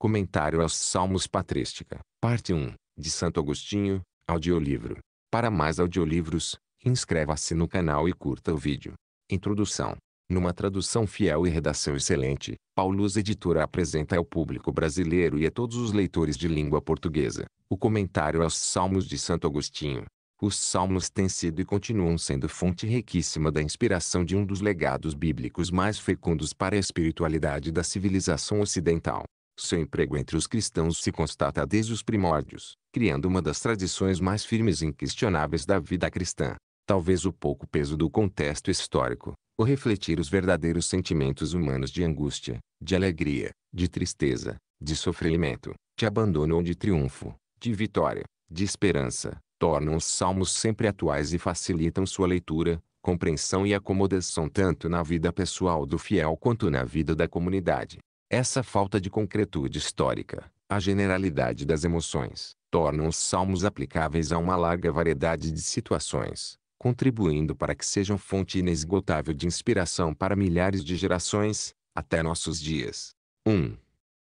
Comentário aos Salmos Patrística, Parte 1, de Santo Agostinho, audiolivro. Para mais audiolivros, inscreva-se no canal e curta o vídeo. Introdução. Numa tradução fiel e redação excelente, Paulus Editora apresenta ao público brasileiro e a todos os leitores de língua portuguesa, o comentário aos Salmos de Santo Agostinho. Os Salmos têm sido e continuam sendo fonte riquíssima da inspiração de um dos legados bíblicos mais fecundos para a espiritualidade da civilização ocidental. Seu emprego entre os cristãos se constata desde os primórdios, criando uma das tradições mais firmes e inquestionáveis da vida cristã. Talvez o pouco peso do contexto histórico, o refletir os verdadeiros sentimentos humanos de angústia, de alegria, de tristeza, de sofrimento, de abandono ou de triunfo, de vitória, de esperança, tornam os salmos sempre atuais e facilitam sua leitura, compreensão e acomodação tanto na vida pessoal do fiel quanto na vida da comunidade. Essa falta de concretude histórica, a generalidade das emoções, tornam os salmos aplicáveis a uma larga variedade de situações, contribuindo para que sejam fonte inesgotável de inspiração para milhares de gerações, até nossos dias. 1.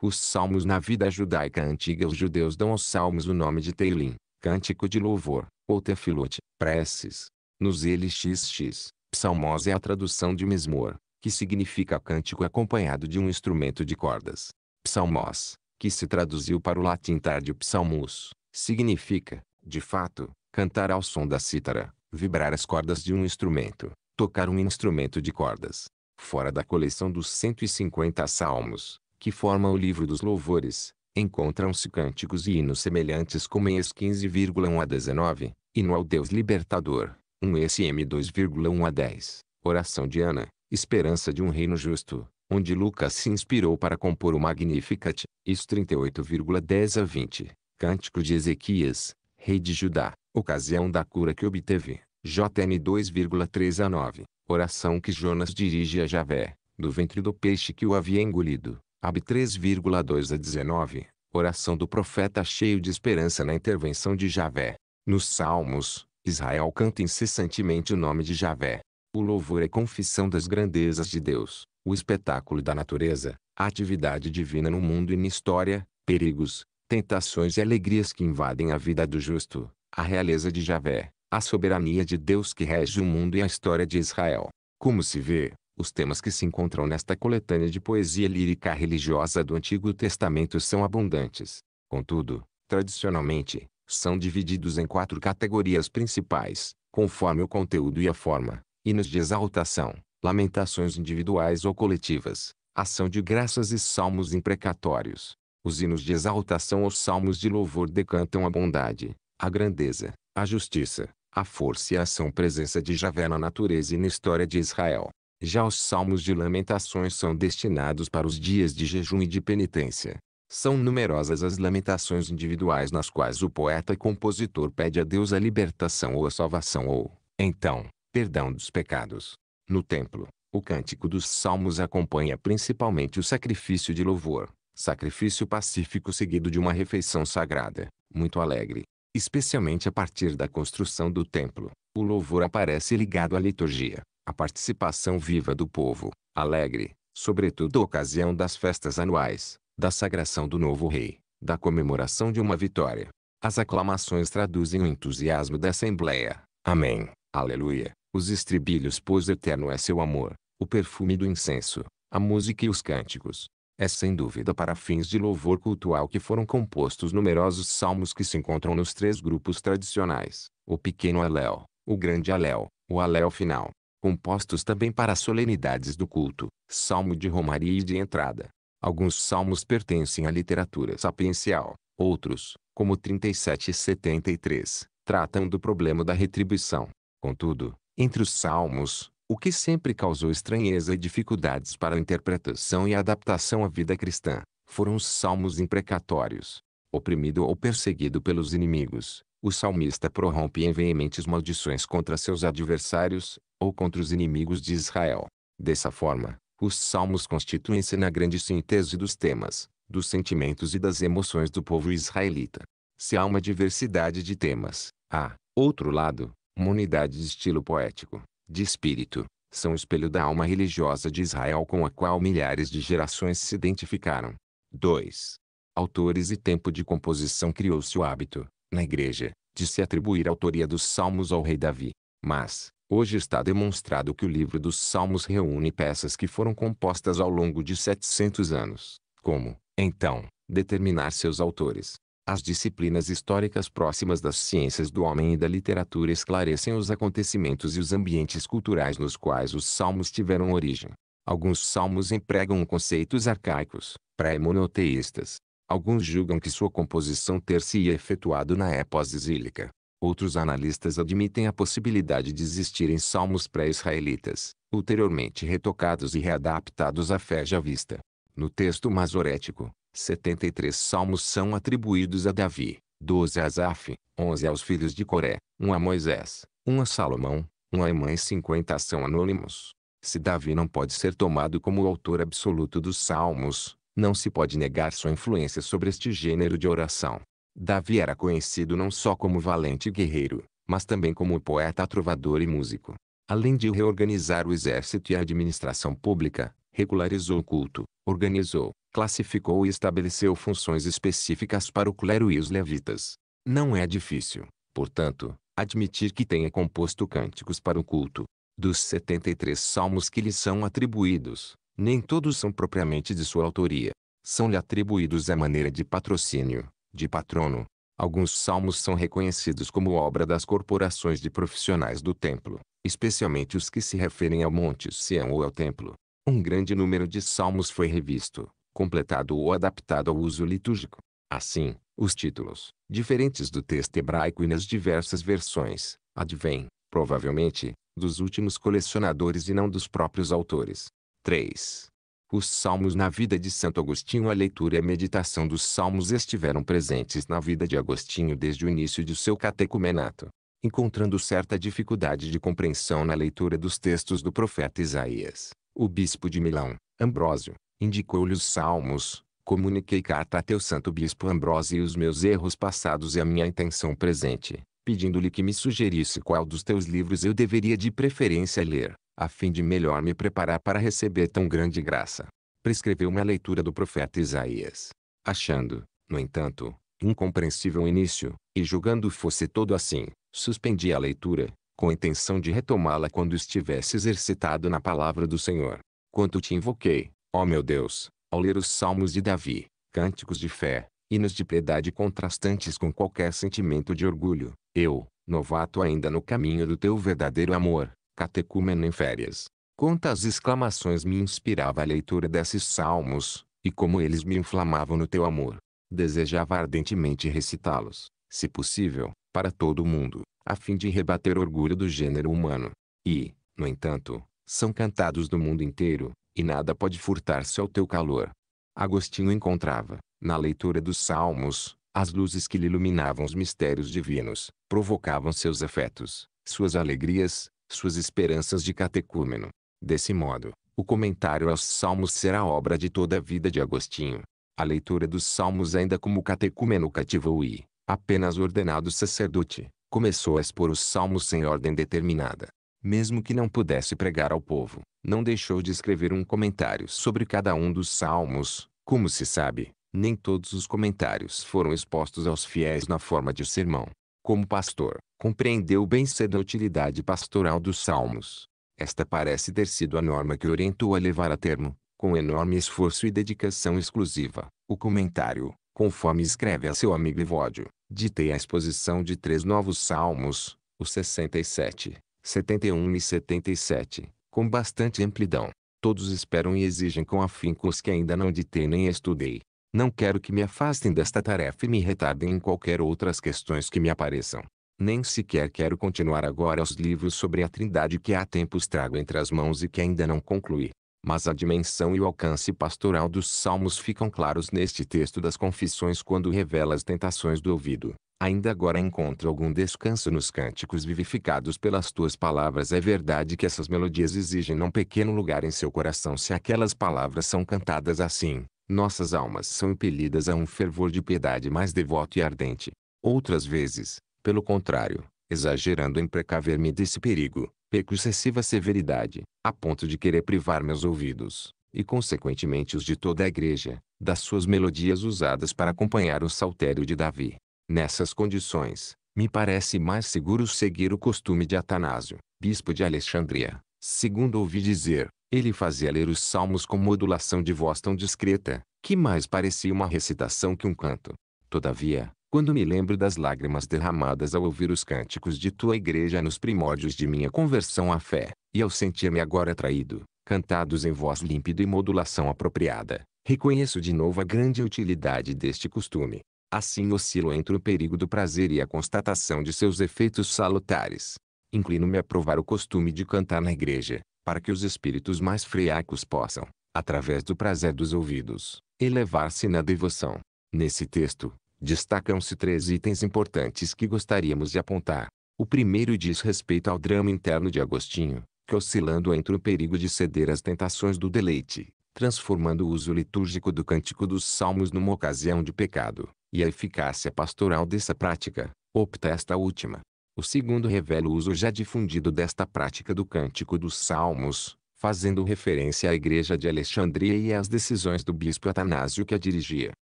Os salmos na vida judaica antiga Os judeus dão aos salmos o nome de Teilim, cântico de louvor, ou tefilote, preces. Nos LXX, psalmos é a tradução de mesmor, que significa cântico acompanhado de um instrumento de cordas. Psalmos, que se traduziu para o latim tarde psalmus, significa, de fato, cantar ao som da cítara, vibrar as cordas de um instrumento, tocar um instrumento de cordas. Fora da coleção dos 150 salmos, que forma o livro dos louvores, encontram-se cânticos e hinos semelhantes como em ES 15,1 a 19, hino ao Deus Libertador, 1 SM 2,1 a 10, oração de Ana, Esperança de um Reino Justo, onde Lucas se inspirou para compor o Magnificat, isso 38,10 a 20, Cântico de Ezequias, rei de Judá, ocasião da cura que obteve, JN 2,3 a 9, oração que Jonas dirige a Javé, do ventre do peixe que o havia engolido, Ab 3,2 a 19, oração do profeta cheio de esperança na intervenção de Javé. Nos Salmos, Israel canta incessantemente o nome de Javé, o louvor é confissão das grandezas de Deus, o espetáculo da natureza, a atividade divina no mundo e na história, perigos, tentações e alegrias que invadem a vida do justo, a realeza de Javé, a soberania de Deus que rege o mundo e a história de Israel. Como se vê, os temas que se encontram nesta coletânea de poesia lírica religiosa do Antigo Testamento são abundantes. Contudo, tradicionalmente, são divididos em quatro categorias principais, conforme o conteúdo e a forma hinos de exaltação, lamentações individuais ou coletivas, ação de graças e salmos imprecatórios. Os hinos de exaltação ou salmos de louvor decantam a bondade, a grandeza, a justiça, a força e a ação presença de Javé na natureza e na história de Israel. Já os salmos de lamentações são destinados para os dias de jejum e de penitência. São numerosas as lamentações individuais nas quais o poeta e compositor pede a Deus a libertação ou a salvação ou, então, perdão dos pecados. No templo, o cântico dos salmos acompanha principalmente o sacrifício de louvor, sacrifício pacífico seguido de uma refeição sagrada, muito alegre. Especialmente a partir da construção do templo, o louvor aparece ligado à liturgia, à participação viva do povo, alegre, sobretudo a ocasião das festas anuais, da sagração do novo rei, da comemoração de uma vitória. As aclamações traduzem o entusiasmo da assembleia. Amém. Aleluia. Os estribilhos pois eterno é seu amor, o perfume do incenso, a música e os cânticos. É sem dúvida para fins de louvor cultual que foram compostos numerosos salmos que se encontram nos três grupos tradicionais, o pequeno aléu, o grande aléu, o aléu final, compostos também para solenidades do culto, salmo de romaria e de entrada. Alguns salmos pertencem à literatura sapiencial, outros, como 37 e 73, tratam do problema da retribuição. Contudo, entre os salmos, o que sempre causou estranheza e dificuldades para a interpretação e adaptação à vida cristã, foram os salmos imprecatórios. Oprimido ou perseguido pelos inimigos, o salmista prorrompe em veementes maldições contra seus adversários, ou contra os inimigos de Israel. Dessa forma, os salmos constituem-se na grande síntese dos temas, dos sentimentos e das emoções do povo israelita. Se há uma diversidade de temas, há, outro lado, uma unidade de estilo poético, de espírito, são o espelho da alma religiosa de Israel com a qual milhares de gerações se identificaram. 2. Autores e tempo de composição criou-se o hábito, na igreja, de se atribuir a autoria dos salmos ao rei Davi. Mas, hoje está demonstrado que o livro dos salmos reúne peças que foram compostas ao longo de 700 anos. Como, então, determinar seus autores? As disciplinas históricas próximas das ciências do homem e da literatura esclarecem os acontecimentos e os ambientes culturais nos quais os salmos tiveram origem. Alguns salmos empregam conceitos arcaicos, pré-monoteístas. Alguns julgam que sua composição ter se efetuado na época exílica. Outros analistas admitem a possibilidade de existirem salmos pré-israelitas, ulteriormente retocados e readaptados à fé já vista No texto masorético, 73 salmos são atribuídos a Davi, 12 a Asaf, 11 aos filhos de Coré, 1 a Moisés, 1 a Salomão, 1 a Emã e 50 são anônimos. Se Davi não pode ser tomado como o autor absoluto dos salmos, não se pode negar sua influência sobre este gênero de oração. Davi era conhecido não só como valente guerreiro, mas também como poeta trovador e músico. Além de reorganizar o exército e a administração pública, regularizou o culto, organizou, classificou e estabeleceu funções específicas para o clero e os levitas. Não é difícil, portanto, admitir que tenha composto cânticos para o culto. Dos 73 salmos que lhe são atribuídos, nem todos são propriamente de sua autoria. São-lhe atribuídos à maneira de patrocínio, de patrono. Alguns salmos são reconhecidos como obra das corporações de profissionais do templo, especialmente os que se referem ao Monte Sião ou ao templo. Um grande número de salmos foi revisto, completado ou adaptado ao uso litúrgico. Assim, os títulos, diferentes do texto hebraico e nas diversas versões, advêm, provavelmente, dos últimos colecionadores e não dos próprios autores. 3. Os salmos na vida de Santo Agostinho A leitura e a meditação dos salmos estiveram presentes na vida de Agostinho desde o início de seu catecumenato, encontrando certa dificuldade de compreensão na leitura dos textos do profeta Isaías. O bispo de Milão, Ambrósio, Indicou-lhe os salmos, comuniquei carta a teu santo bispo Ambrósio os meus erros passados e a minha intenção presente, pedindo-lhe que me sugerisse qual dos teus livros eu deveria de preferência ler, a fim de melhor me preparar para receber tão grande graça. Prescreveu-me a leitura do profeta Isaías. Achando, no entanto, incompreensível o início, e julgando fosse todo assim, suspendi a leitura, com a intenção de retomá-la quando estivesse exercitado na palavra do Senhor. Quanto te invoquei, Ó oh meu Deus, ao ler os salmos de Davi, cânticos de fé, hinos de piedade contrastantes com qualquer sentimento de orgulho, eu, novato ainda no caminho do teu verdadeiro amor, catecúmeno em férias. Quantas exclamações me inspirava a leitura desses salmos, e como eles me inflamavam no teu amor. Desejava ardentemente recitá-los, se possível, para todo o mundo, a fim de rebater orgulho do gênero humano. E, no entanto, são cantados do mundo inteiro, e nada pode furtar-se ao teu calor. Agostinho encontrava, na leitura dos Salmos, as luzes que lhe iluminavam os mistérios divinos, provocavam seus afetos, suas alegrias, suas esperanças de catecúmeno. Desse modo, o comentário aos Salmos será obra de toda a vida de Agostinho. A leitura dos Salmos ainda como catecúmeno cativou e, apenas ordenado sacerdote, começou a expor os Salmos sem ordem determinada mesmo que não pudesse pregar ao povo, não deixou de escrever um comentário sobre cada um dos salmos. Como se sabe, nem todos os comentários foram expostos aos fiéis na forma de sermão. Como pastor, compreendeu bem cedo a utilidade pastoral dos salmos. Esta parece ter sido a norma que orientou a levar a termo, com enorme esforço e dedicação exclusiva, o comentário, conforme escreve a seu amigo Evódio, ditei a exposição de três novos salmos, o 67, 71 e 77, com bastante amplidão. Todos esperam e exigem com afinco os que ainda não ditei nem estudei. Não quero que me afastem desta tarefa e me retardem em qualquer outras questões que me apareçam. Nem sequer quero continuar agora os livros sobre a Trindade que há tempos trago entre as mãos e que ainda não concluí. Mas a dimensão e o alcance pastoral dos Salmos ficam claros neste texto das Confissões quando revela as tentações do ouvido, ainda agora encontro algum descanso nos cânticos vivificados pelas tuas palavras. É verdade que essas melodias exigem não pequeno lugar em seu coração se aquelas palavras são cantadas assim. Nossas almas são impelidas a um fervor de piedade mais devoto e ardente. Outras vezes, pelo contrário, exagerando em precaver-me desse perigo, peco excessiva severidade, a ponto de querer privar meus ouvidos, e consequentemente os de toda a igreja, das suas melodias usadas para acompanhar o saltério de Davi. Nessas condições, me parece mais seguro seguir o costume de Atanásio, bispo de Alexandria. Segundo ouvi dizer, ele fazia ler os salmos com modulação de voz tão discreta, que mais parecia uma recitação que um canto. Todavia, quando me lembro das lágrimas derramadas ao ouvir os cânticos de tua igreja nos primórdios de minha conversão à fé, e ao sentir-me agora traído, cantados em voz límpida e modulação apropriada, reconheço de novo a grande utilidade deste costume, Assim oscilo entre o perigo do prazer e a constatação de seus efeitos salutares. Inclino-me a provar o costume de cantar na igreja, para que os espíritos mais freacos possam, através do prazer dos ouvidos, elevar-se na devoção. Nesse texto, destacam-se três itens importantes que gostaríamos de apontar. O primeiro diz respeito ao drama interno de Agostinho, que oscilando entre o perigo de ceder às tentações do deleite, transformando o uso litúrgico do cântico dos salmos numa ocasião de pecado, e a eficácia pastoral dessa prática, opta esta última. O segundo revela o uso já difundido desta prática do Cântico dos Salmos, fazendo referência à Igreja de Alexandria e às decisões do bispo Atanásio que a dirigia.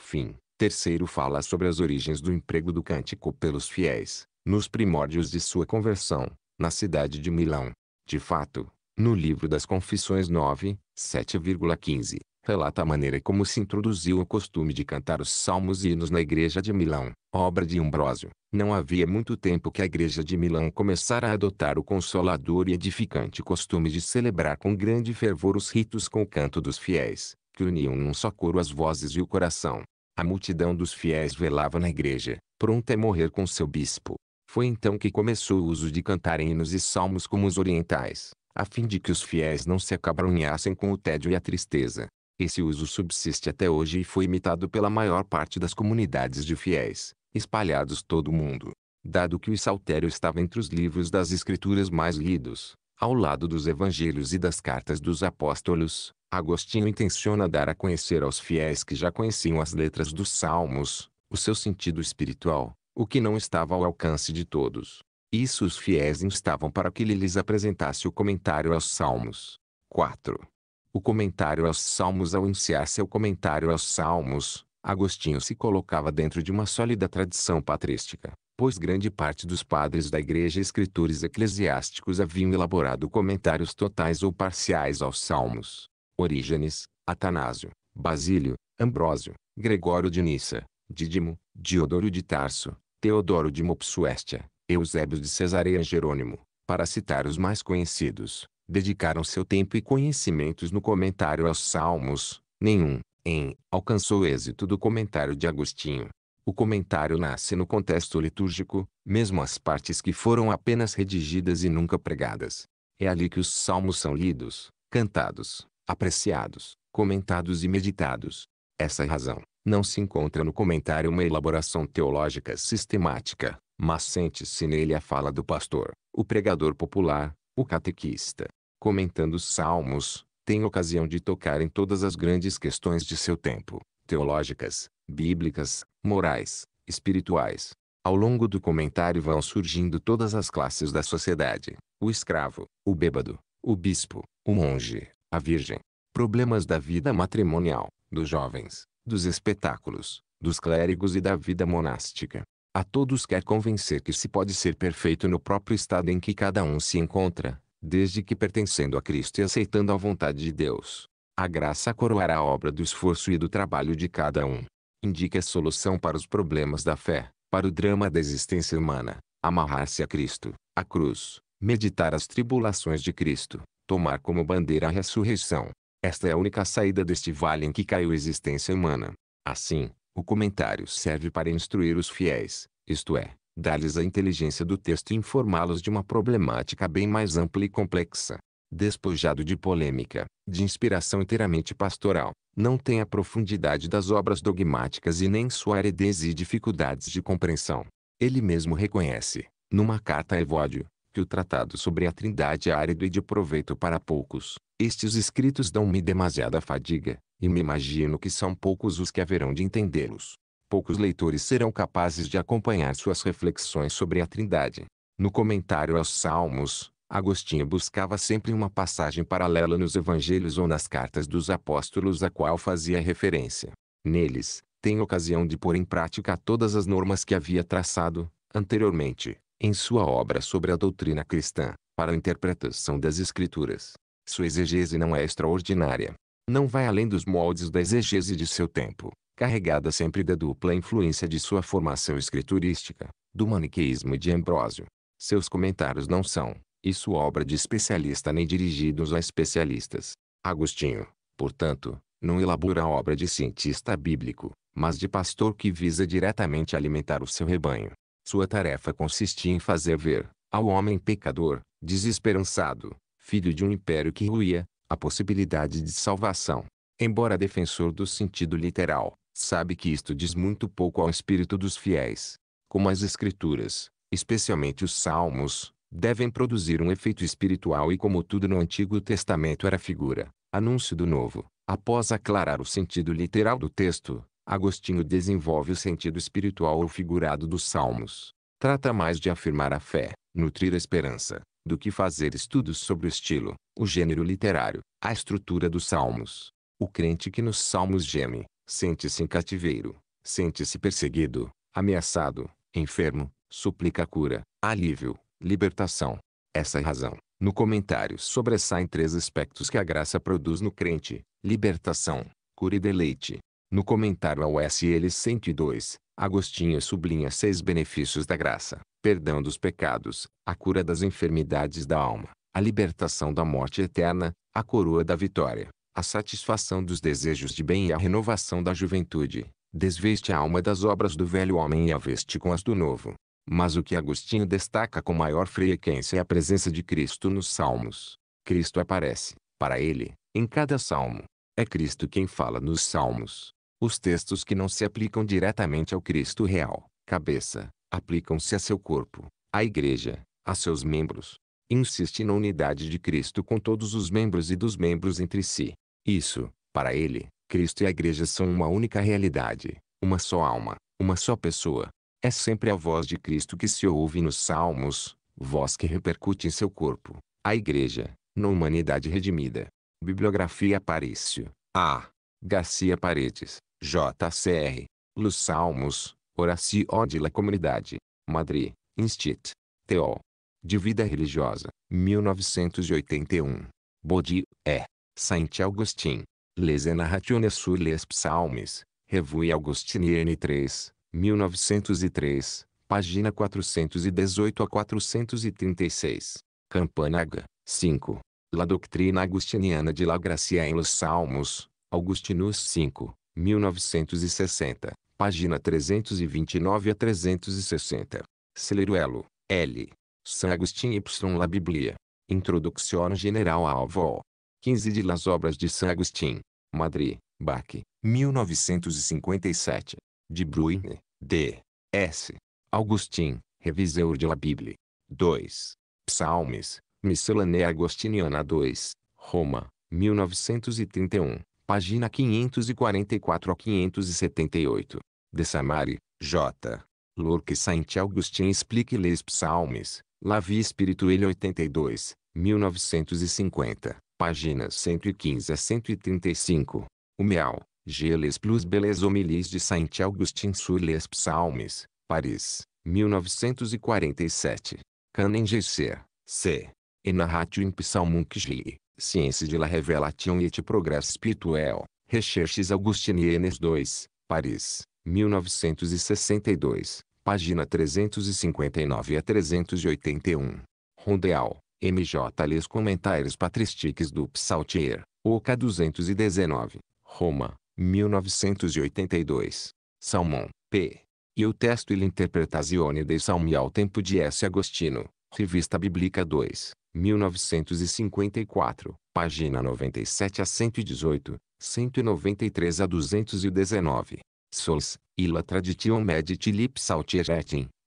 Fim. Terceiro fala sobre as origens do emprego do cântico pelos fiéis, nos primórdios de sua conversão, na cidade de Milão. De fato, no livro das Confissões 9, 7,15, relata a maneira como se introduziu o costume de cantar os salmos e hinos na igreja de Milão, obra de Ambrósio. Não havia muito tempo que a igreja de Milão começara a adotar o consolador e edificante costume de celebrar com grande fervor os ritos com o canto dos fiéis, que uniam num só coro as vozes e o coração. A multidão dos fiéis velava na igreja, pronta a morrer com seu bispo. Foi então que começou o uso de cantar hinos e salmos como os orientais, a fim de que os fiéis não se acabrunhassem com o tédio e a tristeza. Esse uso subsiste até hoje e foi imitado pela maior parte das comunidades de fiéis, espalhados todo o mundo. Dado que o Saltério estava entre os livros das escrituras mais lidos, ao lado dos evangelhos e das cartas dos apóstolos, Agostinho intenciona dar a conhecer aos fiéis que já conheciam as letras dos salmos, o seu sentido espiritual, o que não estava ao alcance de todos. Isso os fiéis instavam para que ele lhes apresentasse o comentário aos salmos. 4. O comentário aos Salmos ao iniciar seu comentário aos Salmos, Agostinho se colocava dentro de uma sólida tradição patrística, pois grande parte dos padres da igreja e escritores eclesiásticos haviam elaborado comentários totais ou parciais aos Salmos. Orígenes, Atanásio, Basílio, Ambrósio, Gregório de Nissa, Dídimo, Diodoro de Tarso, Teodoro de Mopsuestia, Eusébio de Cesareia e Jerônimo, para citar os mais conhecidos dedicaram seu tempo e conhecimentos no comentário aos Salmos, nenhum, em, alcançou o êxito do comentário de Agostinho. O comentário nasce no contexto litúrgico, mesmo as partes que foram apenas redigidas e nunca pregadas. É ali que os salmos são lidos, cantados, apreciados, comentados e meditados. Essa razão não se encontra no comentário uma elaboração teológica sistemática, mas sente-se nele a fala do pastor, o pregador popular, o catequista, comentando os Salmos, tem ocasião de tocar em todas as grandes questões de seu tempo, teológicas, bíblicas, morais, espirituais. Ao longo do comentário vão surgindo todas as classes da sociedade: o escravo, o bêbado, o bispo, o monge, a virgem. Problemas da vida matrimonial, dos jovens, dos espetáculos, dos clérigos e da vida monástica. A todos quer convencer que se pode ser perfeito no próprio estado em que cada um se encontra, desde que pertencendo a Cristo e aceitando a vontade de Deus. A graça coroará a obra do esforço e do trabalho de cada um. Indica a solução para os problemas da fé, para o drama da existência humana, amarrar-se a Cristo, a cruz, meditar as tribulações de Cristo, tomar como bandeira a ressurreição. Esta é a única saída deste vale em que caiu a existência humana. Assim, o comentário serve para instruir os fiéis, isto é, dar-lhes a inteligência do texto e informá-los de uma problemática bem mais ampla e complexa. Despojado de polêmica, de inspiração inteiramente pastoral, não tem a profundidade das obras dogmáticas e nem sua aridez e dificuldades de compreensão. Ele mesmo reconhece, numa carta a Evódio, que o tratado sobre a Trindade é árido e de proveito para poucos. Estes escritos dão-me demasiada fadiga, e me imagino que são poucos os que haverão de entendê-los poucos leitores serão capazes de acompanhar suas reflexões sobre a Trindade. No comentário aos Salmos, Agostinho buscava sempre uma passagem paralela nos evangelhos ou nas cartas dos apóstolos a qual fazia referência. Neles, tem ocasião de pôr em prática todas as normas que havia traçado, anteriormente, em sua obra sobre a doutrina cristã, para a interpretação das Escrituras. Sua exegese não é extraordinária. Não vai além dos moldes da exegese de seu tempo, carregada sempre da dupla influência de sua formação escriturística, do maniqueísmo de Ambrósio. Seus comentários não são, isso obra de especialista nem dirigidos a especialistas. Agostinho, portanto, não elabora a obra de cientista bíblico, mas de pastor que visa diretamente alimentar o seu rebanho. Sua tarefa consistia em fazer ver, ao homem pecador, desesperançado, filho de um império que ruía, a possibilidade de salvação. Embora defensor do sentido literal, sabe que isto diz muito pouco ao espírito dos fiéis. Como as Escrituras, especialmente os Salmos, devem produzir um efeito espiritual e como tudo no Antigo Testamento era figura, anúncio do Novo, após aclarar o sentido literal do texto, Agostinho desenvolve o sentido espiritual ou figurado dos Salmos. Trata mais de afirmar a fé, nutrir a esperança, do que fazer estudos sobre o estilo, o gênero literário, a estrutura dos Salmos. O crente que nos Salmos geme, Sente-se em cativeiro, sente-se perseguido, ameaçado, enfermo, suplica cura, alívio, libertação. Essa é a razão. No comentário sobressaem três aspectos que a graça produz no crente: libertação, cura e deleite. No comentário ao SL 102, Agostinho sublinha seis benefícios da graça: perdão dos pecados, a cura das enfermidades da alma, a libertação da morte eterna, a coroa da vitória, a satisfação dos desejos de bem e a renovação da juventude. Desveste a alma das obras do velho homem e a veste com as do novo. Mas o que Agostinho destaca com maior frequência é a presença de Cristo nos salmos. Cristo aparece, para ele, em cada salmo. É Cristo quem fala nos salmos. Os textos que não se aplicam diretamente ao Cristo real, cabeça, aplicam-se a seu corpo, à igreja, a seus membros. Insiste na unidade de Cristo com todos os membros e dos membros entre si. Isso, para ele, Cristo e a Igreja são uma única realidade, uma só alma, uma só pessoa. É sempre a voz de Cristo que se ouve nos Salmos, voz que repercute em seu corpo, a Igreja, na humanidade redimida. Bibliografia Aparício, A. Garcia Paredes, J.C.R. Los Salmos, Horacio de la Comunidade, Madrid, Instit. Teol. De Vida Religiosa, 1981. Bodi, E. Saint Augustin. Les narrationes sur les psalmes. Revue Augustinienne 3, 1903, página 418 a 436. Campanaga, 5. La doctrina Augustiniana de la gracia en los salmos. Augustinus 5, 1960, página 329 a 360. Celeruelo, L. San Agustin y la Biblia. Introducción general a OVO. 15 de Las Obras de San Agustín, Madrid, Bach, 1957. De Bruyne, D. S. Agustin, Revisor de la Bíblia. 2. Psalmes, Miscelânea Agostiniana 2, Roma, 1931, página 544 a 578. De Samari, J. Lorque Saint Augustin explique les Psalmes, La Vie Spirituelle 82, 1950 páginas 115 a 135. O Meal, Geles plus Belles Homilis de Saint-Augustin sur les Psalmes, Paris, 1947. Canem GC, C. Enarratio in Psalmum J. Ciência de la Revelation et Progress Spirituel, Recherches Augustiniennes 2, Paris, 1962, página 359 a 381. Rondeal, MJ Les Comentários Patristiques du Psaltier, Oca 219, Roma, 1982. Salmon, p. E o texto e l'interpretazione dei salmi ao tempo de S. Agostino, Revista Bíblica 2, 1954, página 97 a 118, 193 a 219. Sols, e tradition medit lip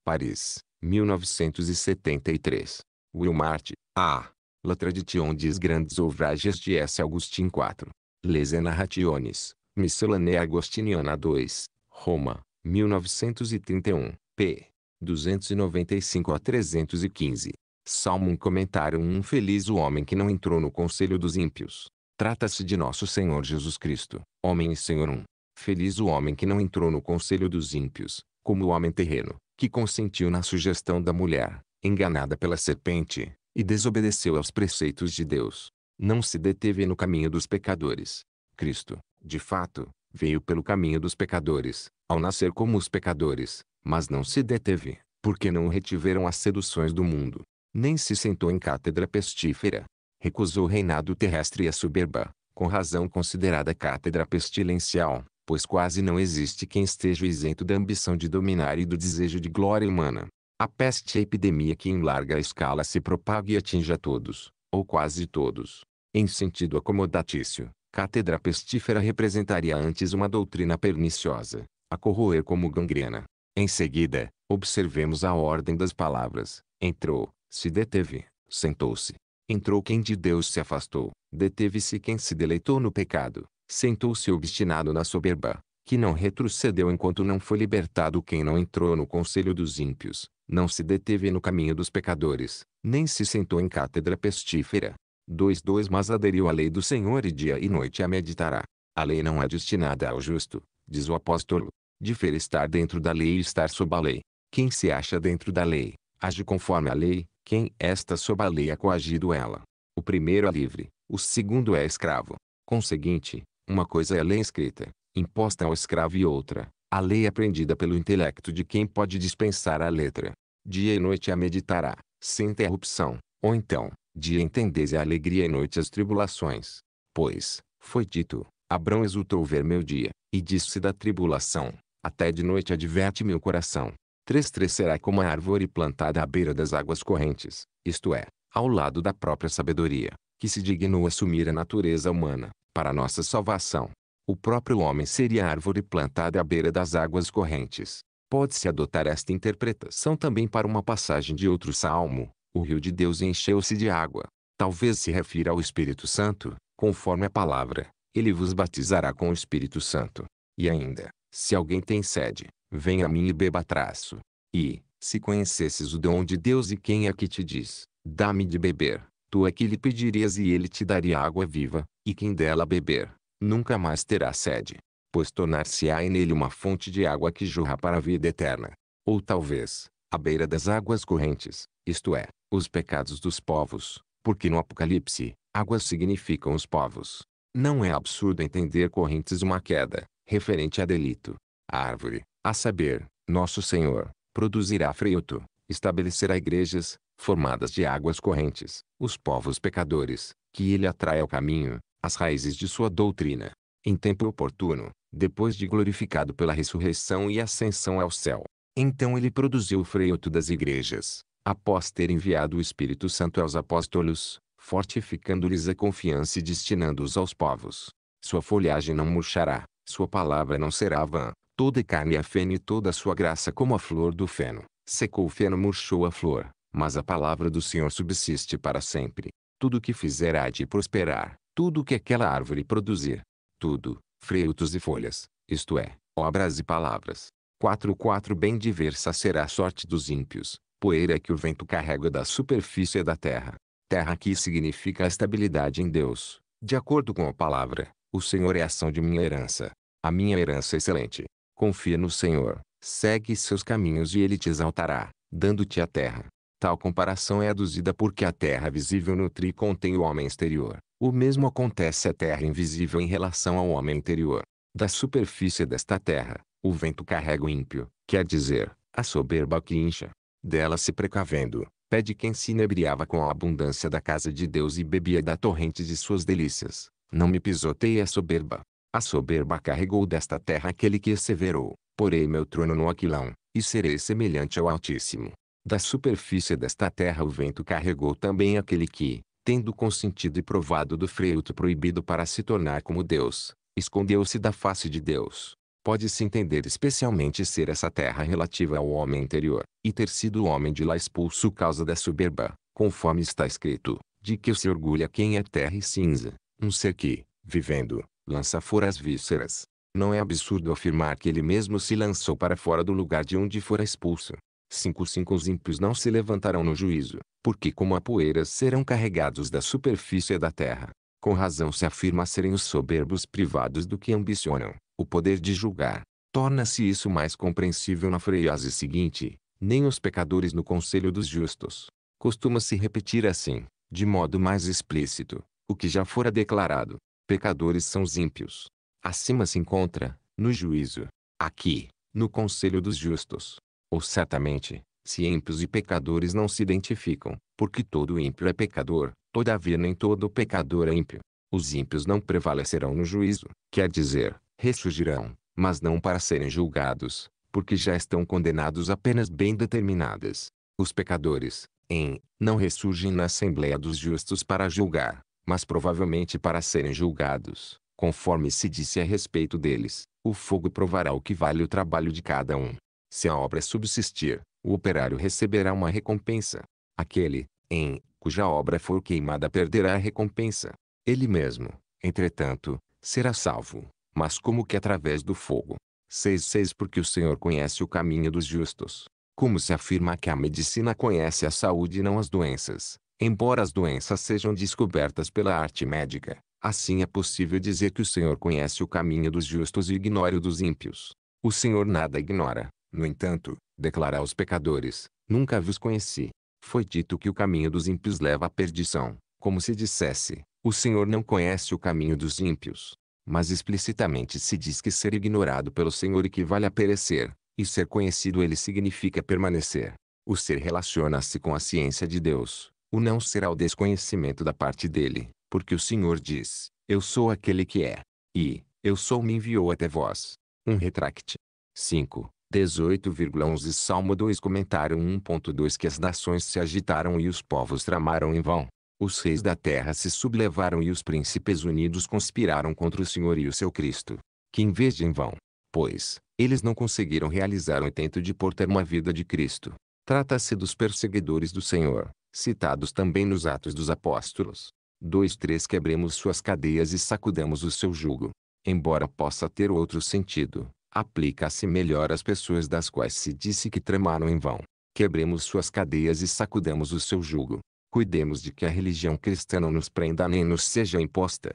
Paris, 1973. Wilmart, A. La tradition des grandes ouvrages de S. Augustin 4. Les Narrationes, Miscellanea Agostiniana 2, Roma, 1931, p. 295 a 315. Salmo um comentário Um feliz o homem que não entrou no conselho dos ímpios. Trata-se de nosso Senhor Jesus Cristo, homem e Senhor um. Feliz o homem que não entrou no conselho dos ímpios, como o homem terreno, que consentiu na sugestão da mulher, enganada pela serpente, e desobedeceu aos preceitos de Deus. Não se deteve no caminho dos pecadores. Cristo, de fato, veio pelo caminho dos pecadores, ao nascer como os pecadores, mas não se deteve, porque não retiveram as seduções do mundo. Nem se sentou em cátedra pestífera. Recusou o reinado terrestre e a soberba, com razão considerada cátedra pestilencial, pois quase não existe quem esteja isento da ambição de dominar e do desejo de glória humana. A peste é epidemia que em larga escala se propaga e atinge a todos, ou quase todos. Em sentido acomodatício, cátedra pestífera representaria antes uma doutrina perniciosa, a corroer como gangrena. Em seguida, observemos a ordem das palavras. Entrou, se deteve, sentou-se. Entrou quem de Deus se afastou, deteve-se quem se deleitou no pecado, sentou-se obstinado na soberba, que não retrocedeu enquanto não foi libertado quem não entrou no conselho dos ímpios, não se deteve no caminho dos pecadores, nem se sentou em cátedra pestífera. 2.2 Mas aderiu à lei do Senhor e dia e noite a meditará. A lei não é destinada ao justo, diz o apóstolo. Difere estar dentro da lei e estar sob a lei. Quem se acha dentro da lei, age conforme a lei, quem está sob a lei é coagido ela. O primeiro é livre, o segundo é escravo. Conseguinte, uma coisa é a lei escrita, imposta ao escravo e outra, a lei aprendida é pelo intelecto de quem pode dispensar a letra. Dia e noite a meditará, sem interrupção, ou então, dia entendeis a alegria e noite as tribulações. Pois, foi dito, Abrão exultou ver meu dia, e disse da tribulação, até de noite adverte meu coração. três será como a árvore plantada à beira das águas correntes, isto é, ao lado da própria sabedoria, que se dignou assumir a natureza humana, para nossa salvação. O próprio homem seria árvore plantada à beira das águas correntes. Pode-se adotar esta interpretação também para uma passagem de outro salmo: O rio de Deus encheu-se de água. Talvez se refira ao Espírito Santo, conforme a palavra, ele vos batizará com o Espírito Santo. E ainda, se alguém tem sede, venha a mim e beba traço. E, se conhecesses o dom de Deus e quem é que te diz, dá-me de beber, tu é que lhe pedirias e ele te daria água viva, e quem dela beber, nunca mais terá sede, pois tornar-se-á nele uma fonte de água que jorra para a vida eterna. Ou talvez, à beira das águas correntes, isto é, os pecados dos povos, porque no Apocalipse, águas significam os povos. Não é absurdo entender correntes uma queda, referente a delito. A árvore, a saber, nosso Senhor, produzirá fruto, estabelecerá igrejas, formadas de águas correntes, os povos pecadores, que ele atrai ao caminho, as raízes de sua doutrina. Em tempo oportuno, depois de glorificado pela ressurreição e ascensão ao céu, então ele produziu o todas das igrejas, após ter enviado o Espírito Santo aos apóstolos, fortificando-lhes a confiança e destinando-os aos povos. Sua folhagem não murchará, sua palavra não será vã, toda carne a é feno e toda a sua graça como a flor do feno. Secou o feno murchou a flor, mas a palavra do Senhor subsiste para sempre. Tudo o que fizer há de prosperar tudo o que aquela árvore produzir. Tudo, frutos e folhas, isto é, obras e palavras. 4.4 Bem diversa será a sorte dos ímpios, poeira que o vento carrega da superfície da terra. Terra aqui significa a estabilidade em Deus. De acordo com a palavra, o Senhor é a ação de minha herança. A minha herança é excelente. Confia no Senhor, segue seus caminhos e ele te exaltará, dando-te a terra. Tal comparação é aduzida porque a terra visível nutre e contém o homem exterior, o mesmo acontece à terra invisível em relação ao homem interior. Da superfície desta terra, o vento carrega o ímpio, quer dizer, a soberba que incha. Dela se precavendo, pede quem se inebriava com a abundância da casa de Deus e bebia da torrente de suas delícias. Não me pisoteie a soberba. A soberba carregou desta terra aquele que asseverou, porei meu trono no aquilão, e serei semelhante ao Altíssimo. Da superfície desta terra o vento carregou também aquele que, tendo consentido e provado do freito proibido para se tornar como Deus, escondeu-se da face de Deus. Pode-se entender especialmente ser essa terra relativa ao homem interior, e ter sido o homem de lá expulso causa da soberba, conforme está escrito, de que se orgulha quem é terra e cinza, um ser que, vivendo, lança fora as vísceras. Não é absurdo afirmar que ele mesmo se lançou para fora do lugar de onde fora expulso, Cinco cinco os ímpios não se levantarão no juízo, porque como a poeira serão carregados da superfície da terra. Com razão se afirma serem os soberbos privados do que ambicionam, o poder de julgar. Torna-se isso mais compreensível na freiase seguinte, nem os pecadores no conselho dos justos. Costuma-se repetir assim, de modo mais explícito, o que já fora declarado. Pecadores são os ímpios. Acima se encontra, no juízo. Aqui, no conselho dos justos. Ou certamente, se ímpios e pecadores não se identificam, porque todo ímpio é pecador, todavia nem todo pecador é ímpio. Os ímpios não prevalecerão no juízo, quer dizer, ressurgirão, mas não para serem julgados, porque já estão condenados apenas bem determinadas. Os pecadores, em, não ressurgem na Assembleia dos Justos para julgar, mas provavelmente para serem julgados, conforme se disse a respeito deles, o fogo provará o que vale o trabalho de cada um. Se a obra subsistir, o operário receberá uma recompensa. Aquele, em cuja obra for queimada perderá a recompensa. Ele mesmo, entretanto, será salvo, mas como que através do fogo. 6.6 Porque o Senhor conhece o caminho dos justos. Como se afirma que a medicina conhece a saúde e não as doenças, embora as doenças sejam descobertas pela arte médica, assim é possível dizer que o Senhor conhece o caminho dos justos e ignora o dos ímpios. O Senhor nada ignora, no entanto, declara aos pecadores, nunca vos conheci. Foi dito que o caminho dos ímpios leva à perdição, como se dissesse, o Senhor não conhece o caminho dos ímpios. Mas explicitamente se diz que ser ignorado pelo Senhor equivale a perecer, e ser conhecido ele significa permanecer. O ser relaciona-se com a ciência de Deus, o não será o desconhecimento da parte dele, porque o Senhor diz, eu sou aquele que é, e, eu sou me enviou até vós. Um retract. 5. 18,11 Salmo 2 Comentário 1.2 Que as nações se agitaram e os povos tramaram em vão. Os reis da terra se sublevaram e os príncipes unidos conspiraram contra o Senhor e o seu Cristo. Que em vez de em vão, pois, eles não conseguiram realizar o intento de portar uma vida de Cristo. Trata-se dos perseguidores do Senhor, citados também nos Atos dos Apóstolos. 2.3 Quebremos suas cadeias e sacudamos o seu jugo. Embora possa ter outro sentido, aplica-se melhor às pessoas das quais se disse que tremaram em vão. Quebremos suas cadeias e sacudamos o seu jugo. Cuidemos de que a religião cristã não nos prenda nem nos seja imposta.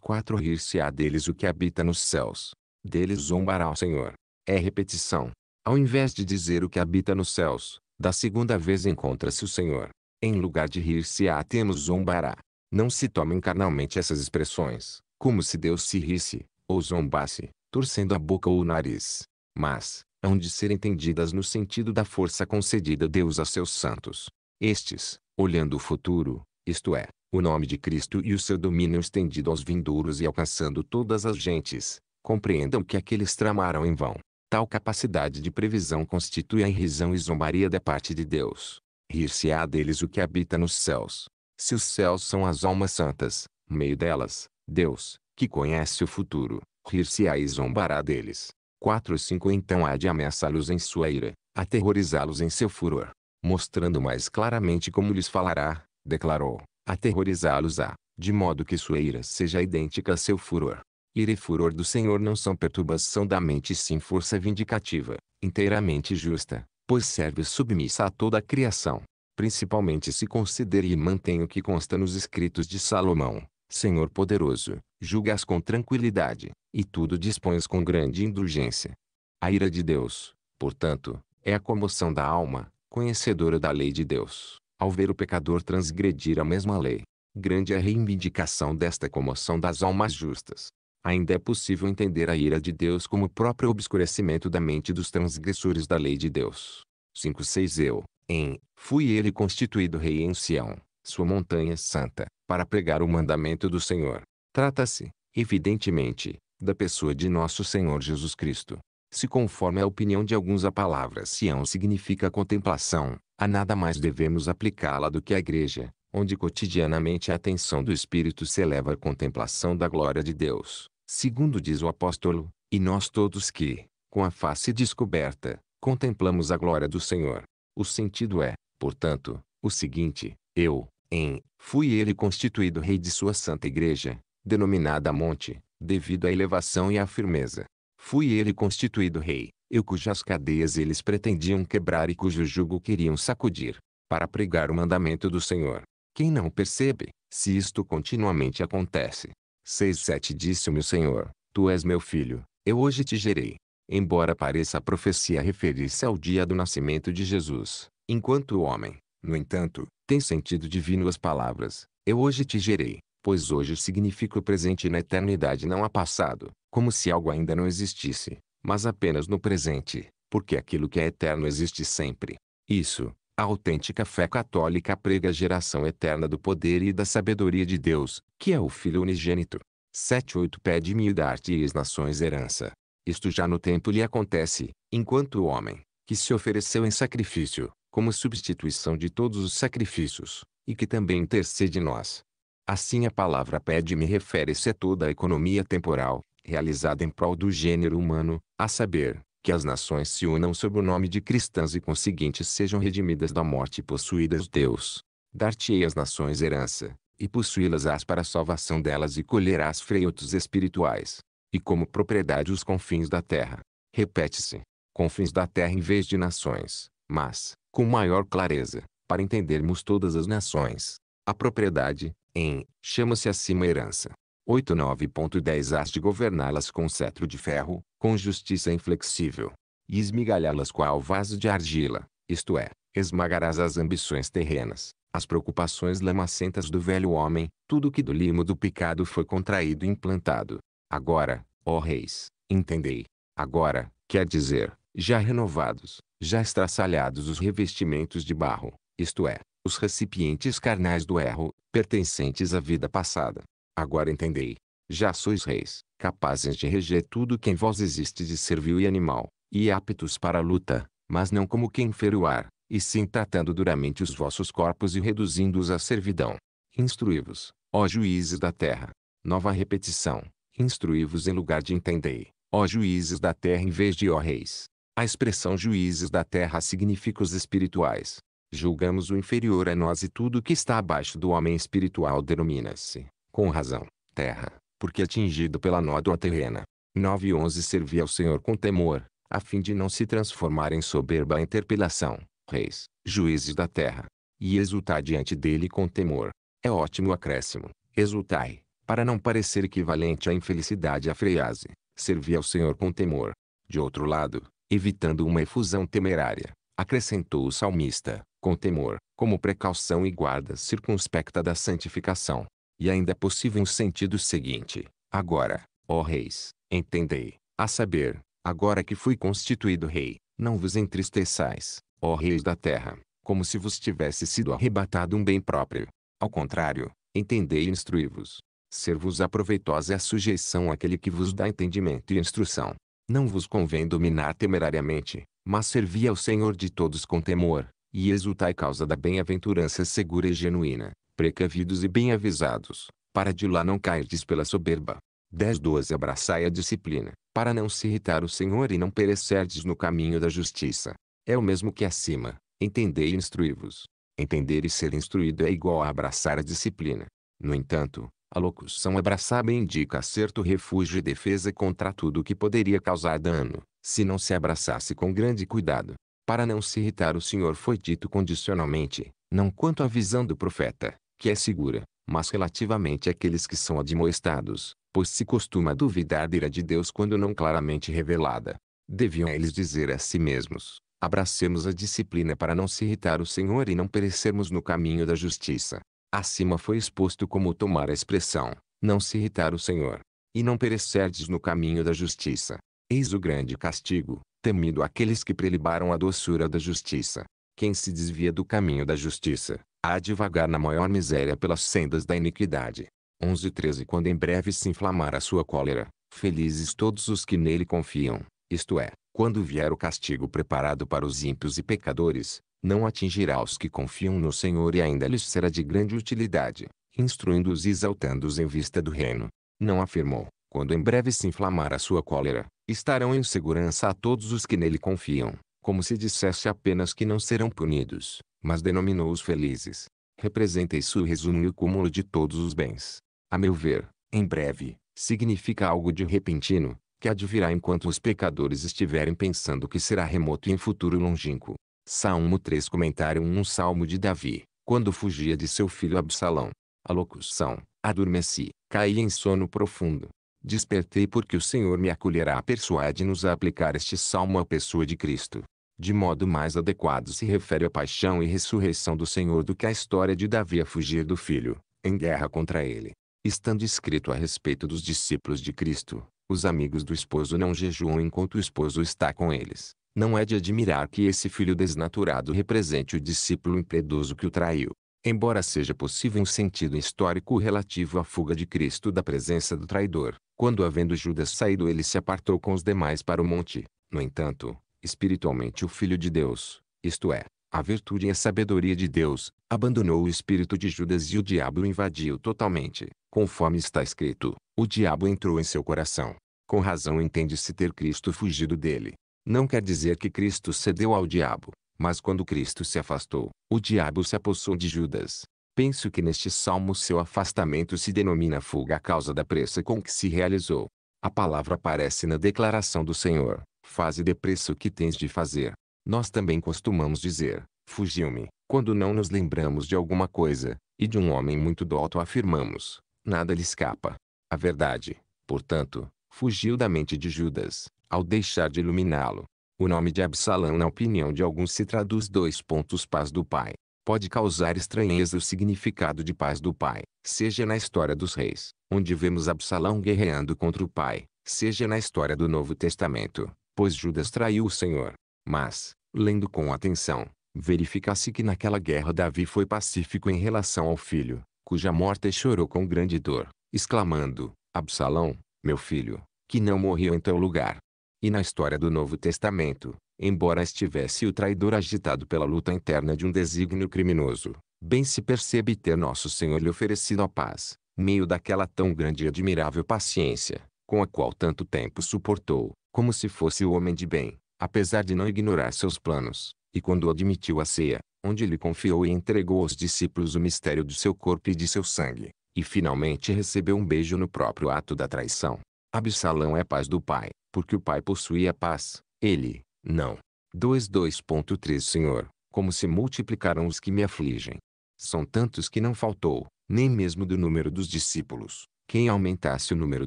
4. Rir-se-á deles o que habita nos céus. Deles zombará o Senhor. É repetição. Ao invés de dizer o que habita nos céus, da segunda vez encontra-se o Senhor. Em lugar de rir-se-á temos zombará. Não se tomem carnalmente essas expressões, como se Deus se risse, ou zombasse torcendo a boca ou o nariz. Mas, hão de ser entendidas no sentido da força concedida a Deus a seus santos. Estes, olhando o futuro, isto é, o nome de Cristo e o seu domínio estendido aos vindouros e alcançando todas as gentes, compreendam que aqueles tramaram em vão. Tal capacidade de previsão constitui a irrisão e zombaria da parte de Deus. Rir-se-á deles o que habita nos céus. Se os céus são as almas santas, meio delas, Deus, que conhece o futuro, rir-se-á e zombará deles. 4 e 5 Então há de ameaçá-los em sua ira, aterrorizá-los em seu furor, mostrando mais claramente como lhes falará, declarou, aterrorizá-los-á, de modo que sua ira seja idêntica a seu furor. Ira e furor do Senhor não são perturbação da mente sim força vindicativa, inteiramente justa, pois serve submissa a toda a criação. Principalmente se considere e mantém o que consta nos escritos de Salomão, Senhor poderoso, julgas com tranquilidade, e tudo dispões com grande indulgência. A ira de Deus, portanto, é a comoção da alma, conhecedora da lei de Deus, ao ver o pecador transgredir a mesma lei. Grande é a reivindicação desta comoção das almas justas. Ainda é possível entender a ira de Deus como o próprio obscurecimento da mente dos transgressores da lei de Deus. 5.6 Eu, em, fui ele constituído rei em Sião, sua montanha santa, para pregar o mandamento do Senhor, Trata-se, evidentemente, da pessoa de nosso Senhor Jesus Cristo. Se conforme a opinião de alguns a palavra Sião significa contemplação, a nada mais devemos aplicá-la do que à igreja, onde cotidianamente a atenção do Espírito se eleva à contemplação da glória de Deus, segundo diz o apóstolo, e nós todos que, com a face descoberta, contemplamos a glória do Senhor. O sentido é, portanto, o seguinte: eu, em, fui ele constituído rei de sua santa igreja, denominada monte, devido à elevação e à firmeza. Fui ele constituído rei, eu cujas cadeias eles pretendiam quebrar e cujo jugo queriam sacudir, para pregar o mandamento do Senhor. Quem não percebe, se isto continuamente acontece? 6.7 Disse-me o Senhor, Tu és meu filho, eu hoje te gerei. Embora pareça a profecia referir-se ao dia do nascimento de Jesus, enquanto o homem, no entanto, tem sentido divino as palavras, eu hoje te gerei, pois hoje significa o presente e na eternidade não há passado, como se algo ainda não existisse, mas apenas no presente, porque aquilo que é eterno existe sempre. Isso, a autêntica fé católica prega a geração eterna do poder e da sabedoria de Deus, que é o Filho unigênito. 7.8 Pede-me e dar-te eis nações herança. Isto já no tempo lhe acontece, enquanto o homem, que se ofereceu em sacrifício, como substituição de todos os sacrifícios, e que também intercede nós, Assim a palavra pede-me refere-se a toda a economia temporal, realizada em prol do gênero humano, a saber, que as nações se unam sob o nome de cristãs e conseguintes sejam redimidas da morte e possuídas de Deus. Dar-te-ei as nações herança, e possuí-las-ás para a salvação delas e colherás freutos espirituais. E como propriedade os confins da terra. Repete-se, confins da terra em vez de nações, mas, com maior clareza, para entendermos todas as nações. A propriedade, em chama-se acima herança. 89.10 as de governá-las com cetro de ferro, com justiça inflexível, e esmigalhá-las qual vaso de argila, isto é, esmagarás as ambições terrenas, as preocupações lamacentas do velho homem, tudo que do limo do pecado foi contraído e implantado. Agora, ó reis, entendei. Agora, quer dizer, já renovados, já estraçalhados os revestimentos de barro, isto é, os recipientes carnais do erro, pertencentes à vida passada. Agora entendei. Já sois reis, capazes de reger tudo que em vós existe de servil e animal, e aptos para a luta, mas não como quem fere o ar, e sim tratando duramente os vossos corpos e reduzindo-os à servidão. Instruí-vos, ó juízes da terra. Nova repetição. Instruí-vos em lugar de entendei, ó juízes da terra em vez de ó reis. A expressão juízes da terra significa os espirituais, julgamos o inferior a nós e tudo que está abaixo do homem espiritual denomina-se, com razão, terra, porque atingido pela nódoa terrena. 9 e 11 Servi ao Senhor com temor, a fim de não se transformar em soberba interpelação, reis, juízes da terra, e exultar diante dele com temor. É ótimo acréscimo, exultai, para não parecer equivalente à infelicidade a frease, servi ao Senhor com temor. De outro lado, evitando uma efusão temerária, acrescentou o salmista, com temor, como precaução e guarda circunspecta da santificação. E ainda é possível um sentido seguinte: Agora, ó reis, entendei, a saber, agora que fui constituído rei, não vos entristeçais, ó reis da terra, como se vos tivesse sido arrebatado um bem próprio. Ao contrário, entendei e instruí-vos. Ser-vos aproveitosa é a sujeição àquele que vos dá entendimento e instrução. Não vos convém dominar temerariamente, mas servi ao Senhor de todos com temor, e exultai causa da bem-aventurança segura e genuína, precavidos e bem-avisados, para de lá não cairdes pela soberba. 10.12 Abraçai a disciplina, para não se irritar o Senhor e não perecerdes no caminho da justiça. É o mesmo que acima, entendei e instruí-vos. Entender e ser instruído é igual a abraçar a disciplina. No entanto, a locução abraçar bem indica certo refúgio e defesa contra tudo que poderia causar dano, se não se abraçasse com grande cuidado. Para não se irritar o Senhor foi dito condicionalmente, não quanto à visão do profeta, que é segura, mas relativamente àqueles que são admoestados, pois se costuma duvidar da ira de Deus quando não claramente revelada. Deviam eles dizer a si mesmos, abracemos a disciplina para não se irritar o Senhor e não perecermos no caminho da justiça. Acima foi exposto como tomar a expressão, não se irritar o Senhor, e não perecerdes no caminho da justiça. Eis o grande castigo, temido aqueles que prelibaram a doçura da justiça. Quem se desvia do caminho da justiça, há de vagar na maior miséria pelas sendas da iniquidade. 11 13 Quando em breve se inflamar a sua cólera, felizes todos os que nele confiam, isto é, quando vier o castigo preparado para os ímpios e pecadores, não atingirá os que confiam no Senhor e ainda lhes será de grande utilidade, instruindo-os e exaltando-os em vista do reino. Não afirmou, quando em breve se inflamar a sua cólera, estarão em segurança a todos os que nele confiam, como se dissesse apenas que não serão punidos, mas denominou-os felizes. Representa isso o resumo e o cúmulo de todos os bens. A meu ver, em breve, significa algo de repentino, que advirá enquanto os pecadores estiverem pensando que será remoto e em futuro longínquo. Salmo 3 Comentário 1 Salmo de Davi, quando fugia de seu filho Absalão. A locução, adormeci, caí em sono profundo. Despertei porque o Senhor me acolherá. Persuade-nos a aplicar este salmo à pessoa de Cristo. De modo mais adequado se refere à paixão e ressurreição do Senhor do que à história de Davi a fugir do filho, em guerra contra ele. Estando escrito a respeito dos discípulos de Cristo, os amigos do esposo não jejuam enquanto o esposo está com eles. Não é de admirar que esse filho desnaturado represente o discípulo impedoso que o traiu. Embora seja possível um sentido histórico relativo à fuga de Cristo da presença do traidor, quando havendo Judas saído ele se apartou com os demais para o monte, no entanto, espiritualmente o Filho de Deus, isto é, a virtude e a sabedoria de Deus, abandonou o espírito de Judas e o diabo o invadiu totalmente, conforme está escrito, o diabo entrou em seu coração. Com razão entende-se ter Cristo fugido dele. Não quer dizer que Cristo cedeu ao diabo, mas quando Cristo se afastou, o diabo se apossou de Judas. Penso que neste salmo seu afastamento se denomina fuga à causa da pressa com que se realizou. A palavra aparece na declaração do Senhor: Faze depressa o que tens de fazer. Nós também costumamos dizer: Fugiu-me, quando não nos lembramos de alguma coisa, e de um homem muito doto afirmamos: Nada lhe escapa. A verdade, portanto, fugiu da mente de Judas, ao deixar de iluminá-lo. O nome de Absalão na opinião de alguns se traduz dois pontos paz do pai. Pode causar estranheza o significado de paz do pai, seja na história dos reis, onde vemos Absalão guerreando contra o pai, seja na história do Novo Testamento, pois Judas traiu o Senhor. Mas, lendo com atenção, verifica-se que naquela guerra Davi foi pacífico em relação ao filho, cuja morte chorou com grande dor, exclamando, Absalão, meu filho, que não morreu em teu lugar, e na história do Novo Testamento, embora estivesse o traidor agitado pela luta interna de um desígnio criminoso, bem se percebe ter Nosso Senhor lhe oferecido a paz, meio daquela tão grande e admirável paciência, com a qual tanto tempo suportou, como se fosse o homem de bem, apesar de não ignorar seus planos, e quando admitiu a ceia, onde lhe confiou e entregou aos discípulos o mistério do seu corpo e de seu sangue, e finalmente recebeu um beijo no próprio ato da traição. Absalão é paz do pai, porque o Pai possuía a paz, ele, não. 2.2.3 Senhor, como se multiplicaram os que me afligem. São tantos que não faltou, nem mesmo do número dos discípulos, quem aumentasse o número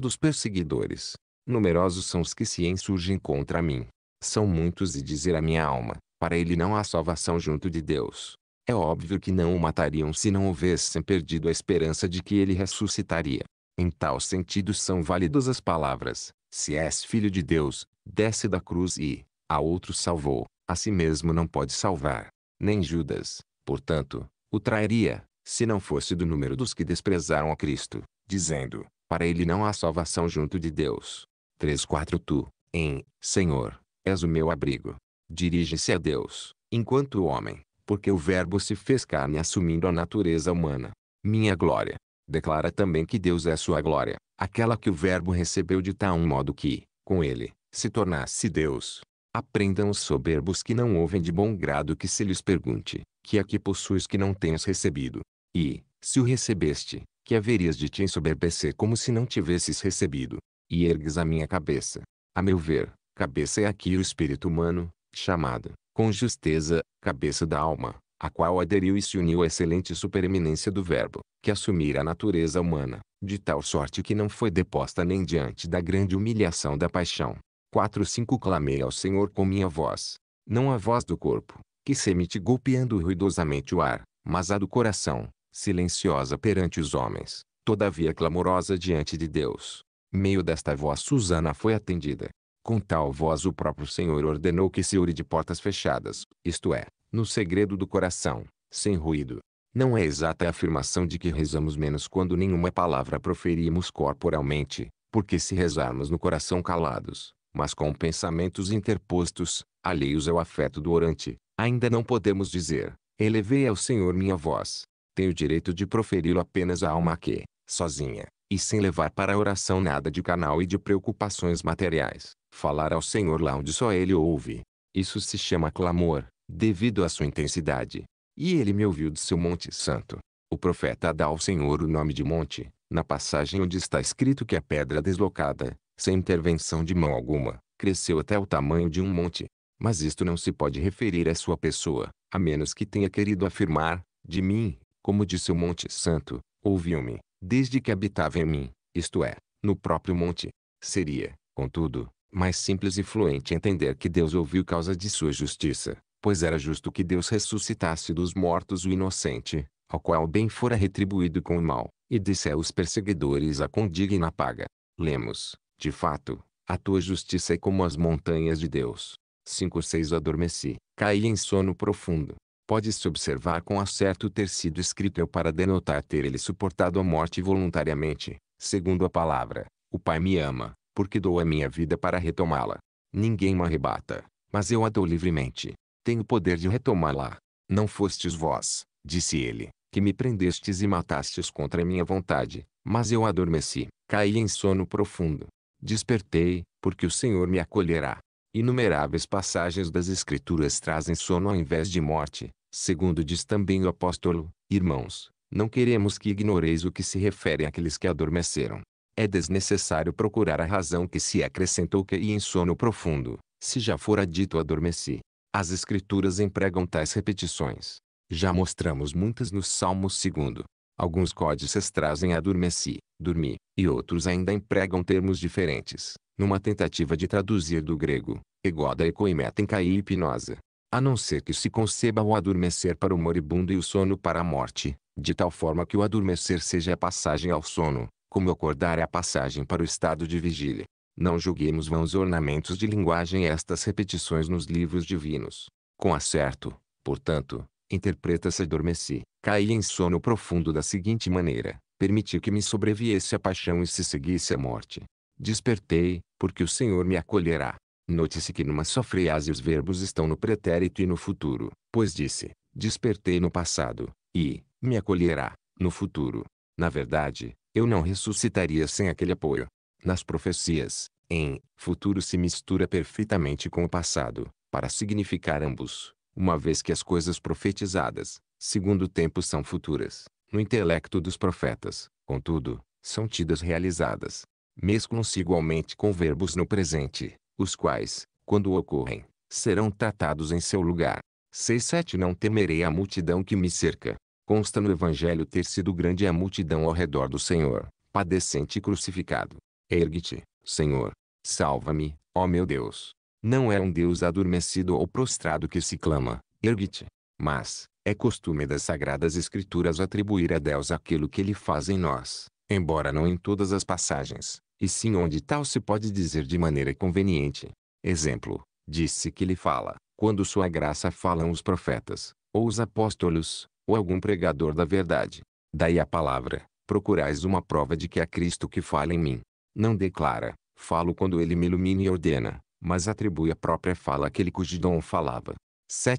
dos perseguidores. Numerosos são os que se insurgem contra mim. São muitos e dizer a minha alma, para ele não há salvação junto de Deus. É óbvio que não o matariam se não houvessem perdido a esperança de que ele ressuscitaria. Em tal sentido são válidas as palavras, se és filho de Deus, desce da cruz e, a outro salvou, a si mesmo não pode salvar. Nem Judas, portanto, o trairia, se não fosse do número dos que desprezaram a Cristo, dizendo, para ele não há salvação junto de Deus. 3.4 Tu, em, Senhor, és o meu abrigo. Dirige-se a Deus, enquanto o homem, porque o Verbo se fez carne assumindo a natureza humana. Minha glória. Declara também que Deus é sua glória, aquela que o Verbo recebeu de tal modo que, com ele, se tornasse Deus. Aprendam os soberbos que não ouvem de bom grado que se lhes pergunte, que é que possuis que não tens recebido? E, se o recebeste, que haverias de te ensoberbecer como se não tivesses recebido? E ergues a minha cabeça. A meu ver, cabeça é aqui o espírito humano, chamado, com justeza, cabeça da alma a qual aderiu e se uniu à excelente supereminência do Verbo, que assumira a natureza humana, de tal sorte que não foi deposta nem diante da grande humilhação da paixão. 4.5 Clamei ao Senhor com minha voz, não a voz do corpo, que se emite golpeando ruidosamente o ar, mas a do coração, silenciosa perante os homens, todavia clamorosa diante de Deus. Meio desta voz Susana foi atendida. Com tal voz o próprio Senhor ordenou que se ore de portas fechadas, isto é, no segredo do coração, sem ruído. Não é exata a afirmação de que rezamos menos quando nenhuma palavra proferimos corporalmente, porque se rezarmos no coração calados, mas com pensamentos interpostos, alheios ao afeto do orante, ainda não podemos dizer: Elevei ao Senhor minha voz. Tenho direito de proferi-lo apenas à alma que, sozinha, e sem levar para a oração nada de canal e de preocupações materiais, falar ao Senhor lá onde só Ele ouve. Isso se chama clamor, devido à sua intensidade. E ele me ouviu de seu monte santo. O profeta dá ao Senhor o nome de monte, na passagem onde está escrito que a pedra deslocada, sem intervenção de mão alguma, cresceu até o tamanho de um monte. Mas isto não se pode referir à sua pessoa, a menos que tenha querido afirmar, de mim, como de seu Monte Santo, ouviu-me, desde que habitava em mim, isto é, no próprio monte. Seria, contudo, mais simples e fluente entender que Deus ouviu causa de sua justiça, pois era justo que Deus ressuscitasse dos mortos o inocente, ao qual o bem fora retribuído com o mal, e disse aos perseguidores a condigna paga. Lemos, de fato, a tua justiça é como as montanhas de Deus. 6 Adormeci, caí em sono profundo. Pode-se observar com acerto ter sido escrito eu para denotar ter ele suportado a morte voluntariamente, segundo a palavra. O Pai me ama, porque dou a minha vida para retomá-la. Ninguém me arrebata, mas eu a dou livremente tenho poder de retomá-la. Não fostes vós, disse ele, que me prendestes e matastes contra minha vontade, mas eu adormeci, caí em sono profundo. Despertei, porque o Senhor me acolherá. Inumeráveis passagens das Escrituras trazem sono ao invés de morte, segundo diz também o apóstolo, irmãos, não queremos que ignoreis o que se refere àqueles que adormeceram. É desnecessário procurar a razão que se acrescentou que e em sono profundo, se já fora dito adormeci. As escrituras empregam tais repetições. Já mostramos muitas no Salmo 2. Alguns códices trazem adormeci, dormi, e outros ainda empregam termos diferentes, numa tentativa de traduzir do grego, egoda e coimetenca e hipnose. A não ser que se conceba o adormecer para o moribundo e o sono para a morte, de tal forma que o adormecer seja a passagem ao sono, como acordar é a passagem para o estado de vigília. Não julguemos vãos ornamentos de linguagem estas repetições nos livros divinos. Com acerto, portanto, interpreta-se adormeci, caí em sono profundo da seguinte maneira, permiti que me sobreviesse a paixão e se seguisse a morte. Despertei, porque o Senhor me acolherá. Note-se que numa só frase os verbos estão no pretérito e no futuro, pois disse, despertei no passado, e, me acolherá, no futuro. Na verdade, eu não ressuscitaria sem aquele apoio nas profecias, em futuro se mistura perfeitamente com o passado, para significar ambos, uma vez que as coisas profetizadas, segundo o tempo, são futuras, no intelecto dos profetas, contudo, são tidas realizadas. Mesclam-se igualmente com verbos no presente, os quais, quando ocorrem, serão tratados em seu lugar. 6.7 Não temerei a multidão que me cerca. Consta no Evangelho ter sido grande a multidão ao redor do Senhor, padecente e crucificado. Ergue-te, Senhor. Salva-me, ó meu Deus. Não é um Deus adormecido ou prostrado que se clama, ergue-te. Mas, é costume das Sagradas Escrituras atribuir a Deus aquilo que ele faz em nós, embora não em todas as passagens, e sim onde tal se pode dizer de maneira conveniente. Exemplo, disse que ele fala, quando sua graça falam os profetas, ou os apóstolos, ou algum pregador da verdade. Daí a palavra, procurais uma prova de que há Cristo que fala em mim. Não declara, falo quando ele me ilumina e ordena, mas atribui a própria fala àquele cujo dom falava.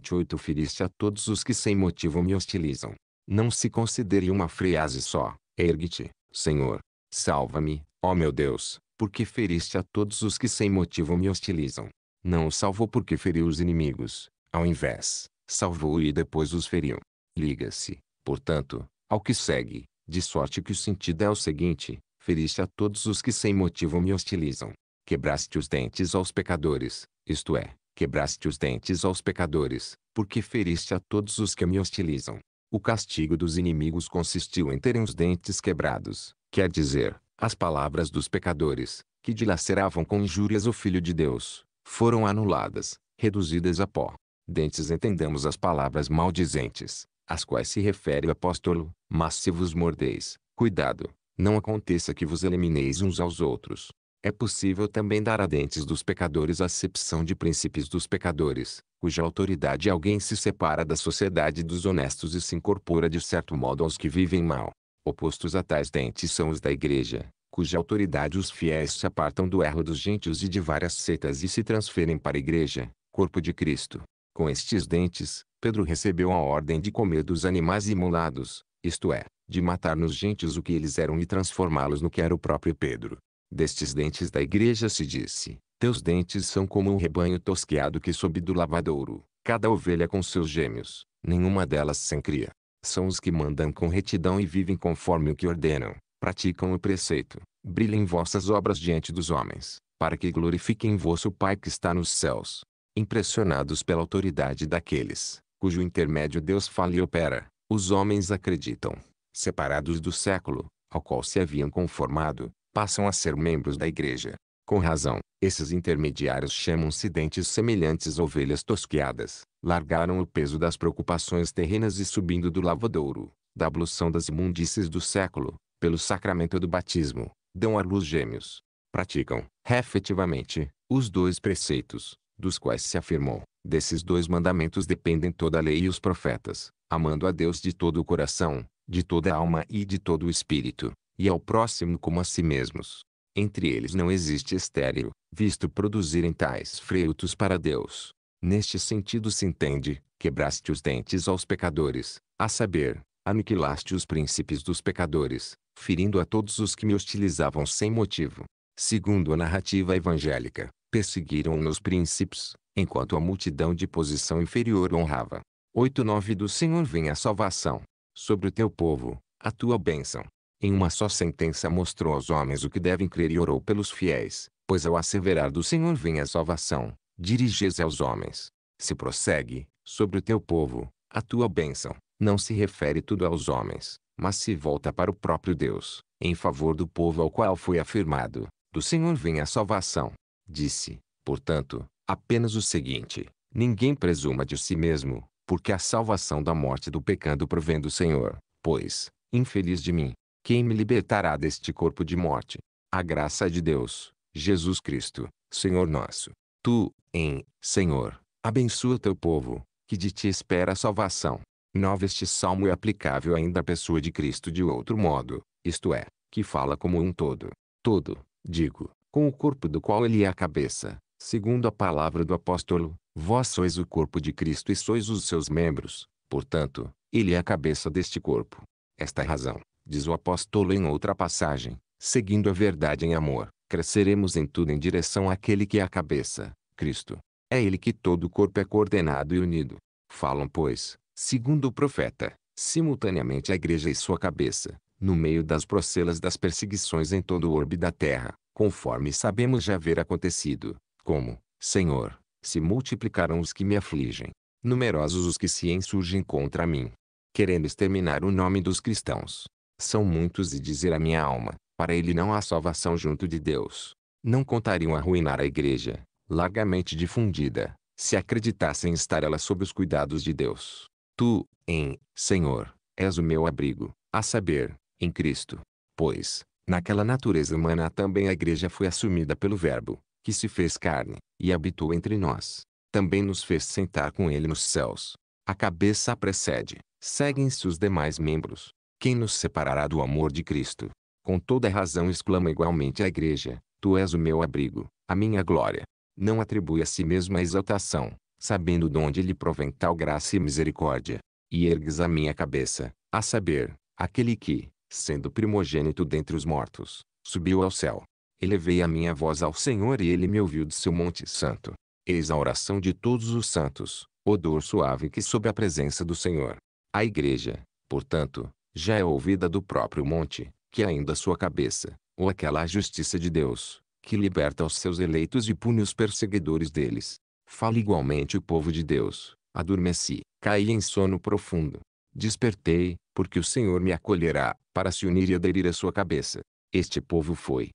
8. Feriste a todos os que sem motivo me hostilizam. Não se considere uma frase só. Ergue-te, Senhor. Salva-me, ó meu Deus, porque feriste a todos os que sem motivo me hostilizam. Não o salvou porque feriu os inimigos. Ao invés, salvou e depois os feriu. Liga-se, portanto, ao que segue, de sorte que o sentido é o seguinte: feriste a todos os que sem motivo me hostilizam. Quebraste os dentes aos pecadores, isto é, quebraste os dentes aos pecadores, porque feriste a todos os que me hostilizam. O castigo dos inimigos consistiu em terem os dentes quebrados, quer dizer, as palavras dos pecadores, que dilaceravam com injúrias o Filho de Deus, foram anuladas, reduzidas a pó. Dentes entendamos as palavras maldizentes, às quais se refere o apóstolo, mas se vos mordeis, cuidado, não aconteça que vos elimineis uns aos outros. É possível também dar a dentes dos pecadores a acepção de príncipes dos pecadores, cuja autoridade alguém se separa da sociedade dos honestos e se incorpora de certo modo aos que vivem mal. Opostos a tais dentes são os da igreja, cuja autoridade os fiéis se apartam do erro dos gentios e de várias seitas e se transferem para a igreja, corpo de Cristo. Com estes dentes, Pedro recebeu a ordem de comer dos animais imolados, isto é, de matar nos gentios o que eles eram e transformá-los no que era o próprio Pedro. Destes dentes da igreja se disse, teus dentes são como um rebanho tosqueado que sobe do lavadouro, cada ovelha com seus gêmeos, nenhuma delas sem cria. São os que mandam com retidão e vivem conforme o que ordenam, praticam o preceito, brilhem vossas obras diante dos homens, para que glorifiquem vosso Pai que está nos céus. Impressionados pela autoridade daqueles, cujo intermédio Deus fala e opera, os homens acreditam separados do século, ao qual se haviam conformado, passam a ser membros da igreja. Com razão, esses intermediários chamam-se dentes semelhantes a ovelhas tosquiadas. Largaram o peso das preocupações terrenas e subindo do lavadouro, da ablução das imundícies do século, pelo sacramento do batismo, dão à luz gêmeos. Praticam, efetivamente, os dois preceitos, dos quais se afirmou, desses dois mandamentos dependem toda a lei e os profetas, amando a Deus de todo o coração, de toda alma e de todo espírito, e ao próximo como a si mesmos. Entre eles não existe estéreo, visto produzirem tais frutos para Deus. Neste sentido se entende, quebraste os dentes aos pecadores, a saber, aniquilaste os príncipes dos pecadores, ferindo a todos os que me hostilizavam sem motivo. Segundo a narrativa evangélica, perseguiram-nos príncipes, enquanto a multidão de posição inferior honrava. 8.9 Do Senhor vem a salvação, sobre o teu povo, a tua bênção. Em uma só sentença mostrou aos homens o que devem crer e orou pelos fiéis, pois ao asseverar do Senhor vem a salvação, dirige-se aos homens. Se prossegue, sobre o teu povo, a tua bênção, não se refere tudo aos homens, mas se volta para o próprio Deus, em favor do povo ao qual foi afirmado, do Senhor vem a salvação. Disse, portanto, apenas o seguinte, ninguém presuma de si mesmo, porque a salvação da morte do pecado provém do Senhor, pois, infeliz de mim, quem me libertará deste corpo de morte? A graça de Deus, Jesus Cristo, Senhor nosso. Tu, em, Senhor, abençoa teu povo, que de ti espera a salvação. 9. Este salmo é aplicável ainda à pessoa de Cristo de outro modo, isto é, que fala como um todo. Todo, digo, com o corpo do qual ele é a cabeça, segundo a palavra do apóstolo, Vós sois o corpo de Cristo e sois os seus membros, portanto, ele é a cabeça deste corpo. Esta é a razão, diz o apóstolo em outra passagem, seguindo a verdade em amor, cresceremos em tudo em direção àquele que é a cabeça, Cristo. É ele que todo o corpo é coordenado e unido. Falam, pois, segundo o profeta, simultaneamente a igreja e sua cabeça, no meio das procelas das perseguições em todo o orbe da terra, conforme sabemos já haver acontecido, como, Senhor, se multiplicarão os que me afligem, numerosos os que se insurgem contra mim, querendo exterminar o nome dos cristãos. São muitos e dizer a minha alma, para ele não há salvação junto de Deus. Não contariam arruinar a igreja, largamente difundida, se acreditassem estar ela sob os cuidados de Deus. Tu, em, Senhor, és o meu abrigo, a saber, em Cristo. Pois, naquela natureza humana também a igreja foi assumida pelo Verbo, que se fez carne, e habitou entre nós. Também nos fez sentar com ele nos céus. A cabeça precede, seguem-se os demais membros. Quem nos separará do amor de Cristo? Com toda razão exclama igualmente a igreja, Tu és o meu abrigo, a minha glória. Não atribui a si mesmo a exaltação, sabendo de onde lhe provém tal graça e misericórdia. E ergues a minha cabeça, a saber, aquele que, sendo primogênito dentre os mortos, subiu ao céu, Elevei a minha voz ao Senhor e ele me ouviu de seu monte santo. Eis a oração de todos os santos, odor suave que sob a presença do Senhor. A igreja, portanto, já é ouvida do próprio monte, que é ainda sua cabeça, ou aquela justiça de Deus, que liberta os seus eleitos e pune os perseguidores deles. Fala igualmente o povo de Deus. Adormeci, caí em sono profundo. Despertei, porque o Senhor me acolherá, para se unir e aderir à sua cabeça. Este povo foi,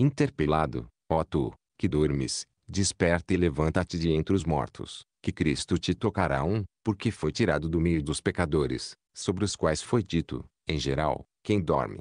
Interpelado, ó tu, que dormes, desperta e levanta-te de entre os mortos, que Cristo te tocará um, porque foi tirado do meio dos pecadores, sobre os quais foi dito, em geral, quem dorme.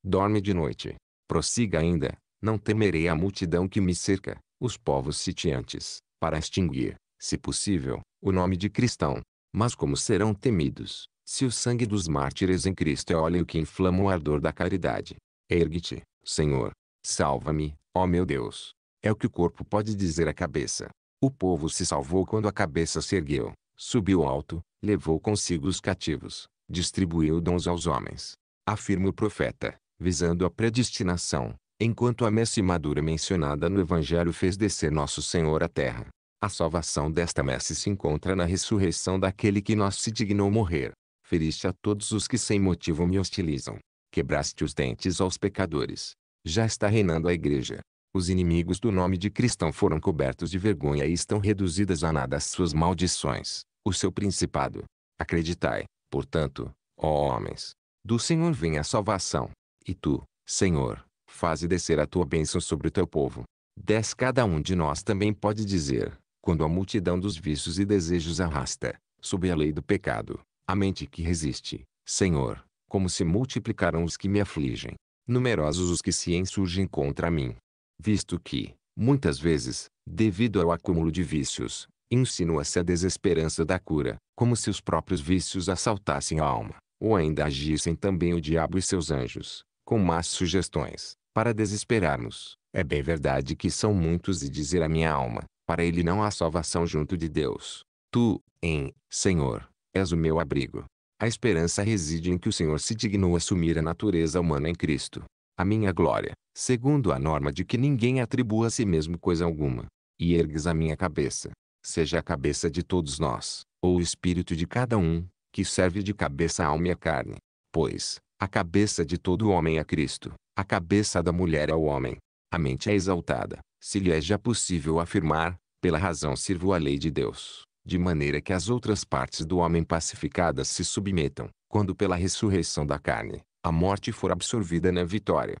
Dorme de noite. Prossiga ainda, não temerei a multidão que me cerca, os povos sitiantes, para extinguir, se possível, o nome de cristão. Mas como serão temidos, se o sangue dos mártires em Cristo é óleo que inflama o ardor da caridade? Ergue-te, Senhor, Salva-me, ó meu Deus. É o que o corpo pode dizer à cabeça. O povo se salvou quando a cabeça se ergueu, subiu alto, levou consigo os cativos, distribuiu dons aos homens. Afirma o profeta, visando a predestinação, enquanto a messe madura mencionada no Evangelho fez descer nosso Senhor à terra. A salvação desta messe se encontra na ressurreição daquele que nós se dignou morrer. Feriste a todos os que sem motivo me hostilizam. Quebraste os dentes aos pecadores já está reinando a igreja. Os inimigos do nome de cristão foram cobertos de vergonha e estão reduzidas a nada as suas maldições, o seu principado. Acreditai, portanto, ó homens, do Senhor vem a salvação. E tu, Senhor, faze descer a tua bênção sobre o teu povo. Dez Cada um de nós também pode dizer, quando a multidão dos vícios e desejos arrasta, sob a lei do pecado, a mente que resiste, Senhor, como se multiplicaram os que me afligem numerosos os que se insurgem contra mim. Visto que, muitas vezes, devido ao acúmulo de vícios, insinua-se a desesperança da cura, como se os próprios vícios assaltassem a alma, ou ainda agissem também o diabo e seus anjos, com más sugestões, para desesperarmos. É bem verdade que são muitos e dizer a minha alma, para ele não há salvação junto de Deus. Tu, em, Senhor, és o meu abrigo, a esperança reside em que o Senhor se dignou assumir a natureza humana em Cristo. A minha glória, segundo a norma de que ninguém atribua a si mesmo coisa alguma, e ergues a minha cabeça, seja a cabeça de todos nós, ou o espírito de cada um, que serve de cabeça à alma e à carne. Pois, a cabeça de todo homem é Cristo, a cabeça da mulher é o homem. A mente é exaltada, se lhe é já possível afirmar, pela razão sirvo a lei de Deus de maneira que as outras partes do homem pacificadas se submetam, quando pela ressurreição da carne, a morte for absorvida na vitória.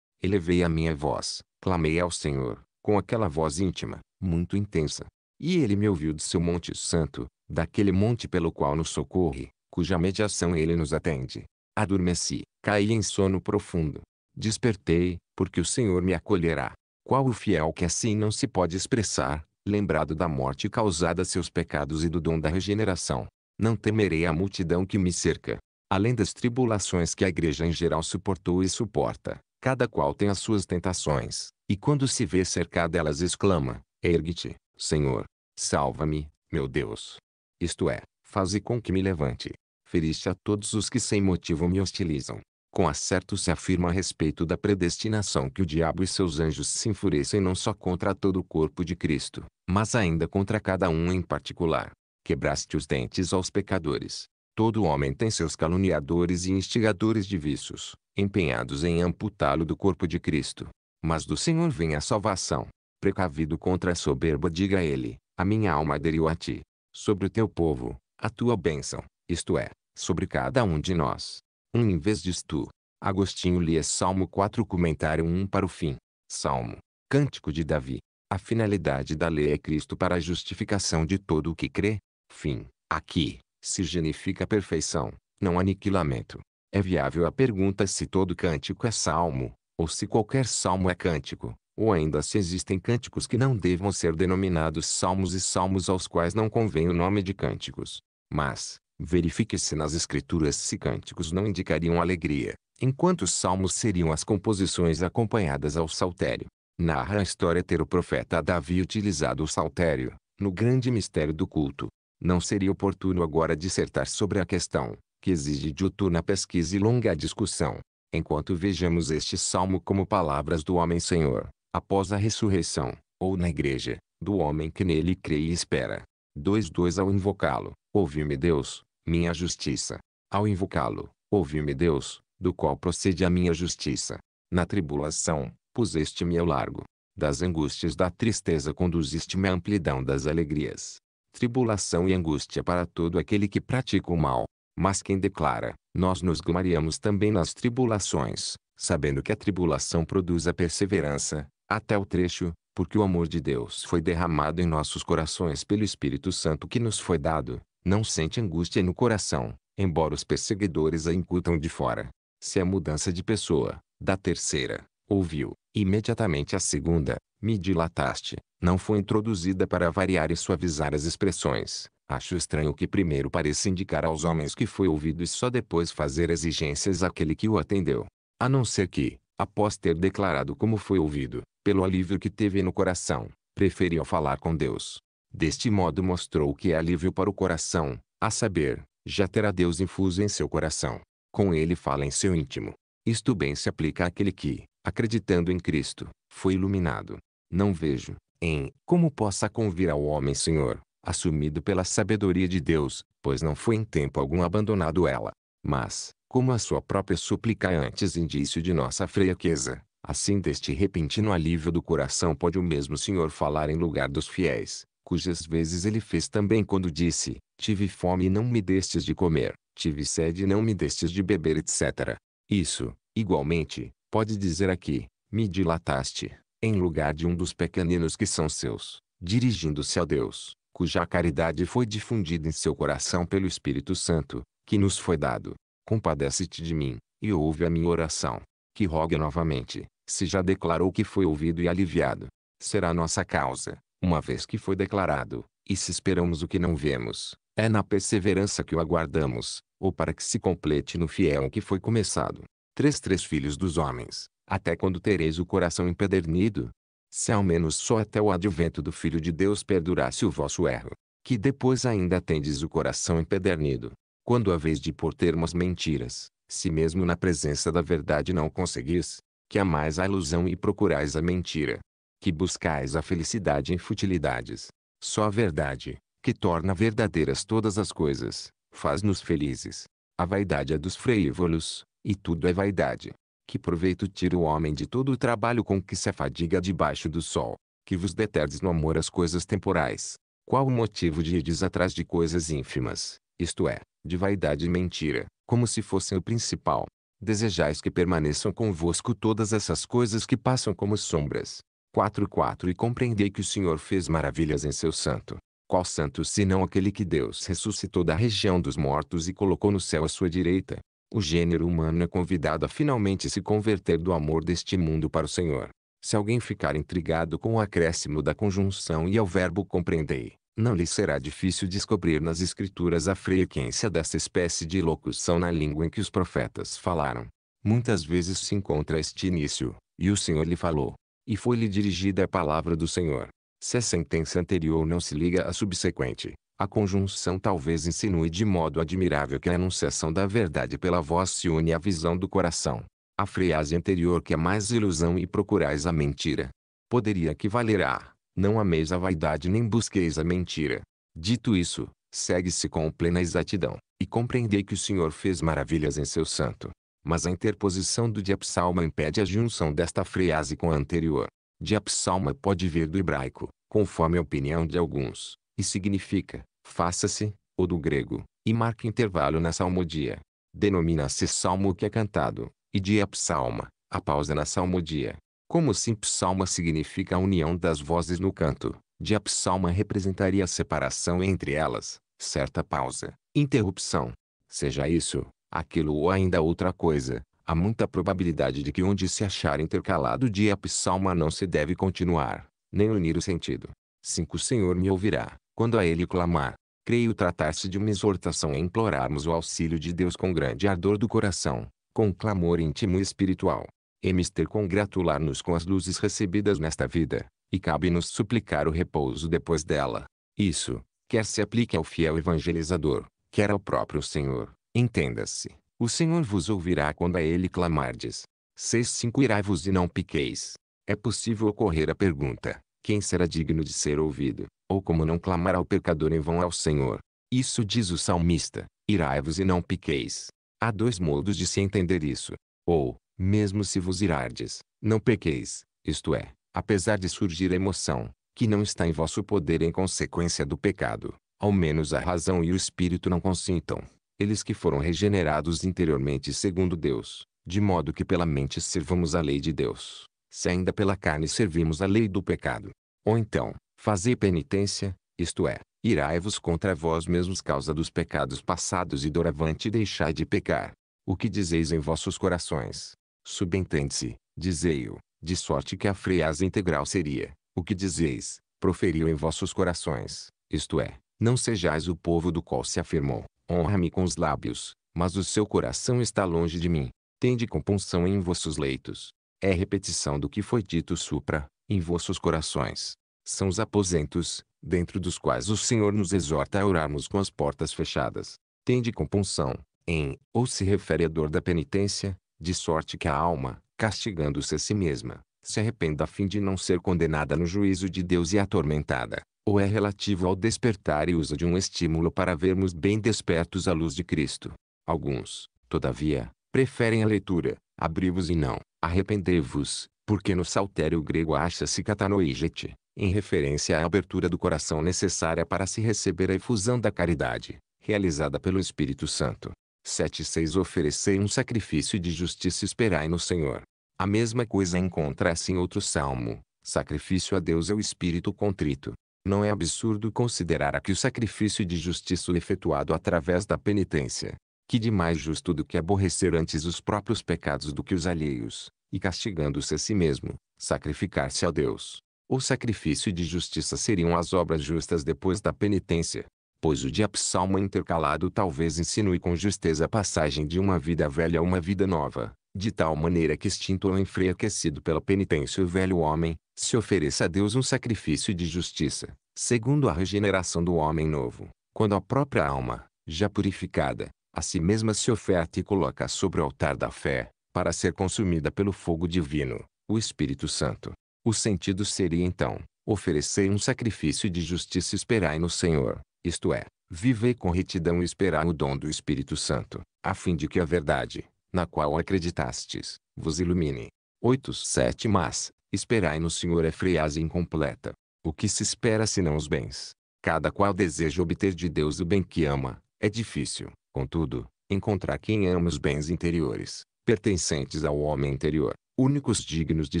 Elevei a minha voz, clamei ao Senhor, com aquela voz íntima, muito intensa. E ele me ouviu de seu monte santo, daquele monte pelo qual nos socorre, cuja mediação ele nos atende. Adormeci, caí em sono profundo. Despertei, porque o Senhor me acolherá. Qual o fiel que assim não se pode expressar, lembrado da morte causada a seus pecados e do dom da regeneração. Não temerei a multidão que me cerca. Além das tribulações que a igreja em geral suportou e suporta, cada qual tem as suas tentações, e quando se vê cercada elas exclama, ergue-te, Senhor, salva-me, meu Deus. Isto é, faze com que me levante. Feriste a todos os que sem motivo me hostilizam. Com acerto se afirma a respeito da predestinação que o diabo e seus anjos se enfurecem não só contra todo o corpo de Cristo, mas ainda contra cada um em particular. Quebraste os dentes aos pecadores. Todo homem tem seus caluniadores e instigadores de vícios, empenhados em amputá-lo do corpo de Cristo. Mas do Senhor vem a salvação. Precavido contra a soberba, diga a ele: A minha alma aderiu a ti. Sobre o teu povo, a tua bênção, isto é, sobre cada um de nós 1 um em vez de tu. Agostinho lia Salmo 4 comentário 1 para o fim. Salmo. Cântico de Davi. A finalidade da lei é Cristo para a justificação de todo o que crê. Fim. Aqui, significa perfeição, não aniquilamento. É viável a pergunta se todo cântico é salmo, ou se qualquer salmo é cântico, ou ainda se existem cânticos que não devam ser denominados salmos e salmos aos quais não convém o nome de cânticos. Mas, Verifique-se nas escrituras se cânticos não indicariam alegria, enquanto os salmos seriam as composições acompanhadas ao saltério. Narra a história ter o profeta Davi utilizado o saltério, no grande mistério do culto. Não seria oportuno agora dissertar sobre a questão, que exige diuturna pesquisa e longa discussão. Enquanto vejamos este salmo como palavras do homem Senhor, após a ressurreição, ou na igreja, do homem que nele crê e espera. 2.2 Ao invocá-lo, ouvi-me Deus, minha justiça. Ao invocá-lo, ouvi-me Deus, do qual procede a minha justiça. Na tribulação, puseste-me ao largo. Das angústias da tristeza conduziste-me à amplidão das alegrias. Tribulação e angústia para todo aquele que pratica o mal. Mas quem declara, nós nos gloriamos também nas tribulações, sabendo que a tribulação produz a perseverança, até o trecho, porque o amor de Deus foi derramado em nossos corações pelo Espírito Santo que nos foi dado, não sente angústia no coração, embora os perseguidores a incutam de fora. Se a é mudança de pessoa, da terceira, ouviu, imediatamente a segunda, me dilataste, não foi introduzida para variar e suavizar as expressões. Acho estranho que primeiro pareça indicar aos homens que foi ouvido e só depois fazer exigências àquele que o atendeu. A não ser que, após ter declarado como foi ouvido, pelo alívio que teve no coração, preferiu falar com Deus, Deste modo mostrou que é alívio para o coração, a saber, já terá Deus infuso em seu coração. Com ele fala em seu íntimo. Isto bem se aplica àquele que, acreditando em Cristo, foi iluminado. Não vejo, em, como possa convir ao homem Senhor, assumido pela sabedoria de Deus, pois não foi em tempo algum abandonado ela. Mas, como a sua própria súplica é antes indício de nossa fraqueza, assim deste repentino alívio do coração pode o mesmo Senhor falar em lugar dos fiéis, cujas vezes ele fez também quando disse, tive fome e não me destes de comer, tive sede e não me destes de beber etc. Isso, igualmente, pode dizer aqui, me dilataste, em lugar de um dos pequeninos que são seus, dirigindo-se a Deus, cuja caridade foi difundida em seu coração pelo Espírito Santo, que nos foi dado. Compadece-te de mim, e ouve a minha oração, que rogue novamente, se já declarou que foi ouvido e aliviado. Será nossa causa, uma vez que foi declarado, e se esperamos o que não vemos, é na perseverança que o aguardamos, ou para que se complete no fiel o que foi começado. Três três filhos dos homens, até quando tereis o coração empedernido? Se ao menos só até o advento do Filho de Deus perdurasse o vosso erro, que depois ainda tendes o coração empedernido, quando a vez de por termos mentiras, se mesmo na presença da verdade não conseguis, que amais a ilusão e procurais a mentira, que buscais a felicidade em futilidades. Só a verdade, que torna verdadeiras todas as coisas, faz-nos felizes. A vaidade é dos freivolos, e tudo é vaidade. Que proveito tira o homem de todo o trabalho com que se afadiga debaixo do sol, que vos deterdes no amor às coisas temporais. Qual o motivo de irdes atrás de coisas ínfimas, isto é, de vaidade e mentira, como se fossem o principal? Desejais que permaneçam convosco todas essas coisas que passam como sombras, 4.4 E compreendei que o Senhor fez maravilhas em seu santo. Qual santo senão aquele que Deus ressuscitou da região dos mortos e colocou no céu à sua direita? O gênero humano é convidado a finalmente se converter do amor deste mundo para o Senhor. Se alguém ficar intrigado com o acréscimo da conjunção e ao verbo compreendei, não lhe será difícil descobrir nas escrituras a frequência dessa espécie de locução na língua em que os profetas falaram. Muitas vezes se encontra este início, e o Senhor lhe falou, e foi-lhe dirigida a palavra do Senhor. Se a sentença anterior não se liga à subsequente, a conjunção talvez insinue de modo admirável que a anunciação da verdade pela voz se une à visão do coração. A frase anterior que é mais ilusão e procurais a mentira. Poderia que valerá, não ameis a vaidade nem busqueis a mentira. Dito isso, segue-se com plena exatidão, e compreendei que o Senhor fez maravilhas em seu santo, mas a interposição do diapsalma impede a junção desta frase com a anterior. Diapsalma pode vir do hebraico, conforme a opinião de alguns, e significa, faça-se, ou do grego, e marca intervalo na salmodia. Denomina-se salmo o que é cantado, e diapsalma, a pausa na salmodia. Como simpsalma significa a união das vozes no canto, diapsalma representaria a separação entre elas, certa pausa, interrupção. Seja isso, aquilo ou ainda outra coisa, há muita probabilidade de que onde se achar intercalado o dia psalma não se deve continuar, nem unir o sentido. 5. O Senhor me ouvirá, quando a ele clamar. Creio tratar-se de uma exortação a implorarmos o auxílio de Deus com grande ardor do coração, com clamor íntimo e espiritual. E mister congratular-nos com as luzes recebidas nesta vida, e cabe-nos suplicar o repouso depois dela. Isso, quer se aplique ao fiel evangelizador, quer ao próprio Senhor, Entenda-se, o Senhor vos ouvirá quando a ele clamardes. 6.5 Irai-vos e não piqueis. É possível ocorrer a pergunta, quem será digno de ser ouvido? Ou como não clamar ao pecador em vão ao Senhor? Isso diz o salmista, irai-vos e não piqueis. Há dois modos de se entender isso. Ou, mesmo se vos irardes, não pequeis, isto é, apesar de surgir a emoção, que não está em vosso poder em consequência do pecado, ao menos a razão e o espírito não consintam eles que foram regenerados interiormente segundo Deus, de modo que pela mente servamos a lei de Deus, se ainda pela carne servimos a lei do pecado. Ou então, fazei penitência, isto é, irai-vos contra vós mesmos causa dos pecados passados e doravante deixai de pecar. O que dizeis em vossos corações? Subentende-se, dizei-o, de sorte que a freiaz integral seria, o que dizeis, proferiu em vossos corações, isto é, não sejais o povo do qual se afirmou, Honra-me com os lábios, mas o seu coração está longe de mim. Tende compunção em vossos leitos. É repetição do que foi dito supra, em vossos corações. São os aposentos, dentro dos quais o Senhor nos exorta a orarmos com as portas fechadas. Tende compunção, em, ou se refere à dor da penitência, de sorte que a alma, castigando-se a si mesma, se arrependa a fim de não ser condenada no juízo de Deus e atormentada ou é relativo ao despertar e uso de um estímulo para vermos bem despertos à luz de Cristo. Alguns, todavia, preferem a leitura, abri-vos e não, arrependei-vos, porque no saltério grego acha-se catanoígete, em referência à abertura do coração necessária para se receber a efusão da caridade, realizada pelo Espírito Santo. 7.6 Oferecei um sacrifício de justiça e esperai no Senhor. A mesma coisa encontra-se em outro salmo. Sacrifício a Deus é o espírito contrito, não é absurdo considerar que o sacrifício de justiça efetuado através da penitência, que de mais justo do que aborrecer antes os próprios pecados do que os alheios, e castigando-se a si mesmo, sacrificar-se a Deus. O sacrifício de justiça seriam as obras justas depois da penitência, pois o diapsalmo intercalado talvez insinue com justeza a passagem de uma vida velha a uma vida nova, de tal maneira que extinto ou enfraquecido pela penitência o velho homem, se ofereça a Deus um sacrifício de justiça, segundo a regeneração do homem novo, quando a própria alma, já purificada, a si mesma se oferta e coloca sobre o altar da fé, para ser consumida pelo fogo divino, o Espírito Santo. O sentido seria então, oferecei um sacrifício de justiça e esperai no Senhor, isto é, vivei com retidão e esperai o dom do Espírito Santo, a fim de que a verdade, na qual acreditastes, vos ilumine. 8.7 Mas, esperai no Senhor é frase incompleta. O que se espera senão os bens? Cada qual deseja obter de Deus o bem que ama, é difícil, contudo, encontrar quem ama os bens interiores, pertencentes ao homem interior, únicos dignos de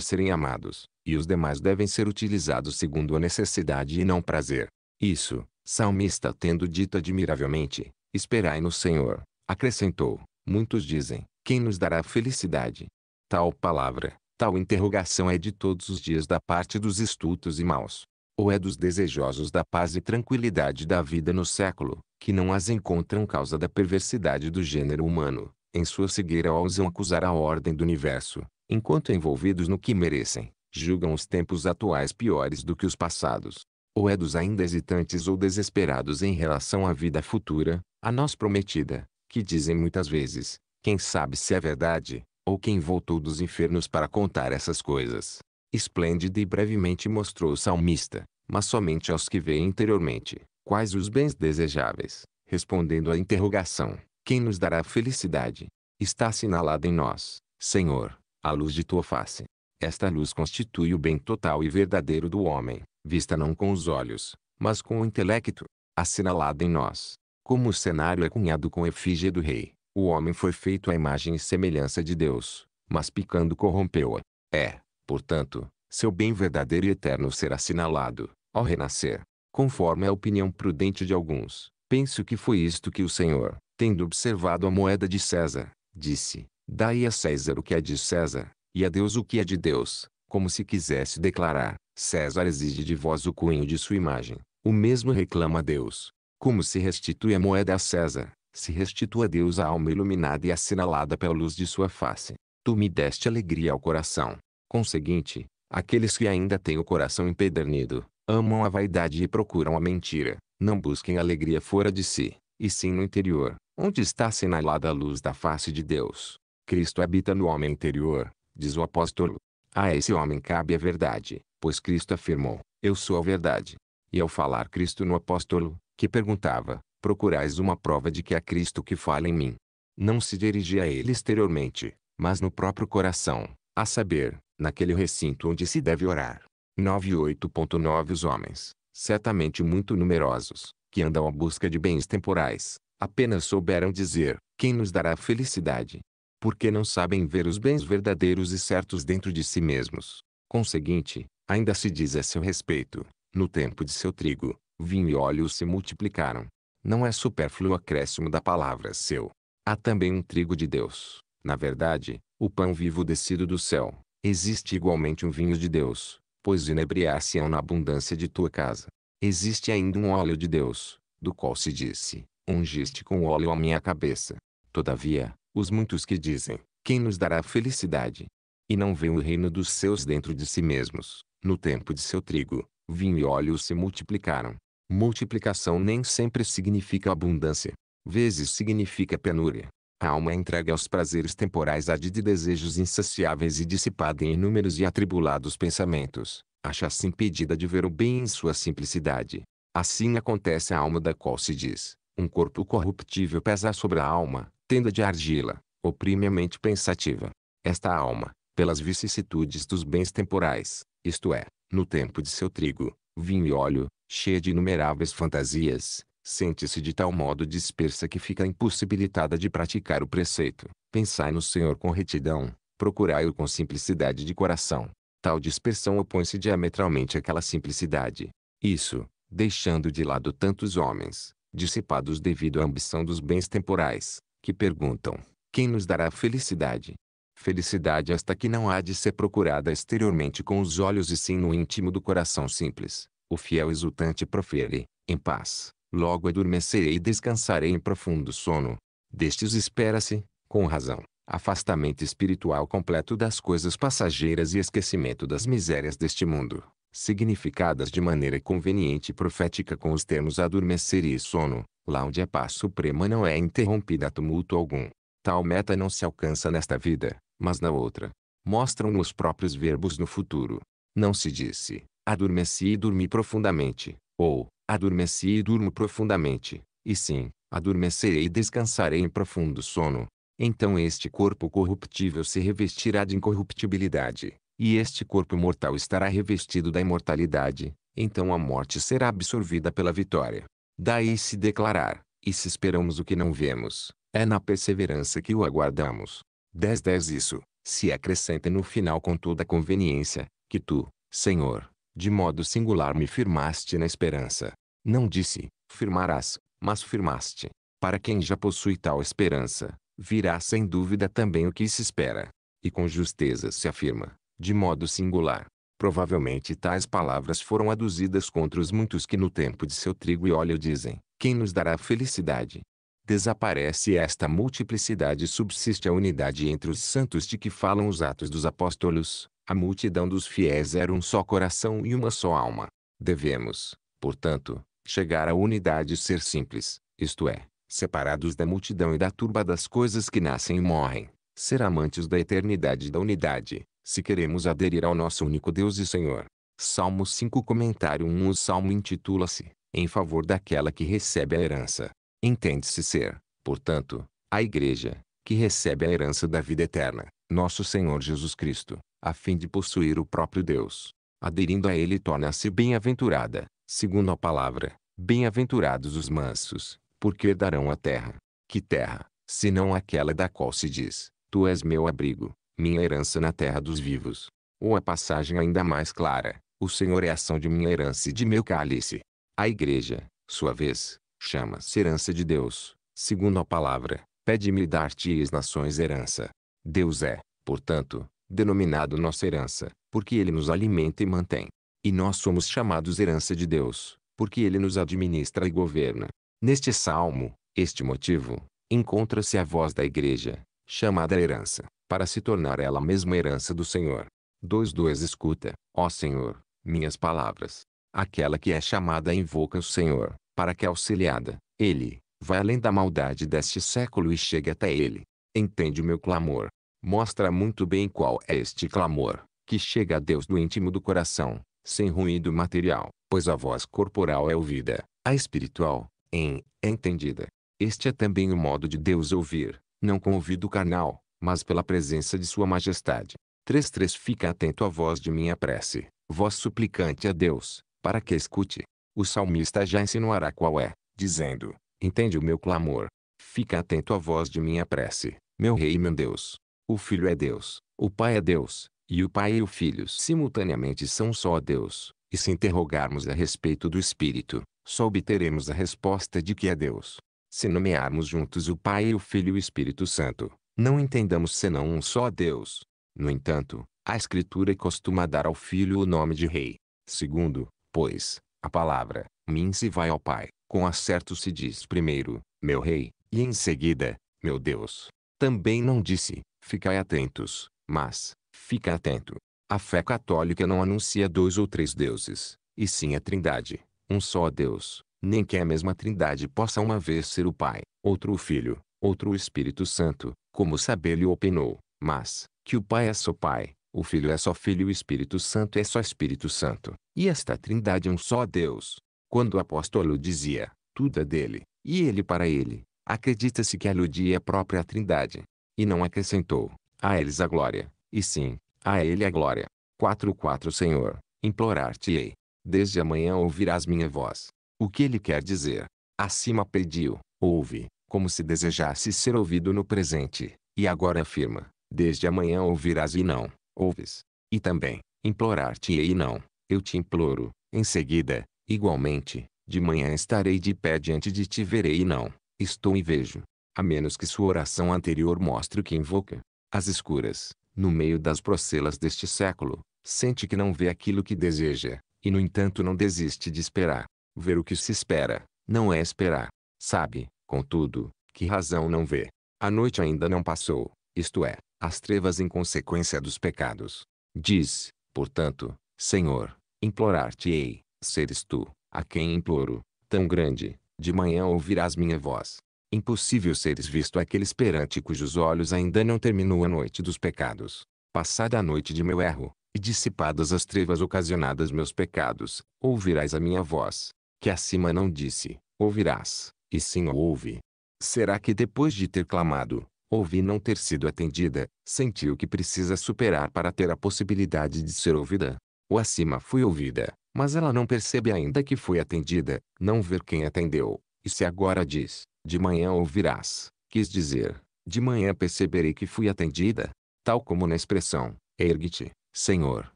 serem amados, e os demais devem ser utilizados segundo a necessidade e não prazer. Isso, salmista tendo dito admiravelmente, esperai no Senhor, acrescentou, Muitos dizem: Quem nos dará felicidade? Tal palavra, tal interrogação é de todos os dias da parte dos estultos e maus. Ou é dos desejosos da paz e tranquilidade da vida no século, que não as encontram causa da perversidade do gênero humano. Em sua cegueira ousam acusar a ordem do universo, enquanto envolvidos no que merecem, julgam os tempos atuais piores do que os passados. Ou é dos ainda hesitantes ou desesperados em relação à vida futura, a nós prometida, que dizem muitas vezes, quem sabe se é verdade, ou quem voltou dos infernos para contar essas coisas. Esplêndida e brevemente mostrou o salmista, mas somente aos que veem interiormente, quais os bens desejáveis, respondendo à interrogação, quem nos dará a felicidade? Está assinalada em nós, Senhor, a luz de tua face. Esta luz constitui o bem total e verdadeiro do homem, vista não com os olhos, mas com o intelecto, assinalada em nós, como o cenário é cunhado com a efígie do rei, o homem foi feito à imagem e semelhança de Deus, mas picando corrompeu-a. É, portanto, seu bem verdadeiro e eterno será assinalado, ao renascer. Conforme a opinião prudente de alguns, penso que foi isto que o Senhor, tendo observado a moeda de César, disse, Daí a César o que é de César, e a Deus o que é de Deus, como se quisesse declarar, César exige de vós o cunho de sua imagem, o mesmo reclama a Deus, como se restitui a moeda a César, se restitua a Deus a alma iluminada e assinalada pela luz de sua face. Tu me deste alegria ao coração. Conseguinte, aqueles que ainda têm o coração empedernido, amam a vaidade e procuram a mentira, não busquem alegria fora de si, e sim no interior, onde está assinalada a luz da face de Deus. Cristo habita no homem interior, diz o apóstolo. A esse homem cabe a verdade, pois Cristo afirmou: Eu sou a verdade. E ao falar Cristo no apóstolo, que perguntava: Procurais uma prova de que há Cristo que fala em mim. Não se dirigia a ele exteriormente, mas no próprio coração, a saber, naquele recinto onde se deve orar. 98.9 Os homens, certamente muito numerosos, que andam à busca de bens temporais, apenas souberam dizer: Quem nos dará a felicidade? Porque não sabem ver os bens verdadeiros e certos dentro de si mesmos. Conseguinte, ainda se diz a seu respeito: No tempo de seu trigo, vinho e óleo se multiplicaram. Não é supérfluo acréscimo da palavra seu. Há também um trigo de Deus. Na verdade, o pão vivo descido do céu. Existe igualmente um vinho de Deus, pois inebriar-se-ão na abundância de tua casa. Existe ainda um óleo de Deus, do qual se disse, ungiste com óleo a minha cabeça. Todavia, os muitos que dizem, quem nos dará felicidade? E não vê o reino dos seus dentro de si mesmos. No tempo de seu trigo, vinho e óleo se multiplicaram. Multiplicação nem sempre significa abundância. Vezes significa penúria. A alma é entregue aos prazeres temporais, há de desejos insaciáveis e dissipada em inúmeros e atribulados pensamentos. Acha-se impedida de ver o bem em sua simplicidade. Assim acontece à alma da qual se diz, um corpo corruptível pesa sobre a alma, tenda de argila, oprime a mente pensativa. Esta alma, pelas vicissitudes dos bens temporais, isto é, no tempo de seu trigo, vinho e óleo, cheia de inumeráveis fantasias, sente-se de tal modo dispersa que fica impossibilitada de praticar o preceito. Pensai no Senhor com retidão, procurai-o com simplicidade de coração. Tal dispersão opõe-se diametralmente àquela simplicidade. Isso, deixando de lado tantos homens, dissipados devido à ambição dos bens temporais, que perguntam: quem nos dará felicidade? Felicidade esta que não há de ser procurada exteriormente com os olhos e sim no íntimo do coração simples. O fiel exultante profere, em paz, logo adormecerei e descansarei em profundo sono. Destes espera-se, com razão, afastamento espiritual completo das coisas passageiras e esquecimento das misérias deste mundo, significadas de maneira conveniente e profética com os termos adormecer e sono, lá onde a paz suprema não é interrompida a tumulto algum. Tal meta não se alcança nesta vida, mas na outra, mostram os próprios verbos no futuro. Não se disse, adormeci e dormi profundamente, ou, adormeci e durmo profundamente, e sim, adormecerei e descansarei em profundo sono. Então este corpo corruptível se revestirá de incorruptibilidade, e este corpo mortal estará revestido da imortalidade, então a morte será absorvida pela vitória. Daí se declarar, e se esperamos o que não vemos, é na perseverança que o aguardamos. 10 10 Isso, se acrescenta no final com toda conveniência, que tu, Senhor, de modo singular me firmaste na esperança. Não disse, firmarás, mas firmaste. Para quem já possui tal esperança, virá sem dúvida também o que se espera. E com justeza se afirma, de modo singular. Provavelmente tais palavras foram aduzidas contra os muitos que no tempo de seu trigo e óleo dizem, quem nos dará felicidade? desaparece esta multiplicidade e subsiste a unidade entre os santos de que falam os Atos dos Apóstolos. A multidão dos fiéis era um só coração e uma só alma. Devemos, portanto, chegar à unidade e ser simples, isto é, separados da multidão e da turba das coisas que nascem e morrem, ser amantes da eternidade e da unidade, se queremos aderir ao nosso único Deus e Senhor. Salmo 5 Comentário 1 O Salmo intitula-se, em favor daquela que recebe a herança. Entende-se ser, portanto, a Igreja, que recebe a herança da vida eterna, nosso Senhor Jesus Cristo, a fim de possuir o próprio Deus. Aderindo a ele torna-se bem-aventurada, segundo a palavra, bem-aventurados os mansos, porque herdarão a terra. Que terra, Se não aquela da qual se diz, tu és meu abrigo, minha herança na terra dos vivos. Ou a passagem ainda mais clara, o Senhor é ação de minha herança e de meu cálice. A igreja, sua vez, chama-se herança de Deus. Segundo a palavra, pede-me dar te as nações herança. Deus é, portanto, denominado nossa herança, porque ele nos alimenta e mantém. E nós somos chamados herança de Deus, porque ele nos administra e governa. Neste salmo, este motivo, encontra-se a voz da igreja, chamada herança, para se tornar ela mesma herança do Senhor. 2.2 Escuta, ó Senhor, minhas palavras. Aquela que é chamada invoca o Senhor, para que auxiliada, ele, vai além da maldade deste século e chegue até ele. Entende o meu clamor. Mostra muito bem qual é este clamor, que chega a Deus do íntimo do coração, sem ruído material, pois a voz corporal é ouvida, a espiritual, em, é entendida. Este é também o modo de Deus ouvir, não com ouvido carnal, mas pela presença de Sua Majestade. 3.3 Fica atento à voz de minha prece, voz suplicante a Deus, para que escute o salmista já insinuará qual é, dizendo: Entende o meu clamor. Fica atento à voz de minha prece, meu rei e meu Deus. O filho é Deus, o pai é Deus, e o pai e o filho simultaneamente são só Deus. E se interrogarmos a respeito do Espírito, só obteremos a resposta de que é Deus. Se nomearmos juntos o Pai e o Filho e o Espírito Santo, não entendamos senão um só Deus. No entanto, a Escritura costuma dar ao Filho o nome de Rei. Segundo, pois, a palavra, mim se vai ao Pai, com acerto se diz primeiro, meu rei, e em seguida, meu Deus. Também não disse, ficai atentos, mas, fica atento. A fé católica não anuncia dois ou três deuses, e sim a trindade, um só Deus, nem que a mesma trindade possa uma vez ser o Pai, outro o Filho, outro o Espírito Santo, como Sabelio opinou, mas, que o Pai é só Pai, o Filho é só Filho e o Espírito Santo é só Espírito Santo. E esta trindade é um só Deus. Quando o apóstolo dizia, tudo é dele, e ele para ele, acredita-se que aludia à é própria trindade. E não acrescentou, a eles a glória, e sim, a ele a glória. 4.4 Senhor, implorar-te-ei. Desde amanhã ouvirás minha voz. O que ele quer dizer? Acima pediu, ouve, como se desejasse ser ouvido no presente, e agora afirma, desde amanhã ouvirás e não ouves, e também, implorar-te-ei não, eu te imploro, em seguida, igualmente, de manhã estarei de pé diante de ti verei e não, estou e vejo, a menos que sua oração anterior mostre o que invoca. As escuras, no meio das procelas deste século, sente que não vê aquilo que deseja, e no entanto não desiste de esperar. Ver o que se espera, não é esperar. Sabe, contudo, que razão não vê. A noite ainda não passou, isto é, as trevas em consequência dos pecados. Diz, portanto, Senhor, implorar-te-ei, seres tu, a quem imploro, tão grande, de manhã ouvirás minha voz. Impossível seres visto aquele esperante cujos olhos ainda não terminou a noite dos pecados. Passada a noite de meu erro, e dissipadas as trevas ocasionadas meus pecados, ouvirás a minha voz, que acima não disse, ouvirás, e sim ouve. Será que depois de ter clamado, Ouvi não ter sido atendida, sentiu que precisa superar para ter a possibilidade de ser ouvida. O acima fui ouvida, mas ela não percebe ainda que foi atendida, não ver quem atendeu. E se agora diz, de manhã ouvirás, quis dizer, de manhã perceberei que fui atendida. Tal como na expressão, ergue-te, Senhor,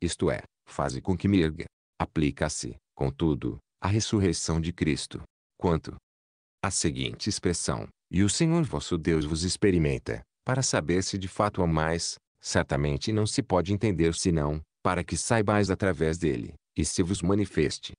isto é, faze com que me erga. Aplica-se, contudo, a ressurreição de Cristo. Quanto à seguinte expressão, e o Senhor vosso Deus vos experimenta, para saber se de fato amais, certamente não se pode entender senão, para que saibais através dele, e se vos manifeste.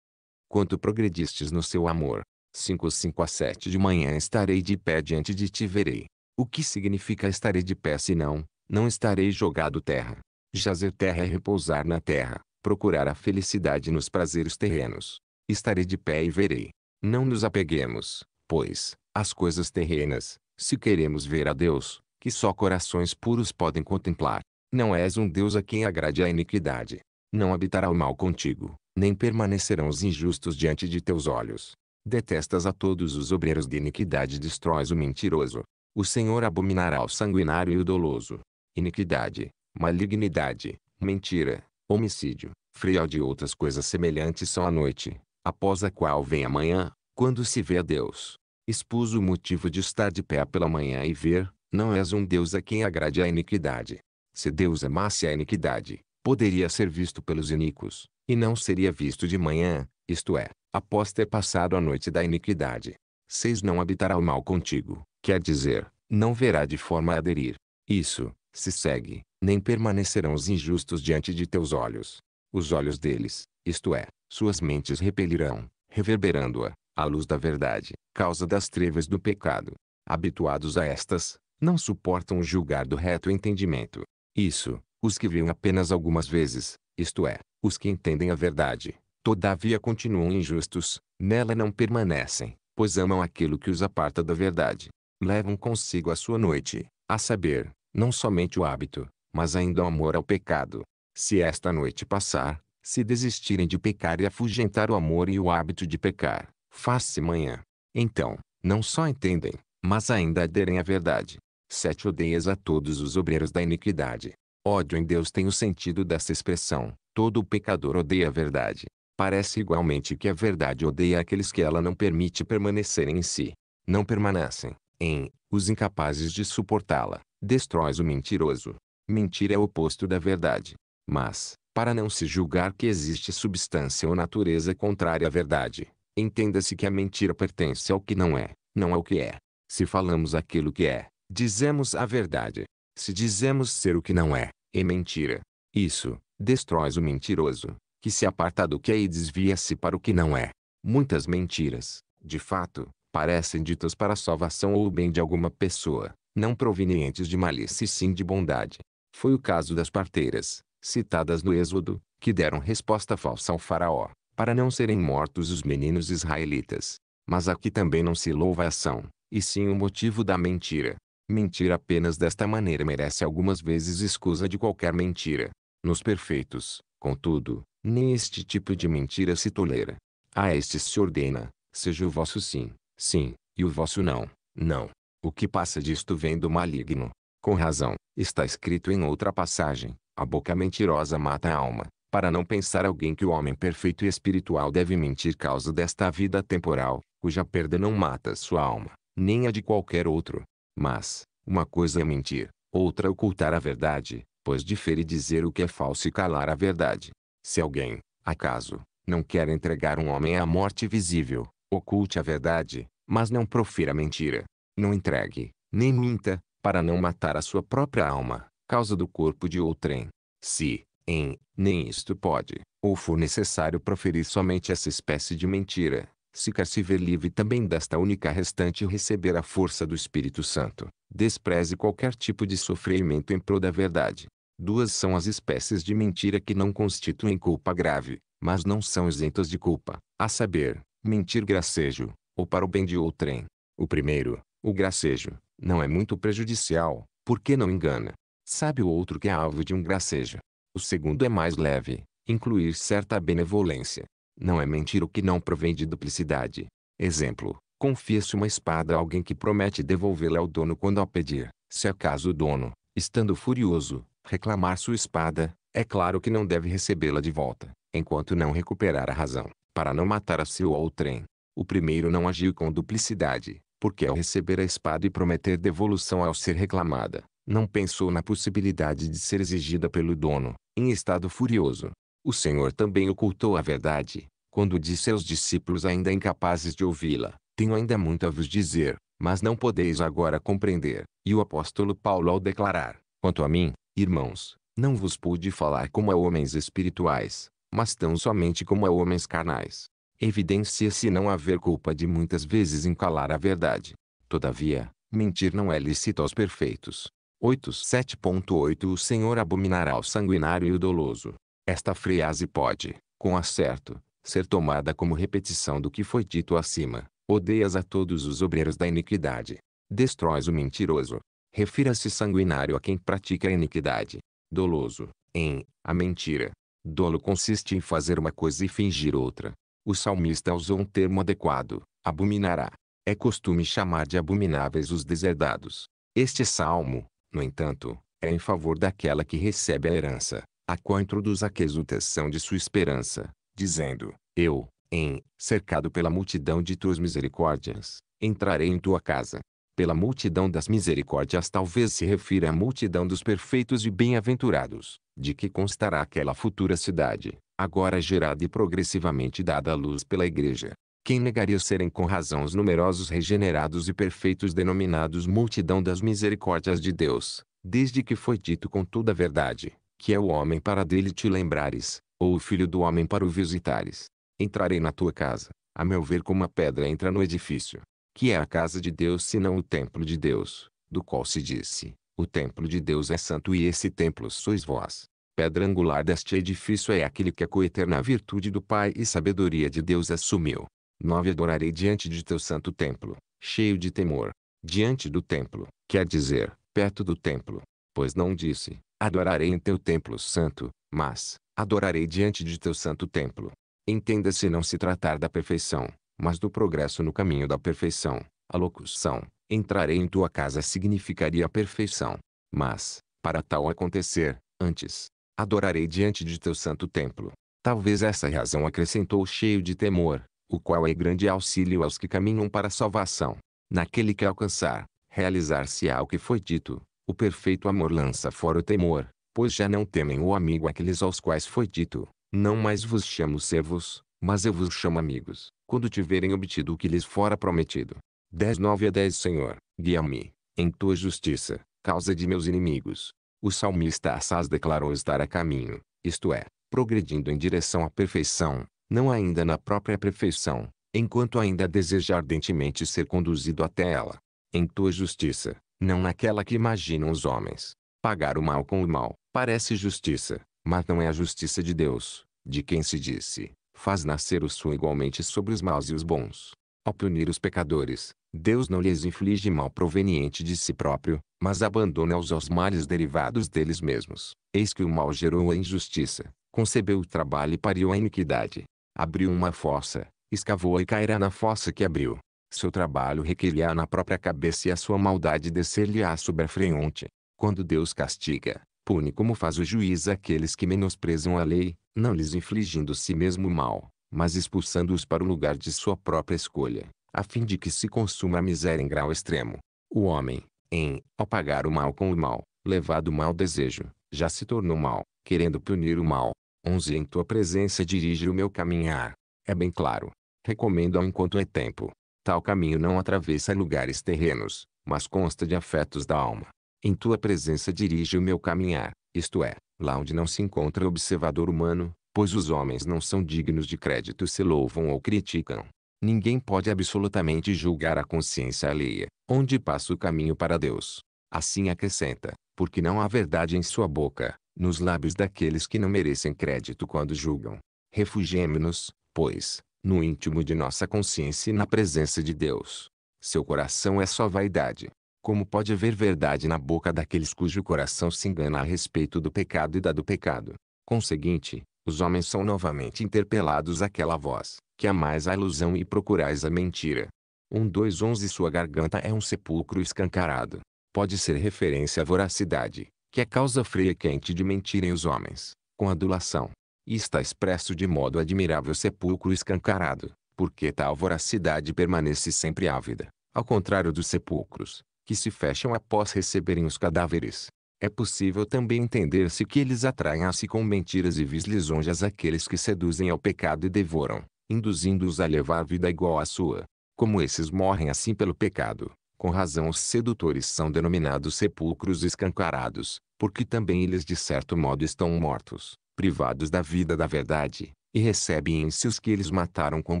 Quanto progredistes no seu amor, 5, 5 a 7 de manhã estarei de pé diante de ti verei. O que significa estarei de pé senão, não estarei jogado terra. Jazer terra é repousar na terra, procurar a felicidade nos prazeres terrenos. Estarei de pé e verei. Não nos apeguemos, pois, as coisas terrenas, se queremos ver a Deus, que só corações puros podem contemplar. Não és um Deus a quem agrade a iniquidade. Não habitará o mal contigo, nem permanecerão os injustos diante de teus olhos. Detestas a todos os obreiros de iniquidade e destróis o mentiroso. O Senhor abominará o sanguinário e o doloso. Iniquidade, malignidade, mentira, homicídio, frialdade e outras coisas semelhantes são a noite, após a qual vem a manhã, quando se vê a Deus expus o motivo de estar de pé pela manhã e ver, não és um Deus a quem agrade a iniquidade. Se Deus amasse a iniquidade, poderia ser visto pelos iníquos, e não seria visto de manhã, isto é, após ter passado a noite da iniquidade. Seis não habitará o mal contigo, quer dizer, não verá de forma a aderir. Isso, se segue, nem permanecerão os injustos diante de teus olhos. Os olhos deles, isto é, suas mentes repelirão, reverberando-a, a luz da verdade, causa das trevas do pecado. Habituados a estas, não suportam o julgar do reto entendimento. Isso, os que viam apenas algumas vezes, isto é, os que entendem a verdade, todavia continuam injustos, nela não permanecem, pois amam aquilo que os aparta da verdade. Levam consigo a sua noite, a saber, não somente o hábito, mas ainda o amor ao pecado. Se esta noite passar, se desistirem de pecar e afugentar o amor e o hábito de pecar, Faz-se manhã. Então, não só entendem, mas ainda aderem à verdade. Sete odeias a todos os obreiros da iniquidade. Ódio em Deus tem o sentido dessa expressão. Todo pecador odeia a verdade. Parece igualmente que a verdade odeia aqueles que ela não permite permanecerem em si. Não permanecem, em, os incapazes de suportá-la. Destróis o mentiroso. Mentira é o oposto da verdade. Mas, para não se julgar que existe substância ou natureza contrária à verdade, Entenda-se que a mentira pertence ao que não é, não ao é que é. Se falamos aquilo que é, dizemos a verdade. Se dizemos ser o que não é, é mentira. Isso, destrói o mentiroso, que se aparta do que é e desvia-se para o que não é. Muitas mentiras, de fato, parecem ditas para a salvação ou o bem de alguma pessoa, não provenientes de malícia e sim de bondade. Foi o caso das parteiras, citadas no Êxodo, que deram resposta falsa ao faraó para não serem mortos os meninos israelitas. Mas aqui também não se louva a ação, e sim o motivo da mentira. Mentir apenas desta maneira merece algumas vezes escusa de qualquer mentira. Nos perfeitos, contudo, nem este tipo de mentira se tolera. A estes se ordena, seja o vosso sim, sim, e o vosso não, não. O que passa disto vem do maligno. Com razão, está escrito em outra passagem, a boca mentirosa mata a alma, para não pensar alguém que o homem perfeito e espiritual deve mentir causa desta vida temporal, cuja perda não mata sua alma, nem a de qualquer outro. Mas, uma coisa é mentir, outra ocultar a verdade, pois difere dizer o que é falso e calar a verdade. Se alguém, acaso, não quer entregar um homem à morte visível, oculte a verdade, mas não profira mentira. Não entregue, nem minta, para não matar a sua própria alma, causa do corpo de outrem. Se, em nem isto pode, ou for necessário proferir somente essa espécie de mentira, se quer se ver livre também desta única restante e receber a força do Espírito Santo, despreze qualquer tipo de sofrimento em prol da verdade. Duas são as espécies de mentira que não constituem culpa grave, mas não são isentas de culpa, a saber, mentir gracejo, ou para o bem de outrem. O primeiro, o gracejo, não é muito prejudicial, porque não engana. Sabe o outro que é alvo de um gracejo, o segundo é mais leve, incluir certa benevolência. Não é mentir o que não provém de duplicidade. Exemplo, confia-se uma espada a alguém que promete devolvê-la ao dono quando a pedir. Se acaso é o dono, estando furioso, reclamar sua espada, é claro que não deve recebê-la de volta, enquanto não recuperar a razão, para não matar a si ou ao trem. O primeiro não agiu com duplicidade, porque ao receber a espada e prometer devolução ao ser reclamada, não pensou na possibilidade de ser exigida pelo dono, em estado furioso. O Senhor também ocultou a verdade, quando disse aos discípulos ainda incapazes de ouvi-la, tenho ainda muito a vos dizer, mas não podeis agora compreender. E o apóstolo Paulo ao declarar, quanto a mim, irmãos, não vos pude falar como a homens espirituais, mas tão somente como a homens carnais. Evidencia-se não haver culpa de muitas vezes em calar a verdade. Todavia, mentir não é lícito aos perfeitos, 87.8 O Senhor abominará o sanguinário e o doloso. Esta frase pode, com acerto, ser tomada como repetição do que foi dito acima. Odeias a todos os obreiros da iniquidade. Destróis o mentiroso. Refira-se sanguinário a quem pratica a iniquidade. Doloso, em, a mentira. Dolo consiste em fazer uma coisa e fingir outra. O salmista usou um termo adequado, abominará. É costume chamar de abomináveis os deserdados. Este salmo, no entanto, é em favor daquela que recebe a herança, a qual introduz a exultação de sua esperança, dizendo: Eu, em, cercado pela multidão de tuas misericórdias, entrarei em tua casa. Pela multidão das misericórdias talvez se refira à multidão dos perfeitos e bem-aventurados, de que constará aquela futura cidade, agora gerada e progressivamente dada à luz pela Igreja. Quem negaria serem com razão os numerosos regenerados e perfeitos denominados multidão das misericórdias de Deus, desde que foi dito com toda a verdade, que é o homem para dele te lembrares, ou o filho do homem para o visitares. Entrarei na tua casa, a meu ver como a pedra entra no edifício, que é a casa de Deus senão o templo de Deus, do qual se disse, o templo de Deus é santo e esse templo sois vós. Pedra angular deste edifício é aquele que a coeterna virtude do Pai e sabedoria de Deus assumiu 9 Adorarei diante de teu santo templo, cheio de temor. Diante do templo, quer dizer, perto do templo. Pois não disse, adorarei em teu templo santo, mas, adorarei diante de teu santo templo. Entenda-se não se tratar da perfeição, mas do progresso no caminho da perfeição. A locução, entrarei em tua casa significaria a perfeição. Mas, para tal acontecer, antes, adorarei diante de teu santo templo. Talvez essa razão acrescentou cheio de temor, o qual é grande auxílio aos que caminham para a salvação. Naquele que alcançar, realizar-se-á o que foi dito, o perfeito amor lança fora o temor, pois já não temem o amigo aqueles aos quais foi dito, não mais vos chamo servos, mas eu vos chamo amigos, quando tiverem obtido o que lhes fora prometido. 19 a 10 Senhor, guia-me, em tua justiça, causa de meus inimigos. O salmista Assaz declarou estar a caminho, isto é, progredindo em direção à perfeição, não ainda na própria perfeição, enquanto ainda deseja ardentemente ser conduzido até ela. Em tua justiça, não naquela que imaginam os homens. Pagar o mal com o mal, parece justiça, mas não é a justiça de Deus, de quem se disse, faz nascer o sul igualmente sobre os maus e os bons. Ao punir os pecadores, Deus não lhes inflige mal proveniente de si próprio, mas abandona-os aos males derivados deles mesmos. Eis que o mal gerou a injustiça, concebeu o trabalho e pariu a iniquidade. Abriu uma fossa, escavou e cairá na fossa que abriu. Seu trabalho requerirá na própria cabeça e a sua maldade descer-lhe-á sobre a fronte. Quando Deus castiga, pune como faz o juiz aqueles que menosprezam a lei, não lhes infligindo si mesmo mal, mas expulsando-os para o lugar de sua própria escolha, a fim de que se consuma a miséria em grau extremo. O homem, em, ao pagar o mal com o mal, levado o mal desejo, já se tornou mal, querendo punir o mal, 11 em tua presença dirige o meu caminhar. É bem claro. Recomendo-a enquanto é tempo. Tal caminho não atravessa lugares terrenos, mas consta de afetos da alma. Em tua presença dirige o meu caminhar, isto é, lá onde não se encontra observador humano, pois os homens não são dignos de crédito se louvam ou criticam. Ninguém pode absolutamente julgar a consciência alheia, onde passa o caminho para Deus. Assim acrescenta, porque não há verdade em sua boca, nos lábios daqueles que não merecem crédito quando julgam. Refugiemo-nos, pois, no íntimo de nossa consciência e na presença de Deus. Seu coração é só vaidade. Como pode haver verdade na boca daqueles cujo coração se engana a respeito do pecado e da do pecado? Conseguinte, os homens são novamente interpelados àquela voz, que amais a ilusão e procurais a mentira. 1 2 11 Sua garganta é um sepulcro escancarado. Pode ser referência à voracidade, que é causa fria e quente de mentirem os homens, com adulação. E está expresso de modo admirável sepulcro escancarado, porque tal voracidade permanece sempre ávida, ao contrário dos sepulcros, que se fecham após receberem os cadáveres. É possível também entender-se que eles atraem a si com mentiras e vis lisonjas aqueles que seduzem ao pecado e devoram, induzindo-os a levar vida igual à sua. Como esses morrem assim pelo pecado, com razão os sedutores são denominados sepulcros escancarados, porque também eles de certo modo estão mortos, privados da vida da verdade, e recebem em si os que eles mataram com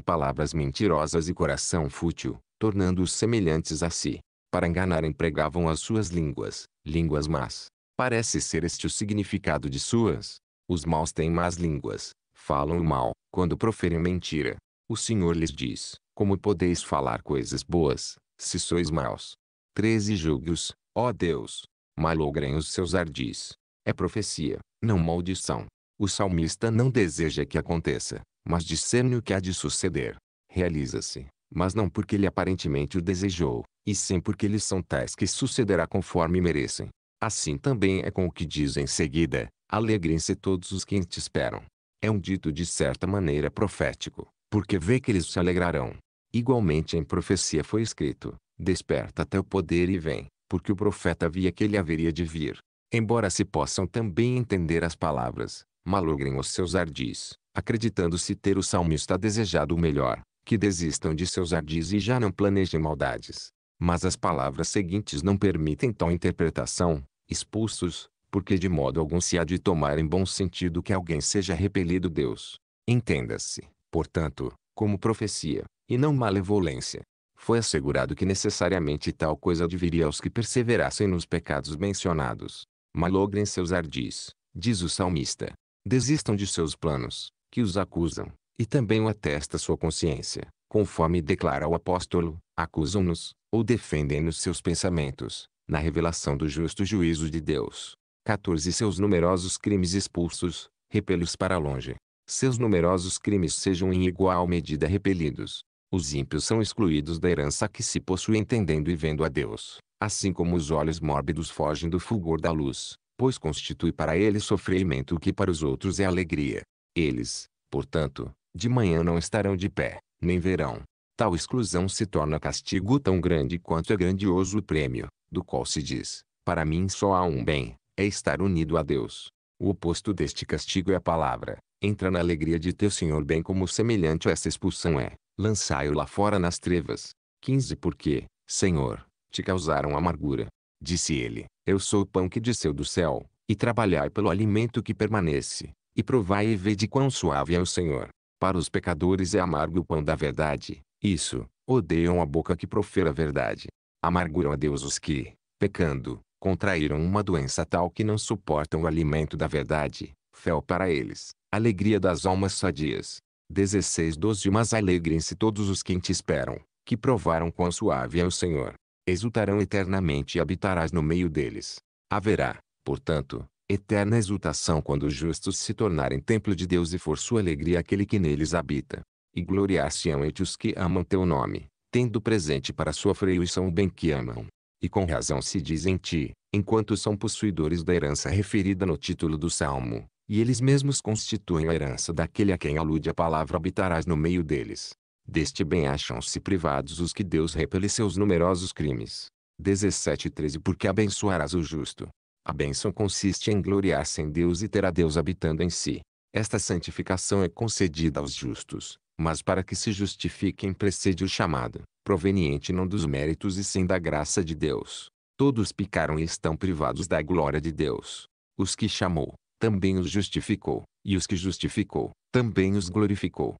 palavras mentirosas e coração fútil, tornando-os semelhantes a si. Para enganar empregavam as suas línguas, línguas más. Parece ser este o significado de suas. Os maus têm más línguas, falam o mal, quando proferem mentira. O Senhor lhes diz, como podeis falar coisas boas, se sois maus. 13 julgos, ó Deus, malogrem os seus ardis. É profecia, não maldição. O salmista não deseja que aconteça, mas discerne o que há de suceder. Realiza-se, mas não porque ele aparentemente o desejou, e sim porque eles são tais que sucederá conforme merecem. Assim também é com o que diz em seguida, alegrem-se todos os que te esperam. É um dito de certa maneira profético, porque vê que eles se alegrarão. Igualmente em profecia foi escrito, desperta teu poder e vem, porque o profeta via que ele haveria de vir. Embora se possam também entender as palavras, malogrem os seus ardis, acreditando-se ter o salmista desejado o melhor, que desistam de seus ardis e já não planejem maldades. Mas as palavras seguintes não permitem tal interpretação, expulsos, porque de modo algum se há de tomar em bom sentido que alguém seja repelido Deus. Entenda-se, portanto, como profecia, e não malevolência. Foi assegurado que necessariamente tal coisa adviria aos que perseverassem nos pecados mencionados. Malogrem seus ardis, diz o salmista. Desistam de seus planos, que os acusam, e também o atesta sua consciência, conforme declara o apóstolo, acusam-nos, ou defendem-nos seus pensamentos, na revelação do justo juízo de Deus. 14 Seus numerosos crimes expulsos, repelos para longe. Seus numerosos crimes sejam em igual medida repelidos, os ímpios são excluídos da herança que se possui entendendo e vendo a Deus, assim como os olhos mórbidos fogem do fulgor da luz, pois constitui para eles sofrimento o que para os outros é alegria. Eles, portanto, de manhã não estarão de pé, nem verão. Tal exclusão se torna castigo tão grande quanto é grandioso o prêmio, do qual se diz, para mim só há um bem, é estar unido a Deus. O oposto deste castigo é a palavra, entra na alegria de teu Senhor bem como semelhante a essa expulsão é lançai-o lá fora nas trevas. 15 Porque, Senhor, te causaram amargura. Disse ele, eu sou o pão que desceu do céu, e trabalhai pelo alimento que permanece, e provai e vede quão suave é o Senhor. Para os pecadores é amargo o pão da verdade, isso, odeiam a boca que profere a verdade. Amarguram a Deus os que, pecando, contraíram uma doença tal que não suportam o alimento da verdade, fel para eles, alegria das almas sadias, 16 12 Mas alegrem-se todos os que te esperam, que provaram quão suave é o Senhor. Exultarão eternamente e habitarás no meio deles. Haverá, portanto, eterna exultação quando os justos se tornarem templo de Deus e for sua alegria aquele que neles habita. E gloriar-se-ão entre os que amam teu nome, tendo presente para sua freuição o bem que amam. E com razão se diz em ti, enquanto são possuidores da herança referida no título do Salmo, e eles mesmos constituem a herança daquele a quem alude a palavra habitarás no meio deles. Deste bem acham-se privados os que Deus repele seus numerosos crimes. 17 e 13 Porque abençoarás o justo. A bênção consiste em gloriar-se em Deus e ter a Deus habitando em si. Esta santificação é concedida aos justos, mas para que se justifiquem precede o chamado, proveniente não dos méritos e sim da graça de Deus. Todos picaram e estão privados da glória de Deus. Os que chamou, também os justificou, e os que justificou, também os glorificou.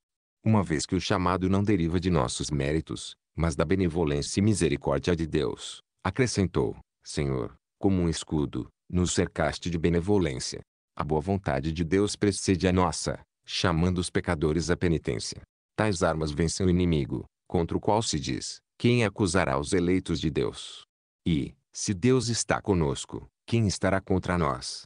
Uma vez que o chamado não deriva de nossos méritos, mas da benevolência e misericórdia de Deus, acrescentou: Senhor, como um escudo, nos cercaste de benevolência. A boa vontade de Deus precede a nossa, chamando os pecadores à penitência. Tais armas vencem o inimigo, contra o qual se diz: Quem acusará os eleitos de Deus? E, se Deus está conosco, quem estará contra nós?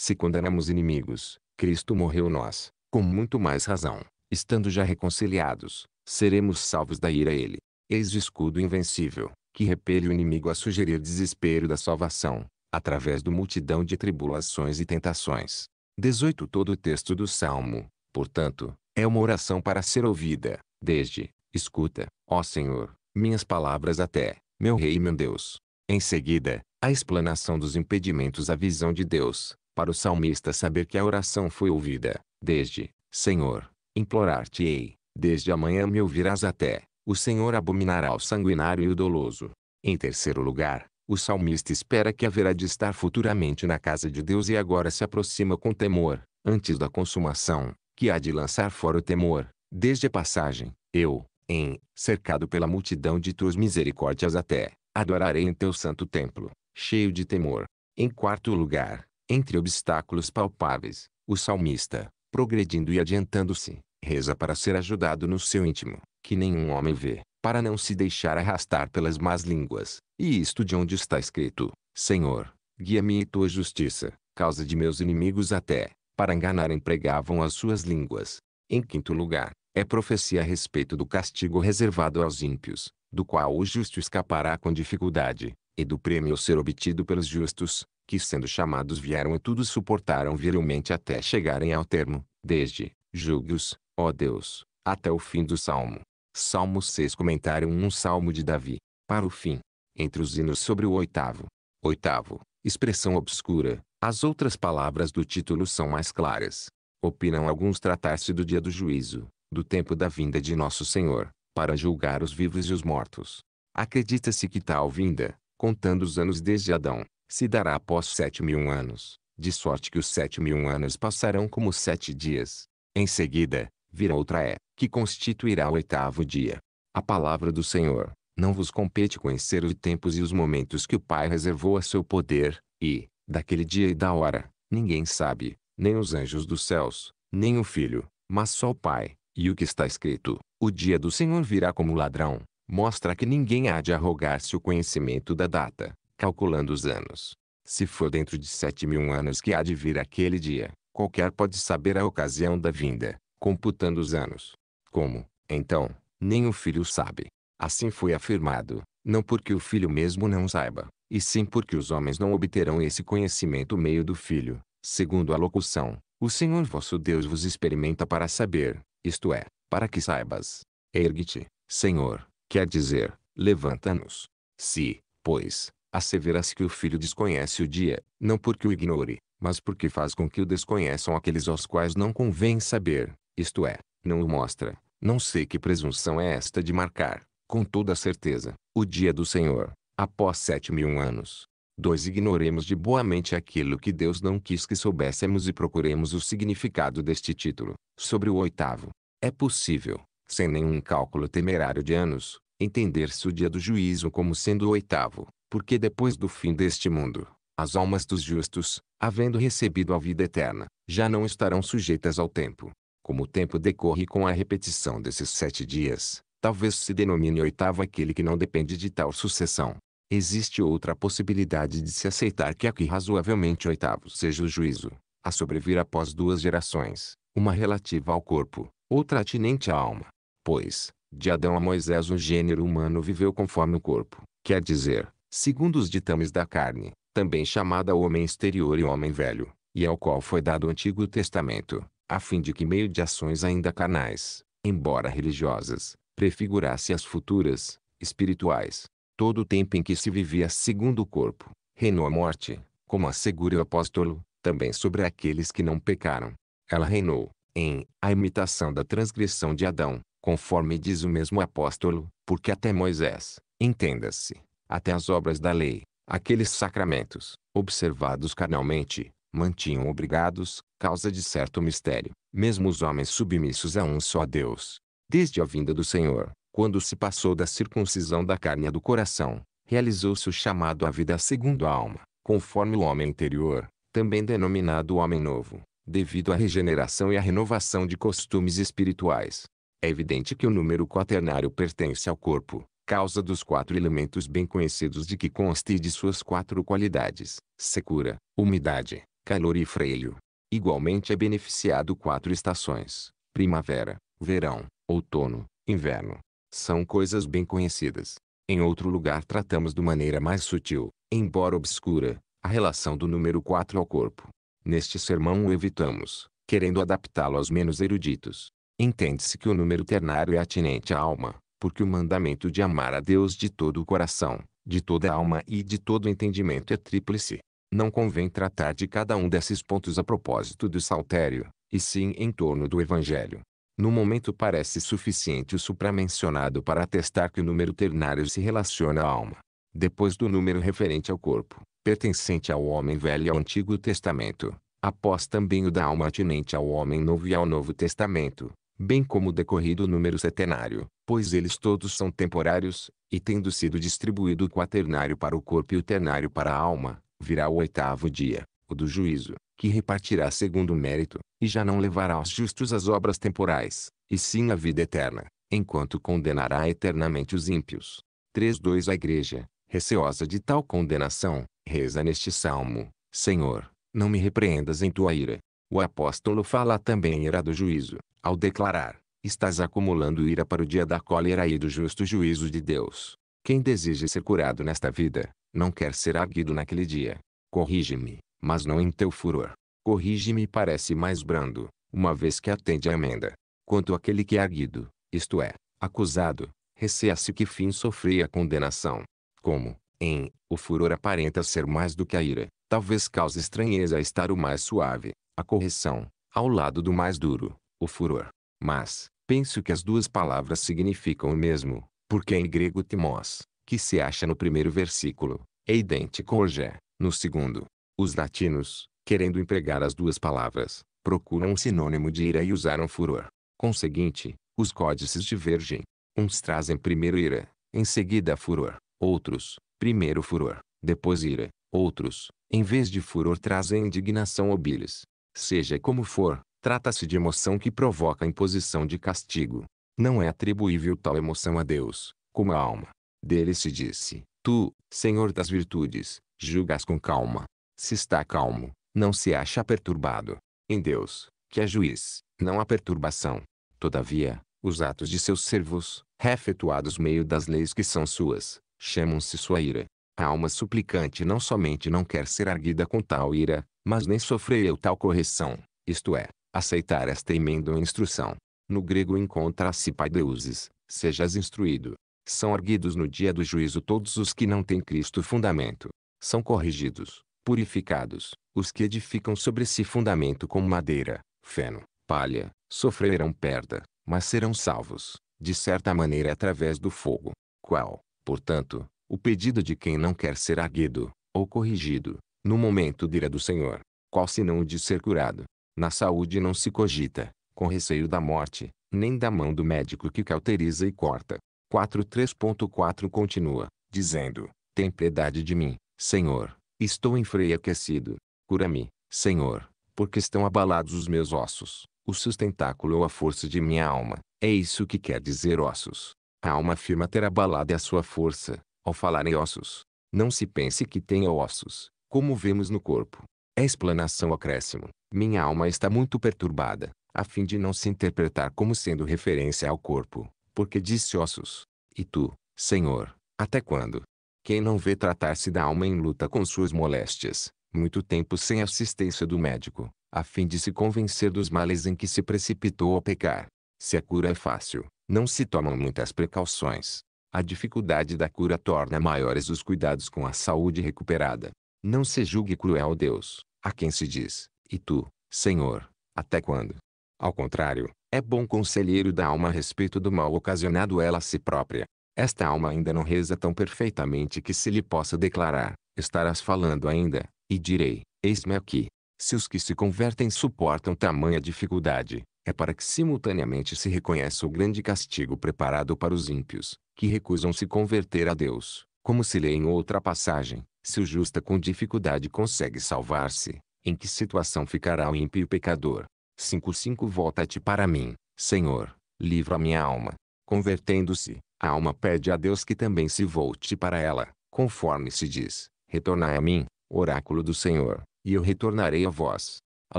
Se condenamos inimigos, Cristo morreu nós, com muito mais razão, estando já reconciliados, seremos salvos da ira ele. Eis o escudo invencível, que repele o inimigo a sugerir desespero da salvação, através do multidão de tribulações e tentações. 18 Todo o texto do Salmo, portanto, é uma oração para ser ouvida, desde, escuta, ó Senhor, minhas palavras até, meu Rei e meu Deus. Em seguida, a explanação dos impedimentos à visão de Deus, para o salmista saber que a oração foi ouvida, desde, Senhor, implorar-te-ei, desde amanhã me ouvirás até, o Senhor abominará o sanguinário e o doloso. Em terceiro lugar, o salmista espera que haverá de estar futuramente na casa de Deus e agora se aproxima com temor, antes da consumação, que há de lançar fora o temor, desde a passagem, eu, em, cercado pela multidão de tuas misericórdias até, adorarei em teu santo templo, cheio de temor. Em quarto lugar, entre obstáculos palpáveis, o salmista, progredindo e adiantando-se, reza para ser ajudado no seu íntimo, que nenhum homem vê, para não se deixar arrastar pelas más línguas. E isto de onde está escrito: Senhor, guia-me e tua justiça, causa de meus inimigos até, para enganar empregavam as suas línguas. Em quinto lugar, é profecia a respeito do castigo reservado aos ímpios, do qual o justo escapará com dificuldade, e do prêmio ser obtido pelos justos, que sendo chamados vieram e tudo suportaram virilmente até chegarem ao termo, desde, julgue-os, ó Deus, até o fim do Salmo. Salmo 6 comentaram um Salmo de Davi, para o fim, entre os hinos sobre o oitavo. Oitavo, expressão obscura, as outras palavras do título são mais claras. Opinam alguns tratar-se do dia do juízo, do tempo da vinda de Nosso Senhor, para julgar os vivos e os mortos. Acredita-se que tal vinda, contando os anos desde Adão, se dará após sete mil anos, de sorte que os sete mil anos passarão como sete dias. Em seguida, virá outra é, que constituirá o oitavo dia. A palavra do Senhor, não vos compete conhecer os tempos e os momentos que o Pai reservou a seu poder, e, daquele dia e da hora, ninguém sabe, nem os anjos dos céus, nem o Filho, mas só o Pai. E o que está escrito, o dia do Senhor virá como ladrão, mostra que ninguém há de arrogar-se o conhecimento da data calculando os anos. Se for dentro de sete mil anos que há de vir aquele dia, qualquer pode saber a ocasião da vinda, computando os anos. Como, então, nem o filho sabe. Assim foi afirmado, não porque o filho mesmo não saiba, e sim porque os homens não obterão esse conhecimento meio do filho, segundo a locução, o Senhor vosso Deus vos experimenta para saber, isto é, para que saibas. Ergue-te, Senhor, quer dizer, levanta-nos. Se, pois, assevera-se que o filho desconhece o dia, não porque o ignore, mas porque faz com que o desconheçam aqueles aos quais não convém saber, isto é, não o mostra. Não sei que presunção é esta de marcar, com toda certeza, o dia do Senhor, após sete mil anos. Dois Ignoremos de boa mente aquilo que Deus não quis que soubéssemos e procuremos o significado deste título. Sobre o oitavo, é possível, sem nenhum cálculo temerário de anos, entender-se o dia do juízo como sendo o oitavo, porque depois do fim deste mundo, as almas dos justos, havendo recebido a vida eterna, já não estarão sujeitas ao tempo. Como o tempo decorre com a repetição desses sete dias, talvez se denomine oitavo aquele que não depende de tal sucessão. Existe outra possibilidade de se aceitar que aqui razoavelmente oitavo seja o juízo, a sobrevir após duas gerações, uma relativa ao corpo, outra atinente à alma. Pois, de Adão a Moisés o gênero humano viveu conforme o corpo, quer dizer, segundo os ditames da carne, também chamada homem exterior e homem velho, e ao qual foi dado o Antigo Testamento, a fim de que meio de ações ainda carnais, embora religiosas, prefigurasse as futuras, espirituais. Todo o tempo em que se vivia segundo o corpo, reinou a morte, como assegura o apóstolo, também sobre aqueles que não pecaram. Ela reinou, em, a imitação da transgressão de Adão, conforme diz o mesmo apóstolo, porque até Moisés, entenda-se, até as obras da lei, aqueles sacramentos, observados carnalmente, mantinham obrigados, causa de certo mistério, mesmo os homens submissos a um só Deus. Desde a vinda do Senhor, quando se passou da circuncisão da carne e do coração, realizou-se o chamado à vida segundo a alma, conforme o homem interior, também denominado homem novo, devido à regeneração e à renovação de costumes espirituais. É evidente que o número quaternário pertence ao corpo, causa dos quatro elementos bem conhecidos de que consta e de suas quatro qualidades, secura, umidade, calor e freio. Igualmente é beneficiado quatro estações, primavera, verão, outono, inverno. São coisas bem conhecidas. Em outro lugar tratamos de maneira mais sutil, embora obscura, a relação do número 4 ao corpo. Neste sermão o evitamos, querendo adaptá-lo aos menos eruditos. Entende-se que o número ternário é atinente à alma, porque o mandamento de amar a Deus de todo o coração, de toda a alma e de todo o entendimento é tríplice. Não convém tratar de cada um desses pontos a propósito do saltério, e sim em torno do evangelho. No momento parece suficiente o supramencionado para atestar que o número ternário se relaciona à alma. Depois do número referente ao corpo, pertencente ao homem velho e ao Antigo Testamento, após também o da alma atinente ao homem novo e ao Novo Testamento, bem como o decorrido número setenário, pois eles todos são temporários, e tendo sido distribuído o quaternário para o corpo e o ternário para a alma, virá o oitavo dia, o do juízo, que repartirá segundo o mérito, e já não levará aos justos as obras temporais, e sim a vida eterna, enquanto condenará eternamente os ímpios. 3.2 A igreja, receosa de tal condenação, reza neste salmo, Senhor, não me repreendas em tua ira. O apóstolo fala também em ira do juízo, ao declarar: Estás acumulando ira para o dia da cólera e do justo juízo de Deus. Quem deseja ser curado nesta vida, não quer ser arguido naquele dia. Corrige-me, mas não em teu furor. Corrige-me parece mais brando, uma vez que atende à emenda. Quanto àquele que é arguido, isto é, acusado, receia-se que fim sofrer a condenação. Como, em, o furor aparenta ser mais do que a ira, talvez cause estranheza estar o mais suave, a correção, ao lado do mais duro o furor. Mas, penso que as duas palavras significam o mesmo, porque em grego timós, que se acha no primeiro versículo, é idêntico ao gé, no segundo. Os latinos, querendo empregar as duas palavras, procuram um sinônimo de ira e usaram furor. Conseguinte, os códices divergem. Uns trazem primeiro ira, em seguida furor. Outros, primeiro furor, depois ira. Outros, em vez de furor trazem indignação ou bilis. Seja como for, Trata-se de emoção que provoca a imposição de castigo. Não é atribuível tal emoção a Deus, como a alma. Dele se disse, tu, Senhor das virtudes, julgas com calma. Se está calmo, não se acha perturbado. Em Deus, que é juiz, não há perturbação. Todavia, os atos de seus servos, refetuados meio das leis que são suas, chamam-se sua ira. A alma suplicante não somente não quer ser arguida com tal ira, mas nem sofreu tal correção, isto é, aceitar esta emenda ou instrução. No grego encontra-se paideuses, sejas instruído. São arguidos no dia do juízo todos os que não têm Cristo fundamento. São corrigidos, purificados, os que edificam sobre si fundamento com madeira, feno, palha, sofrerão perda, mas serão salvos, de certa maneira através do fogo. Qual, portanto, o pedido de quem não quer ser arguido, ou corrigido, no momento de ira do Senhor? Qual senão o de ser curado? Na saúde não se cogita, com receio da morte, nem da mão do médico que cauteriza e corta. 4.3.4 continua, dizendo: Tem piedade de mim, Senhor, estou enfraquecido. Cura-me, Senhor, porque estão abalados os meus ossos, o sustentáculo ou a força de minha alma. É isso que quer dizer ossos. A alma afirma ter abalado a sua força, ao falar em ossos. Não se pense que tenha ossos, como vemos no corpo. É explanação acréscimo. Minha alma está muito perturbada, a fim de não se interpretar como sendo referência ao corpo, porque disse ossos. E tu, Senhor, até quando? Quem não vê tratar-se da alma em luta com suas moléstias, muito tempo sem assistência do médico, a fim de se convencer dos males em que se precipitou ao pecar. Se a cura é fácil, não se tomam muitas precauções. A dificuldade da cura torna maiores os cuidados com a saúde recuperada. Não se julgue cruel Deus, a quem se diz, e tu, Senhor, até quando? Ao contrário, é bom conselheiro da alma a respeito do mal ocasionado ela a si própria. Esta alma ainda não reza tão perfeitamente que se lhe possa declarar, estarás falando ainda, e direi, eis-me aqui. Se os que se convertem suportam tamanha dificuldade, é para que simultaneamente se reconheça o grande castigo preparado para os ímpios, que recusam se converter a Deus, como se lê em outra passagem, se o justa com dificuldade consegue salvar-se, em que situação ficará o ímpio pecador? 5.5 Volta-te para mim, Senhor, livra minha alma. Convertendo-se, a alma pede a Deus que também se volte para ela, conforme se diz, retornai a mim, oráculo do Senhor, e eu retornarei a vós. A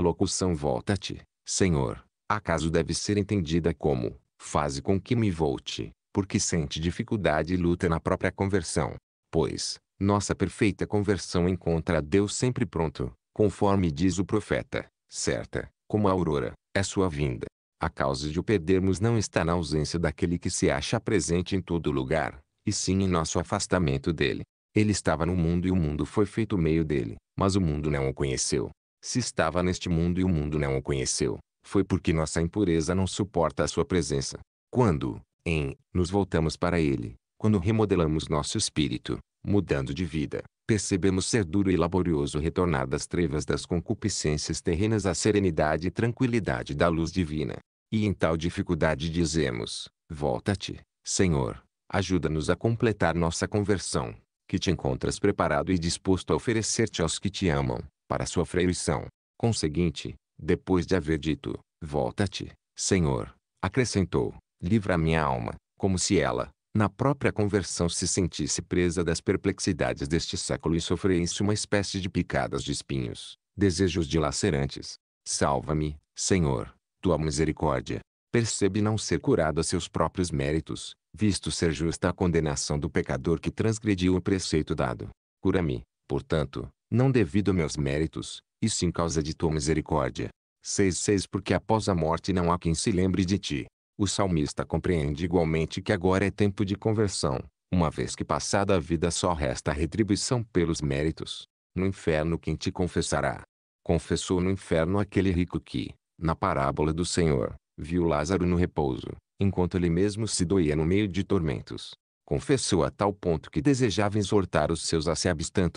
locução volta-te, Senhor, acaso deve ser entendida como, faze com que me volte, porque sente dificuldade e luta na própria conversão. Pois, nossa perfeita conversão encontra a Deus sempre pronto, conforme diz o profeta, certa, como a aurora, é sua vinda. A causa de o perdermos não está na ausência daquele que se acha presente em todo lugar, e sim em nosso afastamento dele. Ele estava no mundo e o mundo foi feito meio dele, mas o mundo não o conheceu. Se estava neste mundo e o mundo não o conheceu, foi porque nossa impureza não suporta a sua presença. Quando, em, nos voltamos para ele, quando remodelamos nosso espírito, mudando de vida, percebemos ser duro e laborioso retornar das trevas das concupiscências terrenas à serenidade e tranquilidade da luz divina. E em tal dificuldade dizemos: Volta-te, Senhor, ajuda-nos a completar nossa conversão, que te encontras preparado e disposto a oferecer-te aos que te amam, para sua freição. Conseguinte, depois de haver dito: Volta-te, Senhor, acrescentou: Livra a minha alma, como se ela, na própria conversão se sentisse presa das perplexidades deste século e sofresse uma espécie de picadas de espinhos, desejos dilacerantes. Salva-me, Senhor, tua misericórdia. Percebe não ser curado a seus próprios méritos, visto ser justa a condenação do pecador que transgrediu o preceito dado. Cura-me, portanto, não devido a meus méritos, e sim causa de tua misericórdia. 6.6 Porque após a morte não há quem se lembre de ti, o salmista compreende igualmente que agora é tempo de conversão, uma vez que passada a vida só resta a retribuição pelos méritos. No inferno quem te confessará? Confessou no inferno aquele rico que, na parábola do Senhor, viu Lázaro no repouso, enquanto ele mesmo se doía no meio de tormentos. Confessou a tal ponto que desejava exortar os seus a se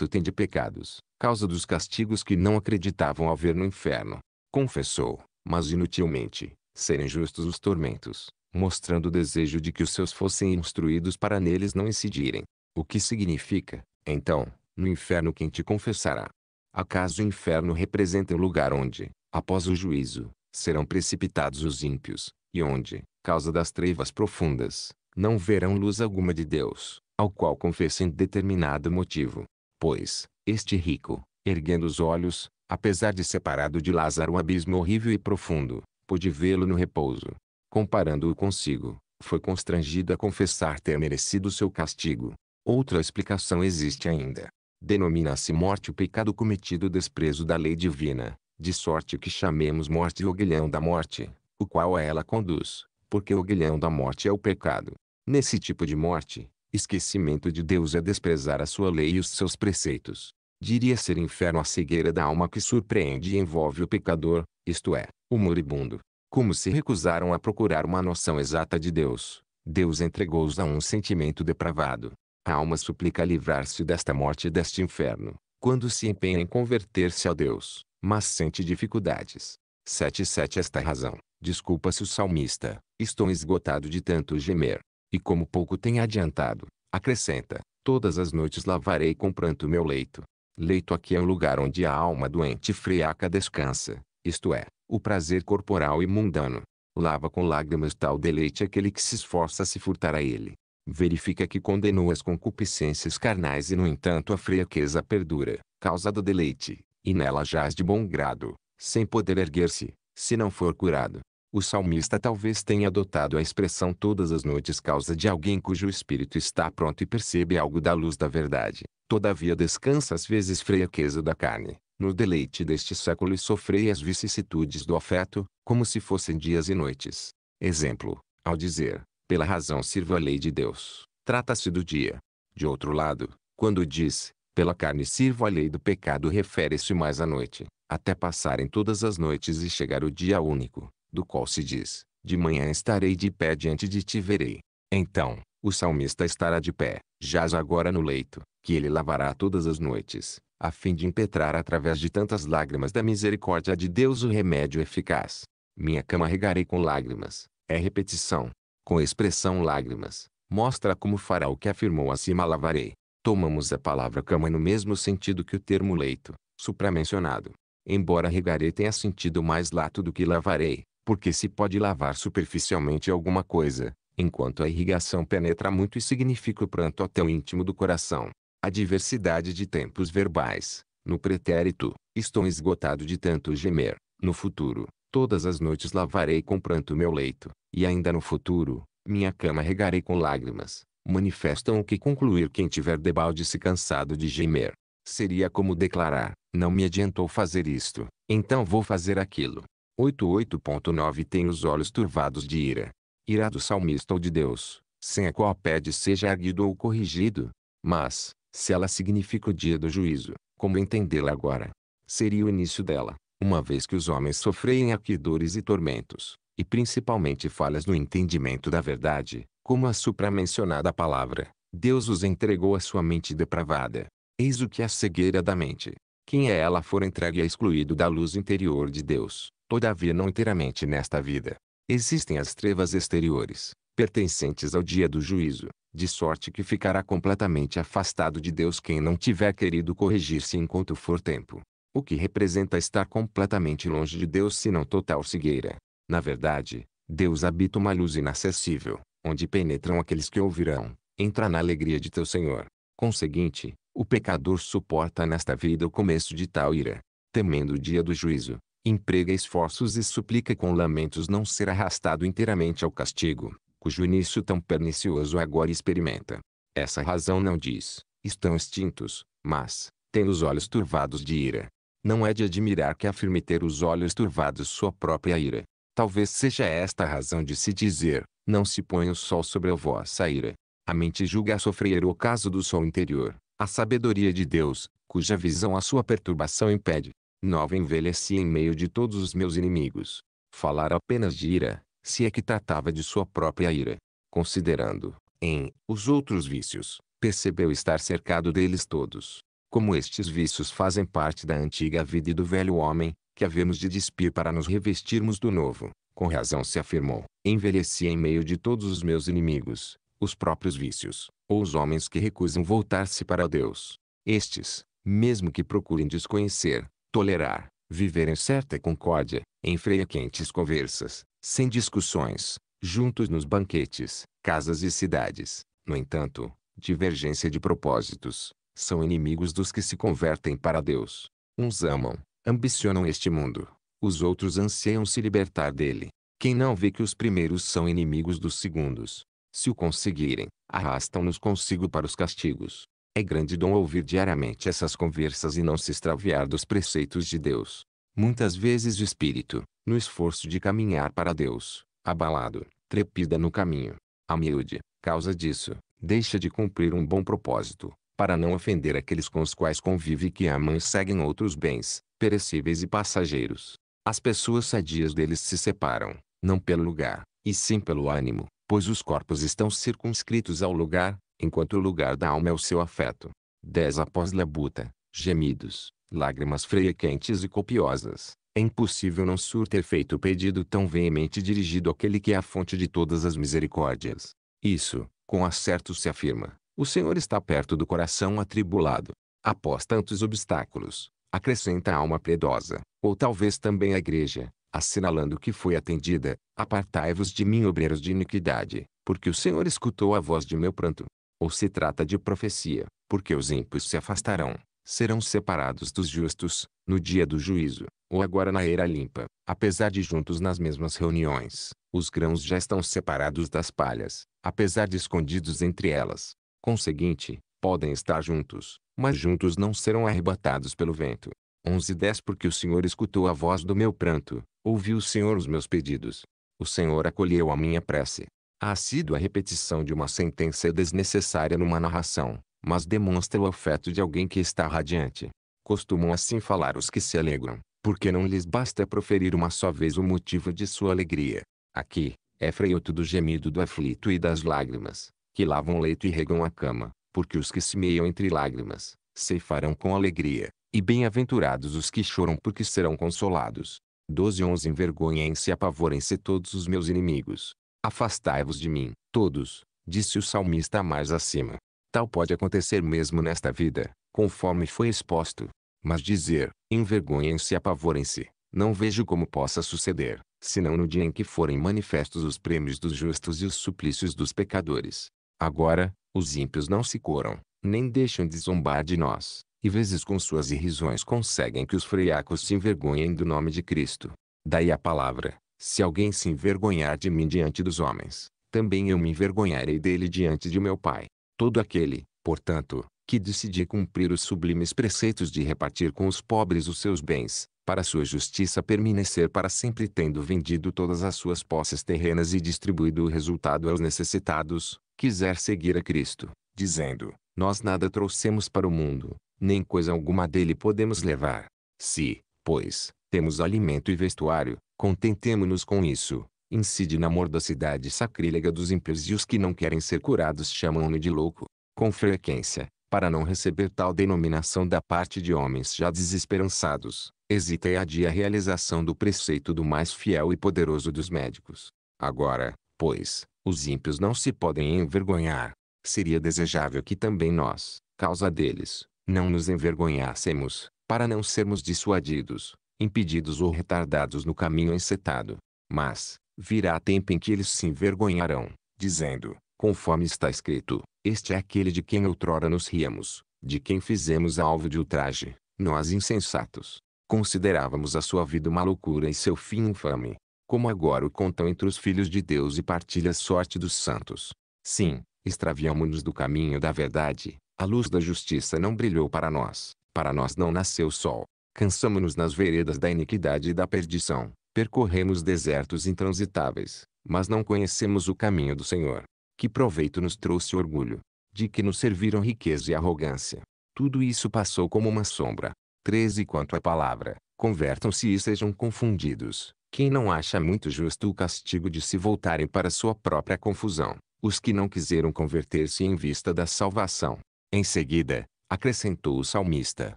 tem de pecados, causa dos castigos que não acreditavam haver no inferno. Confessou, mas inutilmente, serem justos os tormentos, mostrando o desejo de que os seus fossem instruídos para neles não incidirem. O que significa, então, no inferno quem te confessará? Acaso o inferno representa o lugar onde, após o juízo, serão precipitados os ímpios, e onde, causa das trevas profundas, não verão luz alguma de Deus, ao qual confessem determinado motivo. Pois, este rico, erguendo os olhos, apesar de separado de Lázaro um abismo horrível e profundo, pôde vê-lo no repouso. Comparando-o consigo, foi constrangido a confessar ter merecido seu castigo. Outra explicação existe ainda. Denomina-se morte o pecado cometido desprezo da lei divina, de sorte que chamemos morte o aguilhão da morte, o qual a ela conduz, porque o aguilhão da morte é o pecado. Nesse tipo de morte, esquecimento de Deus é desprezar a sua lei e os seus preceitos. Diria ser inferno a cegueira da alma que surpreende e envolve o pecador, isto é, o moribundo. Como se recusaram a procurar uma noção exata de Deus, Deus entregou-os a um sentimento depravado. A alma suplica livrar-se desta morte e deste inferno, quando se empenha em converter-se a Deus, mas sente dificuldades. 7.7 Esta é razão, desculpa-se o salmista, estou esgotado de tanto gemer. E como pouco tem adiantado, acrescenta, todas as noites lavarei com pranto meu leito. Leito aqui é o lugar onde a alma doente e friaca descansa, isto é, o prazer corporal e mundano. Lava com lágrimas tal deleite aquele que se esforça a se furtar a ele. Verifica que condenou as concupiscências carnais e no entanto a fraqueza perdura, causa do deleite, e nela jaz de bom grado, sem poder erguer-se, se não for curado. O salmista talvez tenha adotado a expressão todas as noites causa de alguém cujo espírito está pronto e percebe algo da luz da verdade. Todavia descansa às vezes fraqueza da carne, no deleite deste século e sofrei as vicissitudes do afeto, como se fossem dias e noites. Exemplo, ao dizer, pela razão sirvo a lei de Deus, trata-se do dia. De outro lado, quando diz, pela carne sirvo a lei do pecado refere-se mais à noite, até passarem todas as noites e chegar o dia único, do qual se diz, de manhã estarei de pé diante de ti verei. Então, o salmista estará de pé, jaz agora no leito, que ele lavará todas as noites, a fim de impetrar através de tantas lágrimas da misericórdia de Deus o remédio eficaz. Minha cama regarei com lágrimas, é repetição. Com expressão lágrimas, mostra como fará o que afirmou acima lavarei. Tomamos a palavra cama no mesmo sentido que o termo leito, supramencionado. Embora regarei tenha sentido mais lato do que lavarei, porque se pode lavar superficialmente alguma coisa, Enquanto a irrigação penetra muito e significa o pranto até o íntimo do coração, a diversidade de tempos verbais, no pretérito, estou esgotado de tanto gemer, no futuro, todas as noites lavarei com pranto meu leito, e ainda no futuro, minha cama regarei com lágrimas, manifestam o que concluir quem tiver debalde se cansado de gemer. Seria como declarar, não me adiantou fazer isto, então vou fazer aquilo. 88.9 Tem os olhos turvados de ira, irá do salmista ou de Deus, sem a qual pede seja erguido ou corrigido. Mas, se ela significa o dia do juízo, como entendê-la agora? Seria o início dela, uma vez que os homens sofrem aqui dores e tormentos, e principalmente falhas no entendimento da verdade, como a supramencionada palavra, Deus os entregou à sua mente depravada. Eis o que é a cegueira da mente. Quem é ela for entregue é excluído da luz interior de Deus, todavia não inteiramente nesta vida, Existem as trevas exteriores, pertencentes ao dia do juízo, de sorte que ficará completamente afastado de Deus quem não tiver querido corrigir-se enquanto for tempo. O que representa estar completamente longe de Deus se não total cegueira. Na verdade, Deus habita uma luz inacessível, onde penetram aqueles que ouvirão, entra na alegria de teu Senhor. Conseguinte, o pecador suporta nesta vida o começo de tal ira, temendo o dia do juízo, emprega esforços e suplica com lamentos não ser arrastado inteiramente ao castigo, cujo início tão pernicioso agora experimenta. Essa razão não diz, estão extintos, mas, tem os olhos turvados de ira. Não é de admirar que afirme ter os olhos turvados sua própria ira. Talvez seja esta a razão de se dizer, não se põe o sol sobre a vossa ira. A mente julga sofrer o caso do sol interior, a sabedoria de Deus, cuja visão a sua perturbação impede nova Envelheci em meio de todos os meus inimigos. Falar apenas de ira, se é que tratava de sua própria ira. Considerando, em, os outros vícios, percebeu estar cercado deles todos. Como estes vícios fazem parte da antiga vida e do velho homem, que havemos de despir para nos revestirmos do novo, com razão se afirmou, envelheci em meio de todos os meus inimigos, os próprios vícios, ou os homens que recusam voltar-se para Deus. Estes, mesmo que procurem desconhecer, tolerar, viver em certa concórdia, em frequentes conversas, sem discussões, juntos nos banquetes, casas e cidades. No entanto, divergência de propósitos, são inimigos dos que se convertem para Deus. Uns amam, ambicionam este mundo, os outros anseiam se libertar dele. Quem não vê que os primeiros são inimigos dos segundos, se o conseguirem, arrastam-nos consigo para os castigos. É grande dom ouvir diariamente essas conversas e não se extraviar dos preceitos de Deus. Muitas vezes o espírito, no esforço de caminhar para Deus, abalado, trepida no caminho. A miúde, causa disso, deixa de cumprir um bom propósito, para não ofender aqueles com os quais convive e que amam e seguem outros bens, perecíveis e passageiros. As pessoas sadias deles se separam, não pelo lugar, e sim pelo ânimo, pois os corpos estão circunscritos ao lugar, enquanto o lugar da alma é o seu afeto. 10. Após labuta, gemidos, lágrimas frequentes e copiosas, é impossível não surter feito o pedido tão veemente dirigido àquele que é a fonte de todas as misericórdias. Isso, com acerto se afirma, o Senhor está perto do coração atribulado. Após tantos obstáculos, acrescenta a alma piedosa, ou talvez também a igreja, assinalando que foi atendida, apartai-vos de mim obreiros de iniquidade, porque o Senhor escutou a voz de meu pranto. Ou se trata de profecia, porque os ímpios se afastarão, serão separados dos justos, no dia do juízo, ou agora na era limpa, apesar de juntos nas mesmas reuniões, os grãos já estão separados das palhas, apesar de escondidos entre elas. Conseguinte, podem estar juntos, mas juntos não serão arrebatados pelo vento. 11 e 10 Porque o Senhor escutou a voz do meu pranto, ouviu o Senhor os meus pedidos. O Senhor acolheu a minha prece. A assídua repetição de uma sentença é desnecessária numa narração, mas demonstra o afeto de alguém que está radiante. Costumam assim falar os que se alegram, porque não lhes basta proferir uma só vez o motivo de sua alegria. Aqui, é freioto do gemido do aflito e das lágrimas, que lavam o leito e regam a cama, porque os que semeiam entre lágrimas, ceifarão com alegria, e bem-aventurados os que choram porque serão consolados. 12 11 Envergonhem-se e apavorem-se todos os meus inimigos, Afastai-vos de mim, todos, disse o salmista mais acima. Tal pode acontecer mesmo nesta vida, conforme foi exposto. Mas dizer, envergonhem-se e apavorem-se, não vejo como possa suceder, senão no dia em que forem manifestos os prêmios dos justos e os suplícios dos pecadores. Agora, os ímpios não se coram, nem deixam de zombar de nós, e vezes com suas irrisões conseguem que os freiacos se envergonhem do nome de Cristo. Daí a palavra, se alguém se envergonhar de mim diante dos homens, também eu me envergonharei dele diante de meu Pai. Todo aquele, portanto, que decidi cumprir os sublimes preceitos de repartir com os pobres os seus bens, para sua justiça permanecer para sempre tendo vendido todas as suas posses terrenas e distribuído o resultado aos necessitados, quiser seguir a Cristo, dizendo, nós nada trouxemos para o mundo, nem coisa alguma dele podemos levar. Se, pois, temos alimento e vestuário, contentemo-nos com isso. Incide na mordacidade sacrílega dos ímpios e os que não querem ser curados chamam-no de louco. Com frequência, para não receber tal denominação da parte de homens já desesperançados, hesita e adia a realização do preceito do mais fiel e poderoso dos médicos. Agora, pois, os ímpios não se podem envergonhar. Seria desejável que também nós, causa deles, não nos envergonhássemos, para não sermos dissuadidos, impedidos ou retardados no caminho encetado. Mas, virá tempo em que eles se envergonharão, dizendo, conforme está escrito, este é aquele de quem outrora nos ríamos, de quem fizemos alvo de ultraje, nós insensatos. Considerávamos a sua vida uma loucura e seu fim infame, como agora o contam entre os filhos de Deus e partilha a sorte dos santos. Sim, extraviamo-nos do caminho da verdade, a luz da justiça não brilhou para nós, para nós não nasceu o sol, Cansamo-nos nas veredas da iniquidade e da perdição. Percorremos desertos intransitáveis, mas não conhecemos o caminho do Senhor. Que proveito nos trouxe orgulho? De que nos serviram riqueza e arrogância? Tudo isso passou como uma sombra. 13 Quanto à palavra, convertam-se e sejam confundidos. Quem não acha muito justo o castigo de se voltarem para sua própria confusão, os que não quiseram converter-se em vista da salvação. Em seguida, acrescentou o salmista,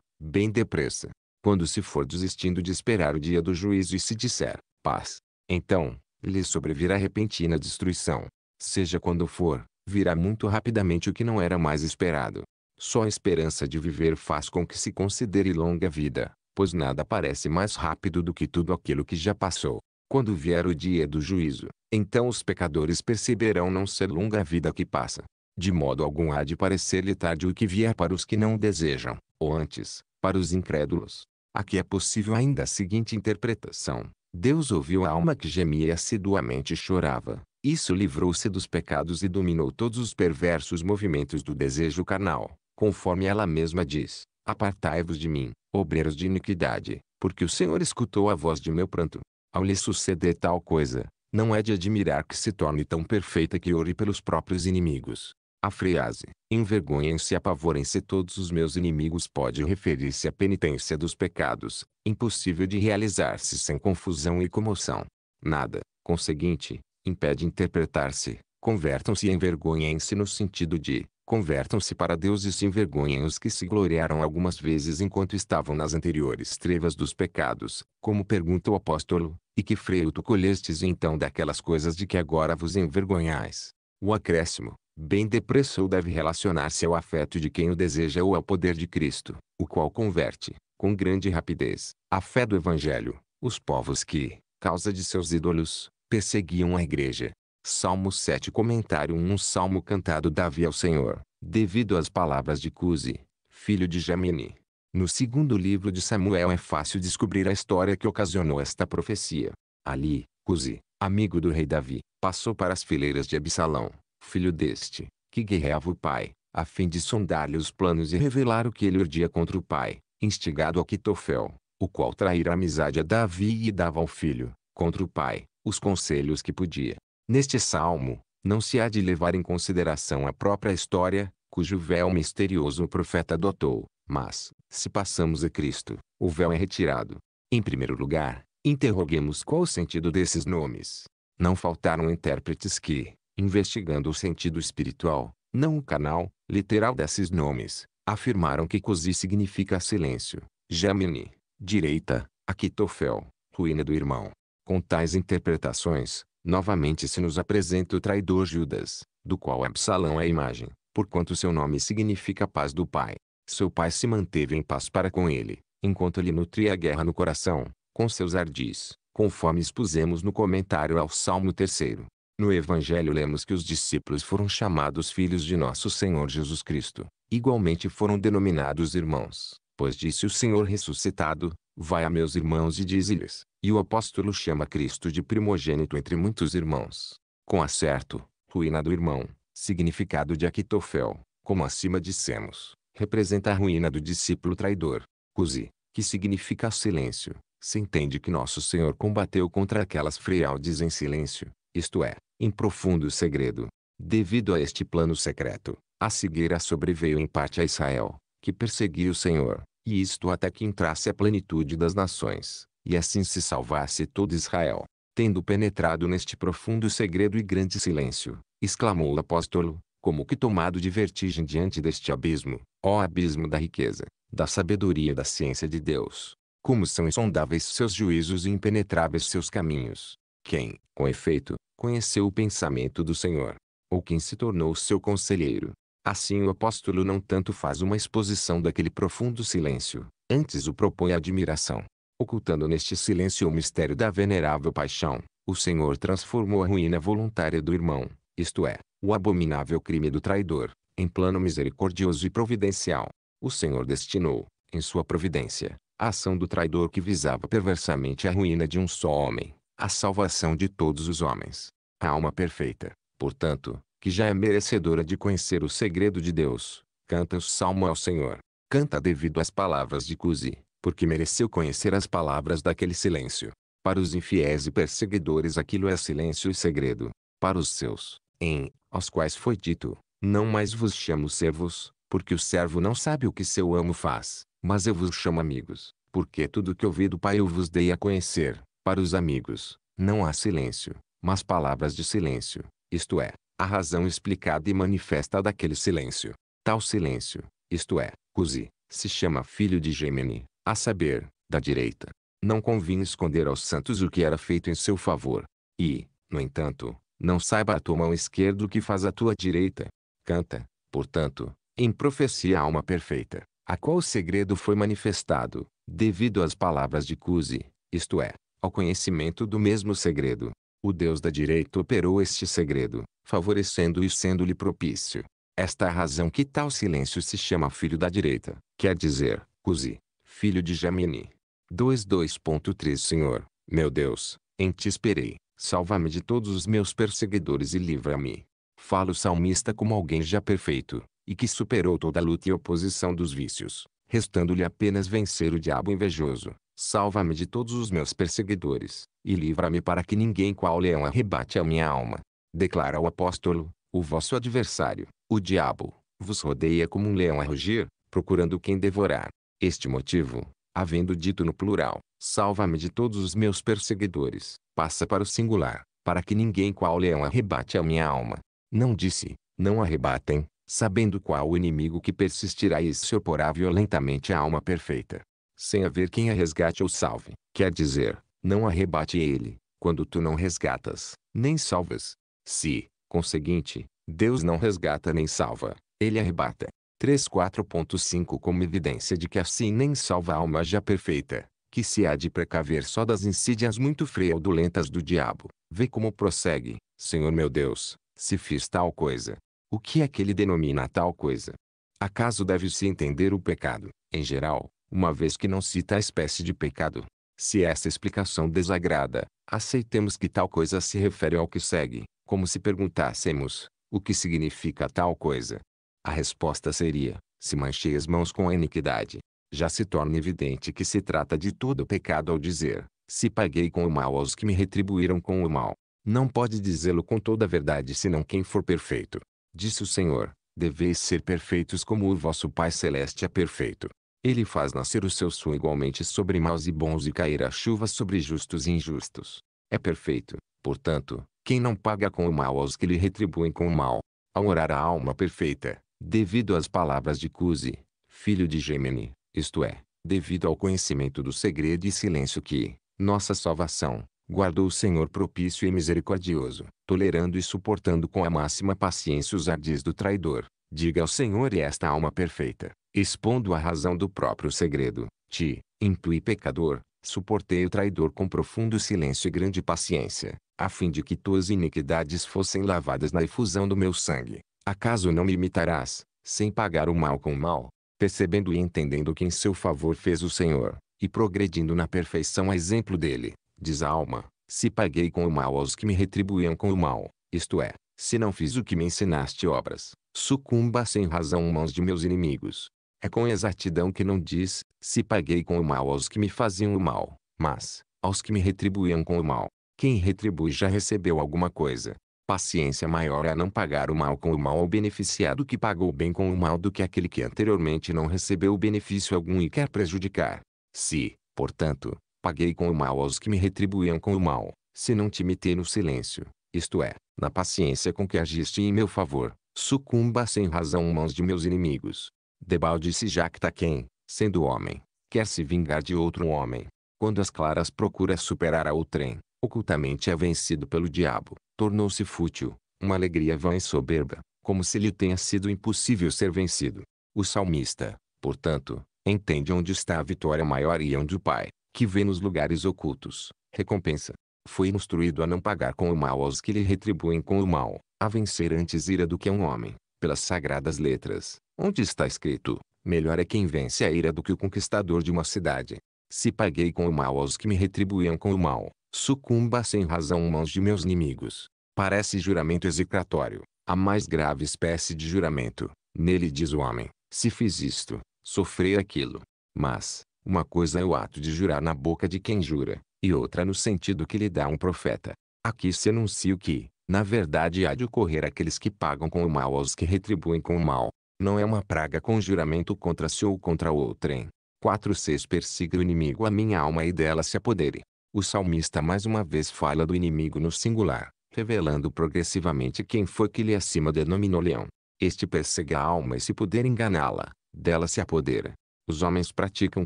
bem depressa, quando se for desistindo de esperar o dia do juízo e se disser, paz, então, lhe sobrevirá repentina destruição. Seja quando for, virá muito rapidamente o que não era mais esperado. Só a esperança de viver faz com que se considere longa vida, pois nada parece mais rápido do que tudo aquilo que já passou. Quando vier o dia do juízo, então os pecadores perceberão não ser longa a vida que passa. De modo algum há de parecer-lhe tarde o que vier para os que não desejam, ou antes, para os incrédulos, aqui é possível ainda a seguinte interpretação. Deus ouviu a alma que gemia e assiduamente chorava. Isso livrou-se dos pecados e dominou todos os perversos movimentos do desejo carnal, conforme ela mesma diz: Apartai-vos de mim, obreiros de iniquidade, porque o Senhor escutou a voz de meu pranto. Ao lhe suceder tal coisa, não é de admirar que se torne tão perfeita que ore pelos próprios inimigos. A frase, envergonhem-se e apavorem-se todos os meus inimigos pode referir-se à penitência dos pecados, impossível de realizar-se sem confusão e comoção. Nada, conseguinte, impede interpretar-se, convertam-se e envergonhem-se no sentido de, convertam-se para Deus e se envergonhem os que se gloriaram algumas vezes enquanto estavam nas anteriores trevas dos pecados, como pergunta o apóstolo, e que freio tu colhestes então daquelas coisas de que agora vos envergonhais? O acréscimo, Bem depressa deve relacionar-se ao afeto de quem o deseja ou ao poder de Cristo, o qual converte, com grande rapidez, a fé do Evangelho, os povos que, causa de seus ídolos, perseguiam a igreja. Salmo 7 Comentário 1 Salmo cantado Davi ao Senhor, devido às palavras de Cusi, filho de Gemini. No segundo livro de Samuel é fácil descobrir a história que ocasionou esta profecia. Ali, Cusi, amigo do rei Davi, passou para as fileiras de Absalão, filho deste, que guerreava o pai, a fim de sondar-lhe os planos e revelar o que ele urdia contra o pai, instigado a Quitofel, o qual traíra amizade a Davi e dava ao filho, contra o pai, os conselhos que podia. Neste salmo, não se há de levar em consideração a própria história, cujo véu misterioso o profeta adotou, mas, se passamos a Cristo, o véu é retirado. Em primeiro lugar, interroguemos qual o sentido desses nomes. Não faltaram intérpretes que, investigando o sentido espiritual, não o canal, literal desses nomes, afirmaram que Cosi significa silêncio, Gemini, direita, Aquitofel, ruína do irmão. Com tais interpretações, novamente se nos apresenta o traidor Judas, do qual Absalão é a imagem, porquanto seu nome significa paz do pai. Seu pai se manteve em paz para com ele, enquanto ele nutria a guerra no coração, com seus ardis, conforme expusemos no comentário ao Salmo 3. No Evangelho lemos que os discípulos foram chamados filhos de nosso Senhor Jesus Cristo. Igualmente foram denominados irmãos, pois disse o Senhor ressuscitado, Vai a meus irmãos e dize-lhes. E o apóstolo chama Cristo de primogênito entre muitos irmãos. Com acerto, ruína do irmão, significado de Aquitofel, como acima dissemos, representa a ruína do discípulo traidor. Cusi, que significa silêncio, se entende que nosso Senhor combateu contra aquelas frialdes em silêncio, isto é, em profundo segredo. Devido a este plano secreto, a cegueira sobreveio em parte a Israel, que perseguiu o Senhor, e isto até que entrasse a plenitude das nações, e assim se salvasse todo Israel. Tendo penetrado neste profundo segredo e grande silêncio, exclamou o apóstolo, como que tomado de vertigem diante deste abismo, ó abismo da riqueza, da sabedoria e da ciência de Deus. Como são insondáveis seus juízos e impenetráveis seus caminhos. Quem, com efeito, conheceu o pensamento do Senhor, ou quem se tornou seu conselheiro. Assim o apóstolo não tanto faz uma exposição daquele profundo silêncio, antes o propõe à admiração. Ocultando neste silêncio o mistério da venerável paixão, o Senhor transformou a ruína voluntária do irmão, isto é, o abominável crime do traidor, em plano misericordioso e providencial. O Senhor destinou, em sua providência, a ação do traidor que visava perversamente a ruína de um só homem, a salvação de todos os homens. A alma perfeita, portanto, que já é merecedora de conhecer o segredo de Deus, canta o salmo ao Senhor. Canta devido às palavras de Cusi, porque mereceu conhecer as palavras daquele silêncio. Para os infiéis e perseguidores aquilo é silêncio e segredo. Para os seus, em, aos quais foi dito, não mais vos chamo servos, porque o servo não sabe o que seu amo faz, mas eu vos chamo amigos, porque tudo que ouvi do Pai eu vos dei a conhecer. Para os amigos, não há silêncio, mas palavras de silêncio, isto é, a razão explicada e manifesta daquele silêncio. Tal silêncio, isto é, Cusi, se chama filho de Gemini, a saber, da direita. Não convinha esconder aos santos o que era feito em seu favor. E, no entanto, não saiba a tua mão esquerda o que faz a tua direita. Canta, portanto, em profecia a alma perfeita, a qual o segredo foi manifestado, devido às palavras de Cusi, isto é, ao conhecimento do mesmo segredo. O Deus da direita operou este segredo, favorecendo e sendo-lhe propício. Esta é a razão que tal silêncio se chama filho da direita, quer dizer, Cusi, filho de Jamini. 2.2.3 Senhor, meu Deus, em ti esperei, salva-me de todos os meus perseguidores e livra-me. Fala o salmista como alguém já perfeito, e que superou toda a luta e oposição dos vícios, restando-lhe apenas vencer o diabo invejoso, Salva-me de todos os meus perseguidores, e livra-me para que ninguém qual leão arrebate a minha alma. Declara o apóstolo, o vosso adversário, o diabo, vos rodeia como um leão a rugir, procurando quem devorar. Este motivo, havendo dito no plural, salva-me de todos os meus perseguidores, passa para o singular, para que ninguém qual leão arrebate a minha alma. Não disse, não arrebatem, sabendo qual o inimigo que persistirá e se oporá violentamente à alma perfeita sem haver quem a resgate ou salve. Quer dizer, não arrebate ele, quando tu não resgatas, nem salvas. Se, conseguinte, Deus não resgata nem salva, ele arrebata. 3.4.5 Como evidência de que assim nem salva a alma já perfeita, que se há de precaver só das insídias muito fraudulentas do diabo. Vê como prossegue, Senhor meu Deus, se fiz tal coisa. O que é que ele denomina tal coisa? Acaso deve-se entender o pecado, em geral, uma vez que não cita a espécie de pecado. Se essa explicação desagrada, aceitemos que tal coisa se refere ao que segue, como se perguntássemos: o que significa tal coisa? A resposta seria: se manchei as mãos com a iniquidade. Já se torna evidente que se trata de todo pecado ao dizer: se paguei com o mal aos que me retribuíram com o mal. Não pode dizê-lo com toda a verdade senão quem for perfeito. Disse o Senhor: deveis ser perfeitos como o vosso Pai Celeste é perfeito. Ele faz nascer o seu suor igualmente sobre maus e bons e cair a chuva sobre justos e injustos. É perfeito, portanto, quem não paga com o mal aos que lhe retribuem com o mal. Ao orar a alma perfeita, devido às palavras de Cuse, filho de Gemini, isto é, devido ao conhecimento do segredo e silêncio que, nossa salvação, guardou o Senhor propício e misericordioso, tolerando e suportando com a máxima paciência os ardis do traidor. Diga ao Senhor e esta alma perfeita, expondo a razão do próprio segredo, ti, e pecador, suportei o traidor com profundo silêncio e grande paciência, a fim de que tuas iniquidades fossem lavadas na efusão do meu sangue. Acaso não me imitarás, sem pagar o mal com o mal? Percebendo e entendendo que em seu favor fez o Senhor, e progredindo na perfeição a exemplo dele, diz a alma, se paguei com o mal aos que me retribuíam com o mal, isto é, se não fiz o que me ensinaste obras, sucumba sem razão mãos de meus inimigos. É com exatidão que não diz, se paguei com o mal aos que me faziam o mal, mas, aos que me retribuíam com o mal. Quem retribui já recebeu alguma coisa. Paciência maior é não pagar o mal com o mal ao beneficiado que pagou bem com o mal do que aquele que anteriormente não recebeu benefício algum e quer prejudicar. Se, portanto, paguei com o mal aos que me retribuíam com o mal, se não te meter no silêncio, isto é, na paciência com que agiste em meu favor, sucumba sem razão mãos de meus inimigos. Debalde se jacta tá quem, sendo homem, quer se vingar de outro homem. Quando as claras procura superar a outrem, ocultamente é vencido pelo diabo, tornou-se fútil, uma alegria vã e soberba, como se lhe tenha sido impossível ser vencido. O salmista, portanto, entende onde está a vitória maior e onde o Pai, que vê nos lugares ocultos, recompensa. Foi instruído a não pagar com o mal aos que lhe retribuem com o mal, a vencer antes ira do que um homem, pelas sagradas letras, onde está escrito: Melhor é quem vence a ira do que o conquistador de uma cidade. Se paguei com o mal aos que me retribuíam com o mal, sucumba sem razão mãos de meus inimigos. Parece juramento execratório, a mais grave espécie de juramento. Nele diz o homem: se fiz isto, sofrei aquilo. Mas, uma coisa é o ato de jurar na boca de quem jura, e outra no sentido que lhe dá um profeta. Aqui se anuncia o que, na verdade, há de ocorrer àqueles que pagam com o mal aos que retribuem com o mal, não é uma praga com juramento contra si ou contra outrem. 4.6 Persiga o inimigo a minha alma e dela se apodere. O salmista mais uma vez fala do inimigo no singular, revelando progressivamente quem foi que lhe acima denominou leão. Este persega a alma e se puder enganá-la, dela se apodera. Os homens praticam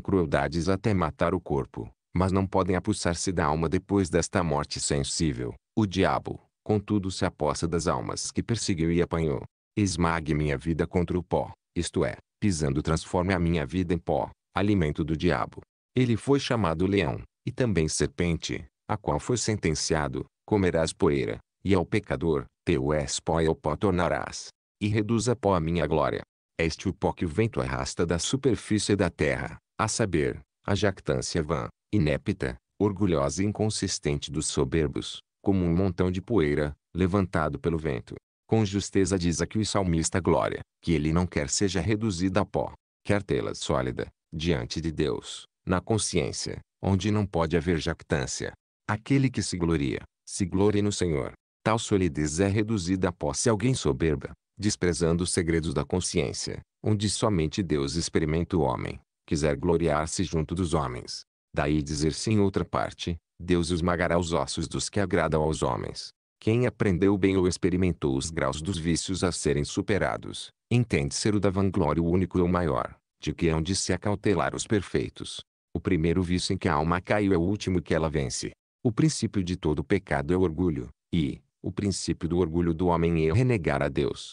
crueldades até matar o corpo, mas não podem apossar-se da alma depois desta morte sensível. O diabo, contudo se apossa das almas que perseguiu e apanhou esmague minha vida contra o pó, isto é, pisando transforme a minha vida em pó, alimento do diabo. Ele foi chamado leão, e também serpente, a qual foi sentenciado, comerás poeira, e ao pecador, teu és pó e ao pó tornarás. E reduz a pó a minha glória. Este o pó que o vento arrasta da superfície da terra, a saber, a jactância vã, inépita, orgulhosa e inconsistente dos soberbos, como um montão de poeira, levantado pelo vento. Com justeza diz aqui o salmista Glória, que ele não quer seja reduzida a pó, quer tê-la sólida, diante de Deus, na consciência, onde não pode haver jactância. Aquele que se gloria, se glorie no Senhor. Tal solidez é reduzida a pó se alguém soberba, desprezando os segredos da consciência, onde somente Deus experimenta o homem, quiser gloriar-se junto dos homens. Daí dizer-se em outra parte, Deus esmagará os ossos dos que agradam aos homens. Quem aprendeu bem ou experimentou os graus dos vícios a serem superados, entende ser o da vanglória o único ou maior, de que hão de se acautelar os perfeitos. O primeiro vício em que a alma caiu é o último que ela vence. O princípio de todo pecado é o orgulho, e, o princípio do orgulho do homem é renegar a Deus.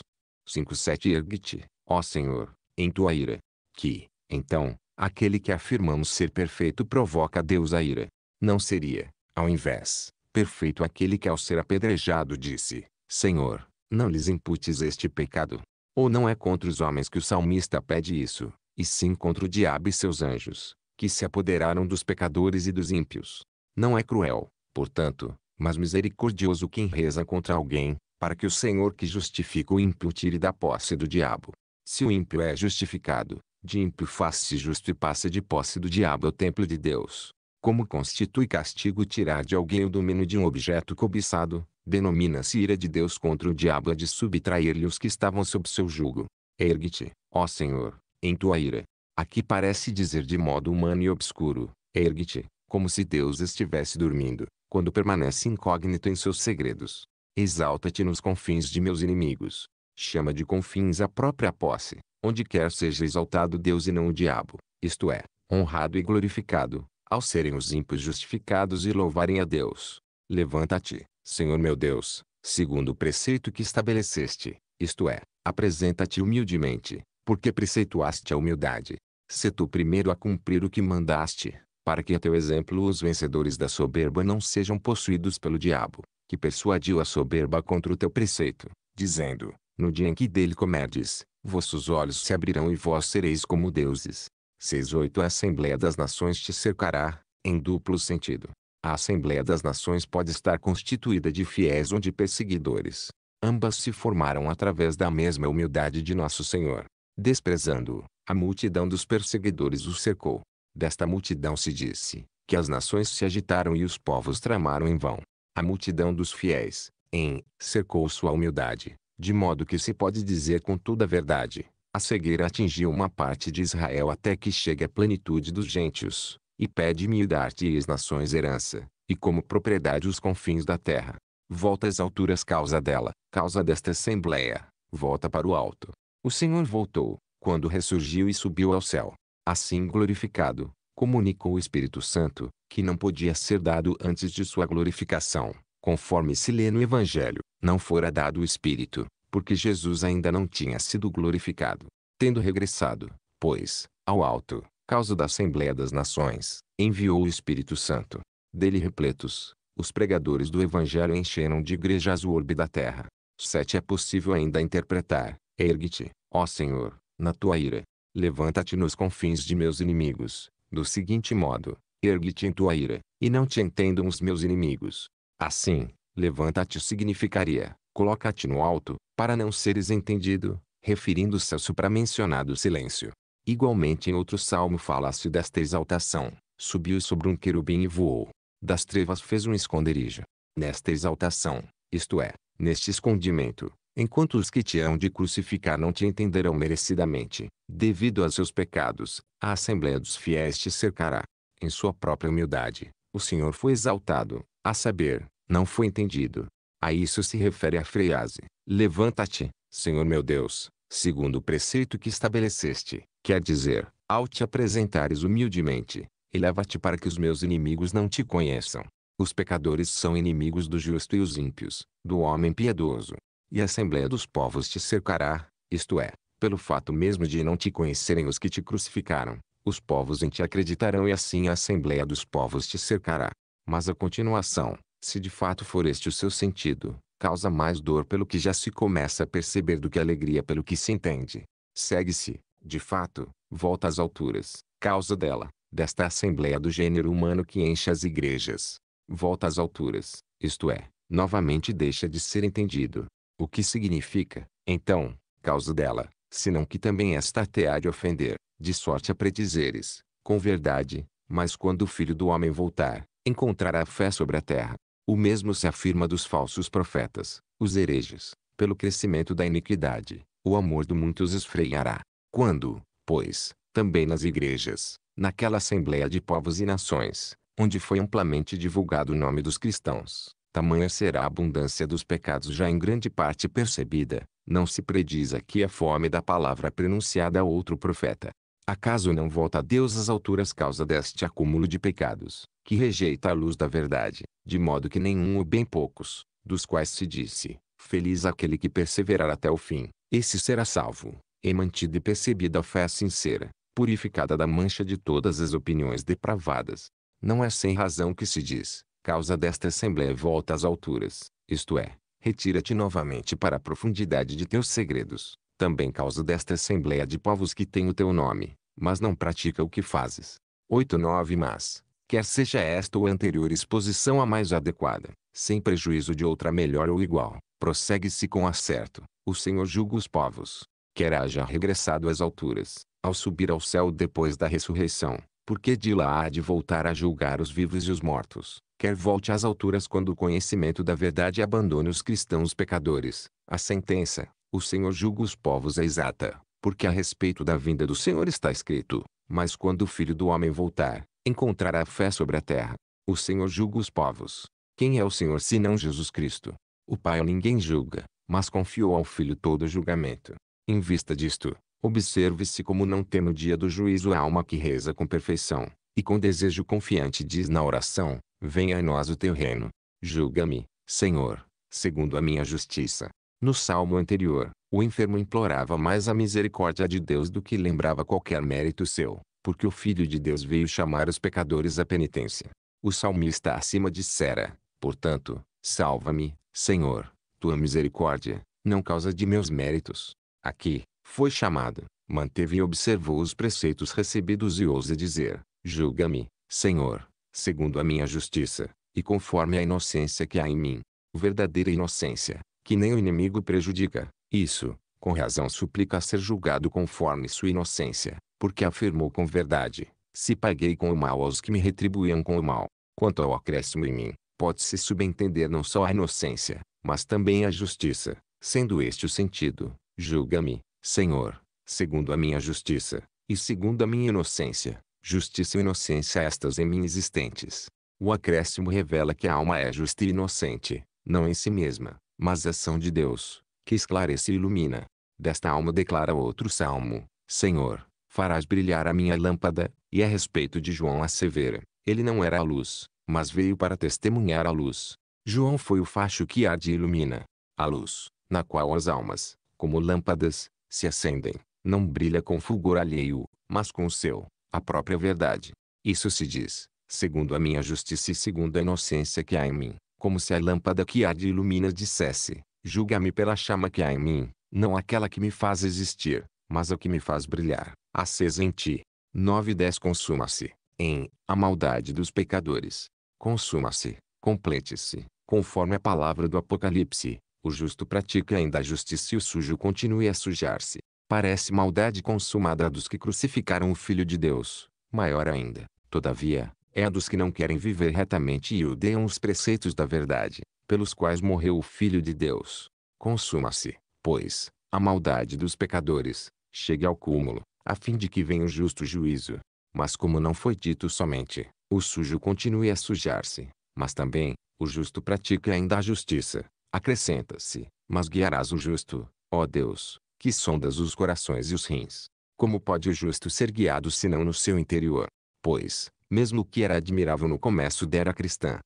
5.7 Ergue-te, ó Senhor, em tua ira. Que, então, aquele que afirmamos ser perfeito provoca a Deus a ira. Não seria, ao invés, Perfeito aquele que ao ser apedrejado disse: Senhor, não lhes imputes este pecado. Ou não é contra os homens que o salmista pede isso, e sim contra o diabo e seus anjos, que se apoderaram dos pecadores e dos ímpios. Não é cruel, portanto, mas misericordioso quem reza contra alguém, para que o Senhor que justifica o ímpio tire da posse do diabo. Se o ímpio é justificado, de ímpio faz-se justo e passa de posse do diabo ao templo de Deus. Como constitui castigo tirar de alguém o domínio de um objeto cobiçado, denomina-se ira de Deus contra o diabo a de subtrair-lhe os que estavam sob seu jugo. Ergue-te, ó Senhor, em tua ira. Aqui parece dizer de modo humano e obscuro, ergue-te, como se Deus estivesse dormindo, quando permanece incógnito em seus segredos. Exalta-te nos confins de meus inimigos. Chama de confins a própria posse, onde quer seja exaltado Deus e não o diabo, isto é, honrado e glorificado, ao serem os ímpios justificados e louvarem a Deus. Levanta-te, Senhor meu Deus, segundo o preceito que estabeleceste, isto é, apresenta-te humildemente, porque preceituaste a humildade. Se tu primeiro a cumprir o que mandaste, para que a teu exemplo os vencedores da soberba não sejam possuídos pelo diabo, que persuadiu a soberba contra o teu preceito, dizendo, no dia em que dele comerdes, vossos olhos se abrirão e vós sereis como deuses. 6.8 A Assembleia das Nações te cercará, em duplo sentido. A Assembleia das Nações pode estar constituída de fiéis ou de perseguidores. Ambas se formaram através da mesma humildade de Nosso Senhor. Desprezando-o, a multidão dos perseguidores o cercou. Desta multidão se disse, que as nações se agitaram e os povos tramaram em vão. A multidão dos fiéis, em, cercou sua humildade, de modo que se pode dizer com toda verdade, a cegueira atingiu uma parte de Israel até que chegue à plenitude dos gentios, e pede-me e dar te as nações herança, e como propriedade os confins da terra. Volta às alturas causa dela, causa desta assembleia, volta para o alto. O Senhor voltou, quando ressurgiu e subiu ao céu. Assim glorificado, comunicou o Espírito Santo, que não podia ser dado antes de sua glorificação, conforme se lê no Evangelho, não fora dado o Espírito, porque Jesus ainda não tinha sido glorificado. Tendo regressado, pois, ao alto, causa da Assembleia das Nações, enviou o Espírito Santo. Dele repletos, os pregadores do Evangelho encheram de igrejas o orbe da terra. 7. É possível ainda interpretar, ergue-te, ó Senhor, na tua ira. Levanta-te nos confins de meus inimigos, do seguinte modo, ergue-te em tua ira, e não te entendam os meus inimigos. Assim, levanta-te significaria, coloca-te no alto, para não seres entendido, referindo-se ao supramencionado silêncio. Igualmente em outro salmo fala-se desta exaltação, subiu sobre um querubim e voou. Das trevas fez um esconderijo. Nesta exaltação, isto é, neste escondimento, enquanto os que te hão de crucificar não te entenderão merecidamente, devido a seus pecados, a assembleia dos fiéis te cercará. Em sua própria humildade, o Senhor foi exaltado, a saber, não foi entendido, a isso se refere a frase: Levanta-te, Senhor meu Deus, segundo o preceito que estabeleceste. Quer dizer, ao te apresentares humildemente, eleva-te para que os meus inimigos não te conheçam. Os pecadores são inimigos do justo e os ímpios, do homem piedoso. E a Assembleia dos Povos te cercará, isto é, pelo fato mesmo de não te conhecerem os que te crucificaram, os povos em ti acreditarão e assim a Assembleia dos Povos te cercará. Mas a continuação, se de fato for este o seu sentido, causa mais dor pelo que já se começa a perceber do que alegria pelo que se entende. Segue-se, de fato, volta às alturas, causa dela, desta assembleia do gênero humano que enche as igrejas. Volta às alturas, isto é, novamente deixa de ser entendido. O que significa, então, causa dela, senão que também esta te há de ofender, de sorte a predizeres, com verdade, mas quando o filho do homem voltar, encontrará fé sobre a terra. O mesmo se afirma dos falsos profetas, os hereges, pelo crescimento da iniquidade, o amor do muitos esfriará. Quando, pois, também nas igrejas, naquela assembleia de povos e nações, onde foi amplamente divulgado o nome dos cristãos, tamanha será a abundância dos pecados já em grande parte percebida, não se prediz aqui a fome da palavra pronunciada a outro profeta. Acaso não volta Deus às alturas causa deste acúmulo de pecados, que rejeita a luz da verdade, de modo que nenhum ou bem poucos, dos quais se disse, feliz aquele que perseverar até o fim, esse será salvo, e é mantida e percebida a fé sincera, purificada da mancha de todas as opiniões depravadas. Não é sem razão que se diz, causa desta assembléia volta às alturas, isto é, retira-te novamente para a profundidade de teus segredos, também causa desta assembléia de povos que tem o teu nome, mas não pratica o que fazes. 8.9 Mas, quer seja esta ou anterior exposição a mais adequada, sem prejuízo de outra melhor ou igual, prossegue-se com acerto. O Senhor julga os povos, quer haja regressado às alturas, ao subir ao céu depois da ressurreição, porque de lá há de voltar a julgar os vivos e os mortos, quer volte às alturas quando o conhecimento da verdade abandone os cristãos pecadores. A sentença, o Senhor julga os povos é exata, porque a respeito da vinda do Senhor está escrito, mas quando o Filho do Homem voltar, encontrará fé sobre a terra. O Senhor julga os povos. Quem é o Senhor senão Jesus Cristo? O Pai a ninguém julga, mas confiou ao Filho todo o julgamento. Em vista disto, observe-se como não tem no dia do juízo a alma que reza com perfeição, e com desejo confiante diz na oração, venha a nós o teu reino. Julga-me, Senhor, segundo a minha justiça. No salmo anterior, o enfermo implorava mais a misericórdia de Deus do que lembrava qualquer mérito seu porque o Filho de Deus veio chamar os pecadores à penitência. O salmista acima dissera, portanto, salva-me, Senhor, tua misericórdia, não causa de meus méritos. Aqui, foi chamado, manteve e observou os preceitos recebidos e ousa dizer, julga-me, Senhor, segundo a minha justiça, e conforme a inocência que há em mim. Verdadeira inocência, que nem o inimigo prejudica, isso, com razão suplica ser julgado conforme sua inocência, porque afirmou com verdade, se paguei com o mal aos que me retribuíam com o mal. Quanto ao acréscimo em mim, pode-se subentender não só a inocência, mas também a justiça, sendo este o sentido, julga-me, Senhor, segundo a minha justiça, e segundo a minha inocência, justiça e inocência estas em mim existentes. O acréscimo revela que a alma é justa e inocente, não em si mesma, mas ação de Deus, que esclarece e ilumina. Desta alma declara outro salmo, Senhor, farás brilhar a minha lâmpada, e a respeito de João assevera, ele não era a luz, mas veio para testemunhar a luz. João foi o facho que arde e ilumina. A luz, na qual as almas, como lâmpadas, se acendem, não brilha com fulgor alheio, mas com o seu, a própria verdade. Isso se diz, segundo a minha justiça e segundo a inocência que há em mim, como se a lâmpada que arde e ilumina dissesse, Julga-me pela chama que há em mim, não aquela que me faz existir, mas a que me faz brilhar, acesa em ti. 9 e 10 Consuma-se, em, a maldade dos pecadores. Consuma-se, complete-se, conforme a palavra do Apocalipse. O justo pratica ainda a justiça e o sujo continue a sujar-se. Parece maldade consumada dos que crucificaram o Filho de Deus. Maior ainda, todavia, é a dos que não querem viver retamente e odeiam os preceitos da verdade pelos quais morreu o Filho de Deus. Consuma-se, pois, a maldade dos pecadores, chegue ao cúmulo, a fim de que venha o justo juízo. Mas como não foi dito somente, o sujo continue a sujar-se, mas também, o justo pratica ainda a justiça. Acrescenta-se, mas guiarás o justo, ó Deus, que sondas os corações e os rins. Como pode o justo ser guiado senão no seu interior? Pois, mesmo o que era admirável no começo da era cristã,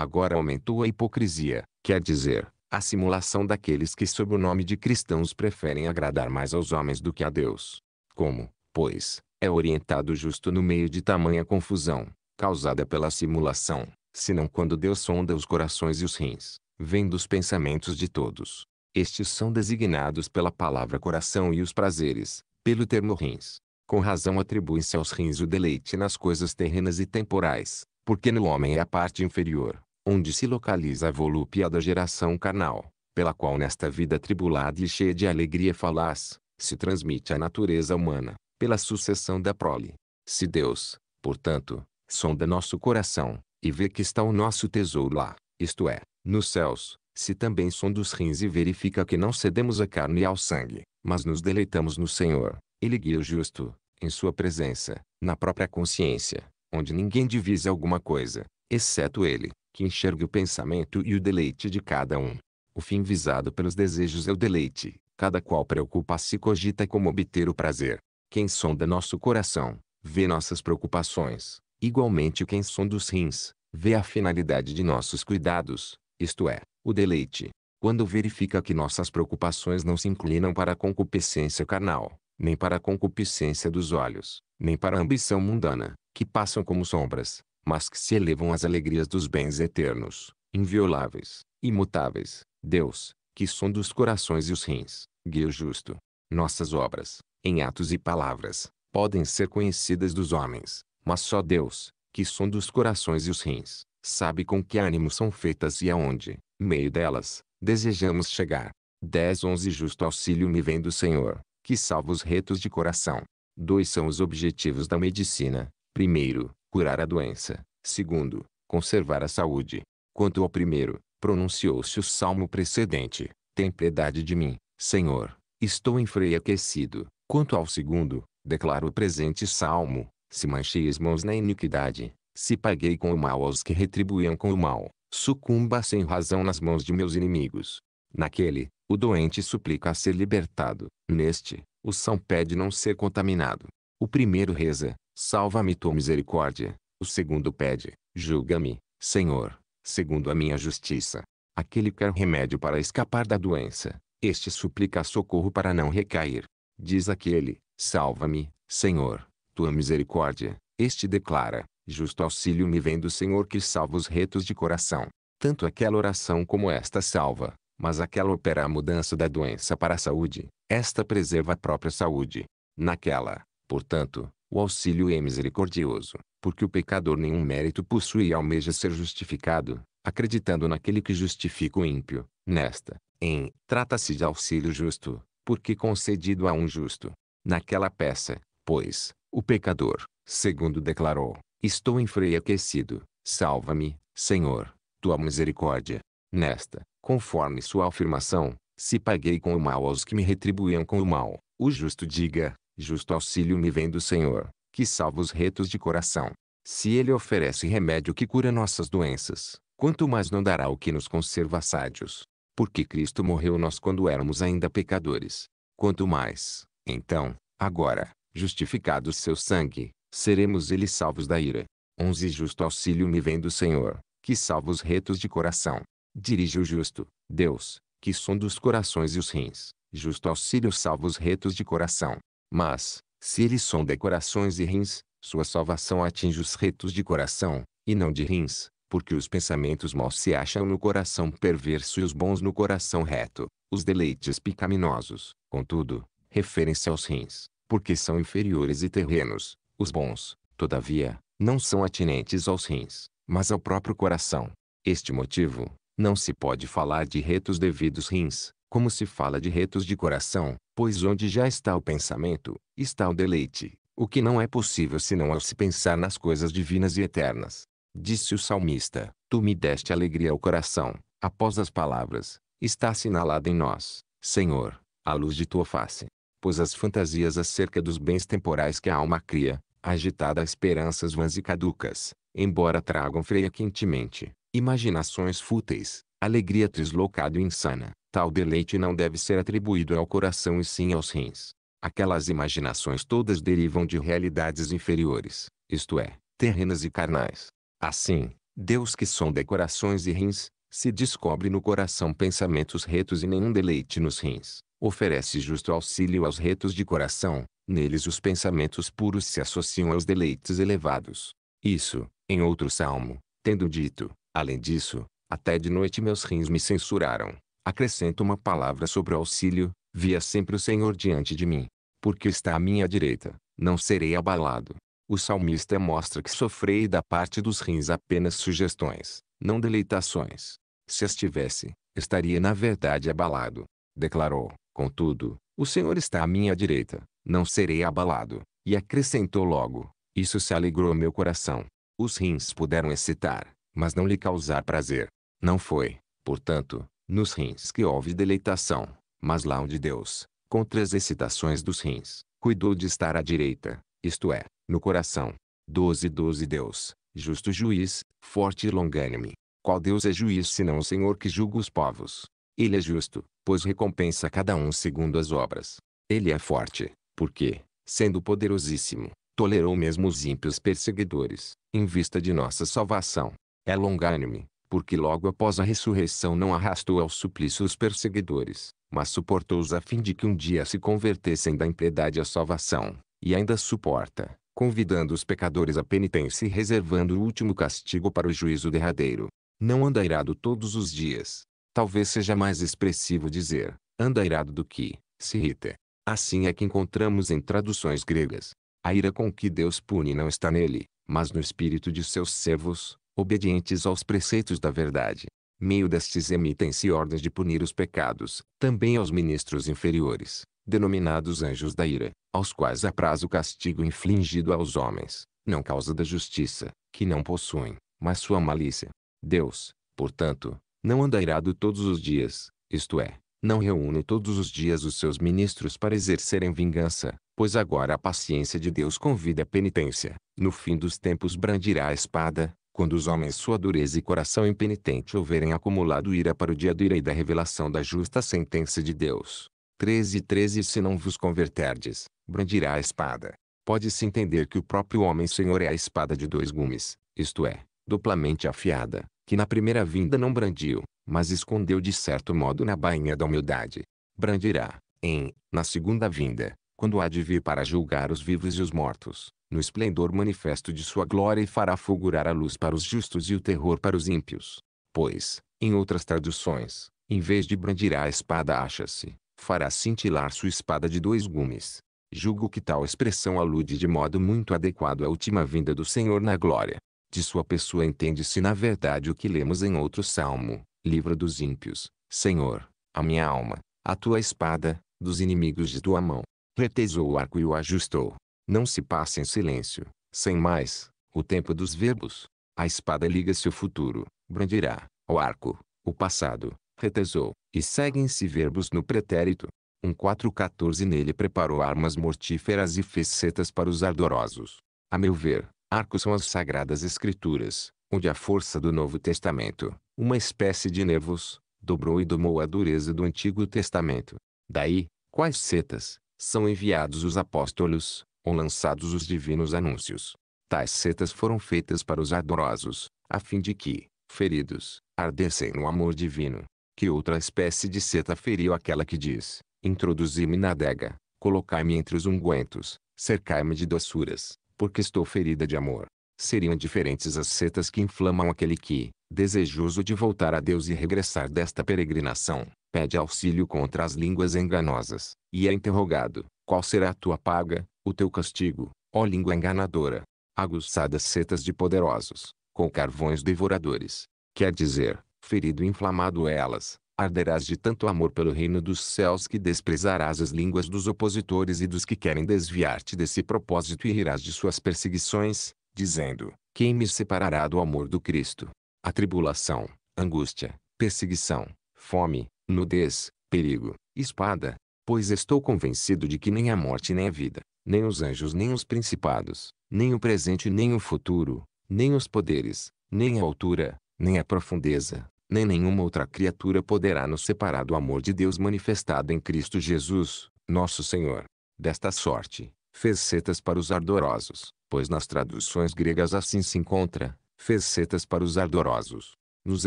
agora aumentou a hipocrisia, quer dizer, a simulação daqueles que sob o nome de cristãos preferem agradar mais aos homens do que a Deus. Como, pois, é orientado justo no meio de tamanha confusão, causada pela simulação, senão quando Deus sonda os corações e os rins, vendo os pensamentos de todos. Estes são designados pela palavra coração e os prazeres, pelo termo rins. Com razão atribuem se aos rins o deleite nas coisas terrenas e temporais, porque no homem é a parte inferior, onde se localiza a volúpia da geração carnal, pela qual nesta vida tribulada e cheia de alegria falaz, se transmite à natureza humana, pela sucessão da prole. Se Deus, portanto, sonda nosso coração, e vê que está o nosso tesouro lá, isto é, nos céus, se também sonda os rins e verifica que não cedemos à carne e ao sangue, mas nos deleitamos no Senhor, ele guia o justo, em sua presença, na própria consciência, onde ninguém divisa alguma coisa, exceto ele que enxergue o pensamento e o deleite de cada um. O fim visado pelos desejos é o deleite. Cada qual preocupa-se e cogita como obter o prazer. Quem sonda nosso coração, vê nossas preocupações. Igualmente quem sonda os rins, vê a finalidade de nossos cuidados, isto é, o deleite. Quando verifica que nossas preocupações não se inclinam para a concupiscência carnal, nem para a concupiscência dos olhos, nem para a ambição mundana, que passam como sombras, mas que se elevam às alegrias dos bens eternos, invioláveis, imutáveis, Deus, que som dos corações e os rins, guia o justo. Nossas obras, em atos e palavras, podem ser conhecidas dos homens, mas só Deus, que som dos corações e os rins, sabe com que ânimo são feitas e aonde, meio delas, desejamos chegar. 10 11 Justo auxílio me vem do Senhor, que salva os retos de coração. Dois são os objetivos da medicina. Primeiro, curar a doença. Segundo, conservar a saúde. Quanto ao primeiro, pronunciou-se o salmo precedente: Tem piedade de mim, Senhor, estou enfraquecido. Quanto ao segundo, declaro o presente salmo: Se manchei as mãos na iniquidade, se paguei com o mal aos que retribuíam com o mal, sucumba sem razão nas mãos de meus inimigos. Naquele, o doente suplica a ser libertado. Neste, o são pede não ser contaminado. O primeiro reza, Salva-me tua misericórdia. O segundo pede, julga-me, Senhor, segundo a minha justiça. Aquele quer remédio para escapar da doença, este suplica socorro para não recair. Diz aquele, salva-me, Senhor, tua misericórdia. Este declara, justo auxílio me vem do Senhor que salva os retos de coração. Tanto aquela oração como esta salva, mas aquela opera a mudança da doença para a saúde, esta preserva a própria saúde. Naquela, portanto, o auxílio é misericordioso, porque o pecador nenhum mérito possui e almeja ser justificado, acreditando naquele que justifica o ímpio. Nesta, em, trata-se de auxílio justo, porque concedido a um justo. Naquela peça, pois, o pecador, segundo declarou, estou em freio aquecido, salva-me, Senhor, tua misericórdia. Nesta, conforme sua afirmação, se paguei com o mal aos que me retribuíam com o mal, o justo diga, Justo auxílio me vem do Senhor, que salva os retos de coração. Se ele oferece remédio que cura nossas doenças, quanto mais não dará o que nos conserva sádios. Porque Cristo morreu nós quando éramos ainda pecadores. Quanto mais, então, agora, justificados seu sangue, seremos ele salvos da ira. 11 Justo auxílio me vem do Senhor, que salva os retos de coração. Dirige o justo, Deus, que sonda os corações e os rins. Justo auxílio salva os retos de coração. Mas, se eles são decorações e rins, sua salvação atinge os retos de coração, e não de rins, porque os pensamentos maus se acham no coração perverso e os bons no coração reto. Os deleites pecaminosos, contudo, referem-se aos rins, porque são inferiores e terrenos. Os bons, todavia, não são atinentes aos rins, mas ao próprio coração. Este motivo, não se pode falar de retos devidos rins, como se fala de retos de coração, pois onde já está o pensamento, está o deleite, o que não é possível senão ao se pensar nas coisas divinas e eternas. Disse o salmista: Tu me deste alegria ao coração, após as palavras, está assinalada em nós, Senhor, a luz de tua face. Pois as fantasias acerca dos bens temporais que a alma cria, agitada a esperanças vãs e caducas, embora tragam freia quentemente, imaginações fúteis, alegria trislocada e insana, Tal deleite não deve ser atribuído ao coração e sim aos rins. Aquelas imaginações todas derivam de realidades inferiores, isto é, terrenas e carnais. Assim, Deus que são decorações e rins, se descobre no coração pensamentos retos e nenhum deleite nos rins. Oferece justo auxílio aos retos de coração, neles os pensamentos puros se associam aos deleites elevados. Isso, em outro salmo, tendo dito, além disso, até de noite meus rins me censuraram, acrescento uma palavra sobre o auxílio, via sempre o Senhor diante de mim, porque está à minha direita, não serei abalado. O salmista mostra que sofrei da parte dos rins apenas sugestões, não deleitações. Se as tivesse, estaria na verdade abalado. Declarou, contudo, o Senhor está à minha direita, não serei abalado. E acrescentou logo, isso se alegrou meu coração. Os rins puderam excitar, mas não lhe causar prazer. Não foi, portanto, nos rins que houve deleitação, mas lá onde Deus, contra as excitações dos rins, cuidou de estar à direita, isto é, no coração. 12 12 Deus, justo juiz, forte e longânime. Qual Deus é juiz senão o Senhor que julga os povos? Ele é justo, pois recompensa cada um segundo as obras. Ele é forte, porque, sendo poderosíssimo, tolerou mesmo os ímpios perseguidores, em vista de nossa salvação. É longânime, porque logo após a ressurreição não arrastou ao suplício os perseguidores, mas suportou-os a fim de que um dia se convertessem da impiedade à salvação, e ainda suporta, convidando os pecadores à penitência e reservando o último castigo para o juízo derradeiro. Não anda irado todos os dias. Talvez seja mais expressivo dizer, anda irado do que, se irrita. Assim é que encontramos em traduções gregas. A ira com que Deus pune não está nele, mas no espírito de seus servos, obedientes aos preceitos da verdade. Meio destes emitem-se ordens de punir os pecados, também aos ministros inferiores, denominados anjos da ira, aos quais apraz o castigo infligido aos homens, não causa da justiça, que não possuem, mas sua malícia. Deus, portanto, não anda irado todos os dias, isto é, não reúne todos os dias os seus ministros para exercerem vingança, pois agora a paciência de Deus convida a penitência. No fim dos tempos brandirá a espada, quando os homens sua dureza e coração impenitente houverem acumulado ira para o dia do ira e da revelação da justa sentença de Deus. 13 e 13 Se não vos converterdes, brandirá a espada. Pode-se entender que o próprio homem senhor é a espada de dois gumes, isto é, duplamente afiada, que na primeira vinda não brandiu, mas escondeu de certo modo na bainha da humildade. Brandirá, em, na segunda vinda, quando há de vir para julgar os vivos e os mortos no esplendor manifesto de sua glória e fará fulgurar a luz para os justos e o terror para os ímpios. Pois, em outras traduções, em vez de brandir a espada acha-se, fará cintilar sua espada de dois gumes. Julgo que tal expressão alude de modo muito adequado à última vinda do Senhor na glória. De sua pessoa entende-se na verdade o que lemos em outro salmo: livro dos ímpios, Senhor, a minha alma, a tua espada, dos inimigos de tua mão. Retesou o arco e o ajustou. Não se passa em silêncio, sem mais, o tempo dos verbos. A espada liga-se ao futuro, brandirá, ao arco, o passado, retesou, e seguem-se verbos no pretérito. Um 414 nele preparou armas mortíferas e fez setas para os ardorosos. A meu ver, arcos são as sagradas escrituras, onde a força do Novo Testamento, uma espécie de nervos, dobrou e domou a dureza do Antigo Testamento. Daí, quais setas, são enviados os apóstolos, ou lançados os divinos anúncios. Tais setas foram feitas para os ardorosos, a fim de que, feridos, ardessem no amor divino. Que outra espécie de seta feriu aquela que diz, introduzi-me na adega, colocai-me entre os ungüentos, cercai-me de doçuras, porque estou ferida de amor. Seriam diferentes as setas que inflamam aquele que, desejoso de voltar a Deus e regressar desta peregrinação, pede auxílio contra as línguas enganosas, e é interrogado, qual será a tua paga? o teu castigo, ó língua enganadora, aguçadas setas de poderosos, com carvões devoradores, quer dizer, ferido e inflamado elas, arderás de tanto amor pelo reino dos céus que desprezarás as línguas dos opositores e dos que querem desviar-te desse propósito e rirás de suas perseguições, dizendo, quem me separará do amor do Cristo? A tribulação, angústia, perseguição, fome, nudez, perigo, espada, pois estou convencido de que nem a morte nem a vida, nem os anjos, nem os principados, nem o presente, nem o futuro, nem os poderes, nem a altura, nem a profundeza, nem nenhuma outra criatura poderá nos separar do amor de Deus manifestado em Cristo Jesus, nosso Senhor. Desta sorte, fez setas para os ardorosos, pois nas traduções gregas assim se encontra, fez setas para os ardorosos. Nos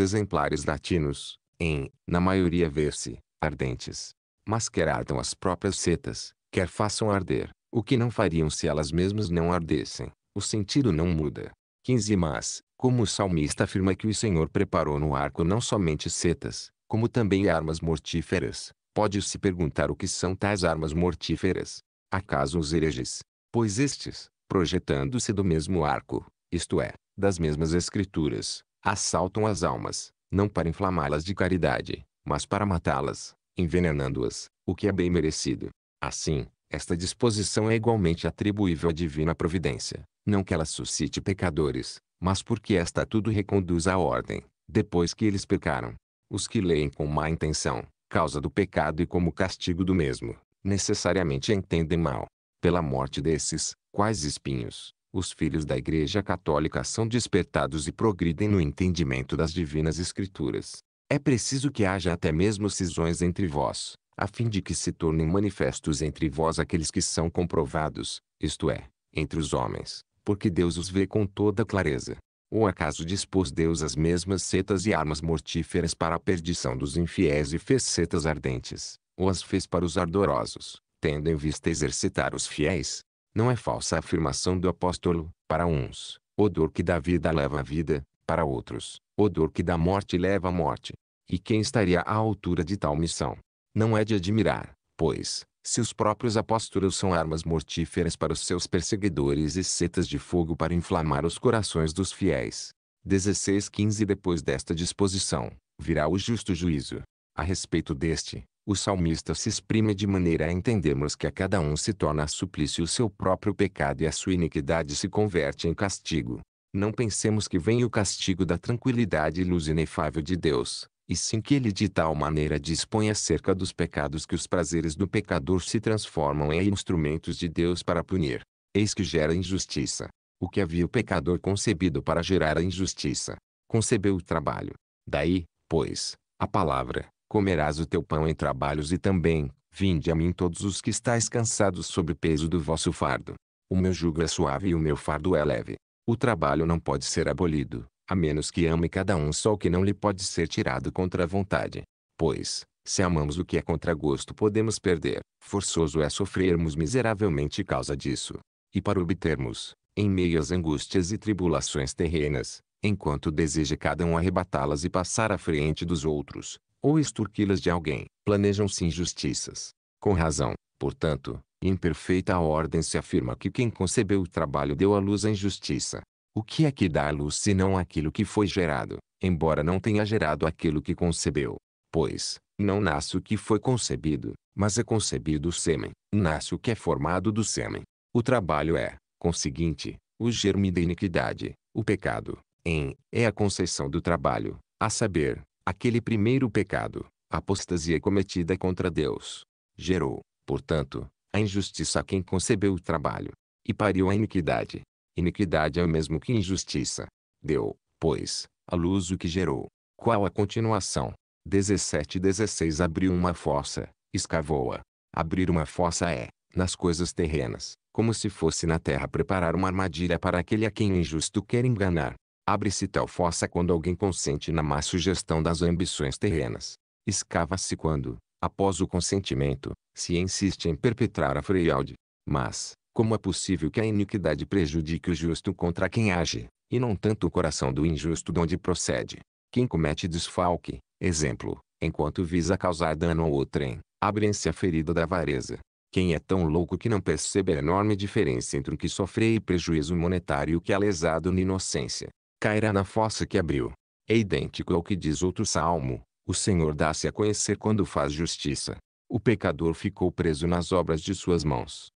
exemplares latinos, em, na maioria vê-se, ardentes. Mas quer ardam as próprias setas, quer façam arder, o que não fariam se elas mesmas não ardessem. O sentido não muda. 15 Mas, como o salmista afirma que o Senhor preparou no arco não somente setas, como também armas mortíferas, pode-se perguntar o que são tais armas mortíferas. Acaso os hereges? Pois estes, projetando-se do mesmo arco, isto é, das mesmas escrituras, assaltam as almas, não para inflamá-las de caridade, mas para matá-las, envenenando-as, o que é bem merecido. Assim, esta disposição é igualmente atribuível à divina providência, não que ela suscite pecadores, mas porque esta tudo reconduz à ordem, depois que eles pecaram. Os que leem com má intenção, causa do pecado e como castigo do mesmo, necessariamente entendem mal. Pela morte desses, quais espinhos, os filhos da Igreja Católica são despertados e progridem no entendimento das divinas escrituras. É preciso que haja até mesmo cisões entre vós, a fim de que se tornem manifestos entre vós aqueles que são comprovados, isto é, entre os homens, porque Deus os vê com toda clareza. Ou acaso dispôs Deus as mesmas setas e armas mortíferas para a perdição dos infiéis e fez setas ardentes, ou as fez para os ardorosos, tendo em vista exercitar os fiéis? Não é falsa a afirmação do apóstolo, para uns, odor que dá vida leva a vida, para outros, odor que dá morte leva a morte. E quem estaria à altura de tal missão? Não é de admirar, pois, se os próprios apóstolos são armas mortíferas para os seus perseguidores e setas de fogo para inflamar os corações dos fiéis. 16:15 Depois desta disposição, virá o justo juízo. A respeito deste, o salmista se exprime de maneira a entendermos que a cada um se torna suplício o seu próprio pecado e a sua iniquidade se converte em castigo. Não pensemos que vem o castigo da tranquilidade e luz inefável de Deus, e sim que ele de tal maneira dispõe acerca dos pecados que os prazeres do pecador se transformam em instrumentos de Deus para punir. Eis que gera injustiça. O que havia o pecador concebido para gerar a injustiça, concebeu o trabalho. Daí, pois, a palavra, comerás o teu pão em trabalhos e também, vinde a mim todos os que estáis cansados sob o peso do vosso fardo. O meu jugo é suave e o meu fardo é leve. O trabalho não pode ser abolido, a menos que ame cada um só o que não lhe pode ser tirado contra a vontade. Pois, se amamos o que é contra gosto podemos perder, forçoso é sofrermos miseravelmente causa disso. E para obtermos, em meio às angústias e tribulações terrenas, enquanto deseja cada um arrebatá-las e passar à frente dos outros, ou extorquí-las de alguém, planejam-se injustiças. Com razão, portanto, em perfeita ordem se afirma que quem concebeu o trabalho deu à luz a injustiça, o que é que dá à luz não aquilo que foi gerado, embora não tenha gerado aquilo que concebeu? Pois, não nasce o que foi concebido, mas é concebido o sêmen, nasce o que é formado do sêmen. O trabalho é, conseguinte, o germe da iniquidade, o pecado, em, é a conceição do trabalho, a saber, aquele primeiro pecado, a apostasia cometida contra Deus. Gerou, portanto, a injustiça a quem concebeu o trabalho, e pariu a iniquidade. Iniquidade é o mesmo que injustiça. Deu, pois, à luz o que gerou. Qual a continuação? 17 16 Abriu uma fossa, escavou-a. Abrir uma fossa é, nas coisas terrenas, como se fosse na terra preparar uma armadilha para aquele a quem o é injusto quer enganar. Abre-se tal fossa quando alguém consente na má sugestão das ambições terrenas. Escava-se quando, após o consentimento, se insiste em perpetrar a freialde. Mas, como é possível que a iniquidade prejudique o justo contra quem age, e não tanto o coração do injusto de onde procede? Quem comete desfalque, exemplo, enquanto visa causar dano ao outrem, abre se a ferida da avareza. Quem é tão louco que não percebe a enorme diferença entre o que sofre e prejuízo monetário que é lesado na inocência, cairá na fossa que abriu. É idêntico ao que diz outro salmo, o Senhor dá-se a conhecer quando faz justiça. O pecador ficou preso nas obras de suas mãos.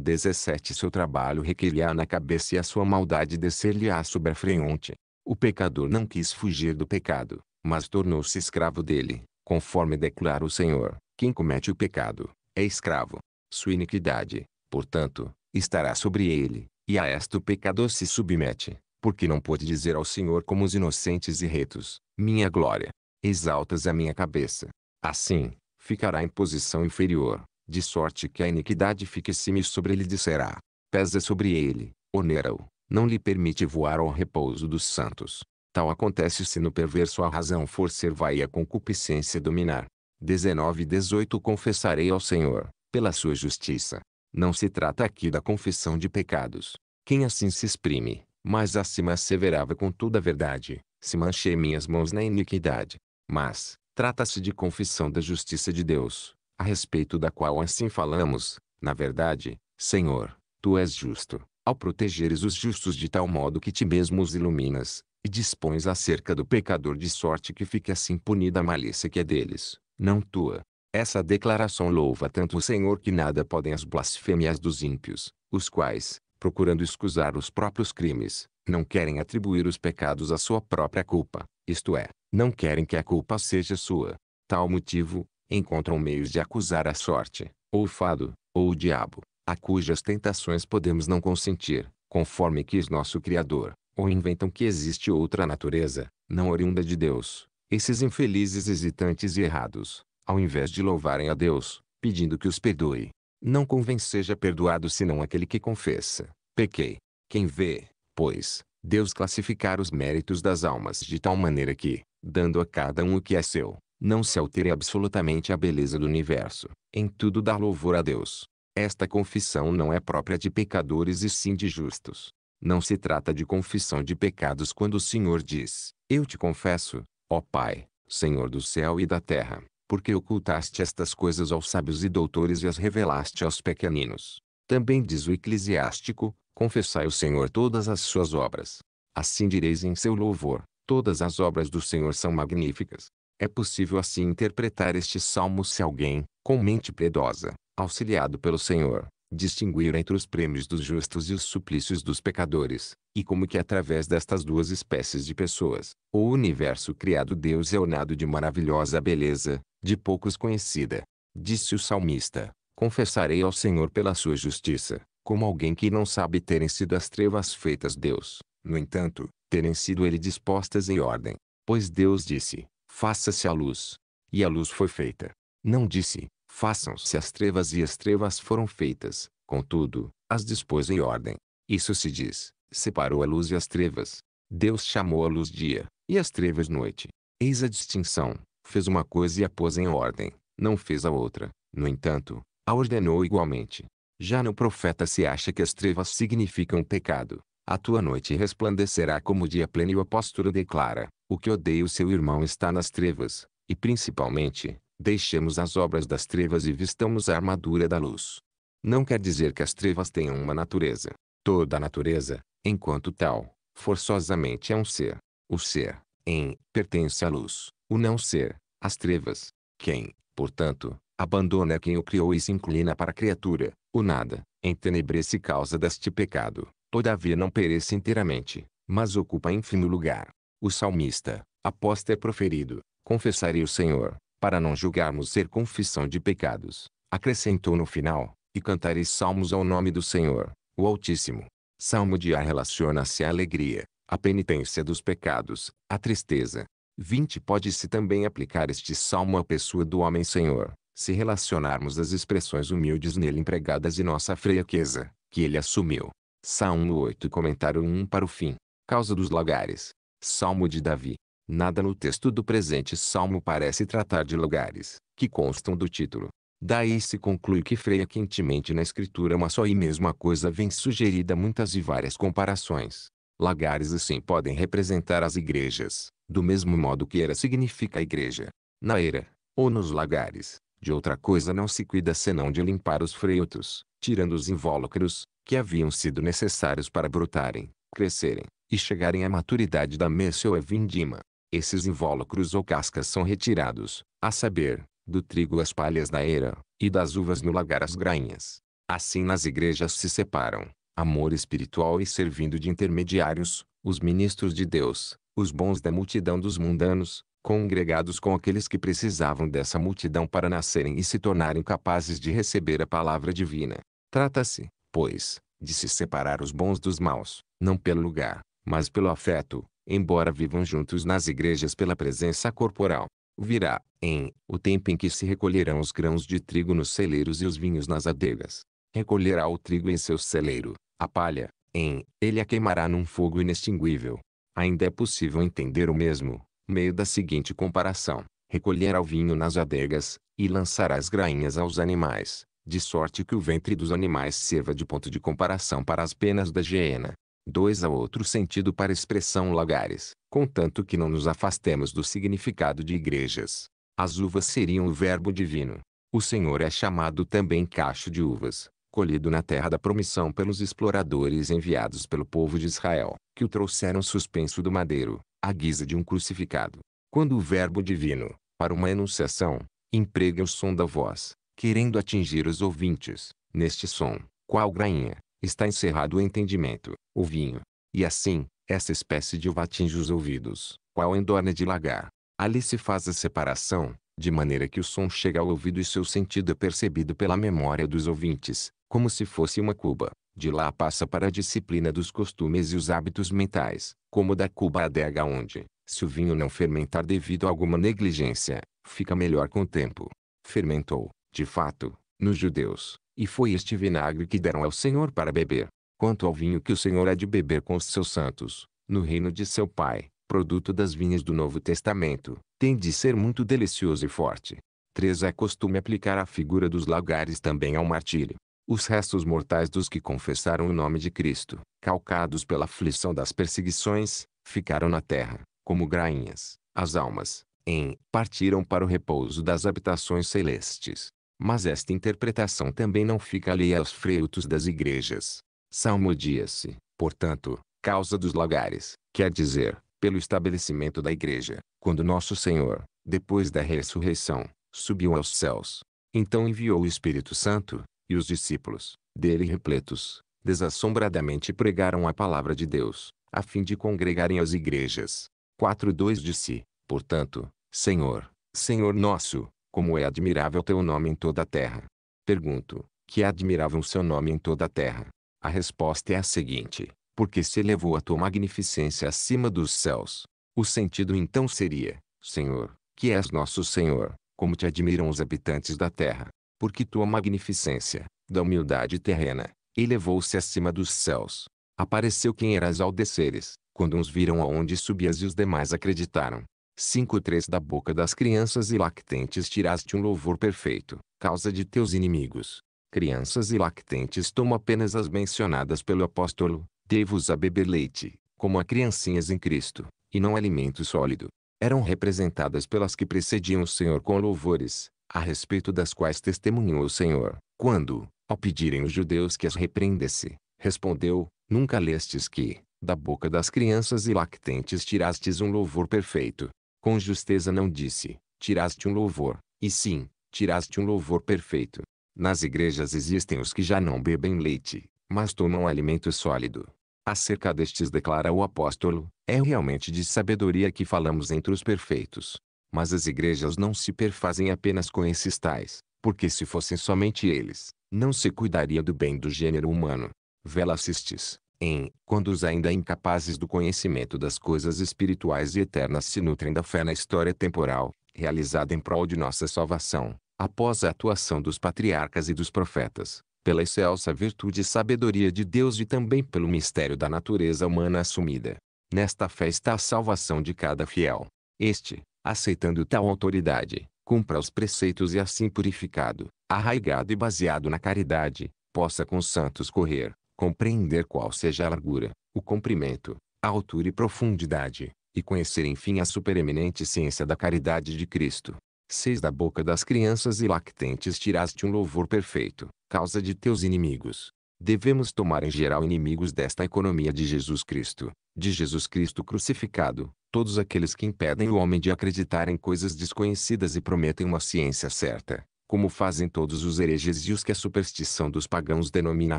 17 Seu trabalho requeria na cabeça e a sua maldade descer-lhe-á sobre a fronte. O pecador não quis fugir do pecado, mas tornou-se escravo dele, conforme declara o Senhor. Quem comete o pecado, é escravo. Sua iniquidade, portanto, estará sobre ele, e a esta o pecador se submete, porque não pôde dizer ao Senhor como os inocentes e retos, minha glória, exaltas a minha cabeça. Assim, ficará em posição inferior, de sorte que a iniquidade fique sime sobre ele disserá. Pesa sobre ele, onera-o, não lhe permite voar ao repouso dos santos. Tal acontece se no perverso a razão for serva e a concupiscência dominar. 19 e 18 Confessarei ao Senhor, pela sua justiça. Não se trata aqui da confissão de pecados. Quem assim se exprime, mas acima asseverava com toda a verdade, se manchei minhas mãos na iniquidade. Mas, trata-se de confissão da justiça de Deus, a respeito da qual assim falamos, na verdade, Senhor, tu és justo, ao protegeres os justos de tal modo que ti mesmo os iluminas, e dispões acerca do pecador de sorte que fique assim punida a malícia que é deles, não tua. Essa declaração louva tanto o Senhor que nada podem as blasfêmias dos ímpios, os quais, procurando escusar os próprios crimes, não querem atribuir os pecados à sua própria culpa, isto é, não querem que a culpa seja sua. Tal motivo, encontram meios de acusar a sorte, ou o fado, ou o diabo, a cujas tentações podemos não consentir, conforme quis nosso Criador, ou inventam que existe outra natureza, não oriunda de Deus. Esses infelizes hesitantes e errados, ao invés de louvarem a Deus, pedindo que os perdoe, não convém seja perdoado senão aquele que confessa, pequei. Quem vê, pois, Deus classificar os méritos das almas de tal maneira que, dando a cada um o que é seu, não se altere absolutamente a beleza do universo. Em tudo dá louvor a Deus. Esta confissão não é própria de pecadores e sim de justos. Não se trata de confissão de pecados quando o Senhor diz: Eu te confesso, ó Pai, Senhor do céu e da terra, porque ocultaste estas coisas aos sábios e doutores e as revelaste aos pequeninos. Também diz o Eclesiástico: Confessai ao Senhor todas as suas obras. Assim direis em seu louvor: Todas as obras do Senhor são magníficas. É possível assim interpretar este salmo se alguém, com mente piedosa, auxiliado pelo Senhor, distinguir entre os prêmios dos justos e os suplícios dos pecadores, e como que através destas duas espécies de pessoas, o universo criado Deus é ornado de maravilhosa beleza, de poucos conhecida. Disse o salmista: Confessarei ao Senhor pela sua justiça, como alguém que não sabe terem sido as trevas feitas Deus, no entanto, terem sido ele dispostas em ordem. Pois Deus disse: faça-se a luz. E a luz foi feita. Não disse, façam-se as trevas e as trevas foram feitas, contudo, as dispôs em ordem. Isso se diz, separou a luz e as trevas. Deus chamou a luz dia, e as trevas noite. Eis a distinção, fez uma coisa e a pôs em ordem, não fez a outra, no entanto, a ordenou igualmente. Já no profeta se acha que as trevas significam pecado. A tua noite resplandecerá como o dia pleno e o apóstolo declara, o que odeia o seu irmão está nas trevas, e principalmente, deixemos as obras das trevas e vistamos a armadura da luz. Não quer dizer que as trevas tenham uma natureza. Toda a natureza, enquanto tal, forçosamente é um ser. O ser, em, pertence à luz. O não ser, às trevas. Quem, portanto, abandona quem o criou e se inclina para a criatura, o nada, entenebrece causa deste pecado. Todavia não perece inteiramente, mas ocupa ínfimo lugar. O salmista, após ter proferido, confessarei o Senhor, para não julgarmos ser confissão de pecados, acrescentou no final, e cantarei salmos ao nome do Senhor, o Altíssimo. Salmo de A relaciona-se à alegria, à penitência dos pecados, à tristeza. 20 Pode-se também aplicar este salmo à pessoa do homem Senhor, se relacionarmos as expressões humildes nele empregadas e nossa fraqueza, que ele assumiu. Salmo 8 Comentário 1 para o fim. Causa dos lagares. Salmo de Davi. Nada no texto do presente salmo parece tratar de lugares, que constam do título. Daí se conclui que freia quentemente na escritura uma só e mesma coisa vem sugerida muitas e várias comparações. Lagares assim podem representar as igrejas, do mesmo modo que era significa a igreja. Na era, ou nos lagares, de outra coisa não se cuida senão de limpar os freitos, tirando os invólucros, que haviam sido necessários para brotarem, crescerem, e chegarem à maturidade da messe ou vindima. Esses invólucros ou cascas são retirados, a saber, do trigo as palhas da eira, e das uvas no lagar as grainhas. Assim nas igrejas se separam, amor espiritual e servindo de intermediários, os ministros de Deus, os bons da multidão dos mundanos, congregados com aqueles que precisavam dessa multidão para nascerem e se tornarem capazes de receber a palavra divina. Trata-se, pois, de se separar os bons dos maus, não pelo lugar, mas pelo afeto, embora vivam juntos nas igrejas pela presença corporal. Virá, em, o tempo em que se recolherão os grãos de trigo nos celeiros e os vinhos nas adegas. Recolherá o trigo em seu celeiro, a palha, em, ele a queimará num fogo inextinguível. Ainda é possível entender o mesmo, meio da seguinte comparação: recolherá o vinho nas adegas, e lançará as grainhas aos animais, de sorte que o ventre dos animais sirva de ponto de comparação para as penas da hiena dois a outro sentido para a expressão lagares, contanto que não nos afastemos do significado de igrejas. As uvas seriam o verbo divino. O Senhor é chamado também cacho de uvas, colhido na terra da promissão pelos exploradores enviados pelo povo de Israel, que o trouxeram suspenso do madeiro, à guisa de um crucificado. Quando o verbo divino, para uma enunciação, emprega o som da voz, querendo atingir os ouvintes, neste som, qual grainha, está encerrado o entendimento, o vinho. E assim, essa espécie de uva atinge os ouvidos, qual endorna de lagar. Ali se faz a separação, de maneira que o som chega ao ouvido e seu sentido é percebido pela memória dos ouvintes, como se fosse uma cuba. De lá passa para a disciplina dos costumes e os hábitos mentais, como da cuba adega onde, se o vinho não fermentar devido a alguma negligência, fica melhor com o tempo. Fermentou, de fato, nos judeus, e foi este vinagre que deram ao Senhor para beber. Quanto ao vinho que o Senhor há de beber com os seus santos, no reino de seu Pai, produto das vinhas do Novo Testamento, tem de ser muito delicioso e forte. 3. É costume aplicar a figura dos lagares também ao martírio. Os restos mortais dos que confessaram o nome de Cristo, calcados pela aflição das perseguições, ficaram na terra, como grainhas, as almas, em, partiram para o repouso das habitações celestes. Mas esta interpretação também não fica alheia aos freutos das igrejas. Salmodia-se, portanto, causa dos lagares, quer dizer, pelo estabelecimento da igreja, quando nosso Senhor, depois da ressurreição, subiu aos céus. Então enviou o Espírito Santo, e os discípulos, dele repletos, desassombradamente pregaram a palavra de Deus, a fim de congregarem as igrejas. 4.2 Disse, portanto, Senhor, Senhor nosso, como é admirável teu nome em toda a terra. Pergunto, que é admirável seu nome em toda a terra? A resposta é a seguinte, porque se elevou a tua magnificência acima dos céus. O sentido então seria, Senhor, que és nosso Senhor, como te admiram os habitantes da terra, porque tua magnificência, da humildade terrena, elevou-se acima dos céus. Apareceu quem eras ao desceres, quando uns viram aonde subias e os demais acreditaram. 5.3 Da boca das crianças e lactentes tiraste um louvor perfeito, causa de teus inimigos. Crianças e lactentes tomo apenas as mencionadas pelo apóstolo, devo os a beber leite, como a criancinhas em Cristo, e não alimento sólido. Eram representadas pelas que precediam o Senhor com louvores, a respeito das quais testemunhou o Senhor, quando, ao pedirem os judeus que as repreendesse, respondeu, Nunca lestes que, da boca das crianças e lactentes tirastes um louvor perfeito com justeza não disse: tiraste um louvor, e sim, tiraste um louvor perfeito. Nas igrejas existem os que já não bebem leite, mas tomam alimento sólido. Acerca destes declara o apóstolo, é realmente de sabedoria que falamos entre os perfeitos. Mas as igrejas não se perfazem apenas com esses tais, porque se fossem somente eles, não se cuidaria do bem do gênero humano. Vela assistes, em quando os ainda incapazes do conhecimento das coisas espirituais e eternas se nutrem da fé na história temporal, realizada em prol de nossa salvação, após a atuação dos patriarcas e dos profetas, pela excelsa virtude e sabedoria de Deus e também pelo mistério da natureza humana assumida. Nesta fé está a salvação de cada fiel. Este, aceitando tal autoridade, cumpra os preceitos e assim purificado, arraigado e baseado na caridade, possa com santos correr, compreender qual seja a largura, o comprimento, a altura e profundidade, e conhecer enfim a supereminente ciência da caridade de Cristo. Seis Da boca das crianças e lactentes tiraste um louvor perfeito, causa de teus inimigos. Devemos tomar em geral inimigos desta economia de Jesus Cristo, de Jesus Cristo crucificado, todos aqueles que impedem o homem de acreditar em coisas desconhecidas e prometem uma ciência certa, como fazem todos os hereges e os que a superstição dos pagãos denomina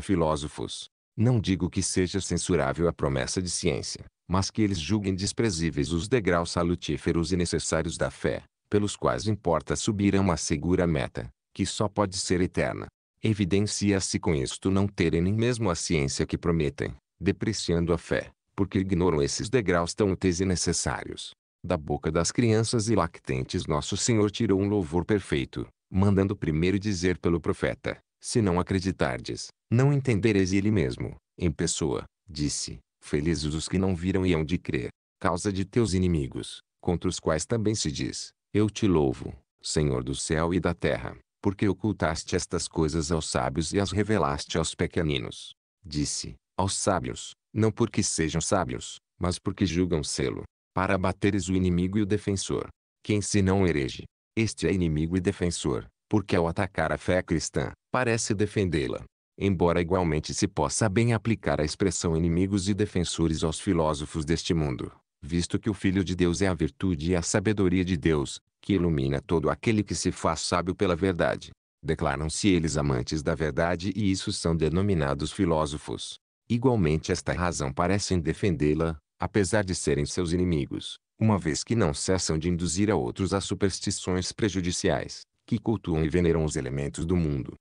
filósofos. Não digo que seja censurável a promessa de ciência, mas que eles julguem desprezíveis os degraus salutíferos e necessários da fé, pelos quais importa subir a uma segura meta, que só pode ser eterna. Evidencia-se com isto não terem nem mesmo a ciência que prometem, depreciando a fé, porque ignoram esses degraus tão úteis e necessários. Da boca das crianças e lactentes nosso Senhor tirou um louvor perfeito, mandando primeiro dizer pelo profeta: Se não acreditardes, não entendereis ele mesmo, em pessoa, disse: Felizes os que não viram e hão de crer, causa de teus inimigos, contra os quais também se diz: Eu te louvo, Senhor do céu e da terra, porque ocultaste estas coisas aos sábios e as revelaste aos pequeninos. Disse: Aos sábios, não porque sejam sábios, mas porque julgam sê-lo, para abateres o inimigo e o defensor. Quem se não herege, este é inimigo e defensor, porque ao atacar a fé cristã, parece defendê-la. Embora igualmente se possa bem aplicar a expressão inimigos e defensores aos filósofos deste mundo, visto que o Filho de Deus é a virtude e a sabedoria de Deus, que ilumina todo aquele que se faz sábio pela verdade. Declaram-se eles amantes da verdade e isso são denominados filósofos. Igualmente esta razão parecem defendê-la, apesar de serem seus inimigos, uma vez que não cessam de induzir a outros a superstições prejudiciais, que cultuam e veneram os elementos do mundo.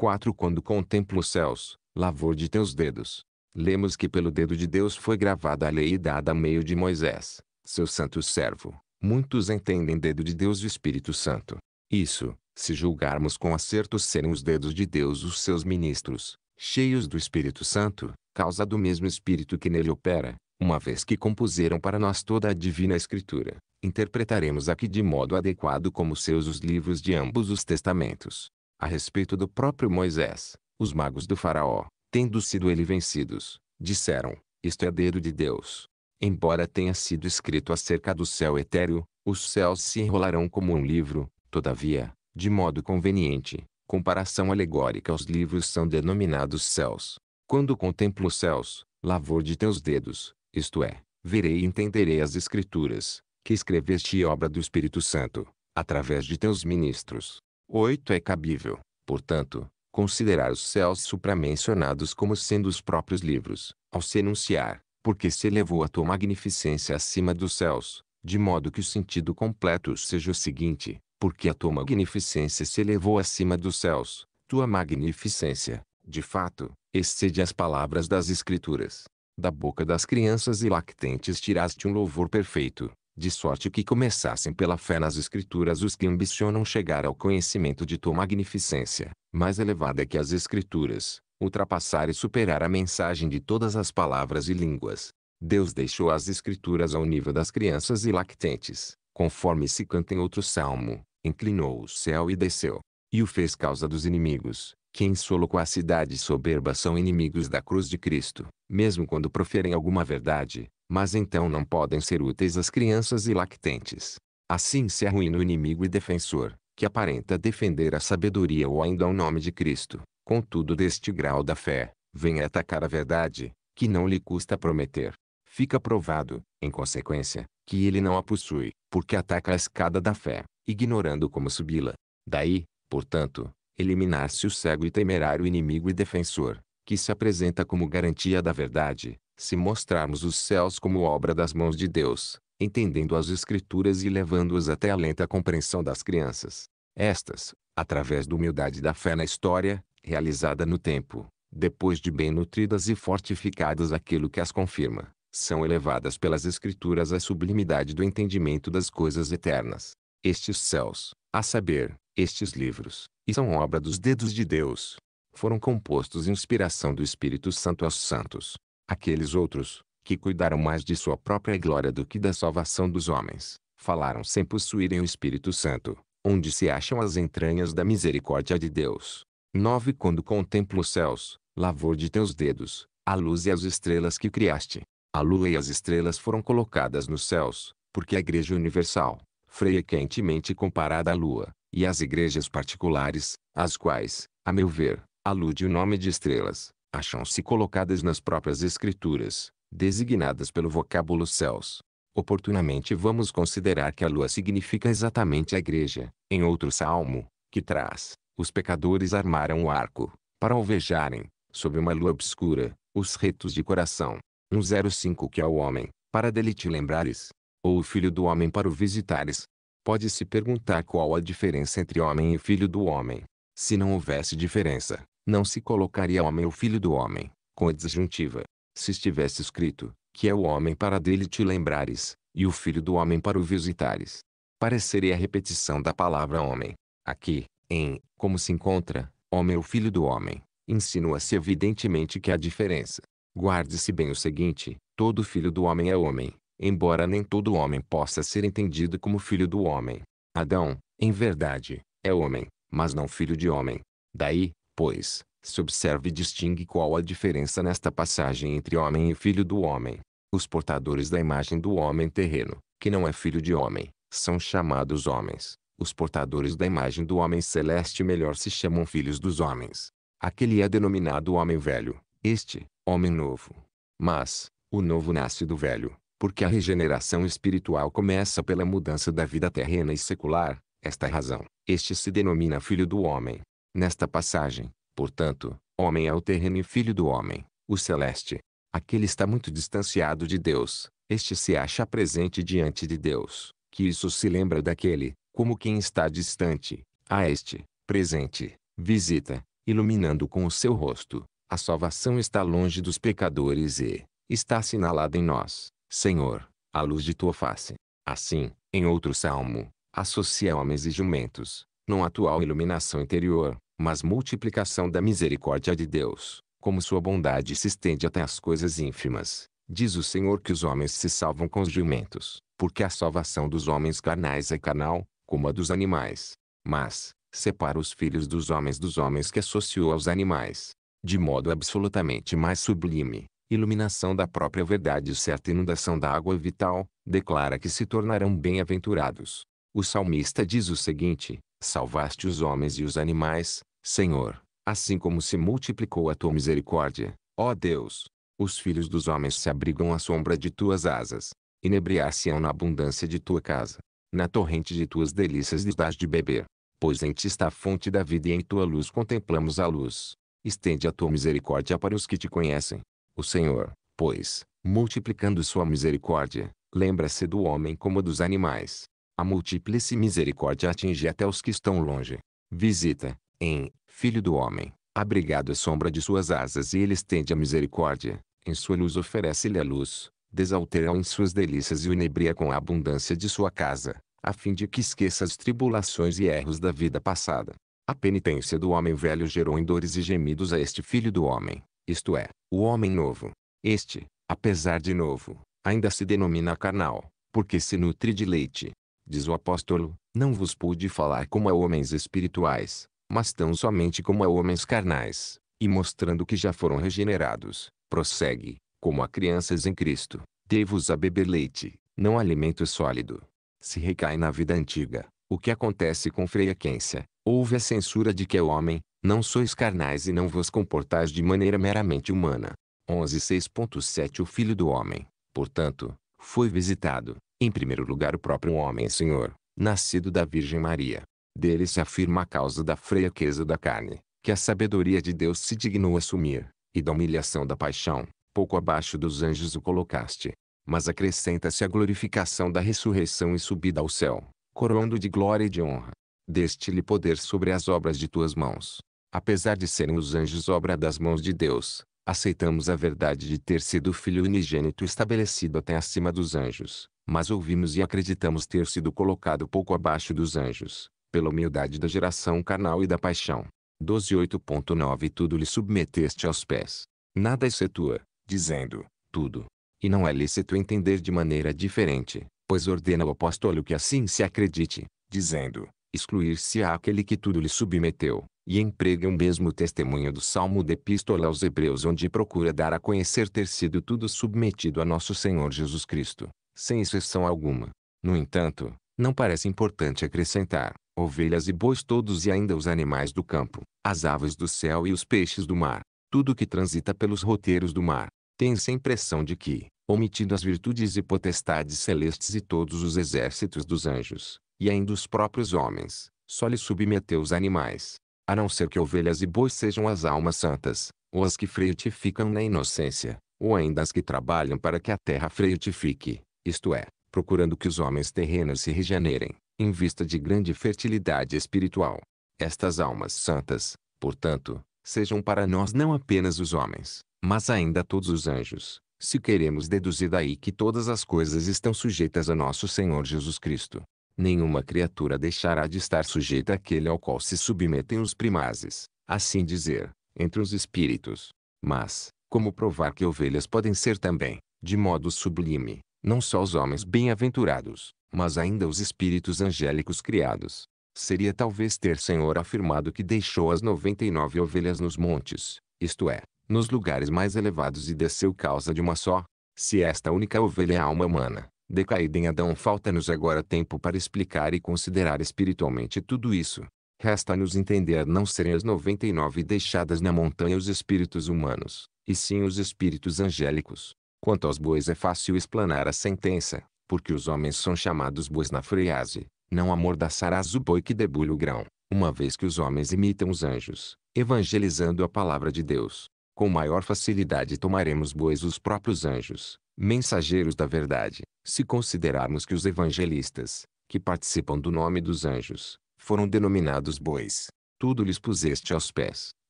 4 Quando contemplo os céus, lavor de teus dedos. Lemos que pelo dedo de Deus foi gravada a lei e dada a meio de Moisés, seu santo servo. Muitos entendem dedo de Deus o Espírito Santo. Isso, se julgarmos com acerto serem os dedos de Deus os seus ministros, cheios do Espírito Santo, causa do mesmo Espírito que nele opera, uma vez que compuseram para nós toda a Divina Escritura, interpretaremos aqui de modo adequado como seus os livros de ambos os testamentos. A respeito do próprio Moisés, os magos do Faraó, tendo sido ele vencidos, disseram: Isto é dedo de Deus. Embora tenha sido escrito acerca do céu etéreo, os céus se enrolarão como um livro, todavia, de modo conveniente, comparação alegórica os livros são denominados céus. Quando contemplo os céus, lavor de teus dedos, isto é, verei e entenderei as Escrituras, que escreveste obra do Espírito Santo, através de teus ministros. 8. É cabível, portanto, considerar os céus supramencionados como sendo os próprios livros, ao se enunciar, porque se elevou a tua magnificência acima dos céus, de modo que o sentido completo seja o seguinte, porque a tua magnificência se elevou acima dos céus, tua magnificência, de fato, excede as palavras das Escrituras, da boca das crianças e lactentes tiraste um louvor perfeito, de sorte que começassem pela fé nas Escrituras os que ambicionam chegar ao conhecimento de tua magnificência, mais elevada é que as Escrituras, ultrapassar e superar a mensagem de todas as palavras e línguas. Deus deixou as Escrituras ao nível das crianças e lactentes, conforme se canta em outro salmo, inclinou o céu e desceu, e o fez causa dos inimigos, que em sua loquacidade soberba são inimigos da cruz de Cristo, mesmo quando proferem alguma verdade, mas então não podem ser úteis às crianças e lactentes. Assim se arruína o inimigo e defensor, que aparenta defender a sabedoria ou ainda o nome de Cristo, contudo deste grau da fé, vem atacar a verdade, que não lhe custa prometer. Fica provado, em consequência, que ele não a possui, porque ataca a escada da fé, ignorando como subi-la. Daí, portanto, eliminar-se o cego e temerário inimigo e defensor, que se apresenta como garantia da verdade, se mostrarmos os céus como obra das mãos de Deus, entendendo as Escrituras e levando-as até a lenta compreensão das crianças. Estas, através da humildade da fé na história, realizada no tempo, depois de bem nutridas e fortificadas aquilo que as confirma, são elevadas pelas Escrituras à sublimidade do entendimento das coisas eternas. Estes céus, a saber, estes livros, e são obra dos dedos de Deus. Foram compostos inspiração do Espírito Santo aos santos. Aqueles outros, que cuidaram mais de sua própria glória do que da salvação dos homens, falaram sem possuírem o Espírito Santo, onde se acham as entranhas da misericórdia de Deus. 9. Quando contemplo os céus, lavor de teus dedos, a luz e as estrelas que criaste. A lua e as estrelas foram colocadas nos céus, porque a Igreja Universal, freia quentemente comparada à lua, e as igrejas particulares, as quais, a meu ver, alude o nome de estrelas, acham-se colocadas nas próprias escrituras, designadas pelo vocábulo céus. Oportunamente vamos considerar que a lua significa exatamente a igreja, em outro salmo, que traz, os pecadores armaram o arco, para alvejarem, sob uma lua obscura, os retos de coração. 105 um que ao homem, para dele te lembrares, ou o filho do homem para o visitares, pode se perguntar qual a diferença entre homem e filho do homem. Se não houvesse diferença, não se colocaria homem ou filho do homem, com a disjuntiva. Se estivesse escrito, que é o homem para dele te lembrares, e o filho do homem para o visitares. Pareceria a repetição da palavra homem. Aqui, em Como se encontra, homem ou filho do homem, insinua-se evidentemente que há diferença. Guarde-se bem o seguinte: todo filho do homem é homem, embora nem todo homem possa ser entendido como filho do homem. Adão, em verdade, é homem, mas não filho de homem. Daí, pois, se observe e distingue qual a diferença nesta passagem entre homem e filho do homem. Os portadores da imagem do homem terreno, que não é filho de homem, são chamados homens. Os portadores da imagem do homem celeste melhor se chamam filhos dos homens. Aquele é denominado homem velho, este, homem novo. Mas, o novo nasce do velho, porque a regeneração espiritual começa pela mudança da vida terrena e secular, esta é razão. Este se denomina filho do homem. Nesta passagem, portanto, homem é o terreno e filho do homem, o celeste. Aquele está muito distanciado de Deus, este se acha presente diante de Deus, que isso se lembra daquele, como quem está distante, a este, presente, visita, iluminando com o seu rosto. A salvação está longe dos pecadores e está assinalada em nós. Senhor, a luz de tua face. Assim, em outro salmo, associa homens e jumentos, não atual iluminação interior, mas multiplicação da misericórdia de Deus, como sua bondade se estende até as coisas ínfimas. Diz o Senhor que os homens se salvam com os jumentos, porque a salvação dos homens carnais é carnal, como a dos animais. Mas, separa os filhos dos homens dos homens que associou aos animais, de modo absolutamente mais sublime, iluminação da própria verdade e certa inundação da água vital, declara que se tornarão bem-aventurados. O salmista diz o seguinte: Salvaste os homens e os animais, Senhor, assim como se multiplicou a tua misericórdia, ó Deus. Os filhos dos homens se abrigam à sombra de tuas asas, inebriar-se-ão na abundância de tua casa. Na torrente de tuas delícias lhes dás de beber, pois em ti está a fonte da vida e em tua luz contemplamos a luz. Estende a tua misericórdia para os que te conhecem, o Senhor, pois, multiplicando sua misericórdia, lembra-se do homem como dos animais. A múltiplice misericórdia atinge até os que estão longe. Visita, em, filho do homem, abrigado à sombra de suas asas e ele estende a misericórdia, em sua luz oferece-lhe a luz, desaltera-o em suas delícias e o inebria com a abundância de sua casa, a fim de que esqueça as tribulações e erros da vida passada. A penitência do homem velho gerou em dores e gemidos a este filho do homem, isto é, o homem novo. Este, apesar de novo, ainda se denomina carnal, porque se nutre de leite. Diz o apóstolo, não vos pude falar como a é homens espirituais, mas tão somente como a é homens carnais, e mostrando que já foram regenerados, prossegue, como a crianças em Cristo, dei-vos a beber leite, não alimento sólido. Se recai na vida antiga, o que acontece com Freia Quência, houve a censura de que é homem, não sois carnais e não vos comportais de maneira meramente humana. 11.6.7 O Filho do Homem, portanto, foi visitado, em primeiro lugar o próprio homem Senhor, nascido da Virgem Maria. Dele se afirma a causa da fraqueza da carne, que a sabedoria de Deus se dignou assumir, e da humilhação da paixão, pouco abaixo dos anjos o colocaste. Mas acrescenta-se a glorificação da ressurreição e subida ao céu, coroando de glória e de honra. Deste-lhe poder sobre as obras de tuas mãos, apesar de serem os anjos obra das mãos de Deus, aceitamos a verdade de ter sido o Filho unigênito estabelecido até acima dos anjos, mas ouvimos e acreditamos ter sido colocado pouco abaixo dos anjos, pela humildade da geração carnal e da paixão. 12.8.9 Tudo lhe submeteste aos pés. Nada excetua, dizendo, tudo. E não é lícito entender de maneira diferente, pois ordena o apóstolo que assim se acredite, dizendo, excluir-se á aquele que tudo lhe submeteu, e emprega o mesmo testemunho do Salmo de Epístola aos Hebreus onde procura dar a conhecer ter sido tudo submetido a nosso Senhor Jesus Cristo, sem exceção alguma. No entanto, não parece importante acrescentar, ovelhas e bois todos e ainda os animais do campo, as aves do céu e os peixes do mar, tudo que transita pelos roteiros do mar. Tem-se a impressão de que, omitindo as virtudes e potestades celestes e todos os exércitos dos anjos, e ainda os próprios homens, só lhe submeteu os animais, a não ser que ovelhas e bois sejam as almas santas, ou as que frutificam na inocência, ou ainda as que trabalham para que a terra frutifique, isto é, procurando que os homens terrenos se regenerem, em vista de grande fertilidade espiritual. Estas almas santas, portanto, sejam para nós não apenas os homens, mas ainda todos os anjos, se queremos deduzir daí que todas as coisas estão sujeitas a nosso Senhor Jesus Cristo nenhuma criatura deixará de estar sujeita àquele ao qual se submetem os primazes, assim dizer, entre os espíritos. Mas, como provar que ovelhas podem ser também, de modo sublime, não só os homens bem-aventurados, mas ainda os espíritos angélicos criados? Seria talvez ter Senhor afirmado que deixou as noventa e nove ovelhas nos montes, isto é, nos lugares mais elevados e desceu causa de uma só, se esta única ovelha é alma humana, decaída em Adão falta-nos agora tempo para explicar e considerar espiritualmente tudo isso. Resta-nos entender não serem as 99 deixadas na montanha os espíritos humanos, e sim os espíritos angélicos. Quanto aos bois é fácil explanar a sentença, porque os homens são chamados bois na frease, não amordaçarás o boi que debulha o grão, uma vez que os homens imitam os anjos, evangelizando a palavra de Deus. Com maior facilidade tomaremos bois os próprios anjos, mensageiros da verdade, se considerarmos que os evangelistas, que participam do nome dos anjos, foram denominados bois. Tudo lhes puseste aos pés,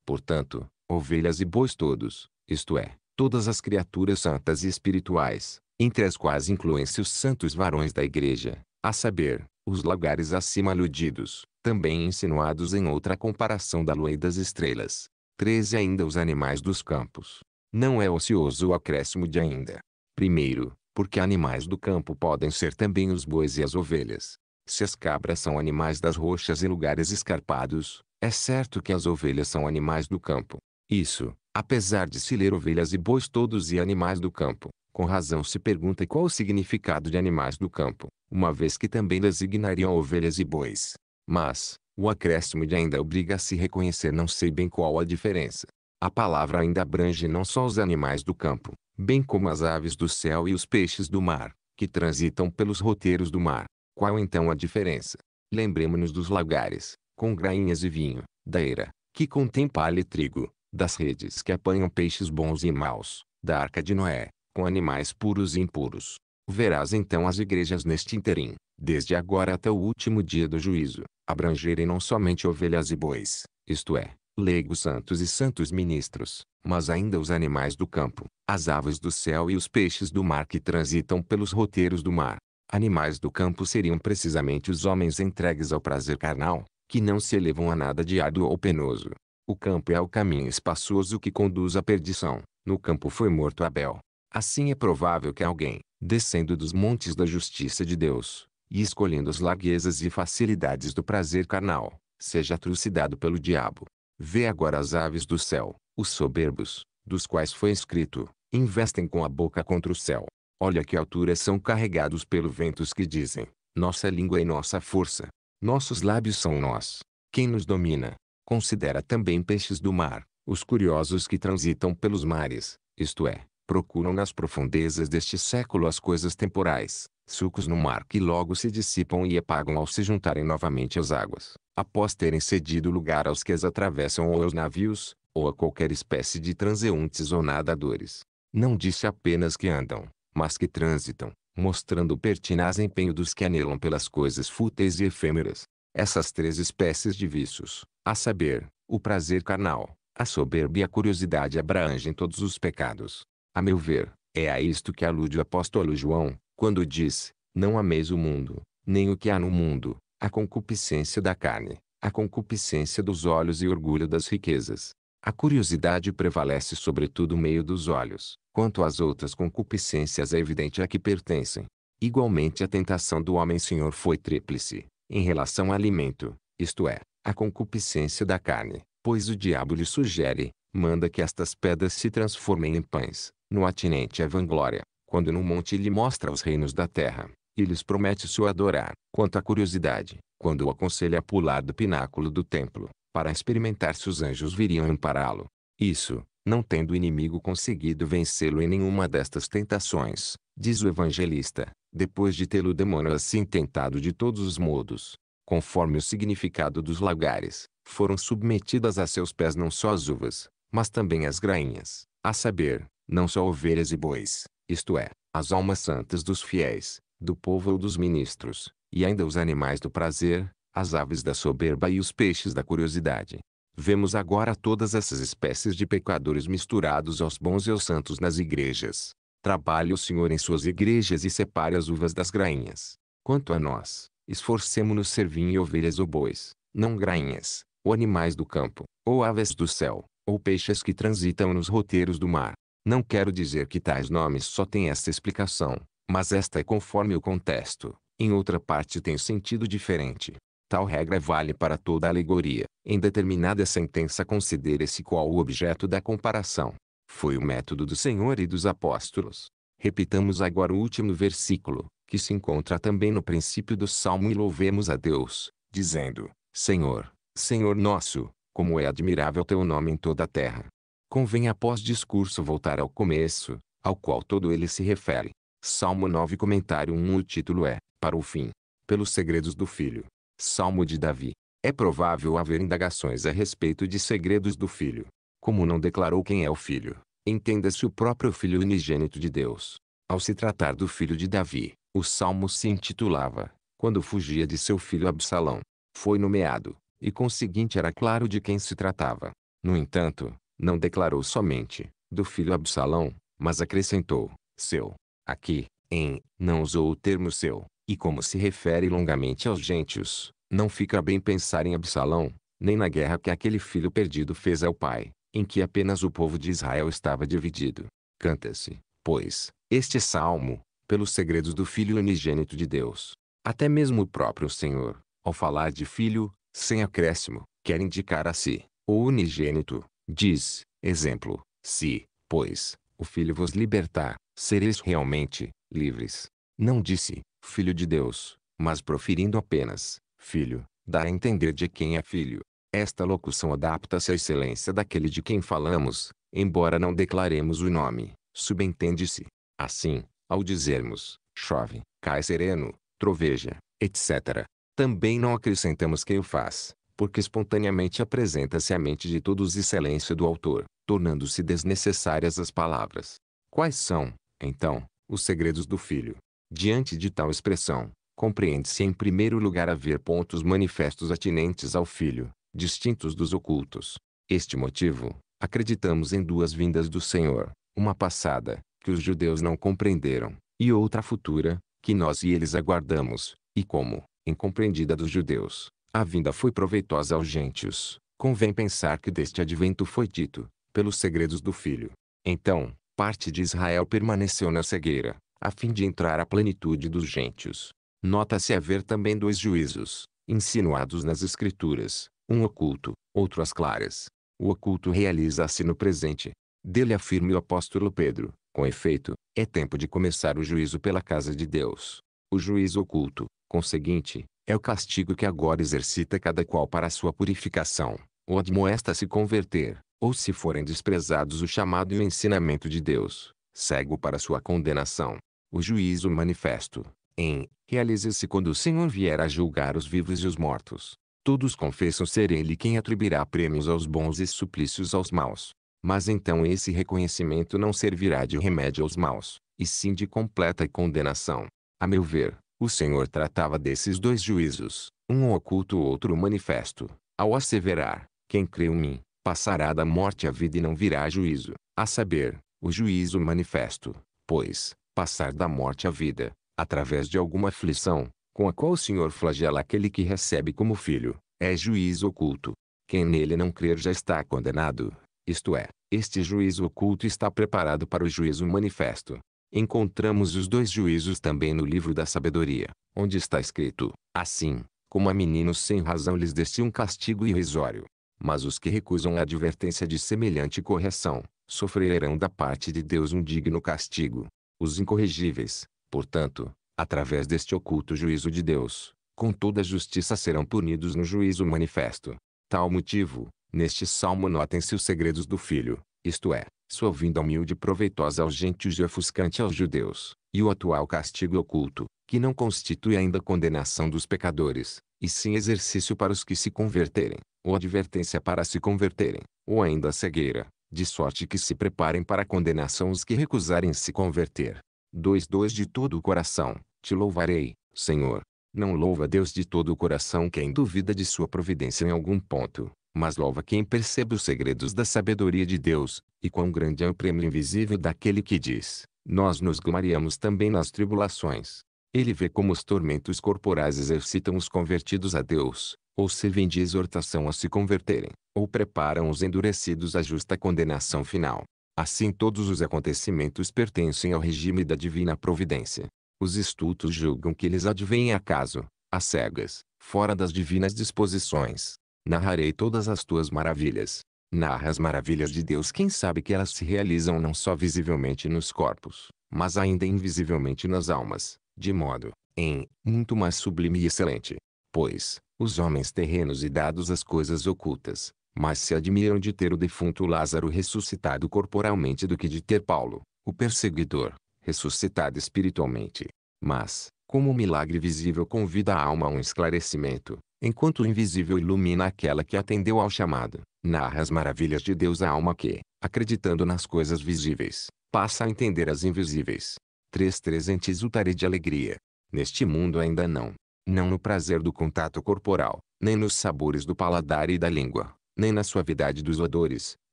portanto, ovelhas e bois todos, isto é, todas as criaturas santas e espirituais, entre as quais incluem-se os santos varões da igreja, a saber, os lagares acima aludidos, também insinuados em outra comparação da lua e das estrelas. 13 Ainda os animais dos campos. Não é ocioso o acréscimo de ainda, Primeiro, porque animais do campo podem ser também os bois e as ovelhas. Se as cabras são animais das rochas e lugares escarpados, é certo que as ovelhas são animais do campo. Isso, apesar de se ler ovelhas e bois todos e animais do campo, com razão se pergunta qual o significado de animais do campo, uma vez que também designariam ovelhas e bois. Mas, o acréscimo de ainda obriga a se reconhecer não sei bem qual a diferença. A palavra ainda abrange não só os animais do campo, bem como as aves do céu e os peixes do mar, que transitam pelos roteiros do mar. Qual então a diferença? Lembremos-nos dos lagares, com grainhas e vinho, da eira, que contém palha e trigo, das redes que apanham peixes bons e maus, da arca de Noé, com animais puros e impuros. Verás então as igrejas neste interim, desde agora até o último dia do juízo, abrangerem não somente ovelhas e bois, isto é, leigos santos e santos ministros, mas ainda os animais do campo, as aves do céu e os peixes do mar que transitam pelos roteiros do mar. Animais do campo seriam precisamente os homens entregues ao prazer carnal, que não se elevam a nada de árduo ou penoso. O campo é o caminho espaçoso que conduz à perdição. No campo foi morto Abel. Assim é provável que alguém, descendo dos montes da justiça de Deus, e escolhendo as larguezas e facilidades do prazer carnal, seja trucidado pelo diabo. Vê agora as aves do céu, os soberbos, dos quais foi escrito, investem com a boca contra o céu. Olha que altura são carregados pelo ventos que dizem, nossa língua é nossa força, nossos lábios são nós. Quem nos domina? Considera também peixes do mar, os curiosos que transitam pelos mares, isto é, procuram nas profundezas deste século as coisas temporais, sucos no mar que logo se dissipam e apagam ao se juntarem novamente às águas após terem cedido lugar aos que as atravessam ou aos navios, ou a qualquer espécie de transeuntes ou nadadores. Não disse apenas que andam, mas que transitam, mostrando o pertinaz empenho dos que anelam pelas coisas fúteis e efêmeras. Essas três espécies de vícios, a saber, o prazer carnal, a soberba e a curiosidade abrangem todos os pecados. A meu ver, é a isto que alude o apóstolo João, quando diz, não ameis o mundo, nem o que há no mundo, a concupiscência da carne, a concupiscência dos olhos e orgulho das riquezas. A curiosidade prevalece sobretudo no meio dos olhos. Quanto às outras concupiscências é evidente a que pertencem. Igualmente a tentação do homem-senhor foi tríplice, em relação ao alimento, isto é, a concupiscência da carne, pois o diabo lhe sugere, manda que estas pedras se transformem em pães, no atinente à vanglória, quando no monte lhe mostra os reinos da terra, e lhes promete-se adorar. Quanto à curiosidade, quando o aconselha a pular do pináculo do templo, para experimentar se os anjos viriam ampará-lo. Isso, não tendo o inimigo conseguido vencê-lo em nenhuma destas tentações, diz o evangelista, depois de tê-lo demônio assim tentado de todos os modos, conforme o significado dos lagares, foram submetidas a seus pés não só as uvas, mas também as grainhas, a saber, não só ovelhas e bois, isto é, as almas santas dos fiéis, do povo ou dos ministros, e ainda os animais do prazer, as aves da soberba e os peixes da curiosidade. Vemos agora todas essas espécies de pecadores misturados aos bons e aos santos nas igrejas. Trabalhe o Senhor em suas igrejas e separe as uvas das grainhas. Quanto a nós, esforcemo-nos servir em ovelhas ou bois, não grainhas, ou animais do campo, ou aves do céu, ou peixes que transitam nos roteiros do mar. Não quero dizer que tais nomes só têm essa explicação, mas esta é conforme o contexto. Em outra parte tem sentido diferente. Tal regra vale para toda alegoria. Em determinada sentença considere-se qual o objeto da comparação. Foi o método do Senhor e dos apóstolos. Repitamos agora o último versículo, que se encontra também no princípio do Salmo e louvemos a Deus, dizendo, Senhor, Senhor nosso, como é admirável teu nome em toda a terra. Convém após discurso voltar ao começo, ao qual todo ele se refere. Salmo 9 Comentário 1 O título é, para o fim, pelos segredos do filho. Salmo de Davi. É provável haver indagações a respeito de segredos do filho. Como não declarou quem é o filho, entenda-se o próprio filho unigênito de Deus. Ao se tratar do filho de Davi, o salmo se intitulava, quando fugia de seu filho Absalão. Foi nomeado, e conseguinte era claro de quem se tratava. No entanto, não declarou somente, do filho Absalão, mas acrescentou, seu. Aqui, em, não usou o termo seu, e como se refere longamente aos gentios, não fica bem pensar em Absalão, nem na guerra que aquele filho perdido fez ao pai, em que apenas o povo de Israel estava dividido. Canta-se, pois, este salmo, pelos segredos do Filho unigênito de Deus. Até mesmo o próprio Senhor, ao falar de filho, sem acréscimo, quer indicar a si, o unigênito, diz, exemplo, se, pois, o filho vos libertar, sereis realmente livres. Não disse, filho de Deus, mas proferindo apenas, filho, dá a entender de quem é filho. Esta locução adapta-se à excelência daquele de quem falamos, embora não declaremos o nome, subentende-se. Assim, ao dizermos, chove, cai sereno, troveja, etc., também não acrescentamos quem o faz, porque espontaneamente apresenta-se à mente de todos excelência do autor, tornando-se desnecessárias as palavras. Quais são, então, os segredos do filho. Diante de tal expressão, compreende-se em primeiro lugar haver pontos manifestos atinentes ao filho, distintos dos ocultos. Este motivo, acreditamos em duas vindas do Senhor, uma passada, que os judeus não compreenderam, e outra futura, que nós e eles aguardamos, e como, incompreendida dos judeus, a vinda foi proveitosa aos gentios, convém pensar que deste advento foi dito, pelos segredos do Filho. Então, parte de Israel permaneceu na cegueira, a fim de entrar à plenitude dos gentios. Nota-se haver também dois juízos, insinuados nas Escrituras, um oculto, outro às claras. O oculto realiza-se no presente. Dele afirma o apóstolo Pedro, com efeito, é tempo de começar o juízo pela casa de Deus. O juízo oculto, conseguinte, é o castigo que agora exercita cada qual para sua purificação, ou admoesta a se converter, ou se forem desprezados o chamado e o ensinamento de Deus, cego para sua condenação. O juízo manifesto, em, realiza-se quando o Senhor vier a julgar os vivos e os mortos. Todos confessam ser Ele quem atribuirá prêmios aos bons e suplícios aos maus. Mas então esse reconhecimento não servirá de remédio aos maus, e sim de completa condenação. A meu ver, o Senhor tratava desses dois juízos, um oculto o outro manifesto, ao asseverar, quem creu em mim, passará da morte à vida e não virá juízo, a saber, o juízo manifesto, pois, passar da morte à vida, através de alguma aflição, com a qual o Senhor flagela aquele que recebe como filho, é juízo oculto. Quem nele não crer já está condenado, isto é, este juízo oculto está preparado para o juízo manifesto. Encontramos os dois juízos também no livro da sabedoria, onde está escrito, assim, como a meninos sem razão lhes desse um castigo irrisório, mas os que recusam a advertência de semelhante correção, sofrerão da parte de Deus um digno castigo. Os incorrigíveis, portanto, através deste oculto juízo de Deus, com toda a justiça serão punidos no juízo manifesto. Tal motivo, neste salmo notem-se os segredos do Filho, isto é, sua vinda humilde e proveitosa aos gentios e ofuscante aos judeus, e o atual castigo oculto, que não constitui ainda condenação dos pecadores, e sim exercício para os que se converterem ou advertência para se converterem, ou ainda a cegueira, de sorte que se preparem para a condenação os que recusarem se converter. 2.2 De todo o coração, te louvarei, Senhor. Não louva Deus de todo o coração quem duvida de sua providência em algum ponto, mas louva quem percebe os segredos da sabedoria de Deus, e quão grande é o prêmio invisível daquele que diz, nós nos gloriamos também nas tribulações. Ele vê como os tormentos corporais exercitam os convertidos a Deus, ou servem de exortação a se converterem, ou preparam os endurecidos à justa condenação final. Assim todos os acontecimentos pertencem ao regime da divina providência. Os estultos julgam que eles advêm acaso, a cegas, fora das divinas disposições. Narrarei todas as tuas maravilhas. Narra as maravilhas de Deus quem sabe que elas se realizam não só visivelmente nos corpos, mas ainda invisivelmente nas almas, de modo, em, muito mais sublime e excelente, pois, os homens terrenos e dados as coisas ocultas, mas se admiram de ter o defunto Lázaro ressuscitado corporalmente do que de ter Paulo, o perseguidor, ressuscitado espiritualmente. Mas, como o milagre visível convida a alma a um esclarecimento, enquanto o invisível ilumina aquela que atendeu ao chamado, narra as maravilhas de Deus à alma que, acreditando nas coisas visíveis, passa a entender as invisíveis. Três Três três exultarei de alegria. Neste mundo ainda não, não no prazer do contato corporal, nem nos sabores do paladar e da língua, nem na suavidade dos odores,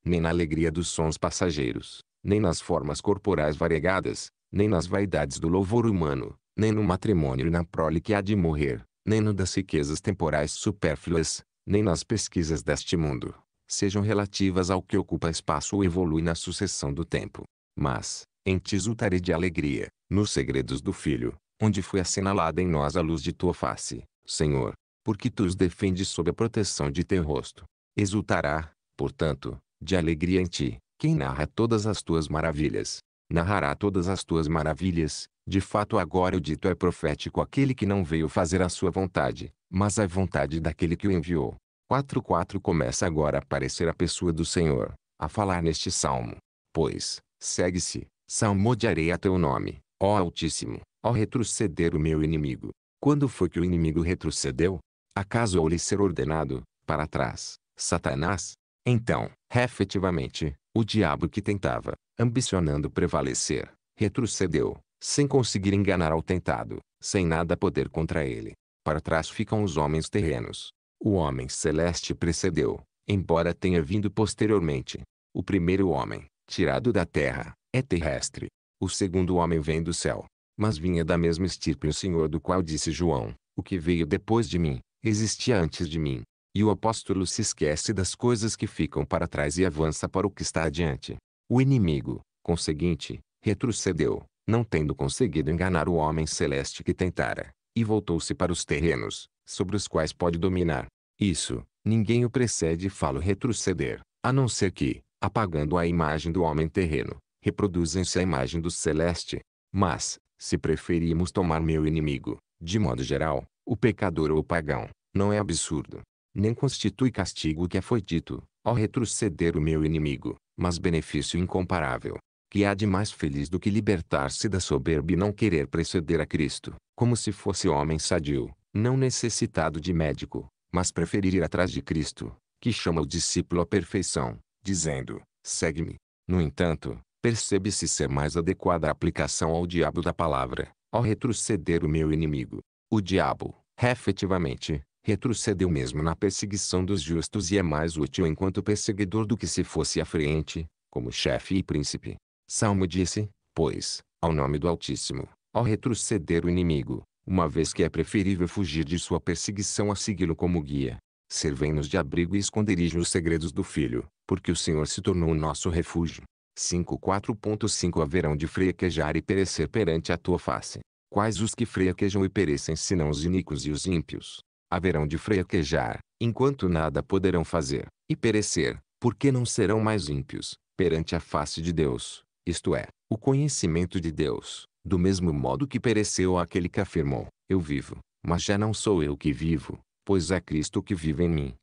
nem na alegria dos sons passageiros, nem nas formas corporais variegadas, nem nas vaidades do louvor humano, nem no matrimônio e na prole que há de morrer, nem no das riquezas temporais supérfluas, nem nas pesquisas deste mundo, sejam relativas ao que ocupa espaço ou evolui na sucessão do tempo. Mas, em tesultare de alegria, nos segredos do Filho, onde foi assinalada em nós a luz de tua face, Senhor, porque tu os defendes sob a proteção de teu rosto. Exultará, portanto, de alegria em ti, quem narra todas as tuas maravilhas. Narrará todas as tuas maravilhas, de fato agora o dito é profético aquele que não veio fazer a sua vontade, mas a vontade daquele que o enviou. 4.4 Começa agora a aparecer a pessoa do Senhor, a falar neste salmo. Pois, segue-se, salmodiarei a teu nome, ó Altíssimo, ao retroceder o meu inimigo. Quando foi que o inimigo retrocedeu? Acaso ao lhe ser ordenado, para trás, Satanás? Então, efetivamente, o diabo que tentava, ambicionando prevalecer, retrocedeu, sem conseguir enganar ao tentado, sem nada poder contra ele. Para trás ficam os homens terrenos. O homem celeste precedeu, embora tenha vindo posteriormente. O primeiro homem, tirado da terra, é terrestre. O segundo homem vem do céu mas vinha da mesma estirpe o Senhor do qual disse João, o que veio depois de mim, existia antes de mim. E o apóstolo se esquece das coisas que ficam para trás e avança para o que está adiante. O inimigo, conseguinte, retrocedeu, não tendo conseguido enganar o homem celeste que tentara, e voltou-se para os terrenos, sobre os quais pode dominar. Isso, ninguém o precede e fala retroceder, a não ser que, apagando a imagem do homem terreno, reproduzem-se a imagem do celeste. Mas, se preferirmos tomar meu inimigo, de modo geral, o pecador ou o pagão, não é absurdo. Nem constitui castigo o que foi dito, ao retroceder o meu inimigo, mas benefício incomparável. Que há de mais feliz do que libertar-se da soberba e não querer preceder a Cristo, como se fosse homem sadio, não necessitado de médico, mas preferir ir atrás de Cristo, que chama o discípulo à perfeição, dizendo: Segue-me. No entanto, percebe-se ser é mais adequada a aplicação ao diabo da palavra, ao retroceder o meu inimigo. O diabo, efetivamente, retrocedeu mesmo na perseguição dos justos e é mais útil enquanto perseguidor do que se fosse à frente, como chefe e príncipe. Salmo disse, pois, ao nome do Altíssimo, ao retroceder o inimigo, uma vez que é preferível fugir de sua perseguição a segui-lo como guia. Servem-nos de abrigo e esconderijo os segredos do Filho, porque o Senhor se tornou o nosso refúgio. 5.4.5 Haverão de frequejar e perecer perante a tua face. Quais os que frequejam e perecem senão os iníquos e os ímpios? Haverão de frequejar, enquanto nada poderão fazer, e perecer, porque não serão mais ímpios, perante a face de Deus, isto é, o conhecimento de Deus, do mesmo modo que pereceu aquele que afirmou, eu vivo, mas já não sou eu que vivo, pois é Cristo que vive em mim.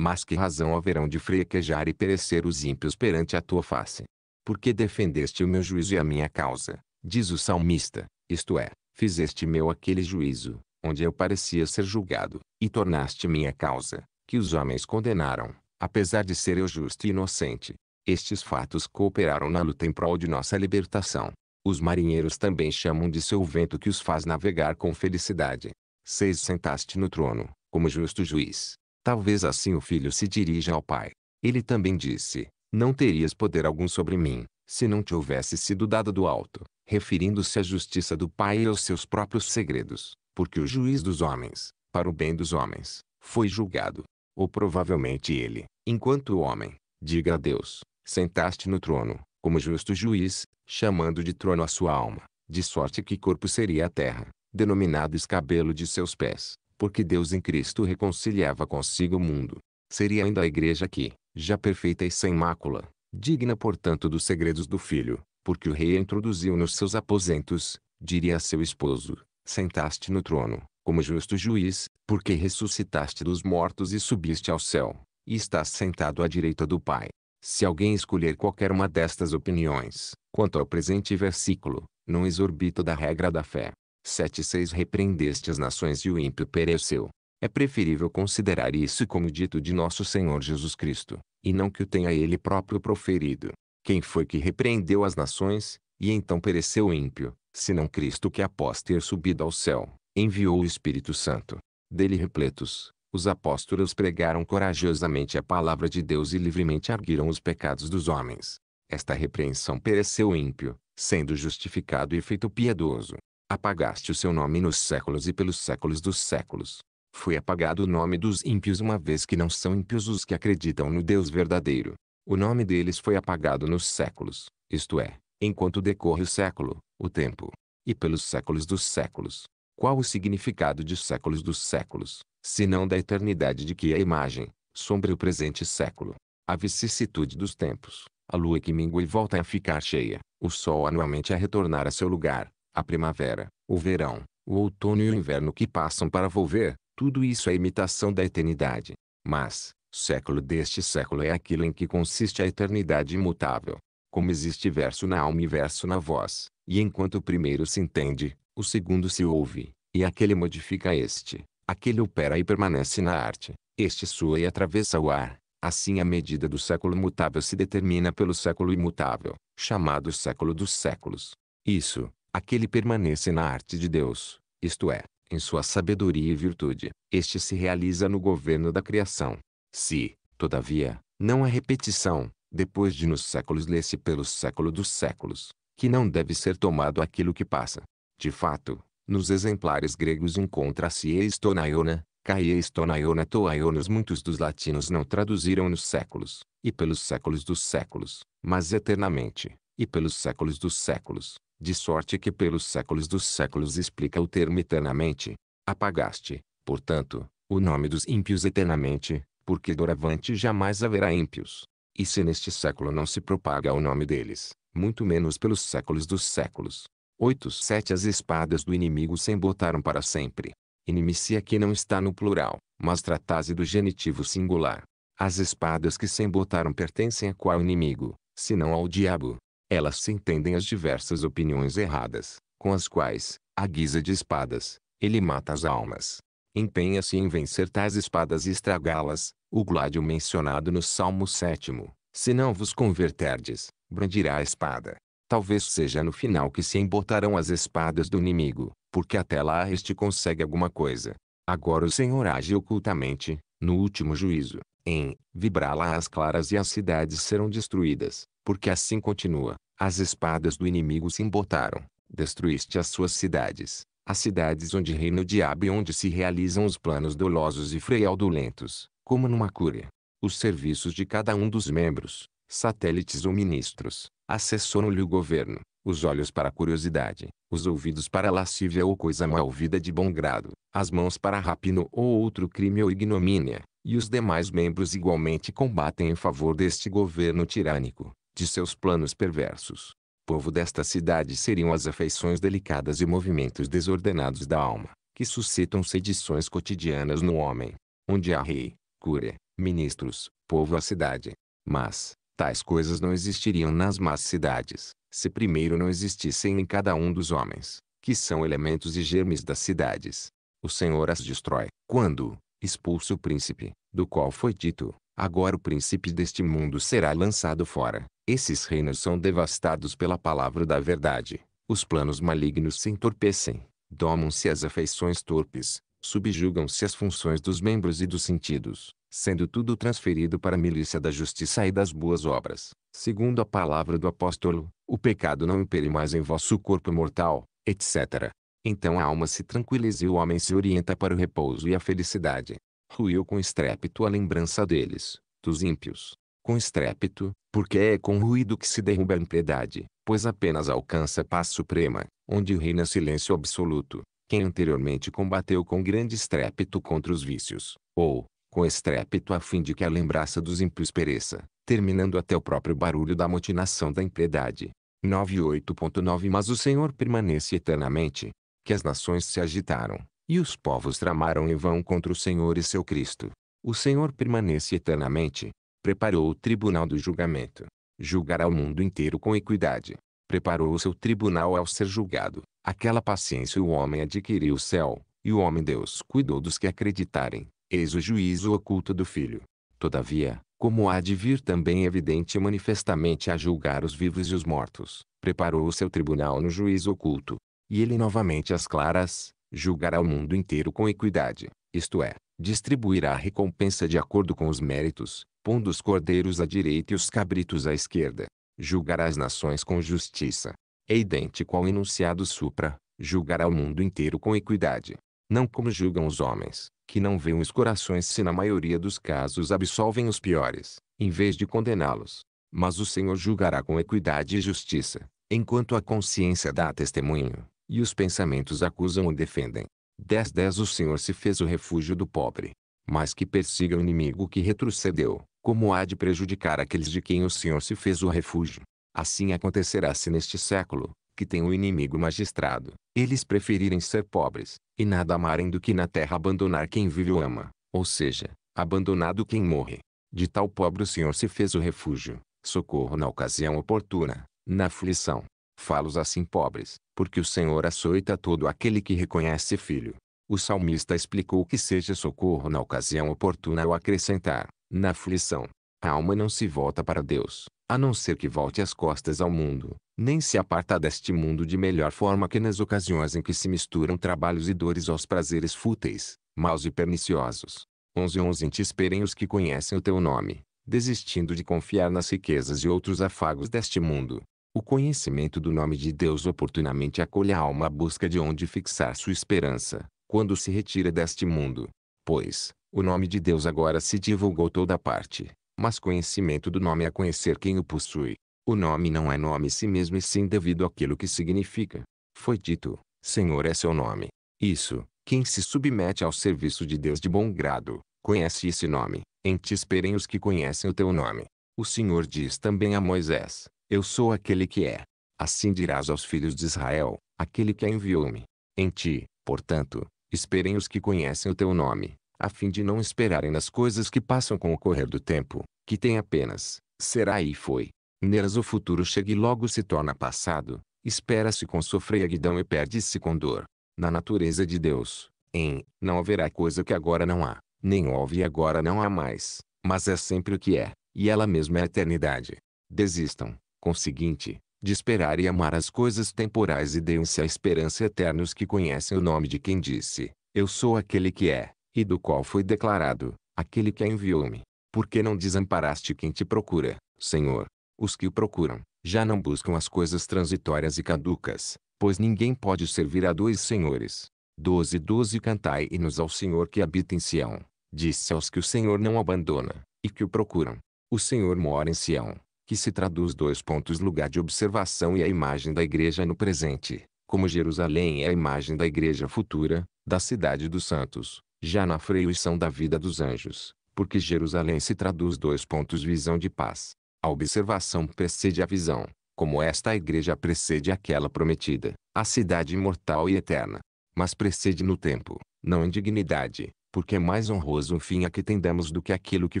Mas que razão haverão de frequejar e perecer os ímpios perante a tua face? porque defendeste o meu juízo e a minha causa, diz o salmista, isto é, fizeste meu aquele juízo, onde eu parecia ser julgado, e tornaste minha causa, que os homens condenaram, apesar de ser eu justo e inocente. Estes fatos cooperaram na luta em prol de nossa libertação. Os marinheiros também chamam de seu vento que os faz navegar com felicidade. 6. Sentaste no trono, como justo juiz. Talvez assim o filho se dirija ao pai. Ele também disse, não terias poder algum sobre mim, se não te houvesse sido dada do alto, referindo-se à justiça do Pai e aos seus próprios segredos, porque o juiz dos homens, para o bem dos homens, foi julgado. Ou provavelmente ele, enquanto homem, diga a Deus, sentaste no trono, como justo juiz, chamando de trono a sua alma, de sorte que corpo seria a terra, denominado escabelo de seus pés, porque Deus em Cristo reconciliava consigo o mundo. Seria ainda a igreja que, já perfeita e sem mácula, digna portanto dos segredos do filho, porque o rei a introduziu nos seus aposentos, diria a seu esposo, sentaste no trono, como justo juiz, porque ressuscitaste dos mortos e subiste ao céu, e estás sentado à direita do Pai. Se alguém escolher qualquer uma destas opiniões, quanto ao presente versículo, não exorbita da regra da fé. 7.6 Repreendeste as nações e o ímpio pereceu. É preferível considerar isso como dito de nosso Senhor Jesus Cristo, e não que o tenha ele próprio proferido. Quem foi que repreendeu as nações, e então pereceu ímpio, senão Cristo que após ter subido ao céu, enviou o Espírito Santo. Dele repletos, os apóstolos pregaram corajosamente a palavra de Deus e livremente arguiram os pecados dos homens. Esta repreensão pereceu ímpio, sendo justificado e feito piedoso. Apagaste o seu nome nos séculos e pelos séculos dos séculos. Foi apagado o nome dos ímpios uma vez que não são ímpios os que acreditam no Deus verdadeiro. O nome deles foi apagado nos séculos, isto é, enquanto decorre o século, o tempo, e pelos séculos dos séculos. Qual o significado de séculos dos séculos, se não da eternidade de que é a imagem, sombra o presente século? A vicissitude dos tempos, a lua que mingua e volta a ficar cheia, o sol anualmente a retornar a seu lugar, a primavera, o verão, o outono e o inverno que passam para volver, tudo isso é imitação da eternidade. Mas, século deste século é aquilo em que consiste a eternidade imutável. Como existe verso na alma e verso na voz, e enquanto o primeiro se entende, o segundo se ouve, e aquele modifica este, aquele opera e permanece na arte, este sua e atravessa o ar. Assim a medida do século mutável se determina pelo século imutável, chamado século dos séculos. Isso, aquele permanece na arte de Deus, isto é, em sua sabedoria e virtude. Este se realiza no governo da criação. Se, todavia, não há repetição, depois de nos séculos lê-se pelo século dos séculos, que não deve ser tomado aquilo que passa. De fato, nos exemplares gregos encontra-se eistonaiona, caiestonaiona toaionos muitos dos latinos não traduziram nos séculos, e pelos séculos dos séculos, mas eternamente, e pelos séculos dos séculos, de sorte que pelos séculos dos séculos explica o termo eternamente. Apagaste, portanto, o nome dos ímpios eternamente, porque doravante jamais haverá ímpios. E se neste século não se propaga o nome deles, muito menos pelos séculos dos séculos. 8. 7. As espadas do inimigo se embotaram para sempre. Inimicia que não está no plural, mas tratase do genitivo singular. As espadas que se embotaram pertencem a qual inimigo, senão ao diabo, elas se entendem as diversas opiniões erradas, com as quais, à guisa de espadas, ele mata as almas. Empenha-se em vencer tais espadas e estragá-las, o gládio mencionado no Salmo 7. Se não vos converterdes, brandirá a espada. Talvez seja no final que se embotarão as espadas do inimigo, porque até lá este consegue alguma coisa. Agora o Senhor age ocultamente, no último juízo, em vibrá-la às claras e as cidades serão destruídas porque assim continua. As espadas do inimigo se embotaram, destruíste as suas cidades, as cidades onde reina o diabo e onde se realizam os planos dolosos e fraudulentos, como numa cúria. Os serviços de cada um dos membros, satélites ou ministros, assessoram-lhe o governo, os olhos para a curiosidade, os ouvidos para a lascívia ou coisa mal ouvida de bom grado, as mãos para rapino ou outro crime ou ignomínia, e os demais membros igualmente combatem em favor deste governo tirânico de seus planos perversos. Povo desta cidade seriam as afeições delicadas e movimentos desordenados da alma, que suscitam sedições cotidianas no homem, onde há rei, cura, ministros, povo a cidade. Mas, tais coisas não existiriam nas más cidades, se primeiro não existissem em cada um dos homens, que são elementos e germes das cidades. O Senhor as destrói, quando, expulso o príncipe, do qual foi dito, agora o príncipe deste mundo será lançado fora. Esses reinos são devastados pela palavra da verdade. Os planos malignos se entorpecem, domam-se as afeições torpes, subjugam-se as funções dos membros e dos sentidos, sendo tudo transferido para a milícia da justiça e das boas obras. Segundo a palavra do apóstolo, o pecado não impere mais em vosso corpo mortal, etc. Então a alma se tranquiliza e o homem se orienta para o repouso e a felicidade. Ruiu com estrépito a lembrança deles, dos ímpios, com estrépito, porque é com ruído que se derruba a impiedade, pois apenas alcança a paz suprema, onde reina silêncio absoluto. Quem anteriormente combateu com grande estrépito contra os vícios, ou, com estrépito a fim de que a lembrança dos ímpios pereça, terminando até o próprio barulho da motinação da impiedade. 9.8.9 Mas o Senhor permanece eternamente, que as nações se agitaram, e os povos tramaram em vão contra o Senhor e seu Cristo. O Senhor permanece eternamente, preparou o tribunal do julgamento. Julgará o mundo inteiro com equidade. Preparou o seu tribunal ao ser julgado. Aquela paciência o homem adquiriu o céu, e o homem Deus cuidou dos que acreditarem. Eis o juízo oculto do Filho. Todavia, como há de vir também evidente e manifestamente a julgar os vivos e os mortos, preparou o seu tribunal no juízo oculto. E ele novamente às claras, julgará o mundo inteiro com equidade, isto é, distribuirá a recompensa de acordo com os méritos, pondo os cordeiros à direita e os cabritos à esquerda. Julgará as nações com justiça. É idêntico ao enunciado supra, julgará o mundo inteiro com equidade. Não como julgam os homens, que não veem os corações se na maioria dos casos absolvem os piores, em vez de condená-los. Mas o Senhor julgará com equidade e justiça, enquanto a consciência dá testemunho, e os pensamentos acusam ou defendem. 10.10 O Senhor se fez o refúgio do pobre, mas que persiga o inimigo que retrocedeu como há de prejudicar aqueles de quem o Senhor se fez o refúgio. Assim acontecerá se neste século, que tem o um inimigo magistrado, eles preferirem ser pobres, e nada amarem do que na terra abandonar quem vive ou ama, ou seja, abandonado quem morre. De tal pobre o Senhor se fez o refúgio, socorro na ocasião oportuna, na aflição. Falos assim pobres, porque o Senhor açoita todo aquele que reconhece filho. O salmista explicou que seja socorro na ocasião oportuna ao acrescentar, na aflição, a alma não se volta para Deus, a não ser que volte as costas ao mundo, nem se aparta deste mundo de melhor forma que nas ocasiões em que se misturam trabalhos e dores aos prazeres fúteis, maus e perniciosos. 11 11 Te esperem os que conhecem o teu nome, desistindo de confiar nas riquezas e outros afagos deste mundo. O conhecimento do nome de Deus oportunamente acolhe a alma à busca de onde fixar sua esperança, quando se retira deste mundo. Pois, o nome de Deus agora se divulgou toda parte, mas conhecimento do nome é conhecer quem o possui. O nome não é nome em si mesmo e sim devido àquilo que significa. Foi dito, Senhor é seu nome. Isso, quem se submete ao serviço de Deus de bom grado, conhece esse nome. Em ti esperem os que conhecem o teu nome. O Senhor diz também a Moisés, Eu sou aquele que é. Assim dirás aos filhos de Israel, aquele que a enviou-me. Em ti, portanto, Esperem os que conhecem o teu nome, a fim de não esperarem nas coisas que passam com o correr do tempo, que tem apenas, será e foi. Nelas o futuro chega e logo se torna passado, espera-se com sofreguidão e perde-se com dor. Na natureza de Deus, em, não haverá coisa que agora não há, nem houve e agora não há mais, mas é sempre o que é, e ela mesma é a eternidade. Desistam, conseguinte, de esperar e amar as coisas temporais e deem-se à esperança eterna os que conhecem o nome de quem disse, Eu sou aquele que é, e do qual foi declarado, aquele que enviou-me. Porque não desamparaste quem te procura, Senhor? Os que o procuram, já não buscam as coisas transitórias e caducas, pois ninguém pode servir a dois senhores. 12 12 Cantai e nos ao Senhor que habita em Sião. Disse aos que o Senhor não abandona, e que o procuram. O Senhor mora em Sião, que se traduz dois pontos lugar de observação e a imagem da igreja no presente, como Jerusalém é a imagem da igreja futura, da cidade dos santos, já na freuição da vida dos anjos, porque Jerusalém se traduz dois pontos visão de paz. A observação precede a visão, como esta igreja precede aquela prometida, a cidade imortal e eterna. Mas precede no tempo, não em dignidade, porque é mais honroso o fim a que tendemos do que aquilo que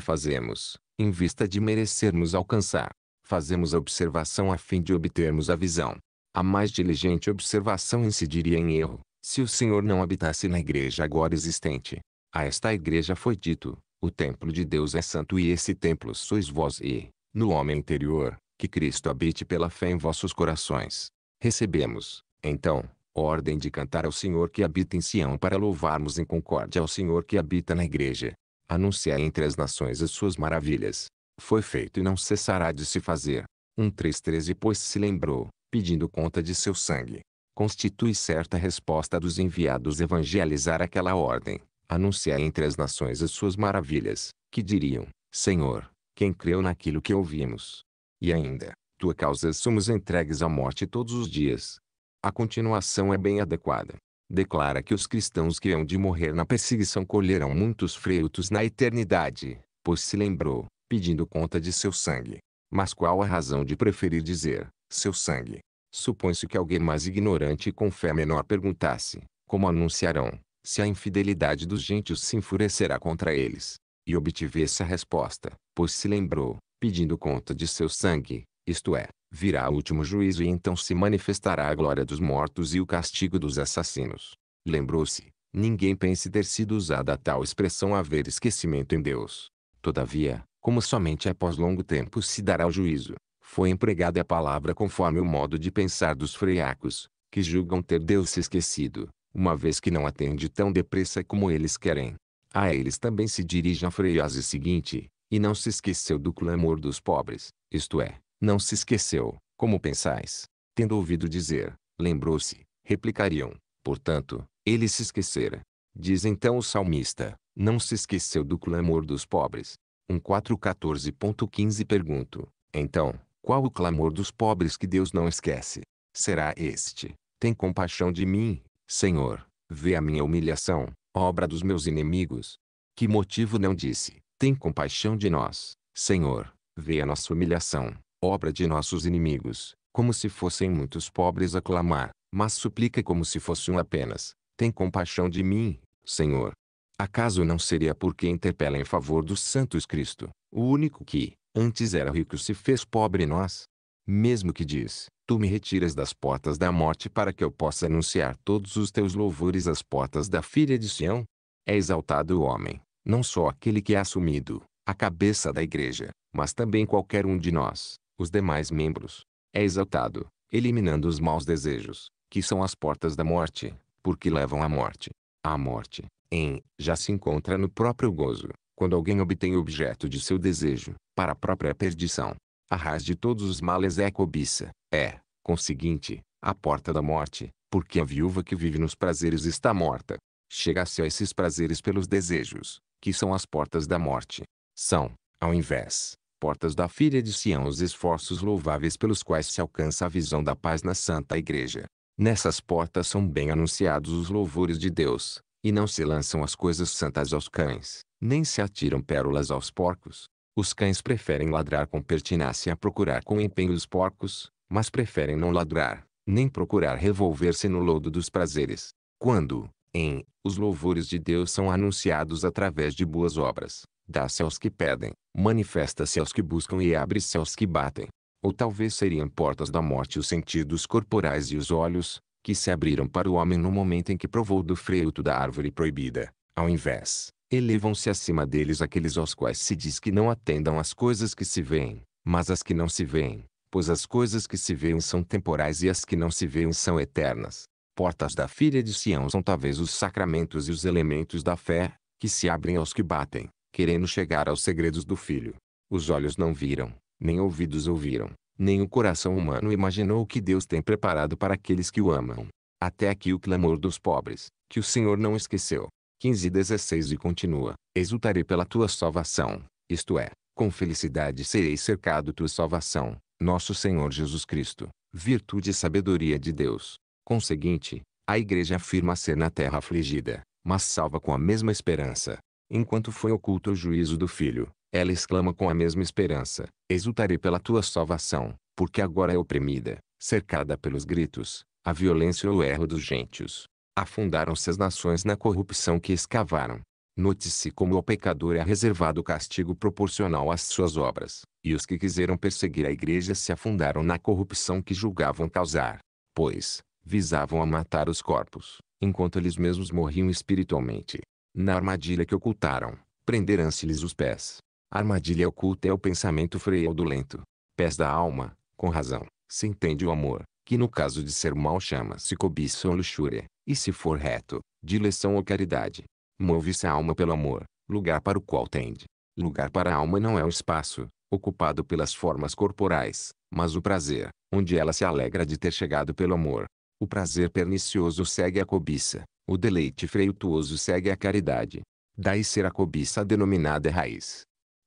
fazemos, em vista de merecermos alcançar fazemos a observação a fim de obtermos a visão. A mais diligente observação incidiria em erro, se o Senhor não habitasse na igreja agora existente. A esta igreja foi dito, o templo de Deus é santo e esse templo sois vós e, no homem interior, que Cristo habite pela fé em vossos corações. Recebemos, então, ordem de cantar ao Senhor que habita em Sião para louvarmos em concórdia ao Senhor que habita na igreja. Anunciai entre as nações as suas maravilhas. Foi feito e não cessará de se fazer. 1.3.13 Pois se lembrou, pedindo conta de seu sangue. Constitui certa resposta dos enviados evangelizar aquela ordem. Anunciar entre as nações as suas maravilhas, que diriam, Senhor, quem creu naquilo que ouvimos? E ainda, tua causa somos entregues à morte todos os dias. A continuação é bem adequada. Declara que os cristãos que hão de morrer na perseguição colherão muitos frutos na eternidade, pois se lembrou, pedindo conta de seu sangue. Mas qual a razão de preferir dizer, seu sangue? Supõe-se que alguém mais ignorante e com fé menor perguntasse, como anunciarão, se a infidelidade dos gentios se enfurecerá contra eles. E obtivesse a resposta, pois se lembrou, pedindo conta de seu sangue, isto é, virá o último juízo e então se manifestará a glória dos mortos e o castigo dos assassinos. Lembrou-se, ninguém pense ter sido usada tal expressão haver esquecimento em Deus. Todavia, como somente após longo tempo se dará o juízo, foi empregada a palavra conforme o modo de pensar dos freacos, que julgam ter Deus se esquecido, uma vez que não atende tão depressa como eles querem. A eles também se dirige a freiose seguinte, e não se esqueceu do clamor dos pobres, isto é, não se esqueceu, como pensais. Tendo ouvido dizer, lembrou-se, replicariam, portanto, ele se esquecera. Diz então o salmista, não se esqueceu do clamor dos pobres, 1414.15 Pergunto, então, qual o clamor dos pobres que Deus não esquece? Será este, tem compaixão de mim, Senhor, vê a minha humilhação, obra dos meus inimigos. Que motivo não disse, tem compaixão de nós, Senhor, vê a nossa humilhação, obra de nossos inimigos, como se fossem muitos pobres a clamar, mas suplica como se fosse um apenas, tem compaixão de mim, Senhor, Acaso não seria porque interpela em favor dos santos Cristo, o único que, antes era rico se fez pobre nós? Mesmo que diz, tu me retiras das portas da morte para que eu possa anunciar todos os teus louvores às portas da filha de Sião? É exaltado o homem, não só aquele que é assumido, a cabeça da igreja, mas também qualquer um de nós, os demais membros. É exaltado, eliminando os maus desejos, que são as portas da morte, porque levam à morte. À morte, em, já se encontra no próprio gozo, quando alguém obtém o objeto de seu desejo, para a própria perdição. A raiz de todos os males é a cobiça, é, conseguinte, a porta da morte, porque a viúva que vive nos prazeres está morta. Chega-se a esses prazeres pelos desejos, que são as portas da morte. São, ao invés, portas da filha de Sião os esforços louváveis pelos quais se alcança a visão da paz na Santa Igreja. Nessas portas são bem anunciados os louvores de Deus, e não se lançam as coisas santas aos cães, nem se atiram pérolas aos porcos. Os cães preferem ladrar com pertinácia a procurar com empenho os porcos, mas preferem não ladrar, nem procurar revolver-se no lodo dos prazeres. Quando, em, os louvores de Deus são anunciados através de boas obras, dá-se aos que pedem, manifesta-se aos que buscam e abre-se aos que batem. Ou talvez seriam portas da morte os sentidos corporais e os olhos, que se abriram para o homem no momento em que provou do fruto da árvore proibida. Ao invés, elevam-se acima deles aqueles aos quais se diz que não atendam às coisas que se veem, mas às que não se veem, pois as coisas que se veem são temporais e as que não se veem são eternas. Portas da filha de Sião são talvez os sacramentos e os elementos da fé, que se abrem aos que batem, querendo chegar aos segredos do filho. Os olhos não viram, nem ouvidos ouviram, nem o coração humano imaginou o que Deus tem preparado para aqueles que o amam. Até aqui o clamor dos pobres, que o Senhor não esqueceu. 15 e 16 e continua: Exultarei pela tua salvação, isto é, com felicidade serei cercado tua salvação, nosso Senhor Jesus Cristo, virtude e sabedoria de Deus. Conseguinte, a igreja afirma ser na terra afligida, mas salva com a mesma esperança. Enquanto foi oculto o juízo do Filho, ela exclama com a mesma esperança: Exultarei pela tua salvação, porque agora é oprimida, cercada pelos gritos, a violência ou o erro dos gentios. Afundaram-se as nações na corrupção que escavaram. Note-se como ao pecador é reservado o castigo proporcional às suas obras, e os que quiseram perseguir a igreja se afundaram na corrupção que julgavam causar, pois, visavam a matar os corpos, enquanto eles mesmos morriam espiritualmente. Na armadilha que ocultaram, prenderão-se-lhes os pés, armadilha oculta é o pensamento lento Pés da alma, com razão, se entende o amor, que no caso de ser mal chama-se cobiça ou luxúria, e se for reto, dileção ou caridade. Move-se a alma pelo amor, lugar para o qual tende. Lugar para a alma não é o espaço, ocupado pelas formas corporais, mas o prazer, onde ela se alegra de ter chegado pelo amor. O prazer pernicioso segue a cobiça, o deleite freituoso segue a caridade. Daí ser a cobiça denominada raiz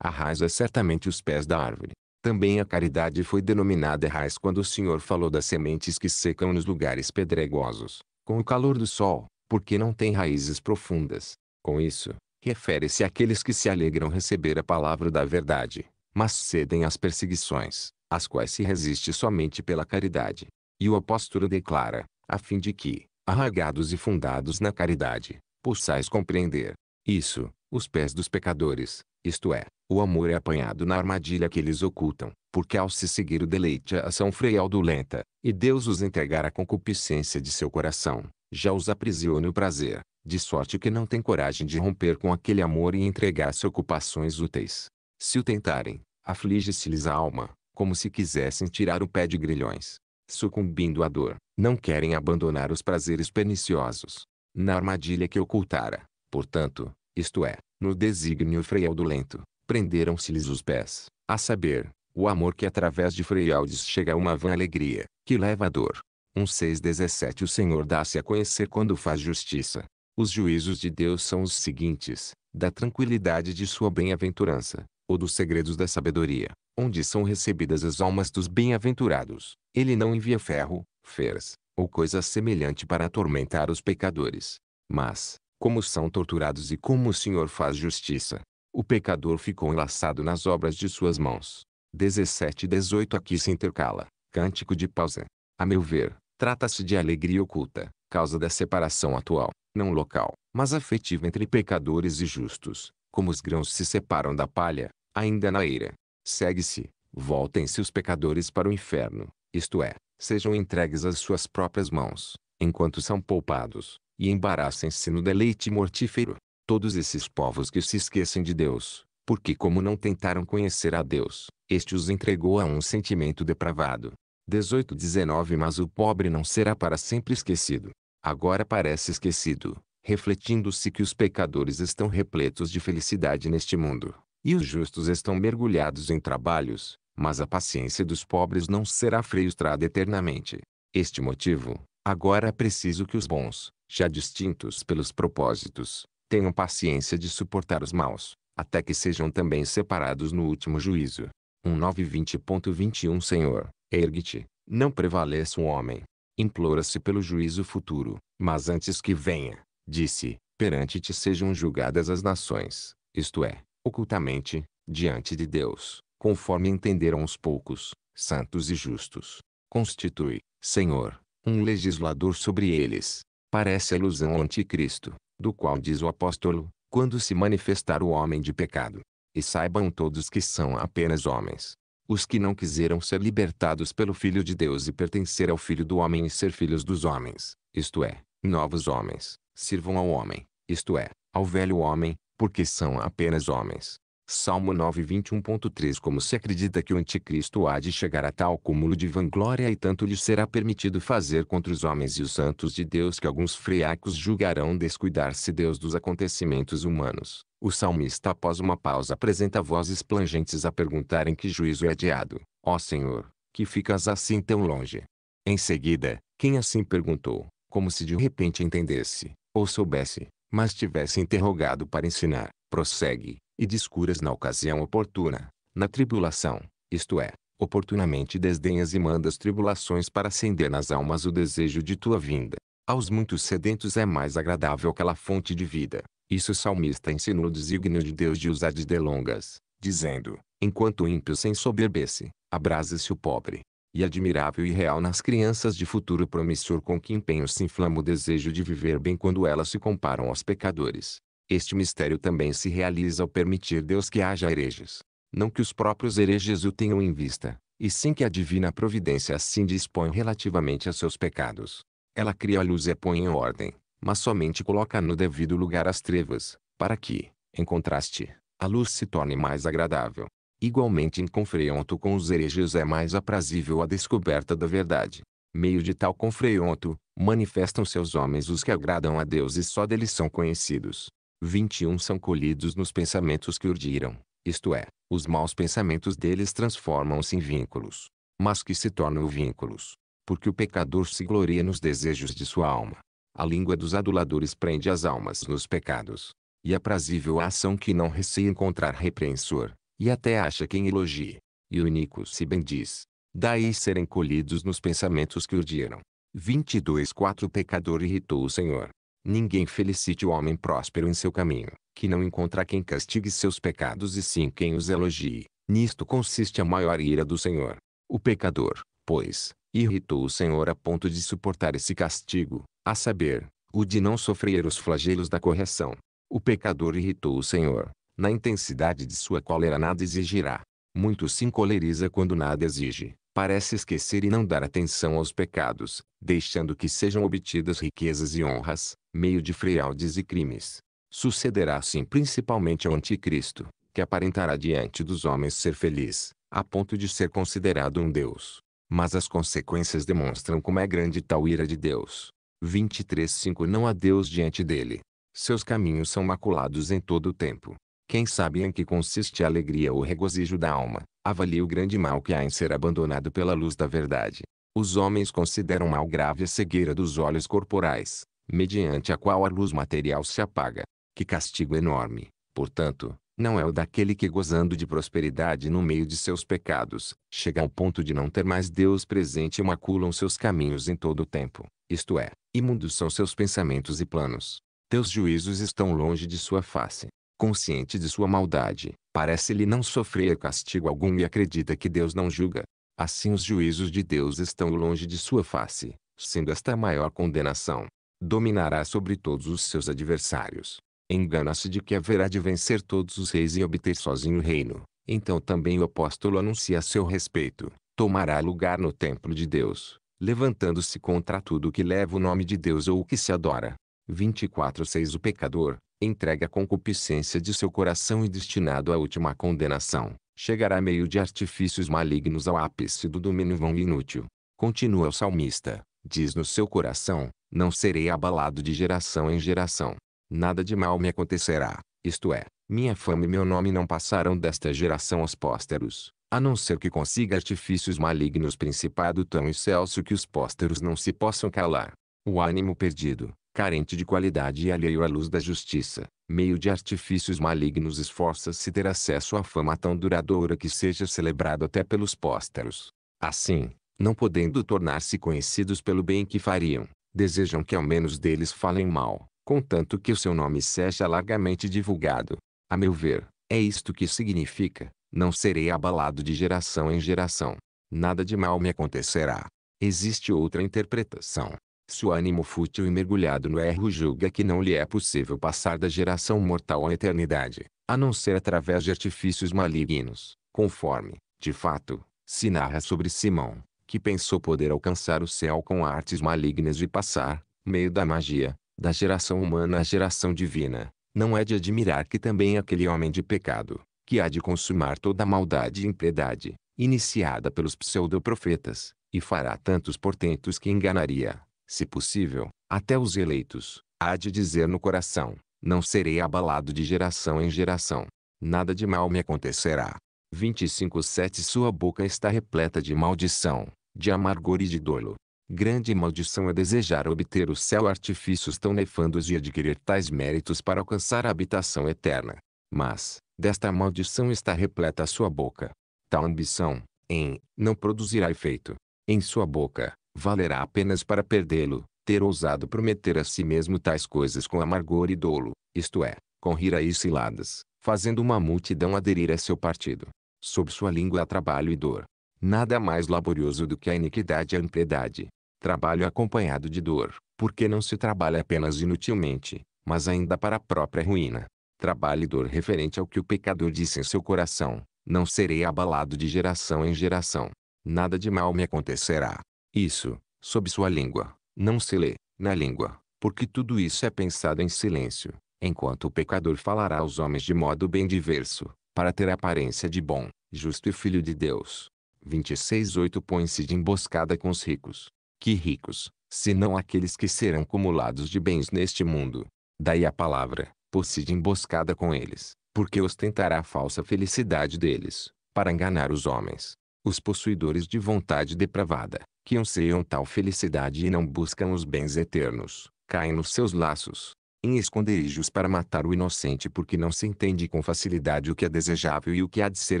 a raiz é certamente os pés da árvore. Também a caridade foi denominada raiz quando o Senhor falou das sementes que secam nos lugares pedregosos, com o calor do sol, porque não têm raízes profundas. Com isso, refere-se àqueles que se alegram receber a palavra da verdade, mas cedem às perseguições, às quais se resiste somente pela caridade. E o apóstolo declara, a fim de que, arragados e fundados na caridade, possais compreender. Isso, os pés dos pecadores, isto é, o amor é apanhado na armadilha que eles ocultam, porque ao se seguir o deleite a ação fraudulenta, e Deus os entregar à concupiscência de seu coração, já os aprisiona o prazer, de sorte que não tem coragem de romper com aquele amor e entregar-se ocupações úteis. Se o tentarem, aflige-se-lhes a alma, como se quisessem tirar o pé de grilhões. Sucumbindo à dor, não querem abandonar os prazeres perniciosos. Na armadilha que ocultara, portanto, isto é, no desígnio fraudulento, prenderam-se-lhes os pés, a saber, o amor que através de freialdes chega a uma vã alegria, que leva a dor. 1617 um O Senhor dá-se a conhecer quando faz justiça. Os juízos de Deus são os seguintes, da tranquilidade de sua bem-aventurança, ou dos segredos da sabedoria, onde são recebidas as almas dos bem-aventurados. Ele não envia ferro, feras, ou coisa semelhante para atormentar os pecadores. Mas, como são torturados e como o Senhor faz justiça. O pecador ficou enlaçado nas obras de suas mãos. 17 e 18 aqui se intercala. Cântico de pausa. A meu ver, trata-se de alegria oculta, causa da separação atual, não local, mas afetiva entre pecadores e justos, como os grãos se separam da palha, ainda na eira. Segue-se, voltem-se os pecadores para o inferno, isto é, sejam entregues às suas próprias mãos, enquanto são poupados, e embaraçem-se no deleite mortífero. Todos esses povos que se esquecem de Deus, porque como não tentaram conhecer a Deus, este os entregou a um sentimento depravado. 18 19 Mas o pobre não será para sempre esquecido. Agora parece esquecido, refletindo-se que os pecadores estão repletos de felicidade neste mundo, e os justos estão mergulhados em trabalhos, mas a paciência dos pobres não será frustrada eternamente. Este motivo, Agora é preciso que os bons, já distintos pelos propósitos, tenham paciência de suportar os maus, até que sejam também separados no último juízo. 1920.21 Senhor, ergue-te, não prevaleça o homem. Implora-se pelo juízo futuro, mas antes que venha, disse, perante te sejam julgadas as nações, isto é, ocultamente, diante de Deus, conforme entenderam os poucos, santos e justos. Constitui, Senhor, um legislador sobre eles. Parece alusão ao anticristo, do qual diz o apóstolo, quando se manifestar o homem de pecado. E saibam todos que são apenas homens. Os que não quiseram ser libertados pelo Filho de Deus e pertencer ao Filho do Homem e ser filhos dos homens, isto é, novos homens, sirvam ao homem, isto é, ao velho homem, porque são apenas homens. Salmo 9:21.3 Como se acredita que o anticristo há de chegar a tal cúmulo de vanglória e tanto lhe será permitido fazer contra os homens e os santos de Deus que alguns freacos julgarão descuidar-se Deus dos acontecimentos humanos. O salmista após uma pausa apresenta vozes plangentes a perguntarem que juízo é adiado. Ó oh Senhor, que ficas assim tão longe? Em seguida, quem assim perguntou, como se de repente entendesse, ou soubesse, mas tivesse interrogado para ensinar, prossegue e descuras na ocasião oportuna, na tribulação, isto é, oportunamente desdenhas e mandas tribulações para acender nas almas o desejo de tua vinda. Aos muitos sedentos é mais agradável aquela fonte de vida. Isso o salmista ensinou o desígnio de Deus de usar de delongas, dizendo, enquanto o ímpio sem soberbece, abrasa-se o pobre. E admirável e real nas crianças de futuro promissor com que empenho se inflama o desejo de viver bem quando elas se comparam aos pecadores. Este mistério também se realiza ao permitir Deus que haja hereges. Não que os próprios hereges o tenham em vista, e sim que a divina providência assim dispõe relativamente a seus pecados. Ela cria a luz e a põe em ordem, mas somente coloca no devido lugar as trevas, para que, em contraste, a luz se torne mais agradável. Igualmente em confronto com os hereges é mais aprazível a descoberta da verdade. Meio de tal confronto, manifestam-se aos homens os que agradam a Deus e só deles são conhecidos. 21 são colhidos nos pensamentos que urdiram, isto é, os maus pensamentos deles transformam-se em vínculos, mas que se tornam vínculos, porque o pecador se gloria nos desejos de sua alma. A língua dos aduladores prende as almas nos pecados, e é prazível a ação que não receia encontrar repreensor, e até acha quem elogie, e o único se bendiz. Daí serem colhidos nos pensamentos que urdiram. 22.4 O pecador irritou o Senhor, Ninguém felicite o homem próspero em seu caminho, que não encontra quem castigue seus pecados e sim quem os elogie. Nisto consiste a maior ira do Senhor. O pecador, pois, irritou o Senhor a ponto de suportar esse castigo, a saber, o de não sofrer os flagelos da correção. O pecador irritou o Senhor, na intensidade de sua cólera nada exigirá. Muito se encoleriza quando nada exige, parece esquecer e não dar atenção aos pecados, deixando que sejam obtidas riquezas e honras, meio de fraudes e crimes. Sucederá assim principalmente ao anticristo, que aparentará diante dos homens ser feliz, a ponto de ser considerado um deus. Mas as consequências demonstram como é grande tal ira de Deus. 23.5 Não há Deus diante dele. Seus caminhos são maculados em todo o tempo. Quem sabe em que consiste a alegria ou regozijo da alma, avalie o grande mal que há em ser abandonado pela luz da verdade. Os homens consideram mal grave a cegueira dos olhos corporais, mediante a qual a luz material se apaga. Que castigo enorme, portanto, não é o daquele que gozando de prosperidade no meio de seus pecados, chega ao ponto de não ter mais Deus presente e maculam seus caminhos em todo o tempo, isto é, imundos são seus pensamentos e planos. Teus juízos estão longe de sua face. Consciente de sua maldade, parece-lhe não sofrer castigo algum e acredita que Deus não julga. Assim os juízos de Deus estão longe de sua face, sendo esta a maior condenação dominará sobre todos os seus adversários. Engana-se de que haverá de vencer todos os reis e obter sozinho o reino. Então também o apóstolo anuncia a seu respeito. Tomará lugar no templo de Deus, levantando-se contra tudo que leva o nome de Deus ou o que se adora. 24.6 O pecador, entregue à concupiscência de seu coração e destinado à última condenação, chegará meio de artifícios malignos ao ápice do domínio vão e inútil. Continua o salmista diz no seu coração, não serei abalado de geração em geração. Nada de mal me acontecerá, isto é, minha fama e meu nome não passarão desta geração aos pósteros, a não ser que consiga artifícios malignos principado tão excelso que os pósteros não se possam calar. O ânimo perdido, carente de qualidade e alheio à luz da justiça, meio de artifícios malignos esforça-se ter acesso à fama tão duradoura que seja celebrado até pelos pósteros. Assim, não podendo tornar-se conhecidos pelo bem que fariam, desejam que ao menos deles falem mal, contanto que o seu nome seja largamente divulgado. A meu ver, é isto que significa: não serei abalado de geração em geração. Nada de mal me acontecerá. Existe outra interpretação. Se o ânimo fútil e mergulhado no erro julga que não lhe é possível passar da geração mortal à eternidade, a não ser através de artifícios malignos, conforme, de fato, se narra sobre Simão, que pensou poder alcançar o céu com artes malignas e passar, meio da magia, da geração humana à geração divina, não é de admirar que também aquele homem de pecado, que há de consumar toda maldade e impiedade, iniciada pelos pseudoprofetas, e fará tantos portentos que enganaria, se possível, até os eleitos, há de dizer no coração, não serei abalado de geração em geração. Nada de mal me acontecerá. 25:7 Sua boca está repleta de maldição, de amargor e de dolo. Grande maldição é desejar obter o céu artifícios tão nefandos e adquirir tais méritos para alcançar a habitação eterna. Mas, desta maldição está repleta a sua boca. Tal ambição, em, não produzirá efeito. Em sua boca, valerá apenas para perdê-lo, ter ousado prometer a si mesmo tais coisas com amargor e dolo, isto é, com rir e ciladas, fazendo uma multidão aderir a seu partido. Sob sua língua há trabalho e dor. Nada mais laborioso do que a iniquidade e a impiedade. Trabalho acompanhado de dor, porque não se trabalha apenas inutilmente, mas ainda para a própria ruína. Trabalho e dor referente ao que o pecador disse em seu coração: Não serei abalado de geração em geração. Nada de mal me acontecerá. Isso, sob sua língua, não se lê, na língua, porque tudo isso é pensado em silêncio, enquanto o pecador falará aos homens de modo bem diverso, para ter a aparência de bom, justo e filho de Deus. 26.8 Põe-se de emboscada com os ricos. Que ricos, senão aqueles que serão acumulados de bens neste mundo. Daí a palavra, pôs-se de emboscada com eles, porque ostentará a falsa felicidade deles, para enganar os homens. Os possuidores de vontade depravada, que anseiam tal felicidade e não buscam os bens eternos, caem nos seus laços, em esconderijos para matar o inocente porque não se entende com facilidade o que é desejável e o que há de ser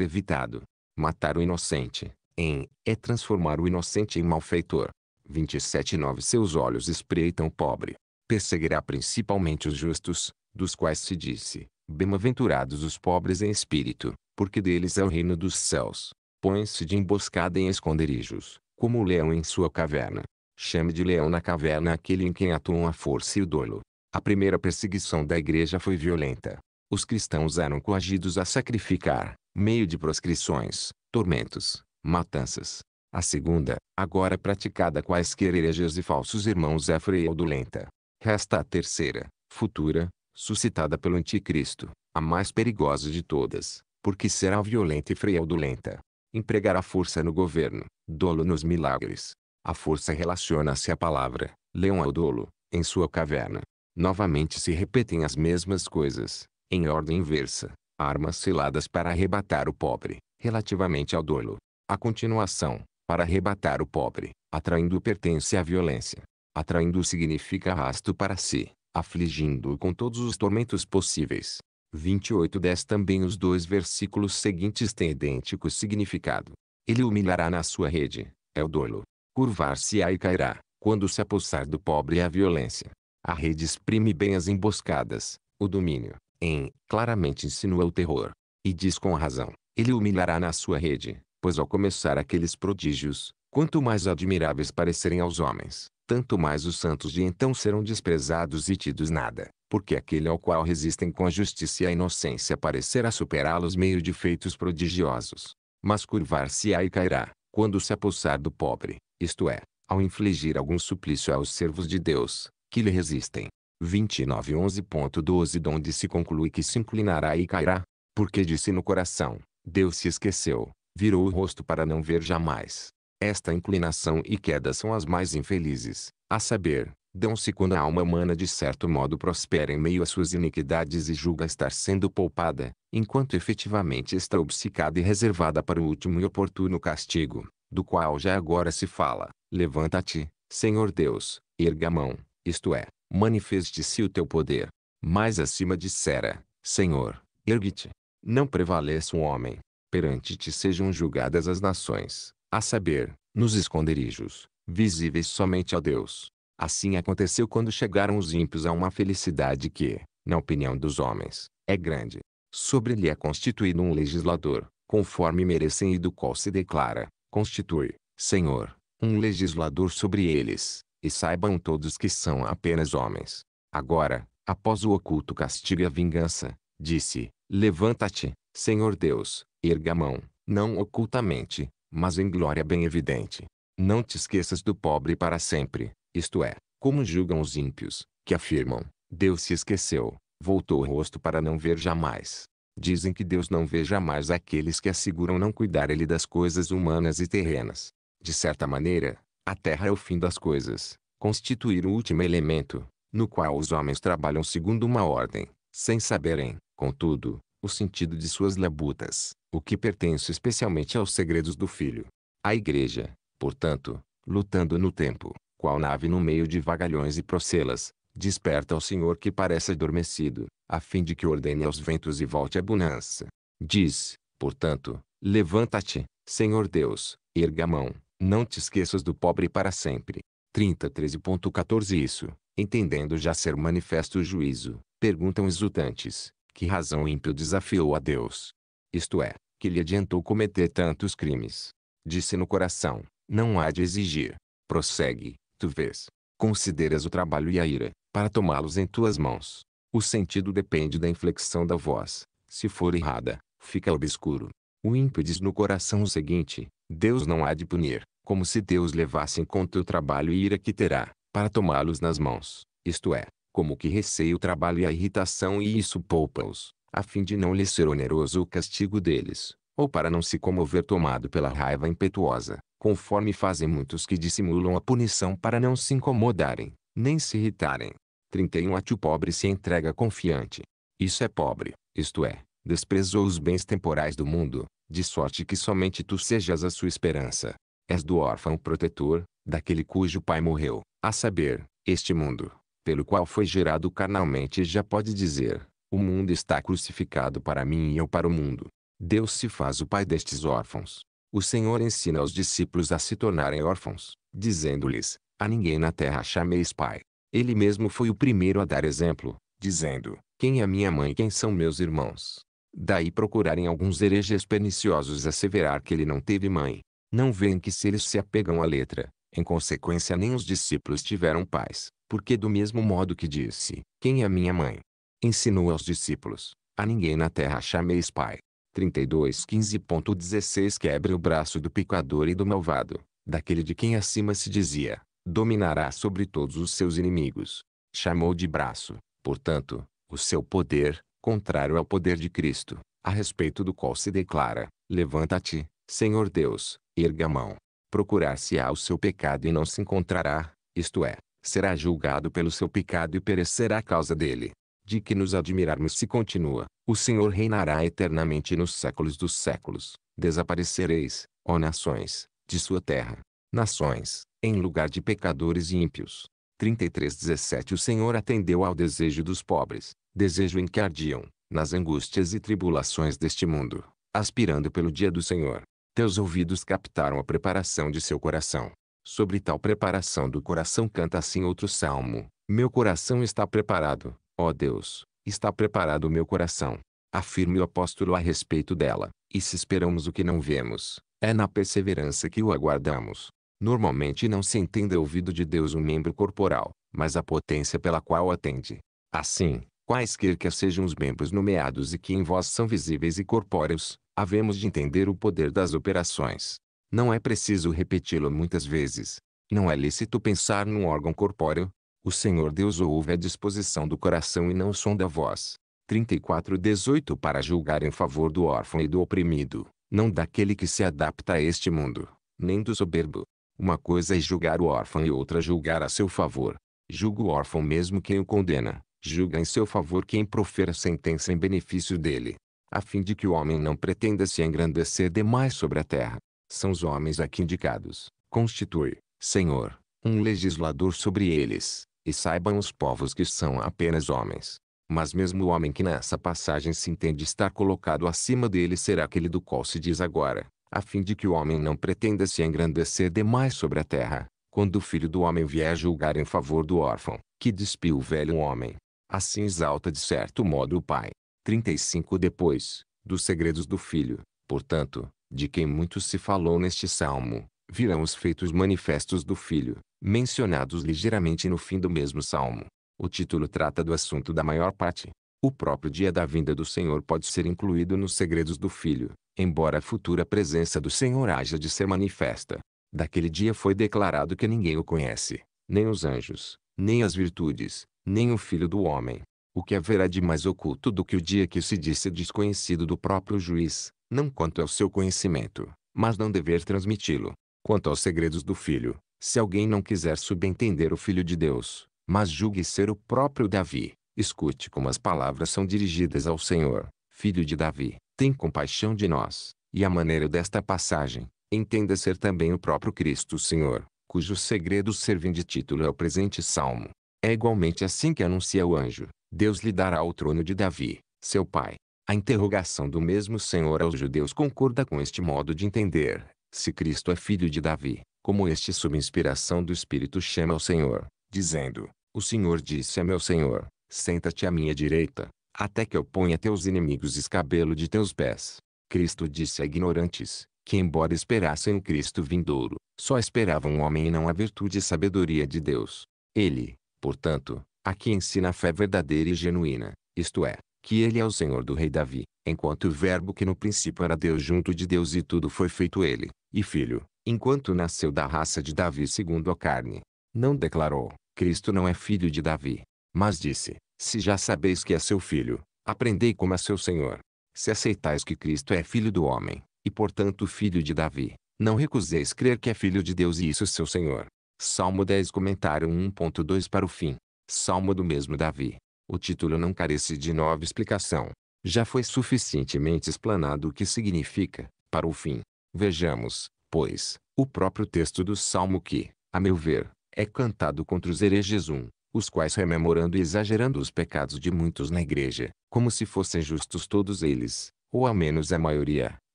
evitado. Matar o inocente, em, é transformar o inocente em malfeitor. 27.9 Seus olhos espreitam o pobre. Perseguirá principalmente os justos, dos quais se disse, bem-aventurados os pobres em espírito, porque deles é o reino dos céus. Põe-se de emboscada em esconderijos, como o leão em sua caverna. Chame de leão na caverna aquele em quem atuam a força e o dolo, a primeira perseguição da igreja foi violenta. Os cristãos eram coagidos a sacrificar, meio de proscrições, tormentos, matanças. A segunda, agora praticada quaisquer heresias e falsos irmãos é fraudulenta. Resta a terceira, futura, suscitada pelo anticristo, a mais perigosa de todas, porque será violenta e fraudulenta. Empregará força no governo, dolo nos milagres. A força relaciona-se à palavra, leão ao dolo, em sua caverna. Novamente se repetem as mesmas coisas, em ordem inversa, armas seladas para arrebatar o pobre, relativamente ao dolo. A continuação, para arrebatar o pobre, atraindo pertence à violência. Atraindo significa arrasto para si, afligindo-o com todos os tormentos possíveis. 28 10 Também os dois versículos seguintes têm idêntico significado. Ele humilhará na sua rede, é o dolo. Curvar-se-á e cairá, quando se apossar do pobre é a violência. A rede exprime bem as emboscadas, o domínio, em, claramente insinua o terror. E diz com razão, ele humilhará na sua rede, pois ao começar aqueles prodígios, quanto mais admiráveis parecerem aos homens, tanto mais os santos de então serão desprezados e tidos nada, porque aquele ao qual resistem com a justiça e a inocência parecerá superá-los meio de feitos prodigiosos. Mas curvar-se-á e cairá, quando se apossar do pobre, isto é, ao infligir algum suplício aos servos de Deus, que lhe resistem. 29.11.12 Donde se conclui que se inclinará e cairá, porque disse no coração, Deus se esqueceu, virou o rosto para não ver jamais. Esta inclinação e queda são as mais infelizes, a saber, dão-se quando a alma humana de certo modo prospera em meio às suas iniquidades e julga estar sendo poupada, enquanto efetivamente está obcecada e reservada para o último e oportuno castigo, do qual já agora se fala. Levanta-te, Senhor Deus, erga a mão, isto é, manifeste-se o teu poder. mais acima dissera, Senhor, ergue-te. Não prevaleça o um homem. Perante ti sejam julgadas as nações, a saber, nos esconderijos, visíveis somente a Deus. Assim aconteceu quando chegaram os ímpios a uma felicidade que, na opinião dos homens, é grande. Sobre ele é constituído um legislador, conforme merecem e do qual se declara, constitui, Senhor, um legislador sobre eles, e saibam todos que são apenas homens. Agora, após o oculto castigo e a vingança, disse, levanta-te, Senhor Deus, erga a mão, não ocultamente, mas em glória bem evidente. Não te esqueças do pobre para sempre, isto é, como julgam os ímpios, que afirmam, Deus se esqueceu, voltou o rosto para não ver jamais. Dizem que Deus não vê jamais aqueles que asseguram não cuidar ele das coisas humanas e terrenas. De certa maneira, a terra é o fim das coisas, constituir o último elemento, no qual os homens trabalham segundo uma ordem, sem saberem, contudo, o sentido de suas labutas, o que pertence especialmente aos segredos do Filho. A Igreja, portanto, lutando no tempo, qual nave no meio de vagalhões e procelas, desperta ao Senhor que parece adormecido, a fim de que ordene aos ventos e volte a bonança. Diz, portanto, levanta-te, Senhor Deus, erga a mão, não te esqueças do pobre para sempre. 30.13.14 Isso, entendendo já ser manifesto o juízo, perguntam exultantes, que razão o ímpio desafiou a Deus? Isto é, que lhe adiantou cometer tantos crimes. Disse no coração, não há de exigir. Prossegue, tu vês. Consideras o trabalho e a ira, para tomá-los em tuas mãos. O sentido depende da inflexão da voz. Se for errada, fica obscuro. O ímpio diz no coração o seguinte, Deus não há de punir como se Deus levasse em conta o trabalho e ira que terá, para tomá-los nas mãos, isto é, como que receia o trabalho e a irritação e isso poupa-os, a fim de não lhe ser oneroso o castigo deles, ou para não se comover tomado pela raiva impetuosa, conforme fazem muitos que dissimulam a punição para não se incomodarem, nem se irritarem. 31 Ate o pobre se entrega confiante. Isso é pobre, isto é, desprezou os bens temporais do mundo, de sorte que somente tu sejas a sua esperança és do órfão protetor, daquele cujo pai morreu, a saber, este mundo, pelo qual foi gerado carnalmente já pode dizer, o mundo está crucificado para mim e eu para o mundo. Deus se faz o pai destes órfãos. O Senhor ensina aos discípulos a se tornarem órfãos, dizendo-lhes, a ninguém na terra chameis pai. Ele mesmo foi o primeiro a dar exemplo, dizendo, quem é minha mãe e quem são meus irmãos? Daí procurarem alguns hereges perniciosos asseverar que ele não teve mãe, não veem que se eles se apegam à letra, em consequência nem os discípulos tiveram paz, porque do mesmo modo que disse, quem é minha mãe? Ensinou aos discípulos, a ninguém na terra chameis pai. 32:15.16 Quebre o braço do pecador e do malvado, daquele de quem acima se dizia, dominará sobre todos os seus inimigos. Chamou de braço, portanto, o seu poder, contrário ao poder de Cristo, a respeito do qual se declara, levanta-te, Senhor Deus, erga a mão. Procurar-se-á o seu pecado e não se encontrará, isto é, será julgado pelo seu pecado e perecerá a causa dele. De que nos admirarmos se continua, o Senhor reinará eternamente nos séculos dos séculos. Desaparecereis, ó nações, de sua terra. Nações, em lugar de pecadores e ímpios. 33:17 O Senhor atendeu ao desejo dos pobres, desejo em que ardiam, nas angústias e tribulações deste mundo, aspirando pelo dia do Senhor. Teus ouvidos captaram a preparação de seu coração. Sobre tal preparação do coração canta assim outro salmo. Meu coração está preparado, ó Deus, está preparado o meu coração. Afirme o apóstolo a respeito dela. E se esperamos o que não vemos, é na perseverança que o aguardamos. Normalmente não se entende ouvido de Deus um membro corporal, mas a potência pela qual atende. Assim, quaisquer que sejam os membros nomeados e que em vós são visíveis e corpóreos, havemos de entender o poder das operações. Não é preciso repeti-lo muitas vezes. Não é lícito pensar num órgão corpóreo. O Senhor Deus ouve a disposição do coração e não o som da voz. 34:18 Para julgar em favor do órfão e do oprimido, não daquele que se adapta a este mundo, nem do soberbo. Uma coisa é julgar o órfão e outra julgar a seu favor. Julga o órfão mesmo quem o condena, julga em seu favor quem profera sentença em benefício dele a fim de que o homem não pretenda se engrandecer demais sobre a terra. São os homens aqui indicados. Constitui, Senhor, um legislador sobre eles, e saibam os povos que são apenas homens. Mas mesmo o homem que nessa passagem se entende estar colocado acima dele será aquele do qual se diz agora, a fim de que o homem não pretenda se engrandecer demais sobre a terra, quando o filho do homem vier julgar em favor do órfão, que despiu o velho homem. Assim exalta de certo modo o pai, 35 depois, dos segredos do Filho, portanto, de quem muito se falou neste salmo, virão os feitos manifestos do Filho, mencionados ligeiramente no fim do mesmo salmo. O título trata do assunto da maior parte. O próprio dia da vinda do Senhor pode ser incluído nos segredos do Filho, embora a futura presença do Senhor haja de ser manifesta. Daquele dia foi declarado que ninguém o conhece, nem os anjos, nem as virtudes, nem o Filho do Homem. O que haverá de mais oculto do que o dia que se disse desconhecido do próprio juiz, não quanto ao seu conhecimento, mas não dever transmiti-lo. Quanto aos segredos do filho, se alguém não quiser subentender o filho de Deus, mas julgue ser o próprio Davi, escute como as palavras são dirigidas ao Senhor, filho de Davi, tem compaixão de nós, e a maneira desta passagem, entenda ser também o próprio Cristo Senhor, cujos segredos servem de título ao é presente salmo. É igualmente assim que anuncia o anjo, Deus lhe dará o trono de Davi, seu pai. A interrogação do mesmo Senhor aos judeus concorda com este modo de entender. Se Cristo é filho de Davi, como este sob inspiração do Espírito chama ao Senhor, dizendo, o Senhor disse a meu Senhor, senta-te à minha direita, até que eu ponha teus inimigos escabelo de teus pés. Cristo disse a ignorantes, que embora esperassem o Cristo vindouro, só esperavam um homem e não a virtude e sabedoria de Deus. Ele, portanto, a que ensina a fé verdadeira e genuína, isto é, que ele é o Senhor do rei Davi, enquanto o verbo que no princípio era Deus junto de Deus e tudo foi feito ele, e filho, enquanto nasceu da raça de Davi segundo a carne. Não declarou, Cristo não é filho de Davi, mas disse, se já sabeis que é seu filho, aprendei como é seu Senhor. Se aceitais que Cristo é filho do homem, e portanto filho de Davi, não recuseis crer que é filho de Deus e isso é seu Senhor. Salmo 10 comentário 1.2 para o fim. Salmo do mesmo Davi. O título não carece de nova explicação. Já foi suficientemente explanado o que significa, para o fim. Vejamos, pois, o próprio texto do Salmo que, a meu ver, é cantado contra os hereges um, os quais rememorando e exagerando os pecados de muitos na igreja, como se fossem justos todos eles, ou ao menos a maioria,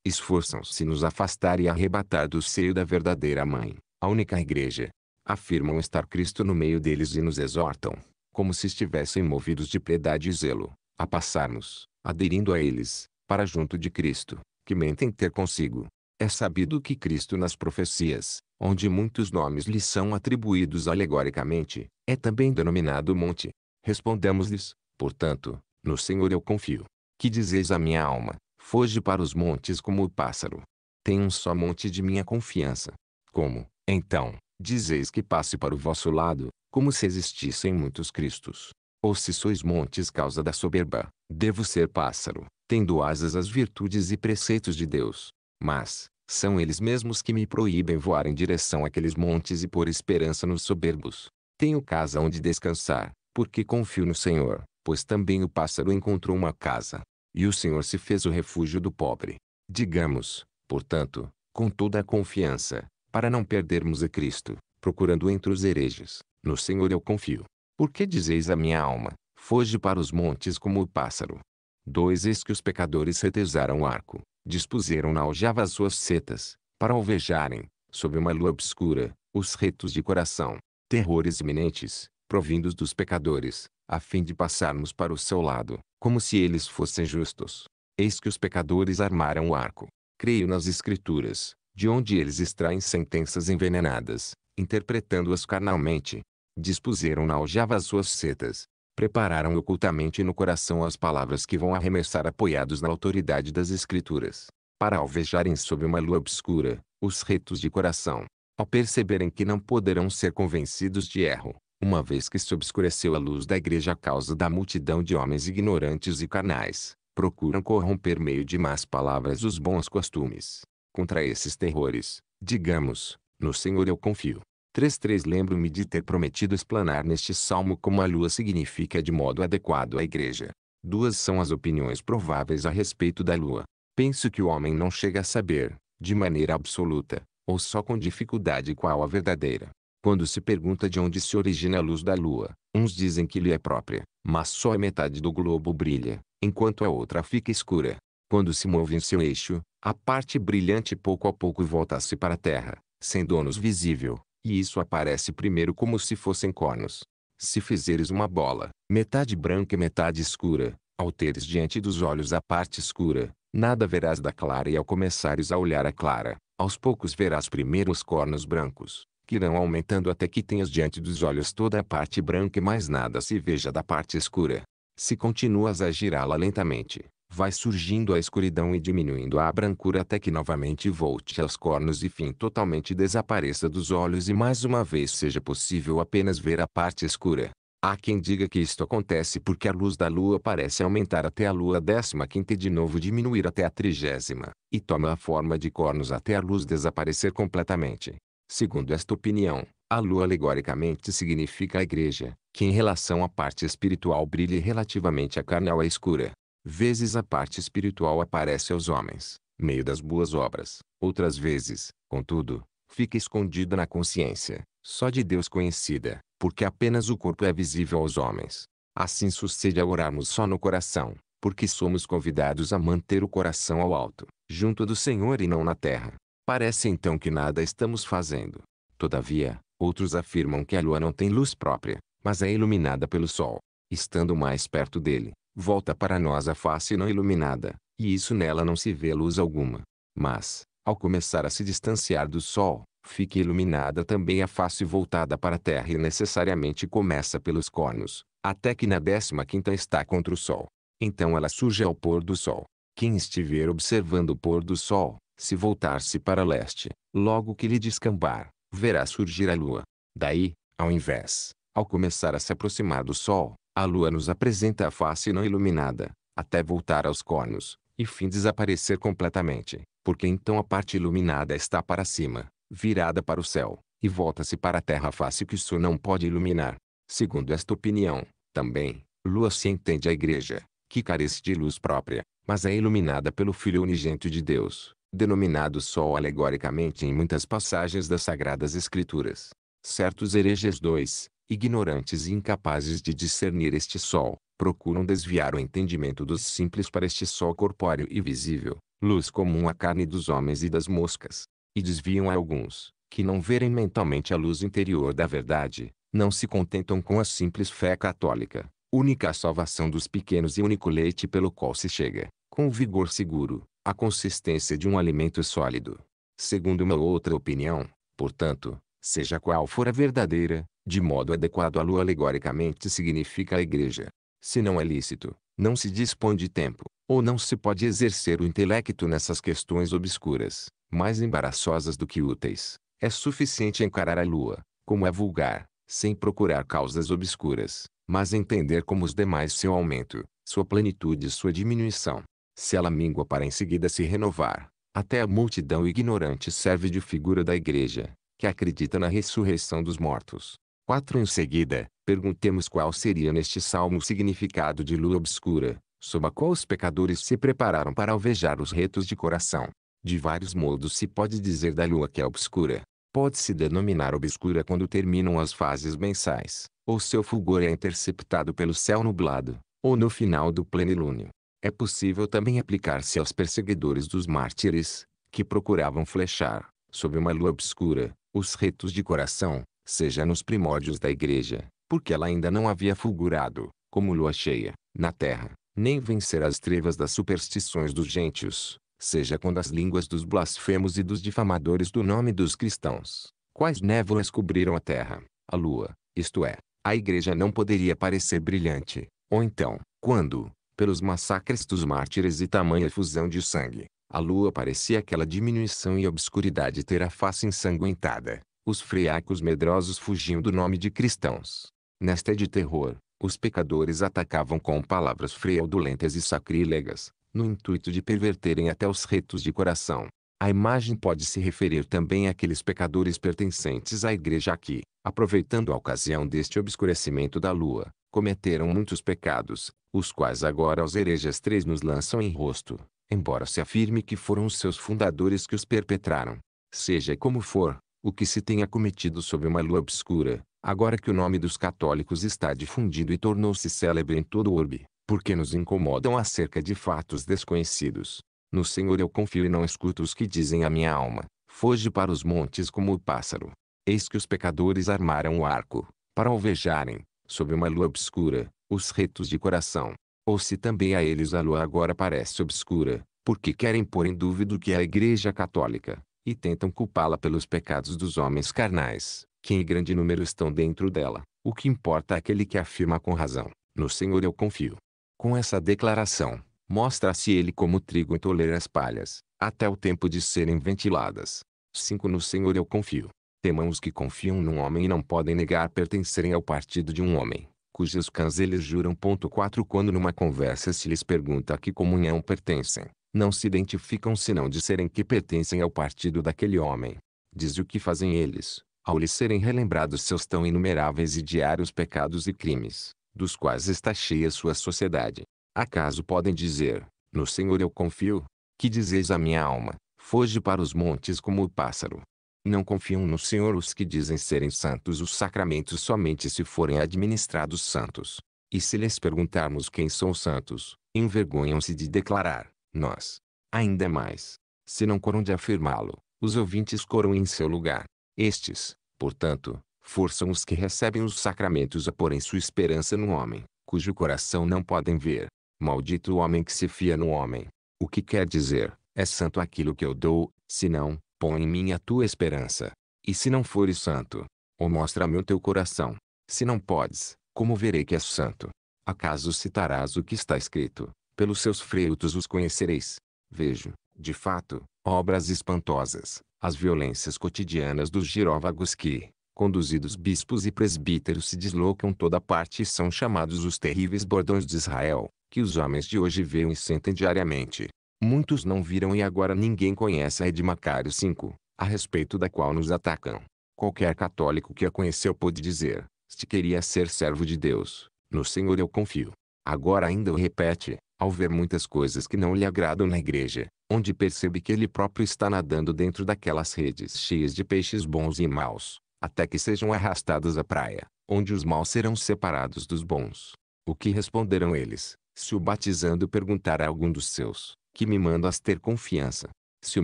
esforçam-se nos afastar e arrebatar do seio da verdadeira mãe, a única igreja, afirmam estar Cristo no meio deles e nos exortam, como se estivessem movidos de piedade e zelo, a passarmos, aderindo a eles, para junto de Cristo, que mentem ter consigo. É sabido que Cristo nas profecias, onde muitos nomes lhe são atribuídos alegoricamente, é também denominado monte. respondemos lhes portanto, no Senhor eu confio. Que dizeis a minha alma, foge para os montes como o pássaro. Tem um só monte de minha confiança. Como, então, Dizeis que passe para o vosso lado, como se existissem muitos cristos. Ou se sois montes causa da soberba, devo ser pássaro, tendo asas as virtudes e preceitos de Deus. Mas, são eles mesmos que me proíbem voar em direção àqueles montes e pôr esperança nos soberbos. Tenho casa onde descansar, porque confio no Senhor, pois também o pássaro encontrou uma casa. E o Senhor se fez o refúgio do pobre. Digamos, portanto, com toda a confiança, para não perdermos a Cristo, procurando entre os hereges. No Senhor eu confio. Por que dizeis a minha alma, foge para os montes como o pássaro? Dois eis que os pecadores retesaram o arco, dispuseram na aljava as suas setas, para alvejarem, sob uma lua obscura, os retos de coração, terrores iminentes, provindos dos pecadores, a fim de passarmos para o seu lado, como se eles fossem justos. Eis que os pecadores armaram o arco. Creio nas Escrituras, de onde eles extraem sentenças envenenadas, interpretando-as carnalmente. Dispuseram na aljava suas setas. Prepararam ocultamente no coração as palavras que vão arremessar apoiados na autoridade das escrituras. Para alvejarem sob uma lua obscura, os retos de coração. Ao perceberem que não poderão ser convencidos de erro, uma vez que se obscureceu a luz da igreja a causa da multidão de homens ignorantes e carnais, procuram corromper meio de más palavras os bons costumes, Contra esses terrores, digamos, no Senhor eu confio. 3.3 Lembro-me de ter prometido explanar neste salmo como a lua significa de modo adequado à igreja. Duas são as opiniões prováveis a respeito da lua. Penso que o homem não chega a saber, de maneira absoluta, ou só com dificuldade qual a verdadeira. Quando se pergunta de onde se origina a luz da lua, uns dizem que lhe é própria, mas só a metade do globo brilha, enquanto a outra fica escura. Quando se move em seu eixo, a parte brilhante pouco a pouco volta-se para a Terra, sem donos visível, e isso aparece primeiro como se fossem cornos. Se fizeres uma bola, metade branca e metade escura, ao teres diante dos olhos a parte escura, nada verás da clara e ao começares a olhar a clara, aos poucos verás primeiro os cornos brancos, que irão aumentando até que tenhas diante dos olhos toda a parte branca e mais nada se veja da parte escura. Se continuas a girá-la lentamente, vai surgindo a escuridão e diminuindo a brancura até que novamente volte aos cornos e fim totalmente desapareça dos olhos e mais uma vez seja possível apenas ver a parte escura. Há quem diga que isto acontece porque a luz da lua parece aumentar até a lua décima quinta e de novo diminuir até a trigésima, e toma a forma de cornos até a luz desaparecer completamente. Segundo esta opinião, a lua alegoricamente significa a igreja, que em relação à parte espiritual brilha relativamente à carnal à escura. Vezes a parte espiritual aparece aos homens, meio das boas obras. Outras vezes, contudo, fica escondida na consciência, só de Deus conhecida, porque apenas o corpo é visível aos homens. Assim sucede a orarmos só no coração, porque somos convidados a manter o coração ao alto, junto do Senhor e não na terra. Parece então que nada estamos fazendo. Todavia, outros afirmam que a lua não tem luz própria, mas é iluminada pelo sol. Estando mais perto dele, volta para nós a face não iluminada, e isso nela não se vê luz alguma. Mas, ao começar a se distanciar do Sol, fica iluminada também a face voltada para a Terra e necessariamente começa pelos cornos, até que na décima quinta está contra o Sol. Então ela surge ao pôr do Sol. Quem estiver observando o pôr do Sol, se voltar-se para leste, logo que lhe descambar, verá surgir a Lua. Daí, ao invés, ao começar a se aproximar do Sol, a lua nos apresenta a face não iluminada, até voltar aos cornos, e fim desaparecer completamente, porque então a parte iluminada está para cima, virada para o céu, e volta-se para a terra face que o sol não pode iluminar. Segundo esta opinião, também, lua se entende a igreja, que carece de luz própria, mas é iluminada pelo Filho unigento de Deus, denominado sol alegoricamente em muitas passagens das Sagradas Escrituras. Certos hereges 2, ignorantes e incapazes de discernir este sol, procuram desviar o entendimento dos simples para este sol corpóreo e visível, luz comum à carne dos homens e das moscas. E desviam a alguns, que não verem mentalmente a luz interior da verdade, não se contentam com a simples fé católica, única salvação dos pequenos e único leite pelo qual se chega, com vigor seguro, à consistência de um alimento sólido. Segundo uma outra opinião, portanto, seja qual for a verdadeira, de modo adequado à lua alegoricamente significa a igreja. Se não é lícito, não se dispõe de tempo, ou não se pode exercer o intelecto nessas questões obscuras, mais embaraçosas do que úteis, é suficiente encarar a lua, como é vulgar, sem procurar causas obscuras, mas entender como os demais seu aumento, sua plenitude e sua diminuição. Se ela mingua para em seguida se renovar, até a multidão ignorante serve de figura da igreja, que acredita na ressurreição dos mortos. 4 em seguida, perguntemos qual seria neste salmo o significado de lua obscura, sob a qual os pecadores se prepararam para alvejar os retos de coração. De vários modos se pode dizer da lua que é obscura. Pode-se denominar obscura quando terminam as fases mensais, ou seu fulgor é interceptado pelo céu nublado, ou no final do plenilúnio. É possível também aplicar-se aos perseguidores dos mártires, que procuravam flechar, sob uma lua obscura, os retos de coração, seja nos primórdios da igreja, porque ela ainda não havia fulgurado, como lua cheia, na terra, nem vencer as trevas das superstições dos gentios, seja quando as línguas dos blasfemos e dos difamadores do nome dos cristãos, quais névoas cobriram a terra, a lua, isto é, a igreja não poderia parecer brilhante, ou então, quando, pelos massacres dos mártires e tamanha efusão de sangue, a lua parecia aquela diminuição e obscuridade ter a face ensanguentada, os friacos medrosos fugiam do nome de cristãos. Nesta de terror, os pecadores atacavam com palavras fraudulentas e sacrílegas, no intuito de perverterem até os retos de coração. A imagem pode se referir também àqueles pecadores pertencentes à igreja que, aproveitando a ocasião deste obscurecimento da lua, cometeram muitos pecados, os quais agora os hereges três nos lançam em rosto, embora se afirme que foram os seus fundadores que os perpetraram. Seja como for, o que se tenha cometido sob uma lua obscura, agora que o nome dos católicos está difundido e tornou-se célebre em todo o orbe, porque nos incomodam acerca de fatos desconhecidos. No Senhor eu confio e não escuto os que dizem à minha alma, foge para os montes como o pássaro. Eis que os pecadores armaram o arco, para alvejarem, sob uma lua obscura, os retos de coração. Ou se também a eles a lua agora parece obscura, porque querem pôr em dúvida o que é a Igreja Católica, e tentam culpá-la pelos pecados dos homens carnais, que em grande número estão dentro dela. O que importa é aquele que afirma com razão: No Senhor eu confio. Com essa declaração, mostra-se ele como trigo e tolera as palhas, até o tempo de serem ventiladas. 5. No Senhor eu confio. Temam os que confiam num homem e não podem negar pertencerem ao partido de um homem, cujos cãs eles juram. 4. Quando numa conversa se lhes pergunta a que comunhão pertencem, não se identificam senão de serem que pertencem ao partido daquele homem. Diz o que fazem eles, ao lhes serem relembrados seus tão inumeráveis e diários pecados e crimes, dos quais está cheia sua sociedade. Acaso podem dizer, no Senhor eu confio, que dizeis a minha alma, foge para os montes como o pássaro. Não confiam no Senhor os que dizem serem santos os sacramentos somente se forem administrados santos. E se lhes perguntarmos quem são os santos, envergonham-se de declarar, nós. Ainda mais, se não coram de afirmá-lo, os ouvintes coram em seu lugar. Estes, portanto, forçam os que recebem os sacramentos a porem sua esperança no homem, cujo coração não podem ver. Maldito o homem que se fia no homem. O que quer dizer, é santo aquilo que eu dou, se não, põe em mim a tua esperança. E se não fores santo, ou mostra-me o teu coração. Se não podes, como verei que és santo? Acaso citarás o que está escrito? pelos seus frutos os conhecereis. Vejo, de fato, obras espantosas, as violências cotidianas dos girovagos que, conduzidos bispos e presbíteros se deslocam toda parte e são chamados os terríveis bordões de Israel, que os homens de hoje veem e sentem diariamente. Muitos não viram e agora ninguém conhece a Edmacário V, a respeito da qual nos atacam. Qualquer católico que a conheceu pôde dizer, se queria ser servo de Deus, no Senhor eu confio. Agora ainda o repete, ao ver muitas coisas que não lhe agradam na igreja, onde percebe que ele próprio está nadando dentro daquelas redes cheias de peixes bons e maus, até que sejam arrastados à praia, onde os maus serão separados dos bons. O que responderão eles, se o batizando perguntar a algum dos seus, que me mandas ter confiança? Se o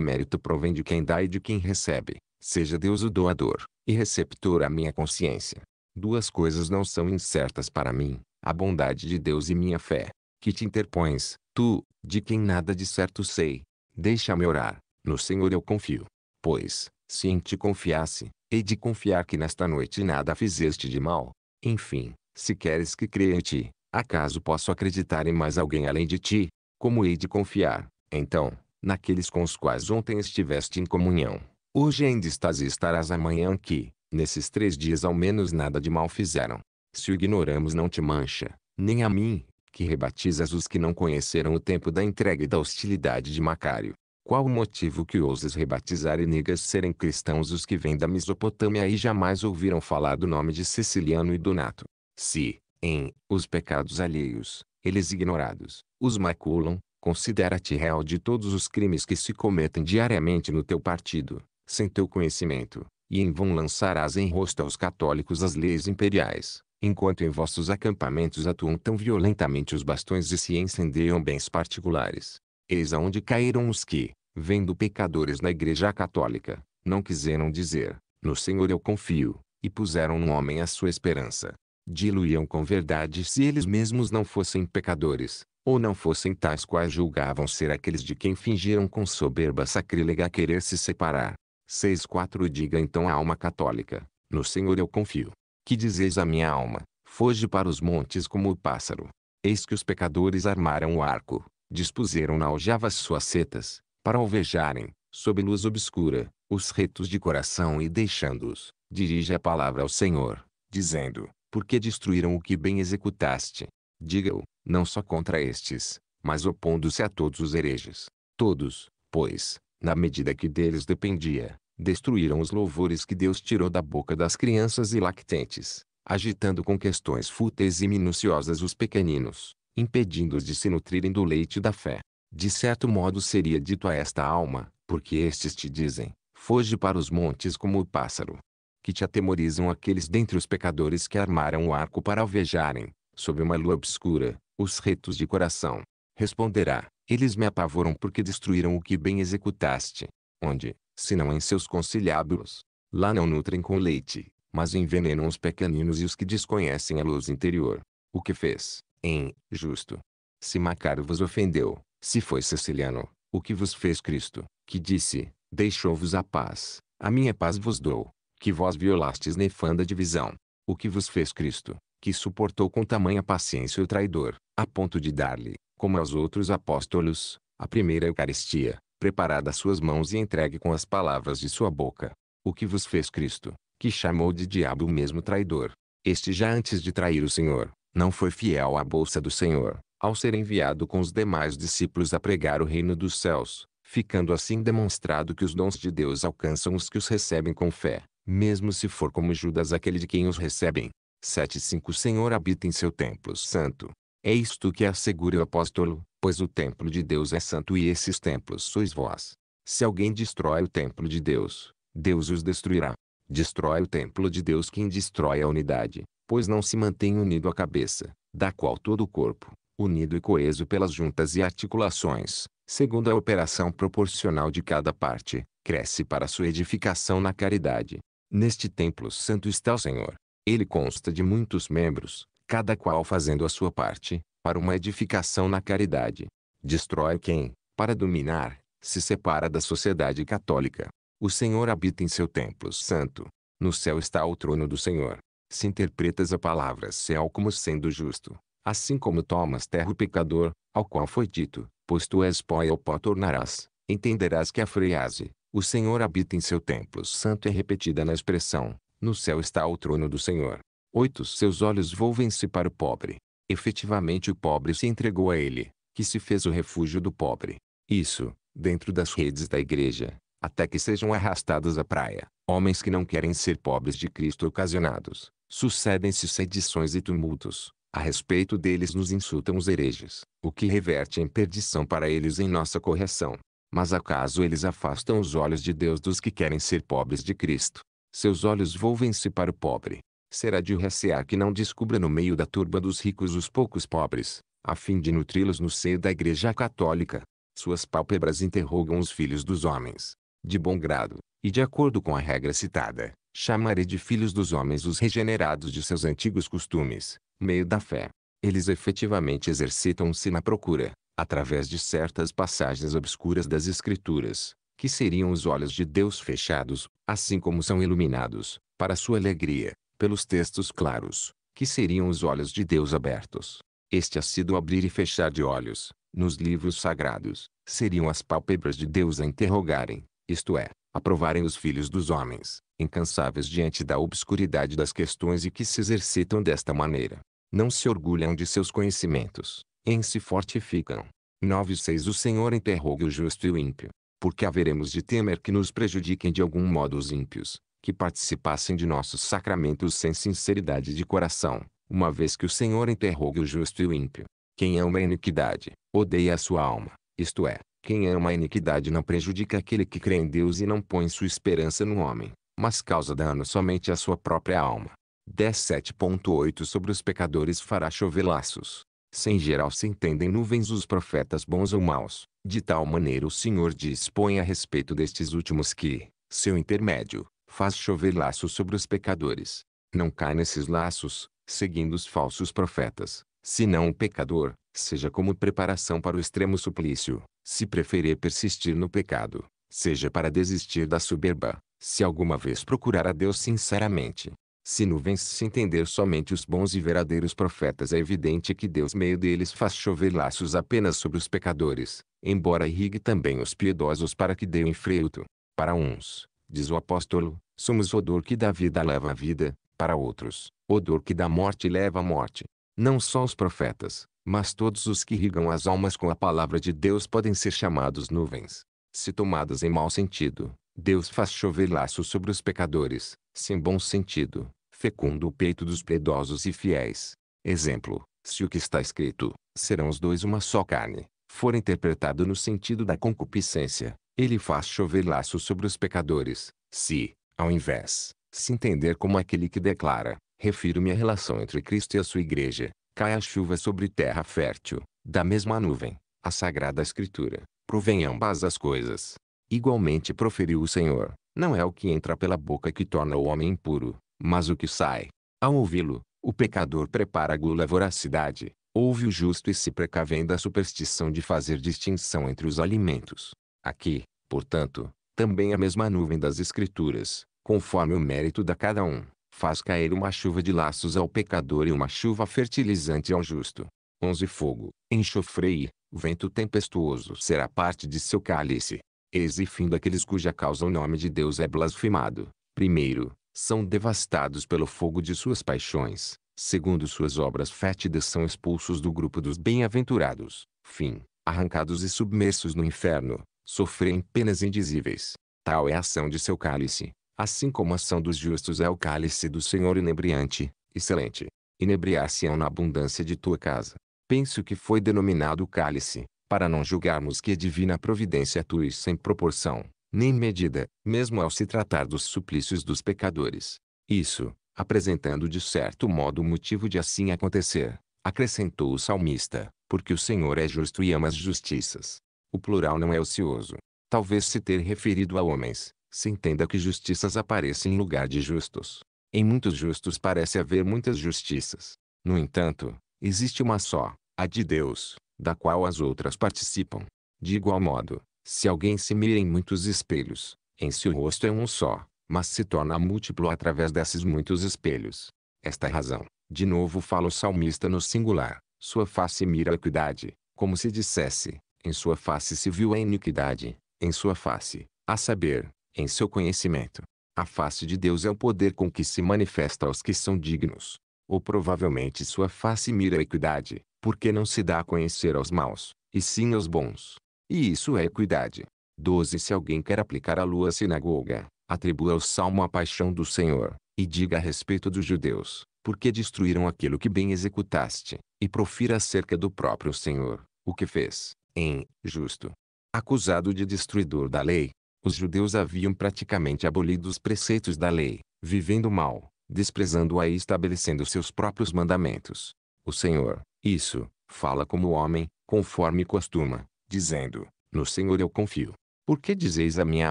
mérito provém de quem dá e de quem recebe, seja Deus o doador, e receptor à minha consciência. Duas coisas não são incertas para mim, a bondade de Deus e minha fé que te interpões, tu, de quem nada de certo sei. Deixa-me orar, no Senhor eu confio. Pois, se em ti confiasse, hei de confiar que nesta noite nada fizeste de mal. Enfim, se queres que creia em ti, acaso posso acreditar em mais alguém além de ti? Como hei de confiar, então, naqueles com os quais ontem estiveste em comunhão? Hoje ainda estás e estarás amanhã que, nesses três dias ao menos nada de mal fizeram. Se o ignoramos não te mancha, nem a mim, que rebatizas os que não conheceram o tempo da entrega e da hostilidade de Macário. Qual o motivo que ousas rebatizar e negas serem cristãos os que vêm da Mesopotâmia e jamais ouviram falar do nome de Siciliano e Donato? Se, em, os pecados alheios, eles ignorados, os maculam, considera-te réu de todos os crimes que se cometem diariamente no teu partido, sem teu conhecimento, e em vão lançarás em rosto aos católicos as leis imperiais, enquanto em vossos acampamentos atuam tão violentamente os bastões e se incendiam bens particulares. Eis aonde caíram os que, vendo pecadores na Igreja Católica, não quiseram dizer, no Senhor eu confio, e puseram no homem a sua esperança. Diluíam com verdade se eles mesmos não fossem pecadores, ou não fossem tais quais julgavam ser aqueles de quem fingiram com soberba sacrílega querer se separar. 6.4 Diga então à alma católica, no Senhor eu confio, que dizeis à minha alma, foge para os montes como o pássaro. Eis que os pecadores armaram o arco, dispuseram na aljava suas setas, para alvejarem, sob luz obscura, os retos de coração e deixando-os, dirige a palavra ao Senhor, dizendo, por que destruíram o que bem executaste. Diga-o, não só contra estes, mas opondo-se a todos os hereges. Todos, pois, na medida que deles dependia, destruíram os louvores que Deus tirou da boca das crianças e lactentes, agitando com questões fúteis e minuciosas os pequeninos, impedindo-os de se nutrirem do leite da fé. De certo modo seria dito a esta alma, porque estes te dizem, foge para os montes como o pássaro. Que te atemorizam aqueles dentre os pecadores que armaram o arco para alvejarem, sob uma lua obscura, os retos de coração. Responderá, eles me apavoram porque destruíram o que bem executaste. Onde, senão em seus conciliábulos. Lá não nutrem com leite, mas envenenam os pequeninos e os que desconhecem a luz interior. O que fez, em, justo. Se Macaro vos ofendeu, se foi siciliano, o que vos fez Cristo, que disse, deixou-vos a paz, a minha paz vos dou, que vós violastes nefanda divisão. O que vos fez Cristo, que suportou com tamanha paciência o traidor, a ponto de dar-lhe, como aos outros apóstolos, a primeira Eucaristia, preparada suas mãos e entregue com as palavras de sua boca. O que vos fez Cristo, que chamou de diabo o mesmo traidor. Este já antes de trair o Senhor, não foi fiel à bolsa do Senhor, ao ser enviado com os demais discípulos a pregar o reino dos céus, ficando assim demonstrado que os dons de Deus alcançam os que os recebem com fé, mesmo se for como Judas aquele de quem os recebem. 7.5 Senhor habita em seu templo santo, é isto que assegura o apóstolo, pois o templo de Deus é santo e esses templos sois vós. Se alguém destrói o templo de Deus, Deus os destruirá. Destrói o templo de Deus quem destrói a unidade, pois não se mantém unido a cabeça, da qual todo o corpo, unido e coeso pelas juntas e articulações, segundo a operação proporcional de cada parte, cresce para sua edificação na caridade. Neste templo santo está o Senhor. Ele consta de muitos membros, cada qual fazendo a sua parte, para uma edificação na caridade. Destrói quem, para dominar, se separa da sociedade católica. O Senhor habita em seu templo santo. No céu está o trono do Senhor. Se interpretas a palavra céu como sendo justo, assim como tomas terra o pecador, ao qual foi dito, pois tu és pó e ao pó tornarás, entenderás que a frase, o Senhor habita em seu templo santo é repetida na expressão, no céu está o trono do Senhor. 8. Seus olhos volvem-se para o pobre. Efetivamente o pobre se entregou a ele, que se fez o refúgio do pobre. Isso, dentro das redes da igreja, até que sejam arrastados à praia. Homens que não querem ser pobres de Cristo ocasionados. Sucedem-se sedições e tumultos. A respeito deles nos insultam os hereges, o que reverte em perdição para eles em nossa correção. Mas acaso eles afastam os olhos de Deus dos que querem ser pobres de Cristo? Seus olhos volvem-se para o pobre será de recear que não descubra no meio da turba dos ricos os poucos pobres, a fim de nutri-los no seio da Igreja Católica. Suas pálpebras interrogam os filhos dos homens. De bom grado, e de acordo com a regra citada, chamarei de filhos dos homens os regenerados de seus antigos costumes, meio da fé. Eles efetivamente exercitam-se na procura, através de certas passagens obscuras das Escrituras, que seriam os olhos de Deus fechados, assim como são iluminados, para sua alegria, pelos textos claros, que seriam os olhos de Deus abertos. Este assíduo abrir e fechar de olhos, nos livros sagrados, seriam as pálpebras de Deus a interrogarem, isto é, aprovarem os filhos dos homens, incansáveis diante da obscuridade das questões e que se exercitam desta maneira. Não se orgulham de seus conhecimentos, em se fortificam. 9.6 O Senhor interroga o justo e o ímpio, porque haveremos de temer que nos prejudiquem de algum modo os ímpios, que participassem de nossos sacramentos sem sinceridade de coração, uma vez que o Senhor interroga o justo e o ímpio. Quem ama a iniquidade, odeia a sua alma, isto é, quem ama a iniquidade não prejudica aquele que crê em Deus e não põe sua esperança no homem, mas causa dano somente à sua própria alma. 17.8 Sobre os pecadores fará chover laços. Sem geral se entendem nuvens os profetas bons ou maus. De tal maneira o Senhor dispõe a respeito destes últimos que, seu intermédio, faz chover laços sobre os pecadores. Não cai nesses laços, seguindo os falsos profetas, senão o pecador, seja como preparação para o extremo suplício, se preferir persistir no pecado, seja para desistir da soberba, se alguma vez procurar a Deus sinceramente. Se nuvens se entender somente os bons e verdadeiros profetas é evidente que Deus meio deles faz chover laços apenas sobre os pecadores, embora irrigue também os piedosos para que deem fruto. Para uns, diz o apóstolo, somos odor que da vida leva a vida, para outros, odor que da morte leva a morte. Não só os profetas, mas todos os que irrigam as almas com a palavra de Deus podem ser chamados nuvens. Se tomadas em mau sentido, Deus faz chover laços sobre os pecadores, se em bom sentido, fecunda o peito dos piedosos e fiéis. Exemplo, se o que está escrito, serão os dois uma só carne, for interpretado no sentido da concupiscência, ele faz chover laços sobre os pecadores. Se, ao invés, se entender como aquele que declara, refiro-me à relação entre Cristo e a sua igreja, cai a chuva sobre terra fértil, da mesma nuvem, a Sagrada Escritura, provém ambas as coisas. Igualmente proferiu o Senhor, não é o que entra pela boca que torna o homem impuro, mas o que sai. Ao ouvi-lo, o pecador prepara a gula voracidade, ouve o justo e se precavém da superstição de fazer distinção entre os alimentos. Aqui, portanto, também a mesma nuvem das Escrituras, conforme o mérito da cada um, faz cair uma chuva de laços ao pecador e uma chuva fertilizante ao justo. 11 Fogo, enxofre e, vento tempestuoso será parte de seu cálice. Eis e fim daqueles cuja causa o nome de Deus é blasfemado. Primeiro, são devastados pelo fogo de suas paixões. Segundo suas obras fétidas são expulsos do grupo dos bem-aventurados. Fim, arrancados e submersos no inferno sofrem penas indizíveis. Tal é a ação de seu cálice, assim como a ação dos justos é o cálice do Senhor inebriante, excelente. Inebriar-se-ão na abundância de tua casa. Penso que foi denominado cálice, para não julgarmos que a divina providência atue sem proporção, nem medida, mesmo ao se tratar dos suplícios dos pecadores. Isso, apresentando de certo modo o motivo de assim acontecer, acrescentou o salmista, porque o Senhor é justo e ama as justiças. O plural não é ocioso. Talvez se ter referido a homens, se entenda que justiças apareçam em lugar de justos. Em muitos justos parece haver muitas justiças. No entanto, existe uma só, a de Deus, da qual as outras participam. De igual modo, se alguém se mira em muitos espelhos, em seu rosto é um só, mas se torna múltiplo através desses muitos espelhos. Esta é razão, de novo fala o salmista no singular, sua face mira a equidade, como se dissesse, em sua face se viu a iniquidade, em sua face, a saber, em seu conhecimento. A face de Deus é o poder com que se manifesta aos que são dignos. Ou provavelmente sua face mira a equidade, porque não se dá a conhecer aos maus, e sim aos bons. E isso é equidade. 12 Se alguém quer aplicar a lua à sinagoga, atribua ao salmo a paixão do Senhor, e diga a respeito dos judeus, porque destruíram aquilo que bem executaste, e profira acerca do próprio Senhor, o que fez, em justo, acusado de destruidor da lei. Os judeus haviam praticamente abolido os preceitos da lei, vivendo mal, desprezando-a e estabelecendo seus próprios mandamentos. O Senhor, isso, fala como homem, conforme costuma, dizendo: No Senhor eu confio. Por que dizeis a minha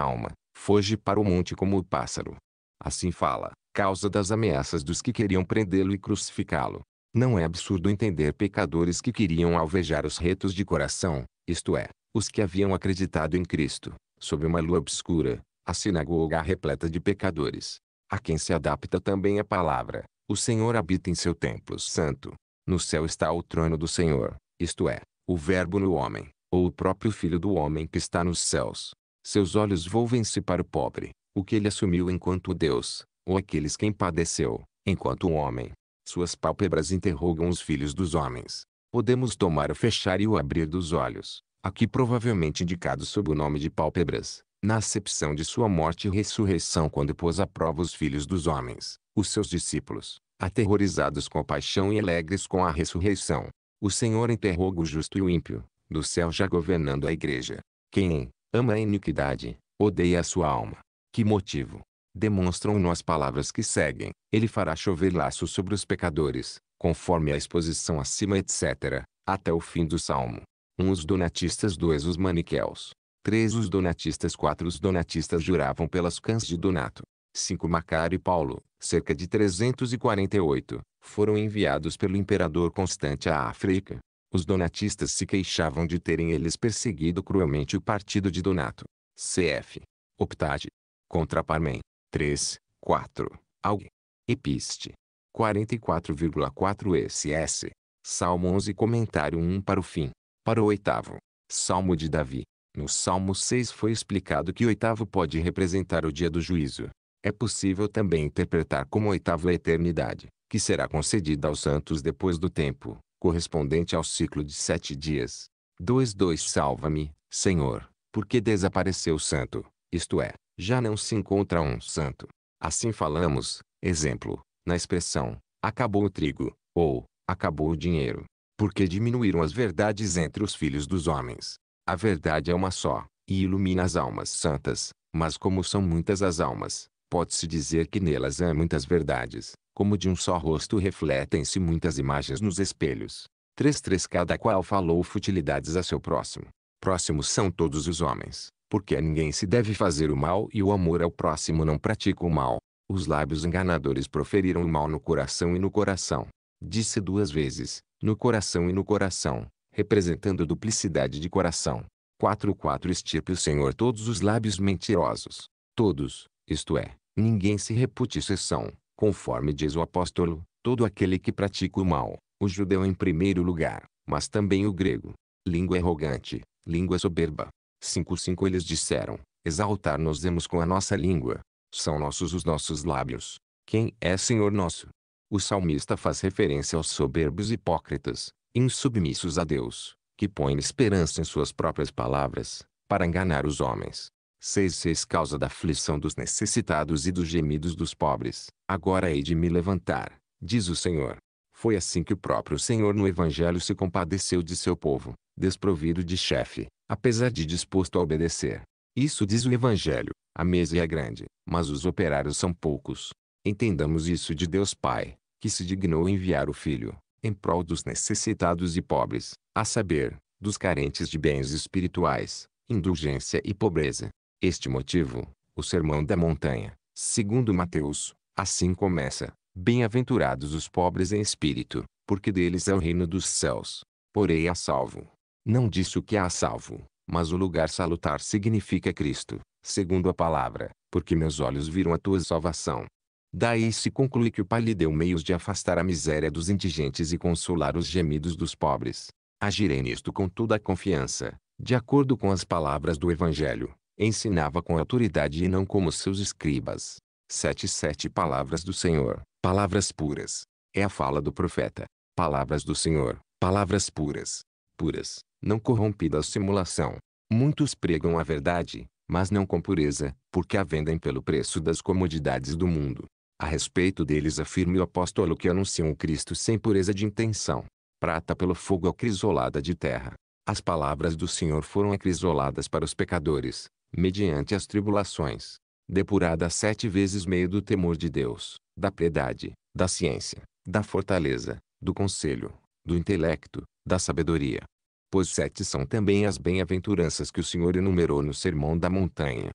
alma, foge para o monte como o pássaro? Assim fala, causa das ameaças dos que queriam prendê-lo e crucificá-lo. Não é absurdo entender pecadores que queriam alvejar os retos de coração, isto é, os que haviam acreditado em Cristo, sob uma lua obscura, a sinagoga repleta de pecadores. A quem se adapta também a palavra, o Senhor habita em seu templo santo. No céu está o trono do Senhor, isto é, o Verbo no homem, ou o próprio Filho do homem que está nos céus. Seus olhos volvem-se para o pobre, o que ele assumiu enquanto Deus, ou aqueles quem padeceu, enquanto um homem. Suas pálpebras interrogam os filhos dos homens, Podemos tomar o fechar e o abrir dos olhos, aqui provavelmente indicado sob o nome de pálpebras, na acepção de sua morte e ressurreição quando pôs à prova os filhos dos homens, os seus discípulos, aterrorizados com a paixão e alegres com a ressurreição. O Senhor interroga o justo e o ímpio, do céu já governando a igreja. Quem ama a iniquidade, odeia a sua alma. Que motivo? Demonstram-no as palavras que seguem. Ele fará chover laços sobre os pecadores, conforme a exposição acima etc., até o fim do Salmo. 1. Um, os donatistas 2. Os maniqueus. 3. Os donatistas 4. Os donatistas juravam pelas cãs de Donato. 5. Macar e Paulo, cerca de 348, foram enviados pelo imperador Constante à África. Os donatistas se queixavam de terem eles perseguido cruelmente o partido de Donato. Cf. Optate. Contra Parmen. 3, 4. Aug. Episte. 44,4 ss. Salmo 11 Comentário 1 para o fim. Para o oitavo. Salmo de Davi. No Salmo 6 foi explicado que o oitavo pode representar o dia do juízo. É possível também interpretar como oitavo a eternidade, que será concedida aos santos depois do tempo, correspondente ao ciclo de sete dias. 2.2 Salva-me, Senhor, porque desapareceu o santo, isto é, já não se encontra um santo. Assim falamos, exemplo, na expressão, acabou o trigo, ou, acabou o dinheiro. Porque diminuíram as verdades entre os filhos dos homens. A verdade é uma só, e ilumina as almas santas, mas como são muitas as almas, pode-se dizer que nelas há muitas verdades, como de um só rosto refletem-se muitas imagens nos espelhos. 3.3 Cada qual falou futilidades a seu próximo. Próximos são todos os homens, porque a ninguém se deve fazer o mal e o amor ao próximo não pratica o mal. Os lábios enganadores proferiram o mal no coração e no coração. Disse duas vezes, no coração e no coração, representando duplicidade de coração. 4.4 Estirpe o Senhor todos os lábios mentirosos. Todos, isto é, ninguém se repute exceção, conforme diz o apóstolo, todo aquele que pratica o mal, o judeu em primeiro lugar, mas também o grego. Língua arrogante, língua soberba. 5.5 Eles disseram, exaltar-nos-emos com a nossa língua, são nossos os nossos lábios. Quem é Senhor nosso? O salmista faz referência aos soberbos hipócritas, insubmissos a Deus, que põem esperança em suas próprias palavras, para enganar os homens. 6.6 Causa da aflição dos necessitados e dos gemidos dos pobres. Agora hei de me levantar, diz o Senhor. Foi assim que o próprio Senhor no Evangelho se compadeceu de seu povo, desprovido de chefe, apesar de disposto a obedecer. Isso diz o Evangelho. A mesa é grande, mas os operários são poucos. Entendamos isso de Deus Pai, que se dignou enviar o Filho, em prol dos necessitados e pobres, a saber, dos carentes de bens espirituais, indulgência e pobreza. Este motivo, o Sermão da Montanha, segundo Mateus, assim começa: Bem-aventurados os pobres em espírito, porque deles é o reino dos céus. Porém a salvo. Não disse o que há salvo, mas o lugar salutar significa Cristo, segundo a palavra, porque meus olhos viram a tua salvação. Daí se conclui que o Pai lhe deu meios de afastar a miséria dos indigentes e consolar os gemidos dos pobres. Agirei nisto com toda a confiança, de acordo com as palavras do Evangelho. Ensinava com autoridade e não como seus escribas. Sete sete palavras do Senhor, palavras puras. É a fala do profeta. Palavras do Senhor, palavras puras. Puras não corrompida simulação. Muitos pregam a verdade, mas não com pureza, porque a vendem pelo preço das comodidades do mundo. A respeito deles afirma o apóstolo que anunciam o Cristo sem pureza de intenção. Prata pelo fogo acrisolada de terra. As palavras do Senhor foram acrisoladas para os pecadores, mediante as tribulações. Depurada sete vezes meio do temor de Deus, da piedade, da ciência, da fortaleza, do conselho, do intelecto, da sabedoria pois sete são também as bem-aventuranças que o Senhor enumerou no Sermão da Montanha.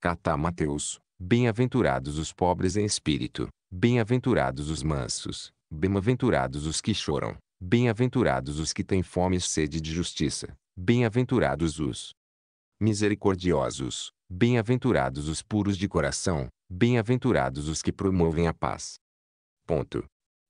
Catá Mateus, bem-aventurados os pobres em espírito, bem-aventurados os mansos, bem-aventurados os que choram, bem-aventurados os que têm fome e sede de justiça, bem-aventurados os misericordiosos, bem-aventurados os puros de coração, bem-aventurados os que promovem a paz. Ponto.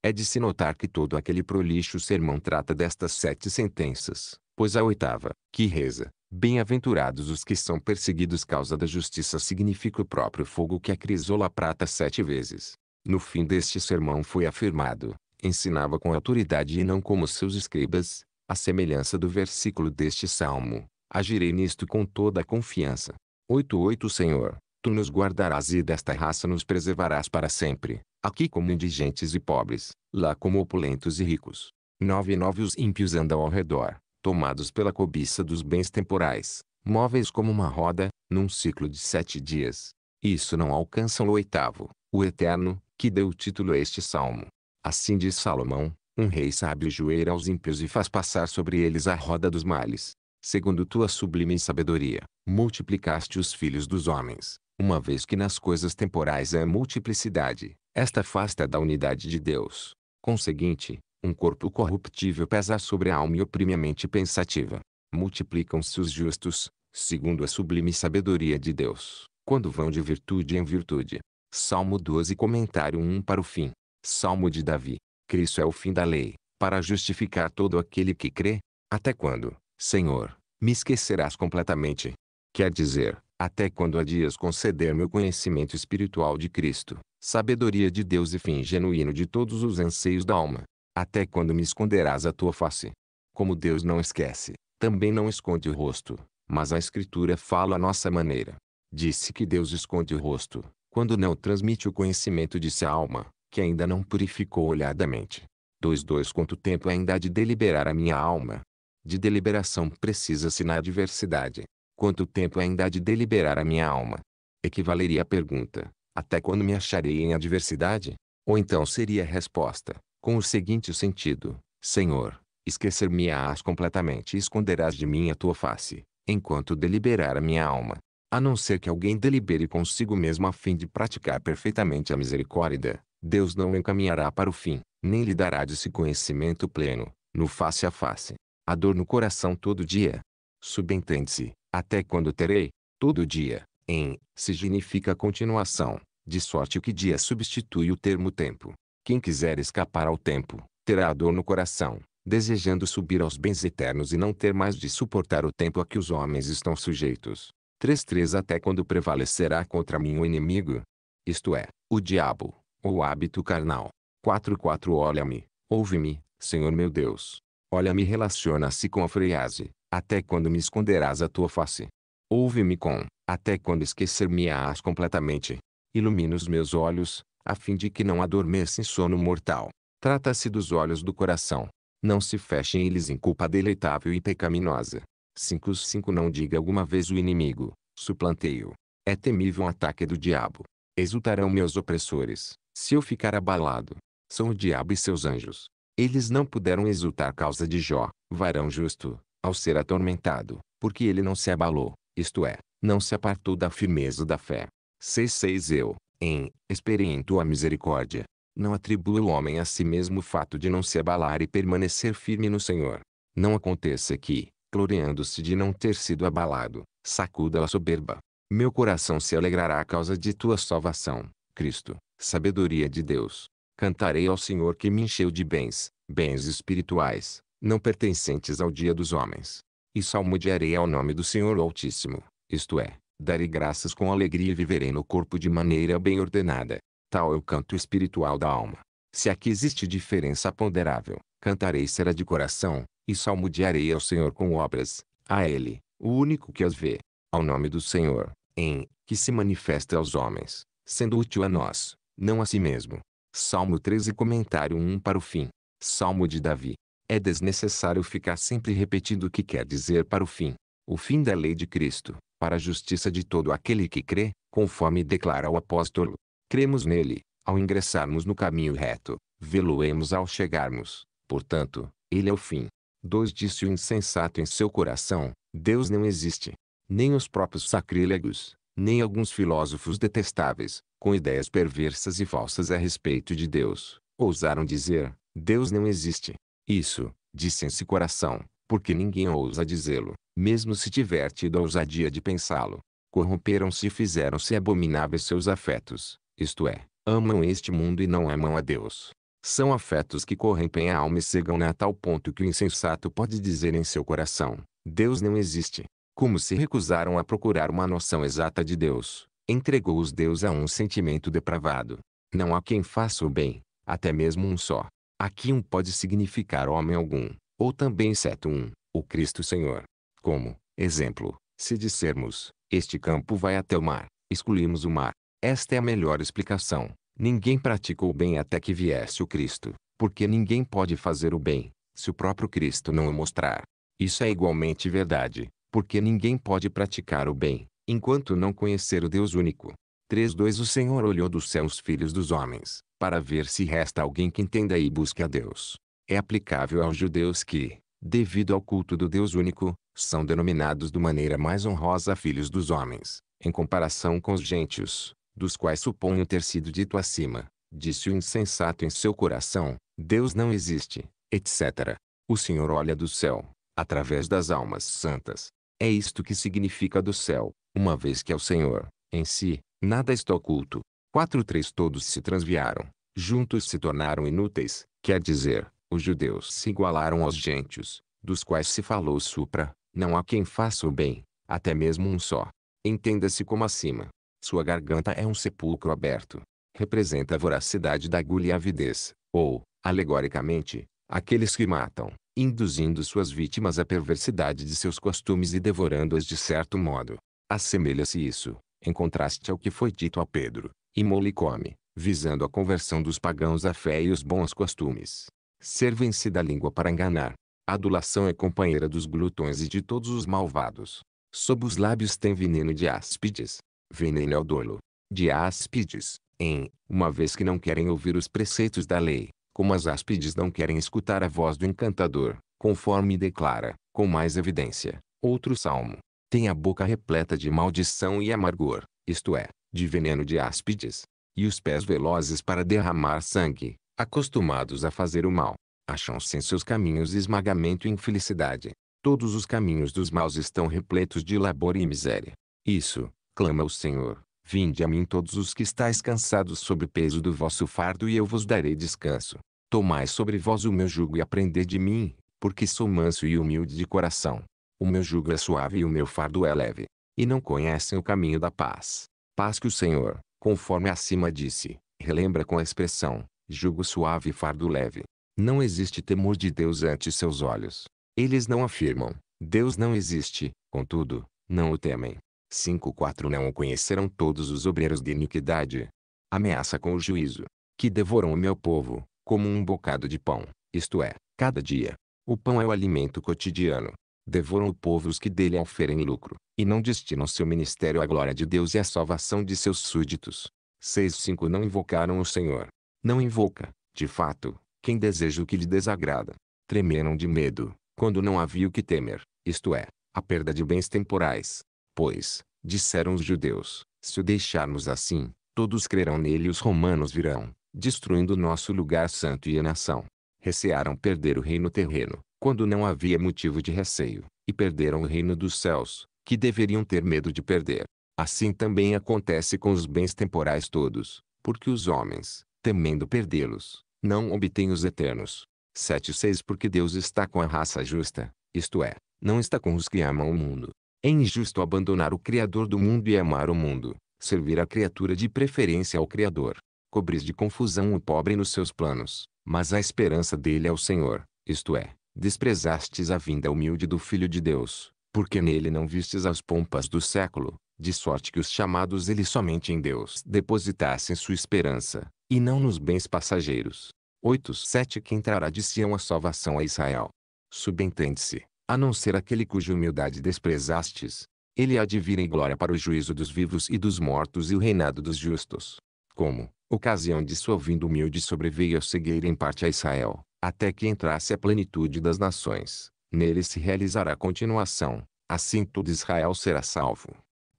É de se notar que todo aquele prolixo sermão trata destas sete sentenças, pois a oitava, que reza, Bem-aventurados os que são perseguidos causa da justiça significa o próprio fogo que a crisola prata sete vezes. No fim deste sermão foi afirmado, ensinava com autoridade e não como seus escribas, a semelhança do versículo deste salmo, agirei nisto com toda a confiança. 8.8 Senhor, Tu nos guardarás e desta raça nos preservarás para sempre, aqui como indigentes e pobres, lá como opulentos e ricos. e nove Os ímpios andam ao redor, tomados pela cobiça dos bens temporais, móveis como uma roda, num ciclo de sete dias. Isso não alcançam o oitavo, o Eterno, que deu o título a este salmo. Assim diz Salomão, um rei sábio joeira aos ímpios e faz passar sobre eles a roda dos males. Segundo tua sublime sabedoria, multiplicaste os filhos dos homens, uma vez que nas coisas temporais há é multiplicidade, esta afasta da unidade de Deus. Conseguinte, um corpo corruptível pesa sobre a alma e oprime a mente pensativa. Multiplicam-se os justos, segundo a sublime sabedoria de Deus, quando vão de virtude em virtude. Salmo 12 Comentário 1 para o fim. Salmo de Davi. Cristo é o fim da lei, para justificar todo aquele que crê. Até quando, Senhor, me esquecerás completamente? Quer dizer, até quando há dias conceder-me o conhecimento espiritual de Cristo, sabedoria de Deus e fim genuíno de todos os anseios da alma? Até quando me esconderás a tua face? Como Deus não esquece, também não esconde o rosto, mas a Escritura fala a nossa maneira. Disse que Deus esconde o rosto, quando não transmite o conhecimento de sua alma, que ainda não purificou olhadamente. 2.2 Quanto tempo ainda há de deliberar a minha alma? De deliberação precisa-se na adversidade, Quanto tempo ainda é há de deliberar a minha alma? Equivaleria à pergunta, até quando me acharei em adversidade? Ou então seria a resposta, com o seguinte sentido, Senhor, esquecer-me-ás completamente e esconderás de mim a tua face, enquanto deliberar a minha alma. A não ser que alguém delibere consigo mesmo a fim de praticar perfeitamente a misericórdia, Deus não o encaminhará para o fim, nem lhe dará desse conhecimento pleno, no face a face. A dor no coração todo dia. Subentende-se, até quando terei? Todo dia, em, significa continuação, de sorte que dia substitui o termo tempo. Quem quiser escapar ao tempo, terá a dor no coração, desejando subir aos bens eternos e não ter mais de suportar o tempo a que os homens estão sujeitos. 3.3 Até quando prevalecerá contra mim o inimigo? Isto é, o diabo, ou hábito carnal. 4.4 Olha-me, ouve-me, Senhor meu Deus. Olha-me relaciona-se com a frase, até quando me esconderás a tua face? Ouve-me com, até quando esquecer-me-ás completamente. Ilumina os meus olhos, a fim de que não adormeça em sono mortal. Trata-se dos olhos do coração. Não se fechem eles em culpa deleitável e pecaminosa. 5.5 Não diga alguma vez o inimigo, suplantei-o. É temível um ataque do diabo. Exultarão meus opressores, se eu ficar abalado. São o diabo e seus anjos. Eles não puderam exultar causa de Jó, varão justo, ao ser atormentado, porque ele não se abalou, isto é, não se apartou da firmeza da fé. 6.6 Eu, em, experiento a misericórdia. Não atribua o homem a si mesmo o fato de não se abalar e permanecer firme no Senhor. Não aconteça que, gloriando-se de não ter sido abalado, sacuda a soberba. Meu coração se alegrará à causa de tua salvação, Cristo, sabedoria de Deus. Cantarei ao Senhor que me encheu de bens, bens espirituais, não pertencentes ao dia dos homens. E salmodiarei ao nome do Senhor Altíssimo, isto é, darei graças com alegria e viverei no corpo de maneira bem ordenada. Tal é o canto espiritual da alma. Se aqui existe diferença ponderável, cantarei será de coração, e salmodiarei ao Senhor com obras, a Ele, o único que as vê, ao nome do Senhor, em, que se manifesta aos homens, sendo útil a nós, não a si mesmo. Salmo 13 Comentário 1 para o fim. Salmo de Davi. É desnecessário ficar sempre repetindo o que quer dizer para o fim. O fim da lei de Cristo, para a justiça de todo aquele que crê, conforme declara o apóstolo. Cremos nele, ao ingressarmos no caminho reto, vê-lo-emos ao chegarmos, portanto, ele é o fim. 2 Disse o insensato em seu coração: Deus não existe. Nem os próprios sacrílegos, nem alguns filósofos detestáveis, com ideias perversas e falsas a respeito de Deus, ousaram dizer: Deus não existe. Isso, disse em si coração, porque ninguém ousa dizê-lo, mesmo se tiver tido a ousadia de pensá-lo. Corromperam-se e fizeram-se abomináveis seus afetos, isto é, amam este mundo e não amam a Deus. São afetos que corrompem a alma e cegam-na a tal ponto que o insensato pode dizer em seu coração, Deus não existe. Como se recusaram a procurar uma noção exata de Deus, entregou-os Deus a um sentimento depravado. Não há quem faça o bem, até mesmo um só. Aqui um pode significar homem algum, ou também exceto um, o Cristo Senhor. Como, exemplo, se dissermos, este campo vai até o mar, excluímos o mar. Esta é a melhor explicação. Ninguém praticou o bem até que viesse o Cristo, porque ninguém pode fazer o bem, se o próprio Cristo não o mostrar. Isso é igualmente verdade, porque ninguém pode praticar o bem, enquanto não conhecer o Deus único. 3.2 O Senhor olhou do céu os filhos dos homens, para ver se resta alguém que entenda e busque a Deus. É aplicável aos judeus que, devido ao culto do Deus único, são denominados de maneira mais honrosa filhos dos homens, em comparação com os gentios, dos quais suponho ter sido dito acima, disse o insensato em seu coração, Deus não existe, etc. O Senhor olha do céu, através das almas santas. É isto que significa do céu, uma vez que ao é Senhor, em si, nada está oculto, Quatro três todos se transviaram, juntos se tornaram inúteis, quer dizer, os judeus se igualaram aos gentios, dos quais se falou supra, não há quem faça o bem, até mesmo um só. Entenda-se como acima. Sua garganta é um sepulcro aberto. Representa a voracidade da agulha e a avidez, ou, alegoricamente, aqueles que matam, induzindo suas vítimas à perversidade de seus costumes e devorando-as de certo modo. Assemelha-se isso, em contraste ao que foi dito a Pedro, e molicome, visando a conversão dos pagãos à fé e os bons costumes. Servem-se da língua para enganar. A adulação é companheira dos glutões e de todos os malvados. Sob os lábios tem veneno de áspides. Veneno é o dolo. De áspides, em, uma vez que não querem ouvir os preceitos da lei, como as áspides não querem escutar a voz do encantador, conforme declara, com mais evidência, outro salmo. Tem a boca repleta de maldição e amargor, isto é, de veneno de áspides, e os pés velozes para derramar sangue, acostumados a fazer o mal, acham-se em seus caminhos esmagamento e infelicidade. Todos os caminhos dos maus estão repletos de labor e miséria. Isso, clama o Senhor, vinde a mim todos os que estáis cansados sob o peso do vosso fardo e eu vos darei descanso. Tomai sobre vós o meu jugo e aprendei de mim, porque sou manso e humilde de coração. O meu jugo é suave e o meu fardo é leve. E não conhecem o caminho da paz, Paz que o Senhor, conforme acima disse, relembra com a expressão, jugo suave e fardo leve. Não existe temor de Deus ante seus olhos. Eles não afirmam, Deus não existe, contudo, não o temem. 5.4 Não o conhecerão todos os obreiros de iniquidade. Ameaça com o juízo, que devoram o meu povo, como um bocado de pão, isto é, cada dia. O pão é o alimento cotidiano devoram o povo os que dele oferem lucro, e não destinam seu ministério à glória de Deus e à salvação de seus súditos. 6.5 Não invocaram o Senhor. Não invoca, de fato, quem deseja o que lhe desagrada. Tremeram de medo, quando não havia o que temer, isto é, a perda de bens temporais. Pois, disseram os judeus, se o deixarmos assim, todos crerão nele e os romanos virão, destruindo nosso lugar santo e a nação. Recearam perder o reino terreno, quando não havia motivo de receio, e perderam o reino dos céus, que deveriam ter medo de perder. Assim também acontece com os bens temporais todos, porque os homens, temendo perdê-los, não obtêm os eternos. 6 Porque Deus está com a raça justa, isto é, não está com os que amam o mundo. É injusto abandonar o Criador do mundo e amar o mundo, servir a criatura de preferência ao Criador. Cobris de confusão o pobre nos seus planos, mas a esperança dele é o Senhor, isto é, desprezastes a vinda humilde do Filho de Deus, porque nele não vistes as pompas do século, de sorte que os chamados ele somente em Deus depositassem sua esperança, e não nos bens passageiros. 8.7 quem entrará de Sião a salvação a Israel. Subentende-se, a não ser aquele cuja humildade desprezastes, ele há de vir em glória para o juízo dos vivos e dos mortos e o reinado dos justos. Como, ocasião de sua vinda humilde sobreveio a cegueira em parte a Israel, até que entrasse a plenitude das nações. Nele se realizará a continuação. Assim todo Israel será salvo.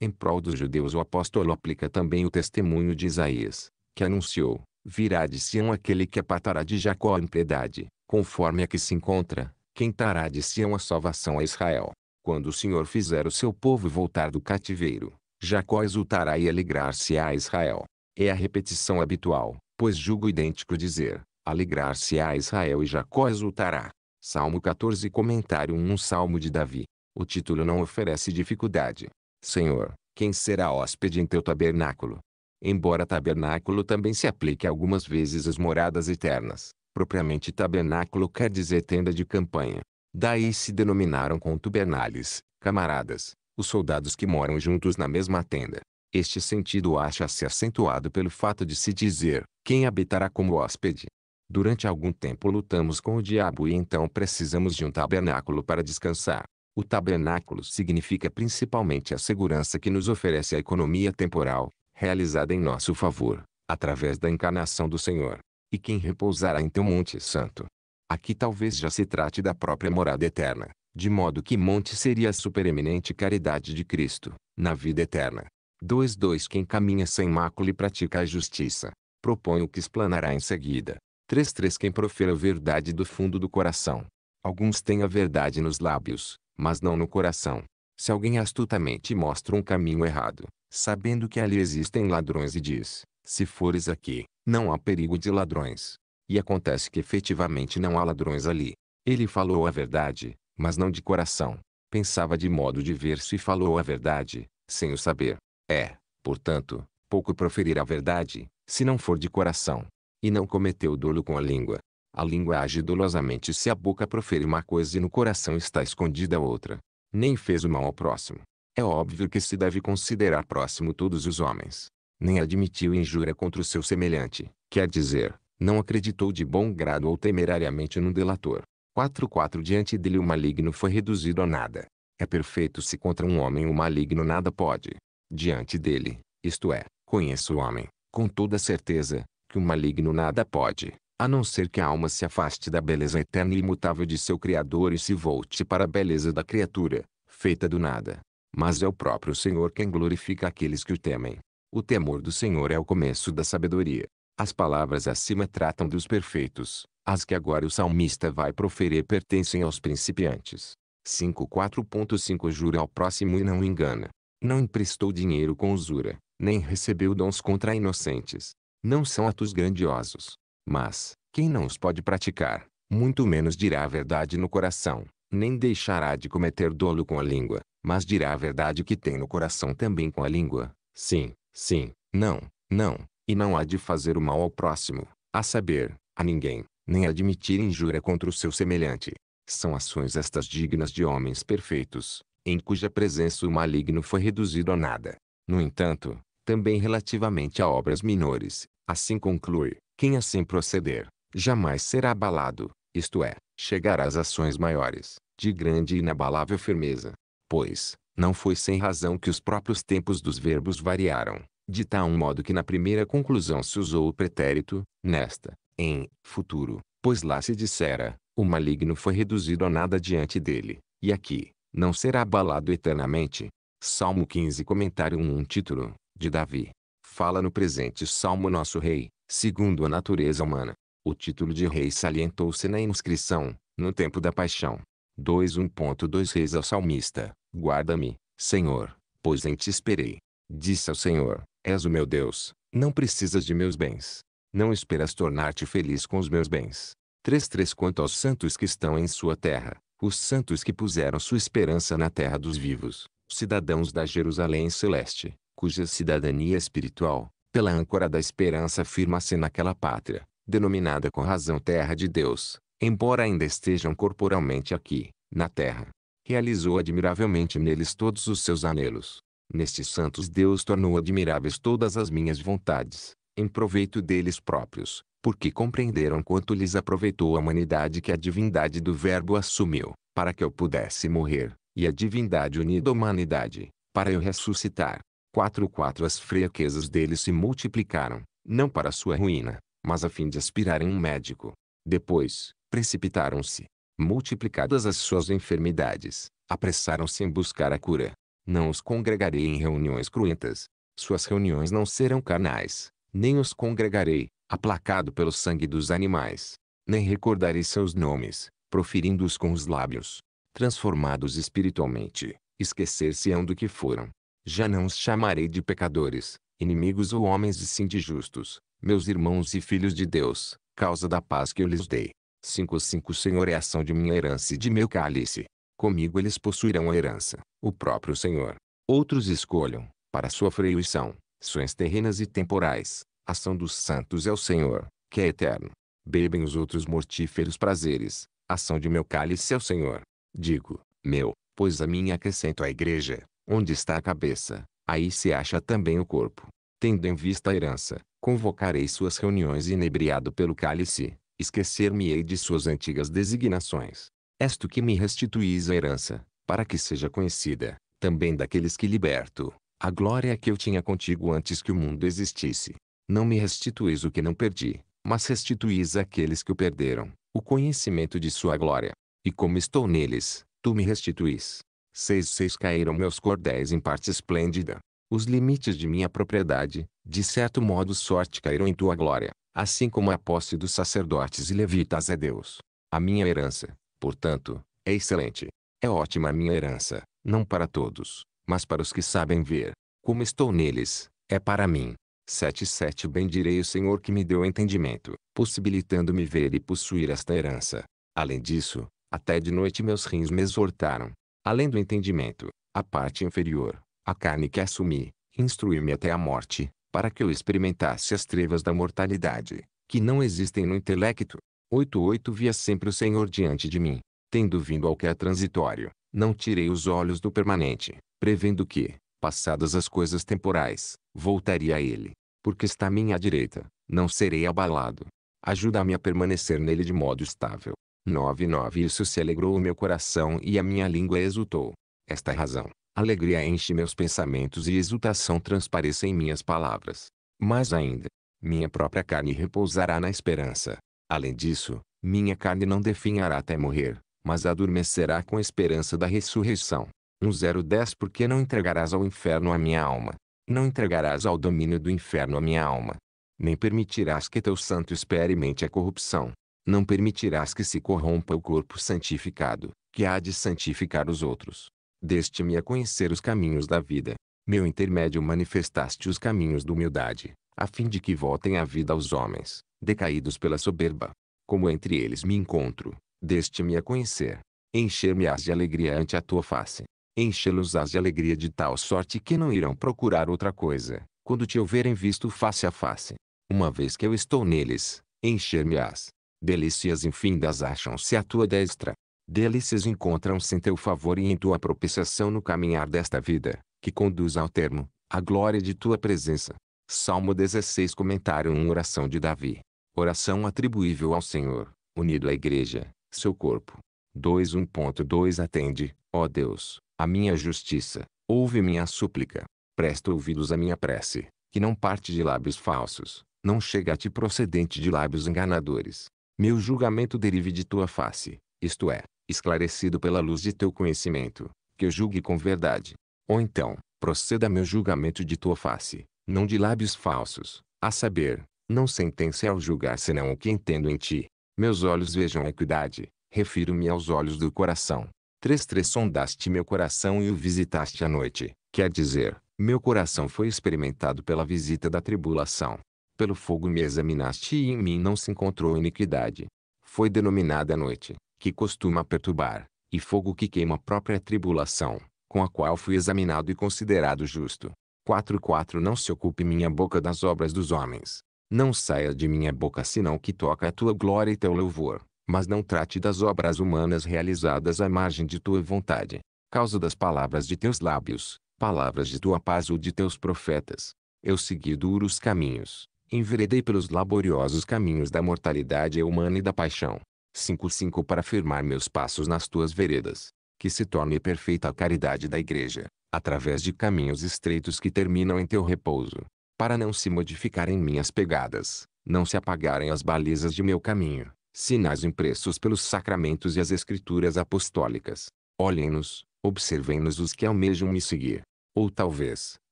Em prol dos judeus o apóstolo aplica também o testemunho de Isaías, que anunciou, virá de Sião aquele que apartará de Jacó a impiedade, conforme a que se encontra, quentará de Sião a salvação a Israel. Quando o Senhor fizer o seu povo voltar do cativeiro, Jacó exultará e alegrar-se a Israel. É a repetição habitual, pois julgo idêntico dizer, Alegrar-se-á Israel e Jacó exultará. Salmo 14 Comentário 1 Salmo de Davi. O título não oferece dificuldade. Senhor, quem será hóspede em teu tabernáculo? Embora tabernáculo também se aplique algumas vezes às moradas eternas, propriamente tabernáculo quer dizer tenda de campanha. Daí se denominaram contubernales, camaradas, os soldados que moram juntos na mesma tenda. Este sentido acha-se acentuado pelo fato de se dizer, quem habitará como hóspede, Durante algum tempo lutamos com o diabo e então precisamos de um tabernáculo para descansar. O tabernáculo significa principalmente a segurança que nos oferece a economia temporal, realizada em nosso favor, através da encarnação do Senhor. E quem repousará em teu monte santo? Aqui talvez já se trate da própria morada eterna, de modo que monte seria a supereminente caridade de Cristo, na vida eterna. 2.2 Quem caminha sem mácula e pratica a justiça, proponho que explanará em seguida, 3.3 Quem profere a verdade do fundo do coração. Alguns têm a verdade nos lábios, mas não no coração. Se alguém astutamente mostra um caminho errado, sabendo que ali existem ladrões e diz, se fores aqui, não há perigo de ladrões. E acontece que efetivamente não há ladrões ali. Ele falou a verdade, mas não de coração. Pensava de modo diverso e falou a verdade, sem o saber. É, portanto, pouco proferir a verdade, se não for de coração e não cometeu dolo com a língua. A língua age dolosamente se a boca profere uma coisa e no coração está escondida outra. Nem fez o mal ao próximo. É óbvio que se deve considerar próximo todos os homens. Nem admitiu injúria contra o seu semelhante, quer dizer, não acreditou de bom grado ou temerariamente no delator. 4.4 Diante dele o maligno foi reduzido a nada. É perfeito se contra um homem o maligno nada pode. Diante dele, isto é, conheço o homem, com toda certeza, que o maligno nada pode, a não ser que a alma se afaste da beleza eterna e imutável de seu Criador e se volte para a beleza da criatura, feita do nada. Mas é o próprio Senhor quem glorifica aqueles que o temem. O temor do Senhor é o começo da sabedoria. As palavras acima tratam dos perfeitos, as que agora o salmista vai proferir pertencem aos principiantes. 5.4.5 Jura ao próximo e não engana. Não emprestou dinheiro com usura, nem recebeu dons contra inocentes não são atos grandiosos. Mas, quem não os pode praticar, muito menos dirá a verdade no coração, nem deixará de cometer dolo com a língua, mas dirá a verdade que tem no coração também com a língua. Sim, sim, não, não, e não há de fazer o mal ao próximo, a saber, a ninguém, nem admitir injúria contra o seu semelhante. São ações estas dignas de homens perfeitos, em cuja presença o maligno foi reduzido a nada. No entanto, também relativamente a obras menores, assim conclui, quem assim proceder, jamais será abalado, isto é, chegará às ações maiores, de grande e inabalável firmeza. Pois, não foi sem razão que os próprios tempos dos verbos variaram, de tal modo que na primeira conclusão se usou o pretérito, nesta, em, futuro, pois lá se dissera, o maligno foi reduzido a nada diante dele, e aqui, não será abalado eternamente. Salmo 15 Comentário 1 Título de Davi. Fala no presente Salmo nosso rei, segundo a natureza humana. O título de rei salientou-se na inscrição, no tempo da paixão. 2.1.2 Reis ao salmista, guarda-me, Senhor, pois em ti esperei. Disse ao Senhor, és o meu Deus, não precisas de meus bens. Não esperas tornar-te feliz com os meus bens. 3.3 Quanto aos santos que estão em sua terra, os santos que puseram sua esperança na terra dos vivos, cidadãos da Jerusalém celeste, cuja cidadania espiritual, pela âncora da esperança firma-se naquela pátria, denominada com razão terra de Deus, embora ainda estejam corporalmente aqui, na terra. Realizou admiravelmente neles todos os seus anelos. Nestes santos Deus tornou admiráveis todas as minhas vontades, em proveito deles próprios, porque compreenderam quanto lhes aproveitou a humanidade que a divindade do Verbo assumiu, para que eu pudesse morrer, e a divindade unida à humanidade, para eu ressuscitar. Quatro quatro as fraquezas dele se multiplicaram, não para sua ruína, mas a fim de aspirarem um médico. Depois, precipitaram-se. Multiplicadas as suas enfermidades, apressaram-se em buscar a cura. Não os congregarei em reuniões cruentas. Suas reuniões não serão carnais, nem os congregarei, aplacado pelo sangue dos animais. Nem recordarei seus nomes, proferindo-os com os lábios. Transformados espiritualmente, esquecer-se-ão do que foram. Já não os chamarei de pecadores, inimigos ou homens de sim de justos, meus irmãos e filhos de Deus, causa da paz que eu lhes dei. 5.5 5 Senhor é a ação de minha herança e de meu cálice. Comigo eles possuirão a herança, o próprio Senhor. Outros escolham, para sua freuição, suas terrenas e temporais. ação dos santos é o Senhor, que é eterno. Bebem os outros mortíferos prazeres. ação de meu cálice é o Senhor. Digo, meu, pois a minha acrescento à igreja, Onde está a cabeça, aí se acha também o corpo. Tendo em vista a herança, convocarei suas reuniões inebriado pelo cálice, esquecer-me-ei de suas antigas designações. És que me restituís a herança, para que seja conhecida, também daqueles que liberto, a glória que eu tinha contigo antes que o mundo existisse. Não me restituís o que não perdi, mas restituís àqueles que o perderam, o conhecimento de sua glória. E como estou neles, tu me restituís. Seis seis caíram meus cordéis em parte esplêndida. Os limites de minha propriedade, de certo modo sorte caíram em tua glória, assim como a posse dos sacerdotes e levitas é Deus. A minha herança, portanto, é excelente. É ótima a minha herança, não para todos, mas para os que sabem ver. Como estou neles, é para mim. 77 Bendirei o Senhor que me deu entendimento, possibilitando-me ver e possuir esta herança. Além disso, até de noite meus rins me exortaram, além do entendimento, a parte inferior, a carne que assumi, instruir-me até a morte, para que eu experimentasse as trevas da mortalidade, que não existem no intelecto. 8.8 Via sempre o Senhor diante de mim, tendo vindo ao que é transitório, não tirei os olhos do permanente, prevendo que, passadas as coisas temporais, voltaria a ele, porque está à minha direita, não serei abalado. Ajuda-me a permanecer nele de modo estável, 99 Isso se alegrou o meu coração e a minha língua exultou. Esta é razão, alegria enche meus pensamentos e exultação transpareça em minhas palavras. Mais ainda, minha própria carne repousará na esperança. Além disso, minha carne não definhará até morrer, mas adormecerá com a esperança da ressurreição. 1010 Porque não entregarás ao inferno a minha alma, não entregarás ao domínio do inferno a minha alma, nem permitirás que teu santo experimente a corrupção não permitirás que se corrompa o corpo santificado, que há de santificar os outros. Deste-me a conhecer os caminhos da vida. Meu intermédio manifestaste os caminhos da humildade, a fim de que voltem à vida os homens, decaídos pela soberba. Como entre eles me encontro, deste-me a conhecer. Encher-me-ás de alegria ante a tua face. Enchê-los-ás de alegria de tal sorte que não irão procurar outra coisa, quando te houverem visto face a face. Uma vez que eu estou neles, encher-me-ás, Delícias infindas acham-se à tua destra. Delícias encontram-se em teu favor e em tua propiciação no caminhar desta vida, que conduz ao termo, a glória de tua presença. Salmo 16 Comentário 1 Oração de Davi. Oração atribuível ao Senhor, unido à igreja, seu corpo. 2 1.2 Atende, ó Deus, a minha justiça, ouve minha súplica. Presta ouvidos à minha prece, que não parte de lábios falsos, não chega a ti procedente de lábios enganadores. Meu julgamento derive de tua face, isto é, esclarecido pela luz de teu conhecimento, que eu julgue com verdade. Ou então, proceda meu julgamento de tua face, não de lábios falsos, a saber, não sentença ao julgar senão o que entendo em ti. Meus olhos vejam a equidade, refiro-me aos olhos do coração. três Sondaste meu coração e o visitaste à noite, quer dizer, meu coração foi experimentado pela visita da tribulação. Pelo fogo me examinaste e em mim não se encontrou iniquidade. Foi denominada a noite, que costuma perturbar, e fogo que queima a própria tribulação, com a qual fui examinado e considerado justo. 4.4 Não se ocupe minha boca das obras dos homens. Não saia de minha boca senão que toca a tua glória e teu louvor, mas não trate das obras humanas realizadas à margem de tua vontade. Causa das palavras de teus lábios, palavras de tua paz ou de teus profetas. Eu segui duros caminhos, enveredei pelos laboriosos caminhos da mortalidade humana e da paixão. 5.5 Para firmar meus passos nas tuas veredas, que se torne perfeita a caridade da igreja, através de caminhos estreitos que terminam em teu repouso, para não se modificarem minhas pegadas, não se apagarem as balizas de meu caminho, sinais impressos pelos sacramentos e as escrituras apostólicas. Olhem-nos, observem-nos os que almejam me seguir. Ou talvez,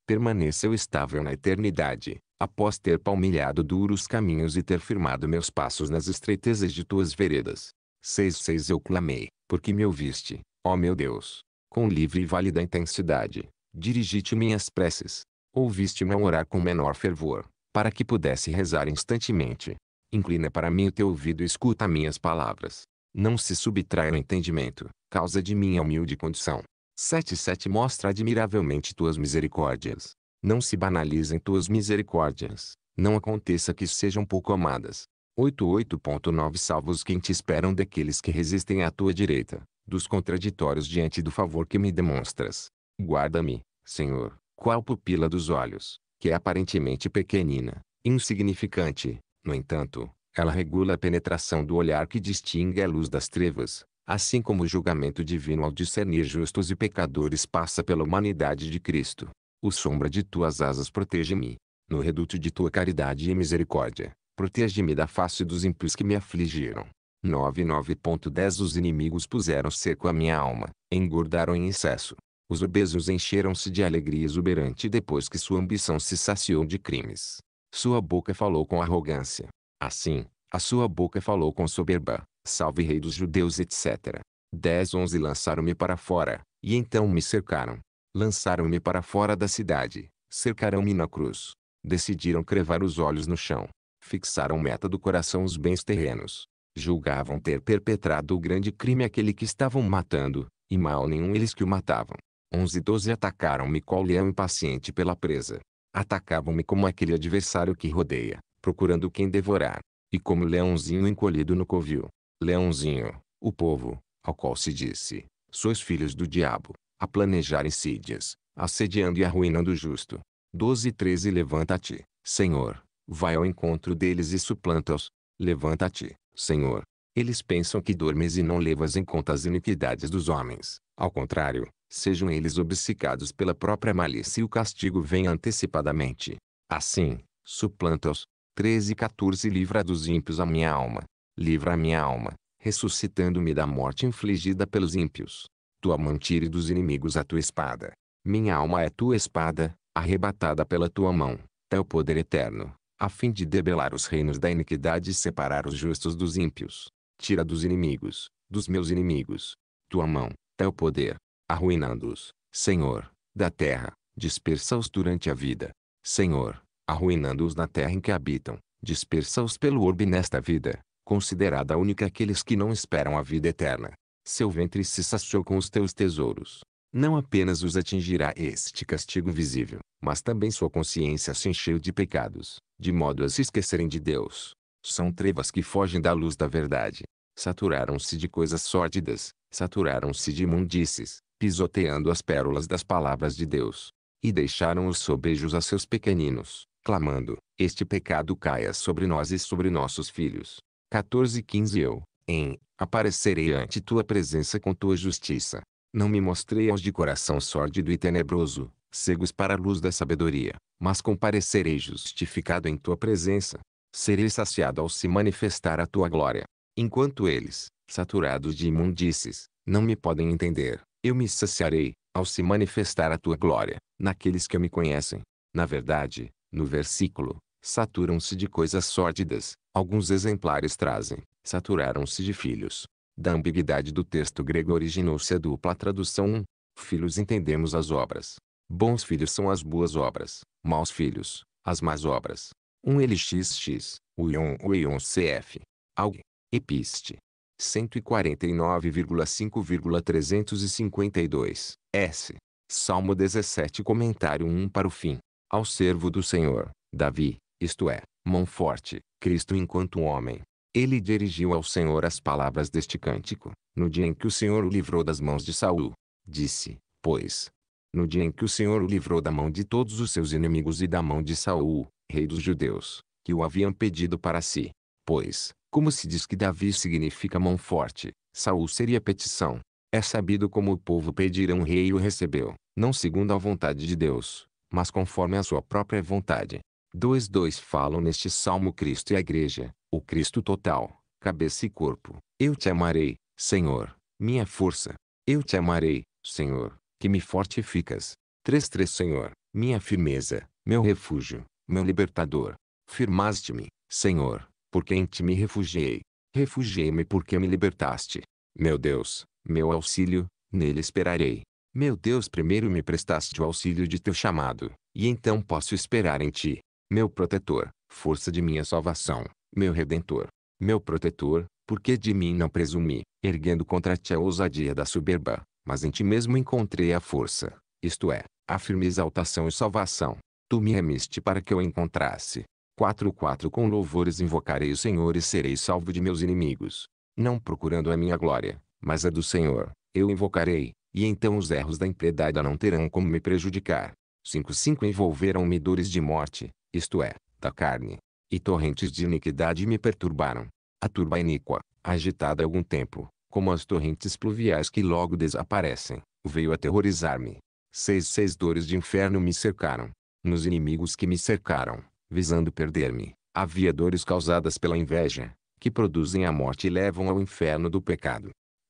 permaneça eu estável na eternidade, após ter palmilhado duros caminhos e ter firmado meus passos nas estreitezas de tuas veredas. 6.6 Eu clamei, porque me ouviste, ó meu Deus, com livre e válida intensidade, dirigi-te minhas preces. Ouviste-me orar com menor fervor, para que pudesse rezar instantemente. Inclina para mim o teu ouvido e escuta minhas palavras. Não se subtrai o entendimento, causa de minha humilde condição. 7.7 Mostra admiravelmente tuas misericórdias, não se banalizem tuas misericórdias, não aconteça que sejam pouco amadas. 88.9 Salvo os que te esperam daqueles que resistem à tua direita, dos contraditórios diante do favor que me demonstras. Guarda-me, Senhor, qual pupila dos olhos, que é aparentemente pequenina, insignificante, no entanto, ela regula a penetração do olhar que distingue a luz das trevas, assim como o julgamento divino ao discernir justos e pecadores passa pela humanidade de Cristo. O sombra de tuas asas protege-me. No reduto de tua caridade e misericórdia, protege-me da face dos ímpios que me afligiram. 9.9.10 Os inimigos puseram seco a minha alma, engordaram em excesso. Os obesos encheram-se de alegria exuberante depois que sua ambição se saciou de crimes. Sua boca falou com arrogância. Assim, a sua boca falou com soberba. Salve rei dos judeus etc. 10 11 Lançaram-me para fora, e então me cercaram. Lançaram-me para fora da cidade. Cercaram-me na cruz. Decidiram crevar os olhos no chão. Fixaram meta do coração os bens terrenos. Julgavam ter perpetrado o grande crime aquele que estavam matando, e mal nenhum eles que o matavam. Onze e doze atacaram-me qual leão impaciente pela presa. Atacavam-me como aquele adversário que rodeia, procurando quem devorar. E como leãozinho encolhido no covil. Leãozinho, o povo, ao qual se disse, sois filhos do diabo, a planejar insídias, assediando e arruinando o justo. 12 e 13 Levanta-te, Senhor, vai ao encontro deles e suplanta-os. Levanta-te, Senhor. Eles pensam que dormes e não levas em conta as iniquidades dos homens. Ao contrário, sejam eles obcecados pela própria malícia e o castigo vem antecipadamente. Assim, suplanta-os. 13 e 14 Livra dos ímpios a minha alma. Livra a minha alma, ressuscitando-me da morte infligida pelos ímpios tua mão tire dos inimigos a tua espada. Minha alma é tua espada, arrebatada pela tua mão, teu é poder eterno, a fim de debelar os reinos da iniquidade e separar os justos dos ímpios. Tira dos inimigos, dos meus inimigos, tua mão, teu é poder, arruinando-os, Senhor, da terra, dispersa-os durante a vida. Senhor, arruinando-os na terra em que habitam, dispersa-os pelo orbe nesta vida, considerada única aqueles que não esperam a vida eterna seu ventre se saciou com os teus tesouros. Não apenas os atingirá este castigo visível, mas também sua consciência se encheu de pecados, de modo a se esquecerem de Deus. São trevas que fogem da luz da verdade. Saturaram-se de coisas sórdidas, saturaram-se de imundices, pisoteando as pérolas das palavras de Deus. E deixaram os sobejos a seus pequeninos, clamando, este pecado caia sobre nós e sobre nossos filhos. 14 15 Eu, em Aparecerei ante tua presença com tua justiça. Não me mostrei aos de coração sórdido e tenebroso, cegos para a luz da sabedoria, mas comparecerei justificado em tua presença. Serei saciado ao se manifestar a tua glória. Enquanto eles, saturados de imundícies, não me podem entender, eu me saciarei, ao se manifestar a tua glória, naqueles que me conhecem. Na verdade, no versículo, saturam-se de coisas sórdidas, alguns exemplares trazem, saturaram-se de filhos. Da ambiguidade do texto grego originou-se a dupla tradução 1. Filhos entendemos as obras. Bons filhos são as boas obras, maus filhos, as más obras. 1 um LXX, Uion Uion CF. Aug. Episte. 149,5,352. S. Salmo 17 Comentário 1 para o fim. Ao servo do Senhor, Davi, isto é, mão forte, Cristo enquanto homem, ele dirigiu ao Senhor as palavras deste cântico, no dia em que o Senhor o livrou das mãos de Saul. Disse, pois, no dia em que o Senhor o livrou da mão de todos os seus inimigos e da mão de Saul, rei dos judeus, que o haviam pedido para si. Pois, como se diz que Davi significa mão forte, Saul seria petição. É sabido como o povo pedira um rei e o recebeu, não segundo a vontade de Deus, mas conforme a sua própria vontade. 2.2 falam neste salmo Cristo e a igreja, o Cristo total, cabeça e corpo. Eu te amarei, Senhor, minha força. Eu te amarei, Senhor, que me fortificas. 3.3 Senhor, minha firmeza, meu refúgio, meu libertador. Firmaste-me, Senhor, porque em ti me refugiei. Refugiei-me porque me libertaste. Meu Deus, meu auxílio, nele esperarei. Meu Deus, primeiro me prestaste o auxílio de teu chamado, e então posso esperar em ti. Meu protetor, força de minha salvação, meu Redentor, meu Protetor, porque de mim não presumi, erguendo contra ti a ousadia da soberba, mas em ti mesmo encontrei a força, isto é, a firme exaltação e salvação. Tu me remiste para que eu encontrasse. 4.4 Com louvores invocarei o Senhor e serei salvo de meus inimigos. Não procurando a minha glória, mas a do Senhor, eu invocarei, e então os erros da impiedade não terão como me prejudicar. 5.5 Envolveram-me dores de morte, isto é, da carne, e torrentes de iniquidade me perturbaram. A turba iníqua, agitada algum tempo, como as torrentes pluviais que logo desaparecem, veio aterrorizar-me. Seis seis dores de inferno me cercaram. Nos inimigos que me cercaram, visando perder-me, havia dores causadas pela inveja, que produzem a morte e levam ao inferno do pecado.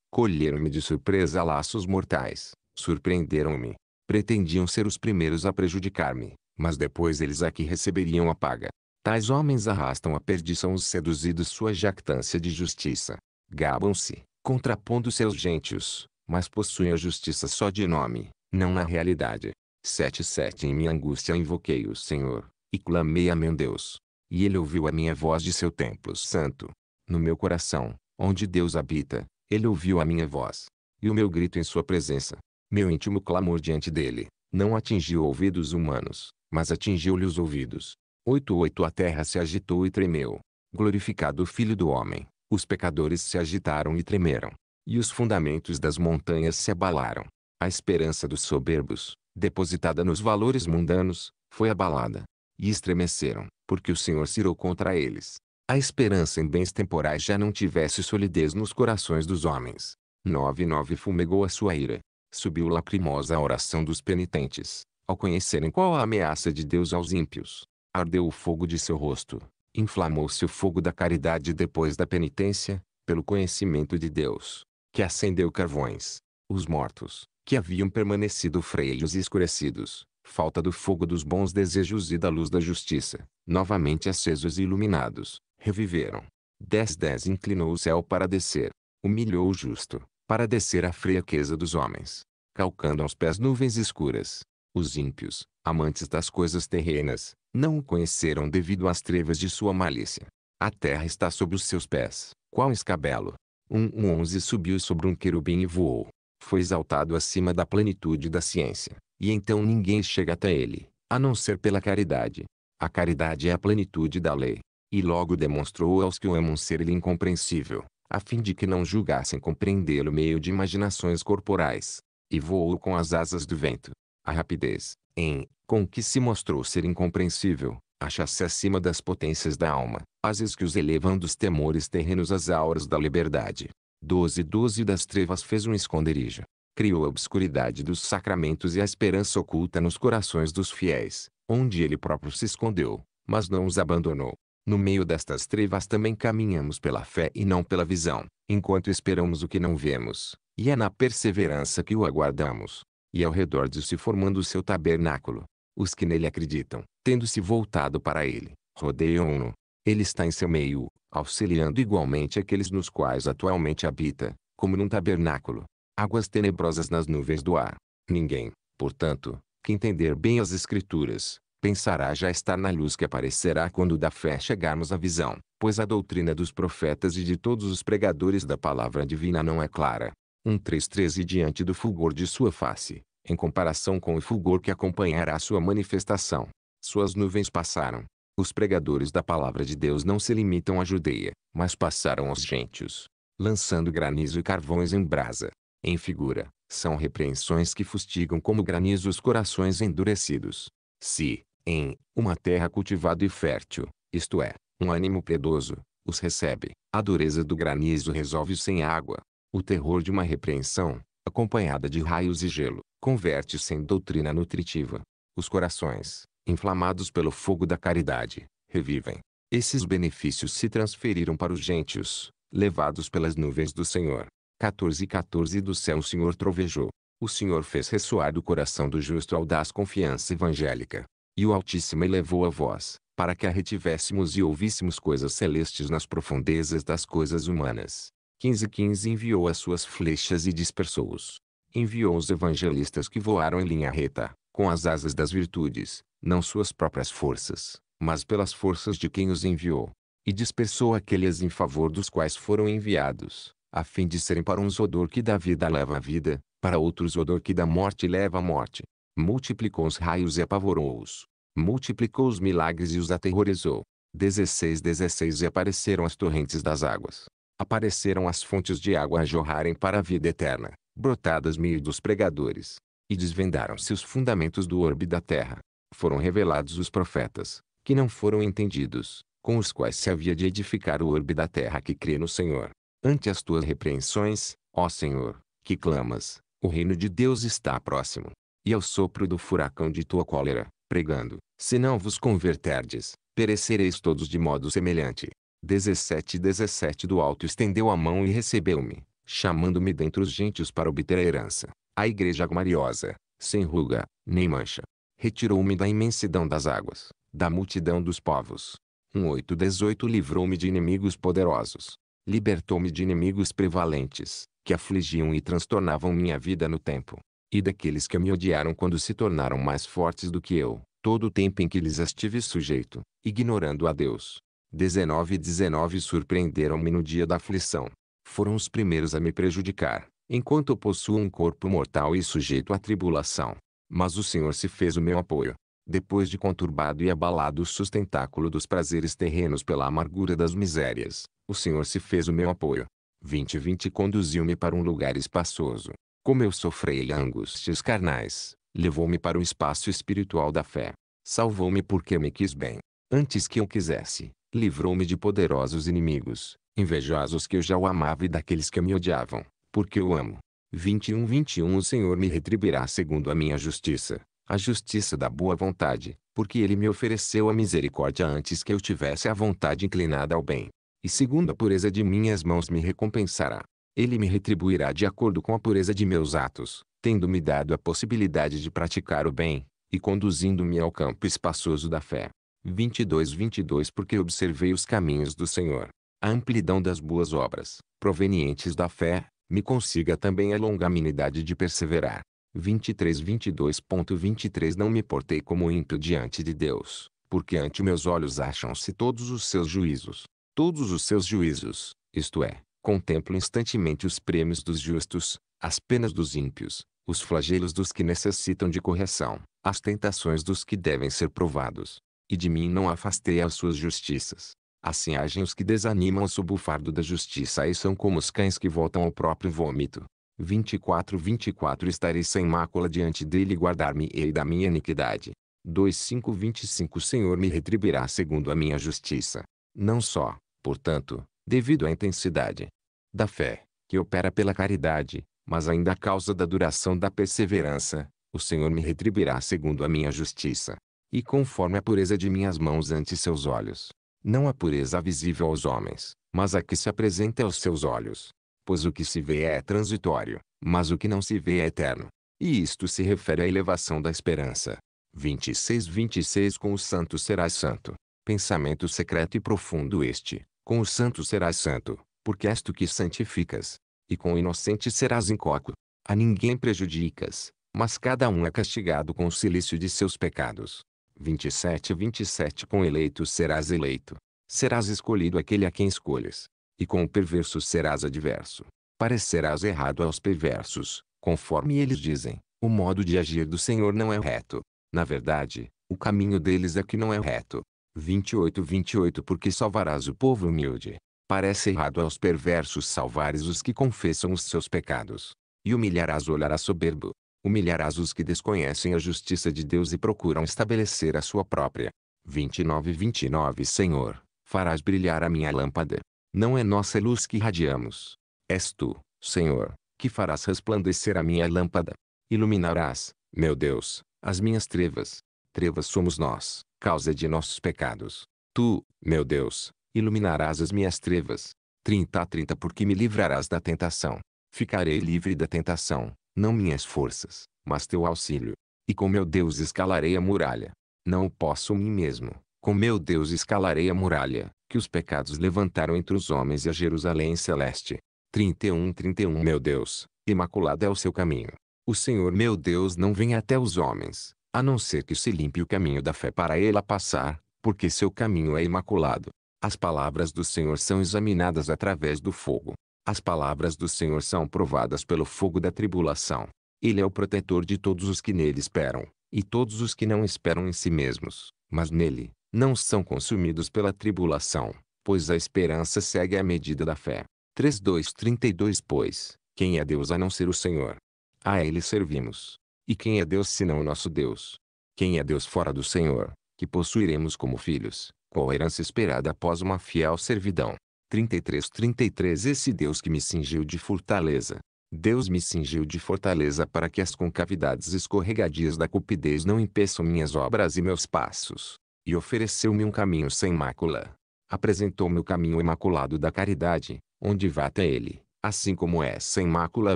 Colheram-me de surpresa laços mortais, surpreenderam-me. Pretendiam ser os primeiros a prejudicar-me, mas depois eles a que receberiam a paga. Tais homens arrastam à perdição os seduzidos sua jactância de justiça. Gabam-se, contrapondo seus gentios, mas possuem a justiça só de nome, não na realidade. 7.7 Em minha angústia invoquei o Senhor, e clamei a meu Deus. E ele ouviu a minha voz de seu templo santo. No meu coração, onde Deus habita, ele ouviu a minha voz. E o meu grito em sua presença. Meu íntimo clamor diante dele, não atingiu ouvidos humanos, mas atingiu-lhe os ouvidos. 8:8 A terra se agitou e tremeu. Glorificado o Filho do Homem, os pecadores se agitaram e tremeram. E os fundamentos das montanhas se abalaram. A esperança dos soberbos, depositada nos valores mundanos, foi abalada. E estremeceram, porque o Senhor se irou contra eles. A esperança em bens temporais já não tivesse solidez nos corações dos homens. 9:9 Fumegou a sua ira. Subiu lacrimosa a oração dos penitentes, ao conhecerem qual a ameaça de Deus aos ímpios ardeu o fogo de seu rosto. Inflamou-se o fogo da caridade depois da penitência, pelo conhecimento de Deus, que acendeu carvões. Os mortos, que haviam permanecido freios e escurecidos, falta do fogo dos bons desejos e da luz da justiça, novamente acesos e iluminados, reviveram. 10.10 inclinou o céu para descer. Humilhou o justo, para descer a fraqueza dos homens, calcando aos pés nuvens escuras. Os ímpios, amantes das coisas terrenas, não o conheceram devido às trevas de sua malícia. A terra está sob os seus pés, qual escabelo. Um, um onze subiu sobre um querubim e voou. Foi exaltado acima da plenitude da ciência, e então ninguém chega até ele, a não ser pela caridade. A caridade é a plenitude da lei. E logo demonstrou aos que o amam ser lhe incompreensível, a fim de que não julgassem compreendê-lo meio de imaginações corporais. E voou com as asas do vento. A rapidez, em, com que se mostrou ser incompreensível, acha-se acima das potências da alma, às vezes que os elevam dos temores terrenos às auras da liberdade. 12 12 das trevas fez um esconderijo. Criou a obscuridade dos sacramentos e a esperança oculta nos corações dos fiéis, onde ele próprio se escondeu, mas não os abandonou. No meio destas trevas também caminhamos pela fé e não pela visão, enquanto esperamos o que não vemos, e é na perseverança que o aguardamos e ao redor de si formando o seu tabernáculo. Os que nele acreditam, tendo-se voltado para ele, rodeiam-no. Ele está em seu meio, auxiliando igualmente aqueles nos quais atualmente habita, como num tabernáculo. Águas tenebrosas nas nuvens do ar. Ninguém, portanto, que entender bem as Escrituras, pensará já estar na luz que aparecerá quando da fé chegarmos à visão, pois a doutrina dos profetas e de todos os pregadores da palavra divina não é clara, 1313 diante do fulgor de sua face, em comparação com o fulgor que acompanhará sua manifestação. Suas nuvens passaram. Os pregadores da palavra de Deus não se limitam à Judeia, mas passaram aos gentios, lançando granizo e carvões em brasa. Em figura, são repreensões que fustigam como granizo os corações endurecidos. Se, em, uma terra cultivada e fértil, isto é, um ânimo piedoso, os recebe, a dureza do granizo resolve sem água, o terror de uma repreensão, acompanhada de raios e gelo, converte-se em doutrina nutritiva. Os corações, inflamados pelo fogo da caridade, revivem. Esses benefícios se transferiram para os gentios, levados pelas nuvens do Senhor. 14 e 14 Do céu o Senhor trovejou. O Senhor fez ressoar do coração do justo audaz confiança evangélica. E o Altíssimo elevou a voz, para que a retivéssemos e ouvíssemos coisas celestes nas profundezas das coisas humanas. 1515 enviou as suas flechas e dispersou-os. Enviou os evangelistas que voaram em linha reta, com as asas das virtudes, não suas próprias forças, mas pelas forças de quem os enviou. E dispersou aqueles em favor dos quais foram enviados, a fim de serem para uns odor que da vida leva a vida, para outros odor que da morte leva a morte. Multiplicou os raios e apavorou-os. Multiplicou os milagres e os aterrorizou. 16 16 E apareceram as torrentes das águas apareceram as fontes de água a jorrarem para a vida eterna, brotadas meio dos pregadores. E desvendaram-se os fundamentos do orbe da terra. Foram revelados os profetas, que não foram entendidos, com os quais se havia de edificar o orbe da terra que crê no Senhor. Ante as tuas repreensões, ó Senhor, que clamas, o reino de Deus está próximo. E ao sopro do furacão de tua cólera, pregando, se não vos converterdes, perecereis todos de modo semelhante. 17 17 Do alto estendeu a mão e recebeu-me, chamando-me dentre os gentios para obter a herança. A igreja gloriosa, sem ruga, nem mancha, retirou-me da imensidão das águas, da multidão dos povos. 1818 Livrou-me de inimigos poderosos. Libertou-me de inimigos prevalentes, que afligiam e transtornavam minha vida no tempo. E daqueles que me odiaram quando se tornaram mais fortes do que eu, todo o tempo em que lhes estive sujeito, ignorando a Deus. 19 e 19 surpreenderam-me no dia da aflição. Foram os primeiros a me prejudicar, enquanto possuo um corpo mortal e sujeito à tribulação. Mas o Senhor se fez o meu apoio. Depois de conturbado e abalado o sustentáculo dos prazeres terrenos pela amargura das misérias, o Senhor se fez o meu apoio. 20 20 conduziu-me para um lugar espaçoso. Como eu sofrei angústias carnais, levou-me para o espaço espiritual da fé. Salvou-me porque me quis bem. Antes que eu quisesse, livrou-me de poderosos inimigos, invejosos que eu já o amava e daqueles que me odiavam, porque eu amo. 21 21 O Senhor me retribuirá segundo a minha justiça, a justiça da boa vontade, porque ele me ofereceu a misericórdia antes que eu tivesse a vontade inclinada ao bem. E segundo a pureza de minhas mãos me recompensará. Ele me retribuirá de acordo com a pureza de meus atos, tendo-me dado a possibilidade de praticar o bem, e conduzindo-me ao campo espaçoso da fé. 22, 22 Porque observei os caminhos do Senhor, a amplidão das boas obras, provenientes da fé, me consiga também a longanimidade de perseverar. 23, 22.23 23 Não me portei como ímpio diante de Deus, porque ante meus olhos acham-se todos os seus juízos. Todos os seus juízos, isto é, contemplo instantemente os prêmios dos justos, as penas dos ímpios, os flagelos dos que necessitam de correção, as tentações dos que devem ser provados, e de mim não afastei as suas justiças. Assim agem os que desanimam sob o fardo da justiça e são como os cães que voltam ao próprio vômito. 24 24 Estarei sem mácula diante dele e guardar-me-ei da minha iniquidade. 25 25 O Senhor me retribuirá segundo a minha justiça. Não só, portanto, devido à intensidade da fé, que opera pela caridade, mas ainda a causa da duração da perseverança, o Senhor me retribuirá segundo a minha justiça e conforme a pureza de minhas mãos ante seus olhos. Não a pureza visível aos homens, mas a que se apresenta aos seus olhos. Pois o que se vê é transitório, mas o que não se vê é eterno. E isto se refere à elevação da esperança. 26 26 Com o santo serás santo. Pensamento secreto e profundo este. Com o santo serás santo, porque és tu que santificas. E com o inocente serás incoco. A ninguém prejudicas, mas cada um é castigado com o silício de seus pecados. 27 27 Com eleito serás eleito. Serás escolhido aquele a quem escolhes. E com o perverso serás adverso. Parecerás errado aos perversos, conforme eles dizem. O modo de agir do Senhor não é reto. Na verdade, o caminho deles é que não é reto. 28 28 Porque salvarás o povo humilde. Parece errado aos perversos salvares os que confessam os seus pecados. E humilharás o olhar soberbo humilharás os que desconhecem a justiça de Deus e procuram estabelecer a sua própria. 29 29 Senhor, farás brilhar a minha lâmpada. Não é nossa luz que irradiamos. És tu, Senhor, que farás resplandecer a minha lâmpada. Iluminarás, meu Deus, as minhas trevas. Trevas somos nós, causa de nossos pecados. Tu, meu Deus, iluminarás as minhas trevas. 30 a 30 Porque me livrarás da tentação. Ficarei livre da tentação não minhas forças, mas teu auxílio. E com meu Deus escalarei a muralha. Não posso mim mesmo, com meu Deus escalarei a muralha, que os pecados levantaram entre os homens e a Jerusalém celeste. 31 31 Meu Deus, imaculado é o seu caminho. O Senhor meu Deus não vem até os homens, a não ser que se limpe o caminho da fé para ela passar, porque seu caminho é imaculado. As palavras do Senhor são examinadas através do fogo. As palavras do Senhor são provadas pelo fogo da tribulação. Ele é o protetor de todos os que nele esperam, e todos os que não esperam em si mesmos, mas nele, não são consumidos pela tribulação, pois a esperança segue a medida da fé. 3.2.32 Pois, quem é Deus a não ser o Senhor? A ele servimos. E quem é Deus senão o nosso Deus? Quem é Deus fora do Senhor, que possuiremos como filhos, qual herança esperada após uma fiel servidão? 33, 33 Esse Deus que me cingiu de fortaleza. Deus me cingiu de fortaleza para que as concavidades escorregadias da cupidez não impeçam minhas obras e meus passos. E ofereceu-me um caminho sem mácula. Apresentou-me o caminho imaculado da caridade, onde vá até ele, assim como é sem mácula a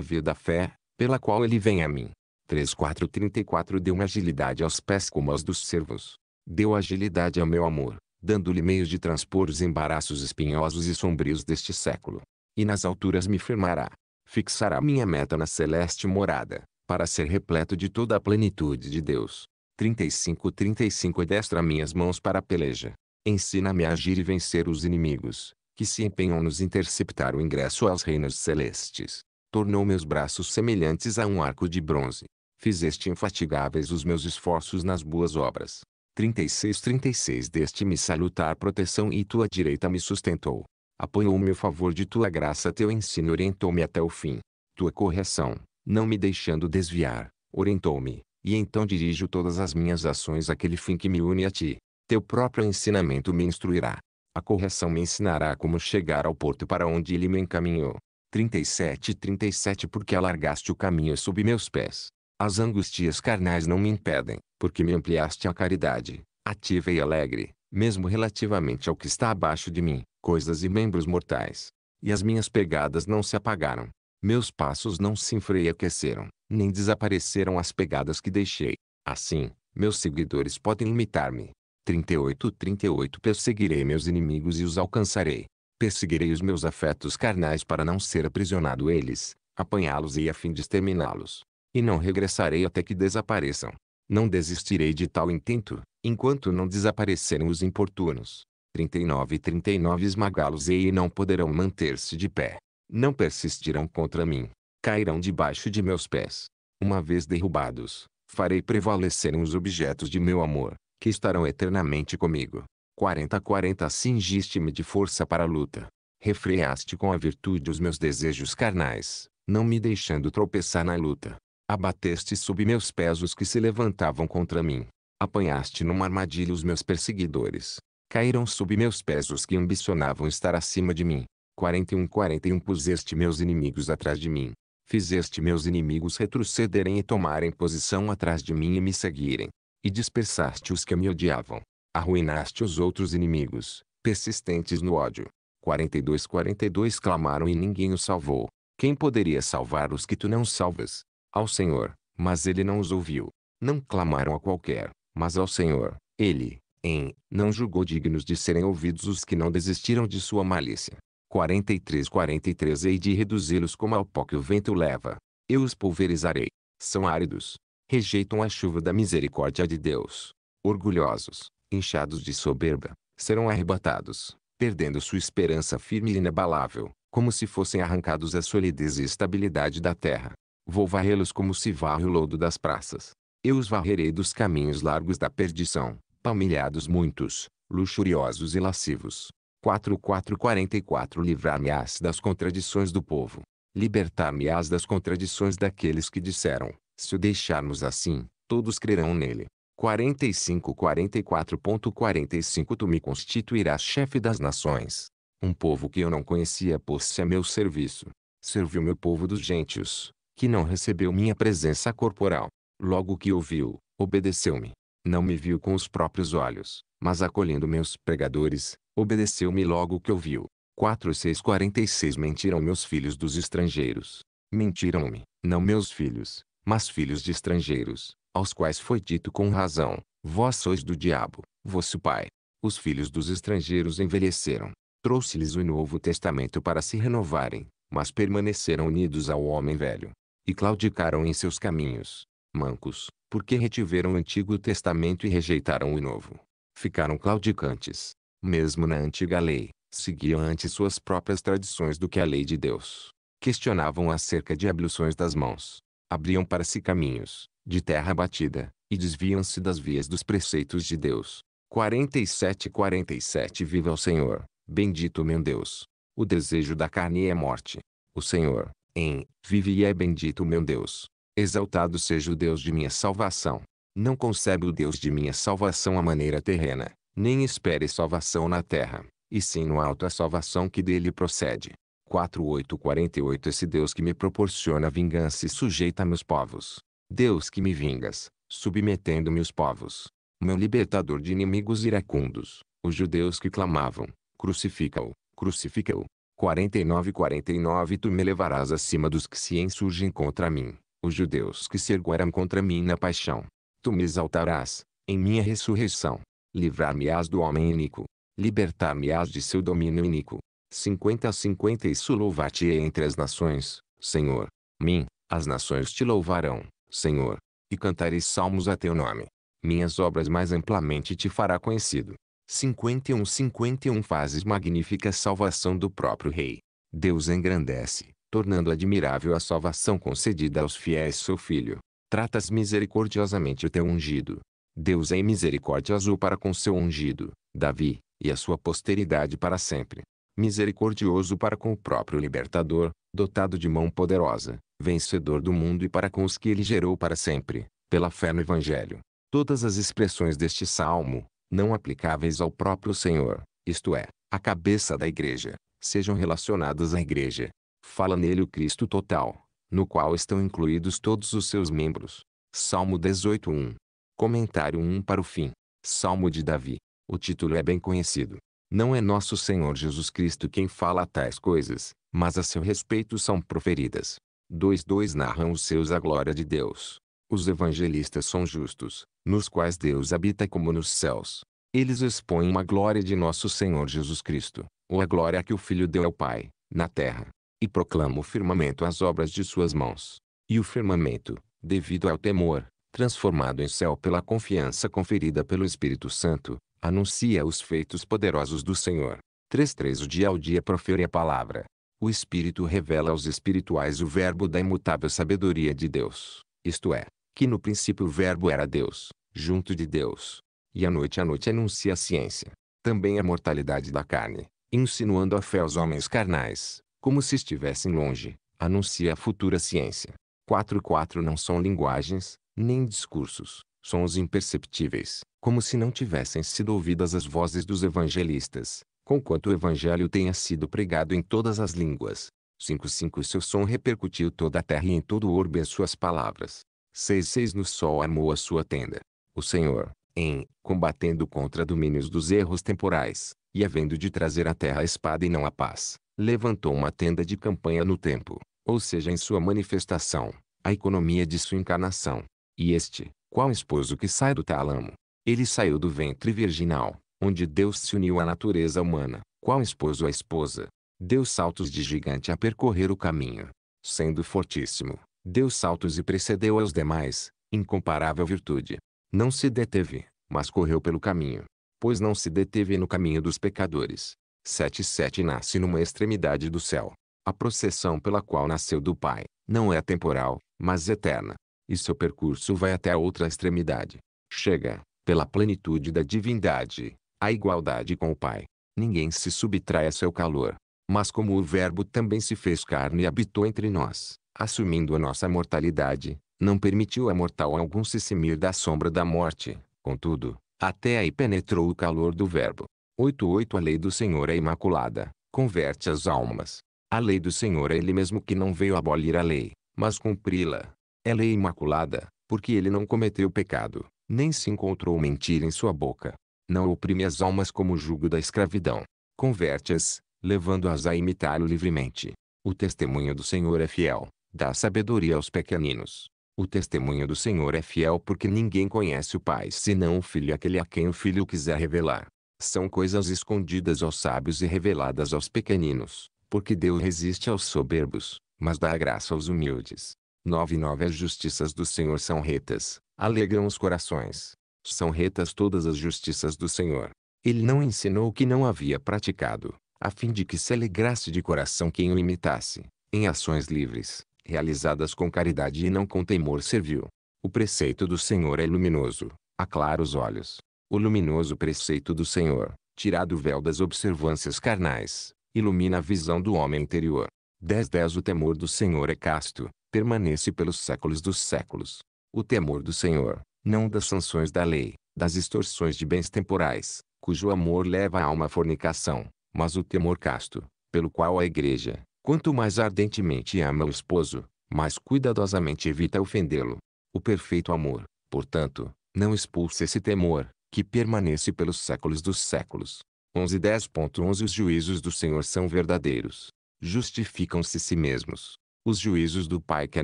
via da fé, pela qual ele vem a mim. 3434 Deu-me agilidade aos pés como aos dos servos. Deu agilidade ao meu amor, dando-lhe meios de transpor os embaraços espinhosos e sombrios deste século. E nas alturas me firmará. Fixará minha meta na celeste morada, para ser repleto de toda a plenitude de Deus. 35 35 Destra minhas mãos para a peleja. Ensina-me a agir e vencer os inimigos, que se empenham nos interceptar o ingresso aos reinos celestes. Tornou meus braços semelhantes a um arco de bronze. Fizeste infatigáveis os meus esforços nas boas obras. 36 36 Deste me salutar proteção e tua direita me sustentou. Apanhou-me o favor de tua graça teu ensino orientou-me até o fim. Tua correção, não me deixando desviar, orientou-me, e então dirijo todas as minhas ações àquele fim que me une a ti. Teu próprio ensinamento me instruirá. A correção me ensinará como chegar ao porto para onde ele me encaminhou. 37 37 Porque alargaste o caminho sob meus pés, as angustias carnais não me impedem, porque me ampliaste a caridade, ativa e alegre, mesmo relativamente ao que está abaixo de mim, coisas e membros mortais. E as minhas pegadas não se apagaram. Meus passos não se enfraqueceram, nem desapareceram as pegadas que deixei. Assim, meus seguidores podem imitar-me. 38 38 Perseguirei meus inimigos e os alcançarei. Perseguirei os meus afetos carnais para não ser aprisionado eles, apanhá-los e a fim de exterminá-los e não regressarei até que desapareçam. Não desistirei de tal intento, enquanto não desaparecerem os importunos. 39 e 39 Esmagá-los-ei e não poderão manter-se de pé. Não persistirão contra mim. Cairão debaixo de meus pés. Uma vez derrubados, farei prevalecer os objetos de meu amor, que estarão eternamente comigo. 40 40 Cingiste-me de força para a luta. Refreaste com a virtude os meus desejos carnais, não me deixando tropeçar na luta. Abateste sob meus pés os que se levantavam contra mim. Apanhaste numa armadilha os meus perseguidores. Caíram sob meus pés os que ambicionavam estar acima de mim. 41 41 Puseste meus inimigos atrás de mim. Fizeste meus inimigos retrocederem e tomarem posição atrás de mim e me seguirem. E dispersaste os que me odiavam. Arruinaste os outros inimigos, persistentes no ódio. 42 42 Clamaram e ninguém os salvou. Quem poderia salvar os que tu não salvas? ao Senhor, mas ele não os ouviu. Não clamaram a qualquer, mas ao Senhor. Ele, em, não julgou dignos de serem ouvidos os que não desistiram de sua malícia. 43 43 Hei de reduzi-los como ao pó que o vento leva. Eu os pulverizarei. São áridos. Rejeitam a chuva da misericórdia de Deus. Orgulhosos, inchados de soberba, serão arrebatados, perdendo sua esperança firme e inabalável, como se fossem arrancados à solidez e estabilidade da terra. Vou varrê-los como se varre o lodo das praças. Eu os varrerei dos caminhos largos da perdição, palmilhados muitos, luxuriosos e lascivos. 4444 Livrar-me-ás das contradições do povo. Libertar-me-ás das contradições daqueles que disseram, se o deixarmos assim, todos crerão nele. 4544.45 45, Tu me constituirás chefe das nações. Um povo que eu não conhecia pôs-se a meu serviço. Serviu meu povo dos gentios, que não recebeu minha presença corporal. Logo que ouviu, obedeceu-me. Não me viu com os próprios olhos, mas acolhendo meus pregadores, obedeceu-me logo que ouviu. 4646 Mentiram meus filhos dos estrangeiros. Mentiram-me, não meus filhos, mas filhos de estrangeiros, aos quais foi dito com razão, vós sois do diabo, vosso pai. Os filhos dos estrangeiros envelheceram. Trouxe-lhes o Novo Testamento para se renovarem, mas permaneceram unidos ao homem velho, e claudicaram em seus caminhos. Mancos, porque retiveram o Antigo Testamento e rejeitaram o Novo. Ficaram claudicantes. Mesmo na antiga lei, seguiam antes suas próprias tradições do que a lei de Deus. Questionavam acerca de abluções das mãos. Abriam para si caminhos, de terra batida, e desviam-se das vias dos preceitos de Deus. 47 47 Viva o Senhor, bendito meu Deus. O desejo da carne é morte. O Senhor, em Vive e é bendito meu Deus. Exaltado seja o Deus de minha salvação. Não concebe o Deus de minha salvação à maneira terrena, nem espere salvação na terra, e sim no alto a salvação que dele procede. 4848 Esse Deus que me proporciona vingança e sujeita meus povos. Deus que me vingas, submetendo-me os povos. Meu libertador de inimigos iracundos, os judeus que clamavam, crucifica-o, crucifica-o, 49 49 Tu me levarás acima dos que se insurgem contra mim, os judeus que se ergueram contra mim na paixão. Tu me exaltarás, em minha ressurreição. Livrar-me-ás do homem iníquo. Libertar-me-ás de seu domínio iníquo. 50 50 Isso louvar-te-ei entre as nações, Senhor. Mim, as nações te louvarão, Senhor. E cantarei salmos a teu nome. Minhas obras mais amplamente te fará conhecido. 51 51 fases magnífica salvação do próprio rei. Deus engrandece, tornando admirável a salvação concedida aos fiéis seu filho. Tratas misericordiosamente o teu ungido. Deus é misericordioso para com seu ungido, Davi, e a sua posteridade para sempre. Misericordioso para com o próprio libertador, dotado de mão poderosa, vencedor do mundo e para com os que ele gerou para sempre, pela fé no Evangelho. Todas as expressões deste salmo, não aplicáveis ao próprio Senhor, isto é, à cabeça da igreja, sejam relacionadas à igreja. Fala nele o Cristo total, no qual estão incluídos todos os seus membros. Salmo 18.1 Comentário 1 para o fim. Salmo de Davi. O título é bem conhecido. Não é nosso Senhor Jesus Cristo quem fala tais coisas, mas a seu respeito são proferidas. 2.2 narram os seus a glória de Deus. Os evangelistas são justos, nos quais Deus habita como nos céus. Eles expõem a glória de nosso Senhor Jesus Cristo, ou a glória que o Filho deu ao Pai, na terra. E proclamam o firmamento as obras de suas mãos. E o firmamento, devido ao temor, transformado em céu pela confiança conferida pelo Espírito Santo, anuncia os feitos poderosos do Senhor. 3.3 O dia ao dia profere a palavra. O Espírito revela aos espirituais o verbo da imutável sabedoria de Deus isto é, que no princípio o Verbo era Deus, junto de Deus. E à noite à noite anuncia a ciência, também a mortalidade da carne, insinuando a fé aos homens carnais, como se estivessem longe, anuncia a futura ciência. 4.4 não são linguagens, nem discursos, sons imperceptíveis, como se não tivessem sido ouvidas as vozes dos evangelistas, conquanto o evangelho tenha sido pregado em todas as línguas, 5.5 Seu som repercutiu toda a terra e em todo o orbe as suas palavras. 6.6 No sol armou a sua tenda. O Senhor, em, combatendo contra domínios dos erros temporais, e havendo de trazer à terra a espada e não a paz, levantou uma tenda de campanha no tempo, ou seja em sua manifestação, a economia de sua encarnação. E este, qual esposo que sai do talamo? Ele saiu do ventre virginal, onde Deus se uniu à natureza humana, qual esposo a esposa, deu saltos de gigante a percorrer o caminho. Sendo fortíssimo, deu saltos e precedeu aos demais, incomparável virtude. Não se deteve, mas correu pelo caminho, pois não se deteve no caminho dos pecadores. 77 nasce numa extremidade do céu. A processão pela qual nasceu do Pai, não é temporal, mas eterna. E seu percurso vai até a outra extremidade. Chega, pela plenitude da divindade, à igualdade com o Pai. Ninguém se subtrai a seu calor. Mas como o Verbo também se fez carne e habitou entre nós, assumindo a nossa mortalidade, não permitiu a mortal algum se semir da sombra da morte, contudo, até aí penetrou o calor do Verbo. 8.8 A lei do Senhor é imaculada, converte as almas. A lei do Senhor é Ele mesmo que não veio abolir a lei, mas cumpri-la. É lei imaculada, porque Ele não cometeu pecado, nem se encontrou mentira em sua boca. Não oprime as almas como o jugo da escravidão. Converte-as, levando-as a imitá-lo livremente. O testemunho do Senhor é fiel, dá sabedoria aos pequeninos. O testemunho do Senhor é fiel porque ninguém conhece o Pai senão o Filho aquele a quem o Filho quiser revelar. São coisas escondidas aos sábios e reveladas aos pequeninos, porque Deus resiste aos soberbos, mas dá graça aos humildes. 9 e As justiças do Senhor são retas, alegram os corações. São retas todas as justiças do Senhor. Ele não ensinou o que não havia praticado, a fim de que se alegrasse de coração quem o imitasse, em ações livres, realizadas com caridade e não com temor serviu. O preceito do Senhor é luminoso, aclara os olhos. O luminoso preceito do Senhor, tirado o véu das observâncias carnais, ilumina a visão do homem interior. 10.10 10, O temor do Senhor é casto, permanece pelos séculos dos séculos. O temor do Senhor, não das sanções da lei, das extorsões de bens temporais, cujo amor leva a alma à fornicação, mas o temor casto, pelo qual a igreja, quanto mais ardentemente ama o esposo, mais cuidadosamente evita ofendê-lo. O perfeito amor, portanto, não expulsa esse temor, que permanece pelos séculos dos séculos. 11.10.11 11 Os juízos do Senhor são verdadeiros. Justificam-se si mesmos. Os juízos do Pai que a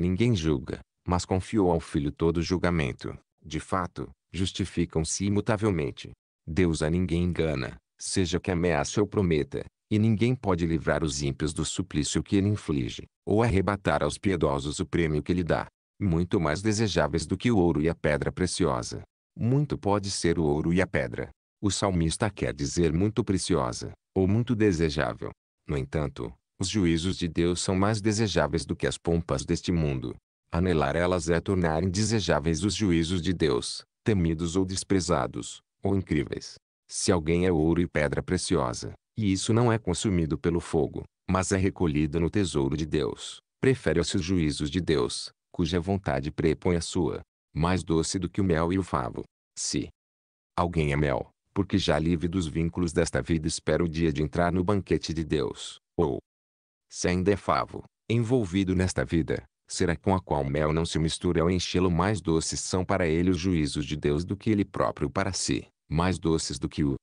ninguém julga, mas confiou ao Filho todo julgamento. De fato, justificam-se imutavelmente. Deus a ninguém engana seja que ameace ou prometa, e ninguém pode livrar os ímpios do suplício que ele inflige, ou arrebatar aos piedosos o prêmio que lhe dá. Muito mais desejáveis do que o ouro e a pedra preciosa. Muito pode ser o ouro e a pedra. O salmista quer dizer muito preciosa, ou muito desejável. No entanto, os juízos de Deus são mais desejáveis do que as pompas deste mundo. Anelar elas é tornar indesejáveis os juízos de Deus, temidos ou desprezados, ou incríveis. Se alguém é ouro e pedra preciosa, e isso não é consumido pelo fogo, mas é recolhido no tesouro de Deus, prefere-se os juízos de Deus, cuja vontade prepõe a sua, mais doce do que o mel e o favo. Se alguém é mel, porque já livre dos vínculos desta vida espera o dia de entrar no banquete de Deus, ou se ainda é favo, envolvido nesta vida, será com a qual mel não se mistura ao enchê-lo mais doces são para ele os juízos de Deus do que ele próprio para si mais doces do que o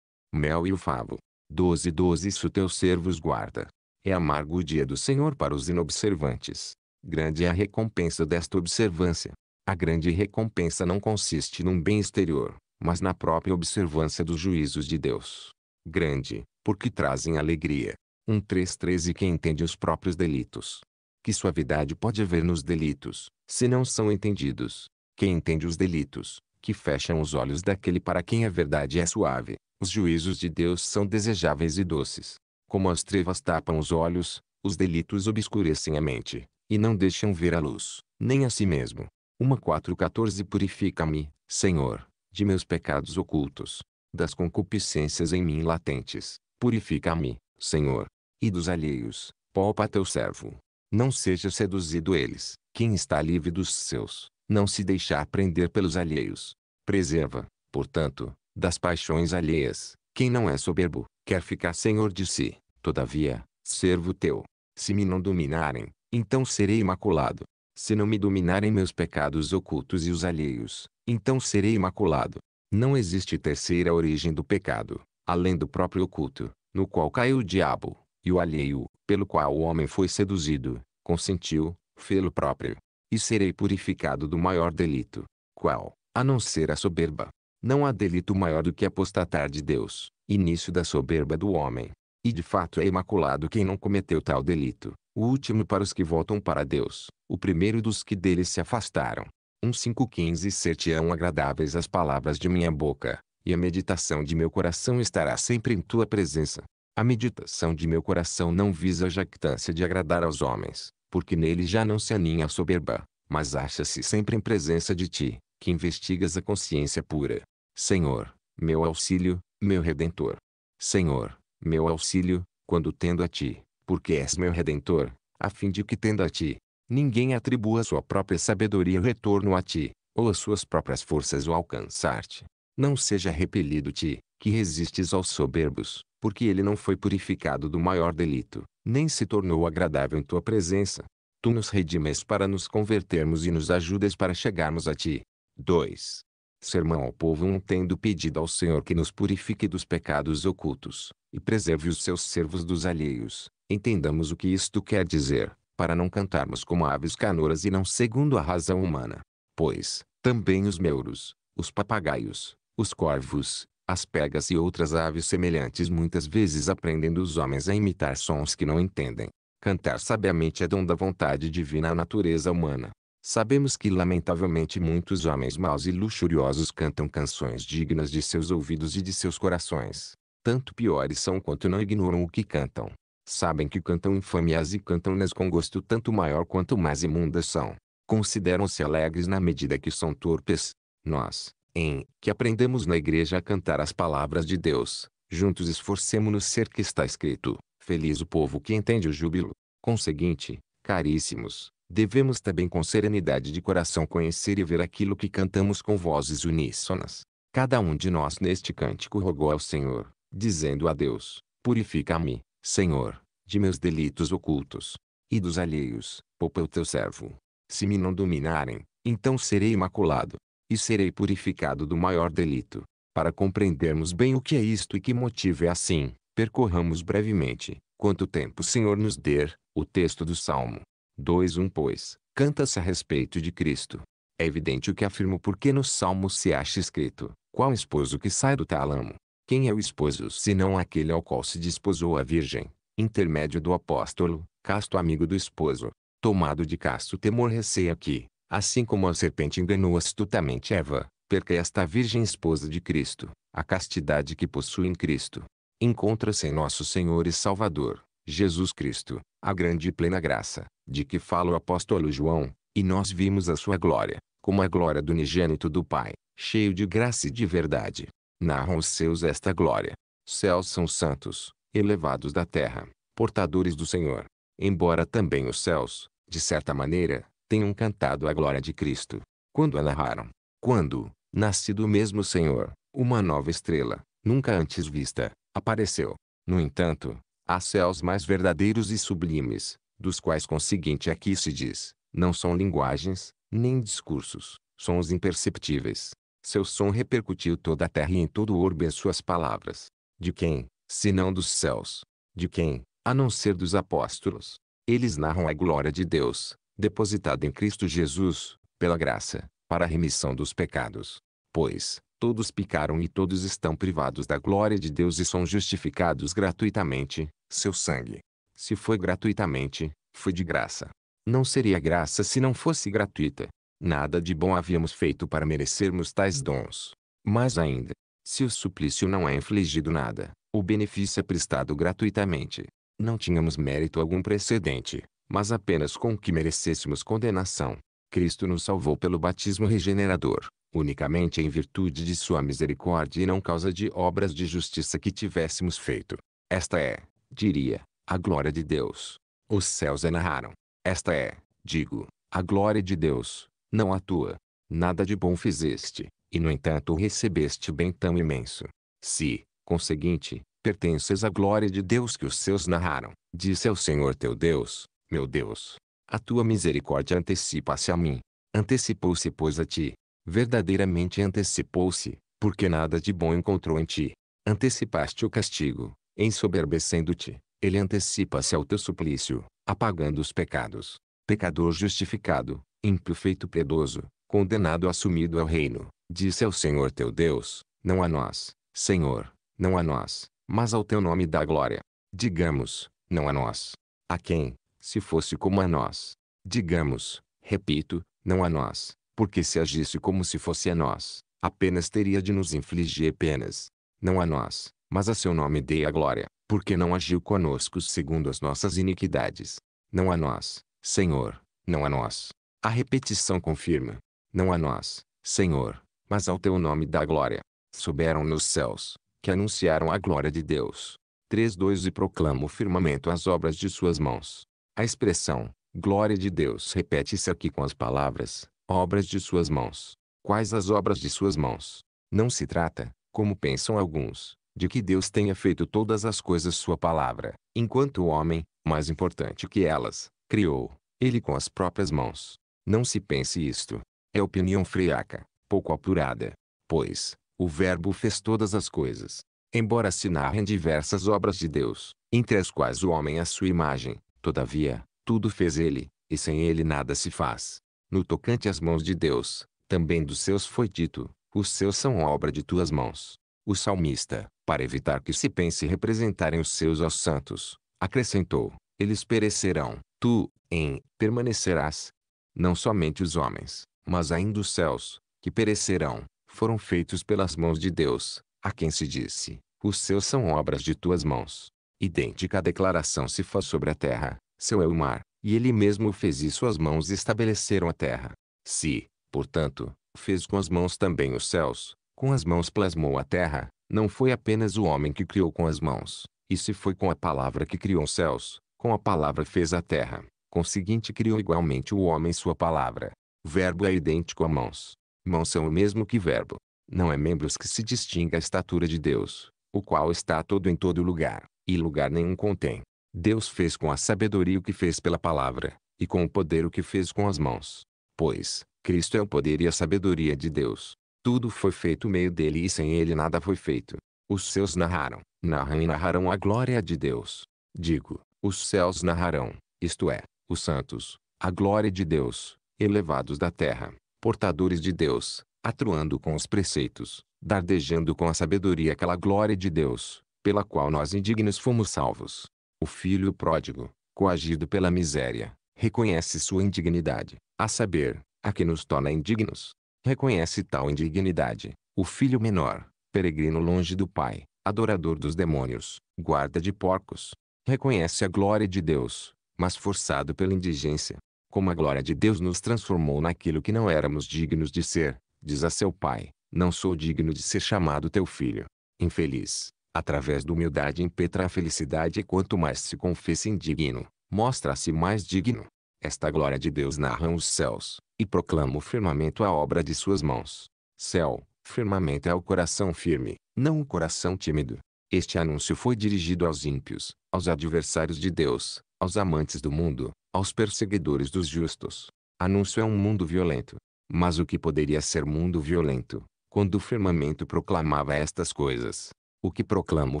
mel e o favo. 12 12 Isso teus servos guarda. É amargo o dia do Senhor para os inobservantes. Grande é a recompensa desta observância. A grande recompensa não consiste num bem exterior, mas na própria observância dos juízos de Deus. Grande, porque trazem alegria. 1 3 13 Quem entende os próprios delitos. Que suavidade pode haver nos delitos, se não são entendidos? Quem entende os delitos, que fecham os olhos daquele para quem a verdade é suave. Os juízos de Deus são desejáveis e doces. Como as trevas tapam os olhos, os delitos obscurecem a mente, e não deixam ver a luz, nem a si mesmo. 4.14 Purifica-me, Senhor, de meus pecados ocultos, das concupiscências em mim latentes. Purifica-me, Senhor, e dos alheios, poupa teu servo. Não seja seduzido eles. Quem está livre dos seus, não se deixar prender pelos alheios. Preserva, portanto, das paixões alheias. Quem não é soberbo, quer ficar senhor de si. Todavia, servo teu. Se me não dominarem, então serei imaculado. Se não me dominarem meus pecados ocultos e os alheios, então serei imaculado. Não existe terceira origem do pecado, além do próprio oculto, no qual caiu o diabo, e o alheio, pelo qual o homem foi seduzido, consentiu, fê-lo próprio e serei purificado do maior delito. Qual, a não ser a soberba? Não há delito maior do que apostatar de Deus, início da soberba do homem. E de fato é imaculado quem não cometeu tal delito, o último para os que voltam para Deus, o primeiro dos que dele se afastaram. 1.5.15 Ser-te-ão agradáveis as palavras de minha boca, e a meditação de meu coração estará sempre em tua presença. A meditação de meu coração não visa a jactância de agradar aos homens, porque nele já não se aninha a soberba, mas acha-se sempre em presença de ti, que investigas a consciência pura. Senhor, meu auxílio, meu redentor. Senhor, meu auxílio, quando tendo a ti, porque és meu redentor, a fim de que tendo a ti, ninguém atribua sua própria sabedoria o retorno a ti, ou as suas próprias forças o alcançar-te. Não seja repelido ti, que resistes aos soberbos, porque ele não foi purificado do maior delito, nem se tornou agradável em tua presença. Tu nos redimes para nos convertermos e nos ajudas para chegarmos a ti. 2. Sermão ao povo 1 tendo pedido ao Senhor que nos purifique dos pecados ocultos, e preserve os seus servos dos alheios. Entendamos o que isto quer dizer, para não cantarmos como aves canoras e não segundo a razão humana. Pois, também os meuros, os papagaios, os corvos, as pegas e outras aves semelhantes muitas vezes aprendem dos homens a imitar sons que não entendem. Cantar sabiamente é dom da vontade divina à natureza humana. Sabemos que lamentavelmente muitos homens maus e luxuriosos cantam canções dignas de seus ouvidos e de seus corações. Tanto piores são quanto não ignoram o que cantam. Sabem que cantam infâmias e cantam-nas com gosto tanto maior quanto mais imundas são. Consideram-se alegres na medida que são torpes. Nós, em que aprendemos na igreja a cantar as palavras de Deus, juntos esforcemo-nos ser que está escrito, feliz o povo que entende o júbilo. Conseguinte, caríssimos, devemos também com serenidade de coração conhecer e ver aquilo que cantamos com vozes uníssonas. Cada um de nós neste cântico rogou ao Senhor, dizendo a Deus, purifica-me, Senhor, de meus delitos ocultos, e dos alheios, poupa o teu servo. Se me não dominarem, então serei imaculado e serei purificado do maior delito. Para compreendermos bem o que é isto e que motivo é assim, percorramos brevemente, quanto tempo o Senhor nos der, o texto do Salmo 2:1 pois, canta-se a respeito de Cristo. É evidente o que afirmo porque no Salmo se acha escrito, qual esposo que sai do tálamo? Quem é o esposo senão aquele ao qual se desposou a virgem? Intermédio do apóstolo, casto amigo do esposo. Tomado de casto temor receia que, assim como a serpente enganou astutamente Eva, perca esta Virgem esposa de Cristo, a castidade que possui em Cristo. Encontra-se em nosso Senhor e Salvador, Jesus Cristo, a grande e plena graça, de que fala o apóstolo João, e nós vimos a sua glória, como a glória do unigênito do Pai, cheio de graça e de verdade. Narram os seus esta glória. Céus são santos, elevados da terra, portadores do Senhor. Embora também os céus, de certa maneira, tenham cantado a glória de Cristo. Quando narraram quando, nascido o mesmo Senhor, uma nova estrela, nunca antes vista, apareceu. No entanto, há céus mais verdadeiros e sublimes, dos quais conseguinte aqui é se diz, não são linguagens, nem discursos, sons imperceptíveis. Seu som repercutiu toda a terra e em todo o orbe as suas palavras. De quem, senão dos céus? De quem, a não ser dos apóstolos? Eles narram a glória de Deus, depositado em Cristo Jesus, pela graça, para a remissão dos pecados. Pois, todos pecaram e todos estão privados da glória de Deus e são justificados gratuitamente, seu sangue. Se foi gratuitamente, foi de graça. Não seria graça se não fosse gratuita. Nada de bom havíamos feito para merecermos tais dons. Mas ainda, se o suplício não é infligido nada, o benefício é prestado gratuitamente. Não tínhamos mérito algum precedente, mas apenas com que merecêssemos condenação. Cristo nos salvou pelo batismo regenerador, unicamente em virtude de sua misericórdia e não causa de obras de justiça que tivéssemos feito. Esta é, diria, a glória de Deus. Os céus a narraram. Esta é, digo, a glória de Deus, não a tua. Nada de bom fizeste, e no entanto recebeste bem tão imenso. Se, conseguinte, pertences à glória de Deus que os seus narraram, disse ao Senhor teu Deus, meu Deus, a tua misericórdia antecipa-se a mim. Antecipou-se, pois, a ti. Verdadeiramente antecipou-se, porque nada de bom encontrou em ti. Antecipaste o castigo, ensoberbecendo-te. Ele antecipa-se ao teu suplício, apagando os pecados. Pecador justificado, ímpio feito piedoso condenado assumido ao reino. Disse ao Senhor teu Deus, não a nós, Senhor, não a nós, mas ao teu nome dá glória. Digamos, não a nós. A quem? se fosse como a nós. Digamos, repito, não a nós, porque se agisse como se fosse a nós, apenas teria de nos infligir penas. Não a nós, mas a seu nome dê a glória, porque não agiu conosco segundo as nossas iniquidades. Não a nós, Senhor, não a nós. A repetição confirma. Não a nós, Senhor, mas ao teu nome dá glória. Souberam nos céus, que anunciaram a glória de Deus. 3.2 E proclama o firmamento as obras de suas mãos. A expressão glória de Deus repete-se aqui com as palavras obras de suas mãos. Quais as obras de suas mãos? Não se trata, como pensam alguns, de que Deus tenha feito todas as coisas sua palavra, enquanto o homem, mais importante que elas, criou, ele com as próprias mãos. Não se pense isto. É opinião friaca, pouco apurada. Pois, o Verbo fez todas as coisas. Embora se narrem diversas obras de Deus, entre as quais o homem a sua imagem, Todavia, tudo fez ele, e sem ele nada se faz. No tocante às mãos de Deus, também dos seus foi dito: os seus são obra de tuas mãos. O salmista, para evitar que se pense representarem os seus aos santos, acrescentou: eles perecerão, tu, em, permanecerás. Não somente os homens, mas ainda os céus, que perecerão, foram feitos pelas mãos de Deus, a quem se disse: os seus são obras de tuas mãos. Idêntica à declaração se faz sobre a terra, seu é o mar, e ele mesmo fez e suas mãos estabeleceram a terra. Se, portanto, fez com as mãos também os céus, com as mãos plasmou a terra, não foi apenas o homem que criou com as mãos, e se foi com a palavra que criou os céus, com a palavra fez a terra, conseguinte criou igualmente o homem sua palavra. Verbo é idêntico a mãos. Mãos são o mesmo que verbo. Não é membros que se distinga a estatura de Deus, o qual está todo em todo lugar e lugar nenhum contém. Deus fez com a sabedoria o que fez pela palavra, e com o poder o que fez com as mãos. Pois, Cristo é o poder e a sabedoria de Deus. Tudo foi feito meio dele e sem ele nada foi feito. Os seus narraram, narram e narrarão a glória de Deus. Digo, os céus narrarão, isto é, os santos, a glória de Deus, elevados da terra, portadores de Deus, atuando com os preceitos, dardejando com a sabedoria aquela glória de Deus, pela qual nós indignos fomos salvos. O filho pródigo, coagido pela miséria, reconhece sua indignidade, a saber, a que nos torna indignos. Reconhece tal indignidade, o filho menor, peregrino longe do pai, adorador dos demônios, guarda de porcos. Reconhece a glória de Deus, mas forçado pela indigência. Como a glória de Deus nos transformou naquilo que não éramos dignos de ser, diz a seu pai, não sou digno de ser chamado teu filho. Infeliz, Através da humildade impetra a felicidade e é quanto mais se confessa indigno, mostra-se mais digno. Esta glória de Deus narram os céus, e proclama o firmamento a obra de suas mãos. Céu, firmamento é o coração firme, não o coração tímido. Este anúncio foi dirigido aos ímpios, aos adversários de Deus, aos amantes do mundo, aos perseguidores dos justos. Anúncio é um mundo violento. Mas o que poderia ser mundo violento, quando o firmamento proclamava estas coisas? o que proclama o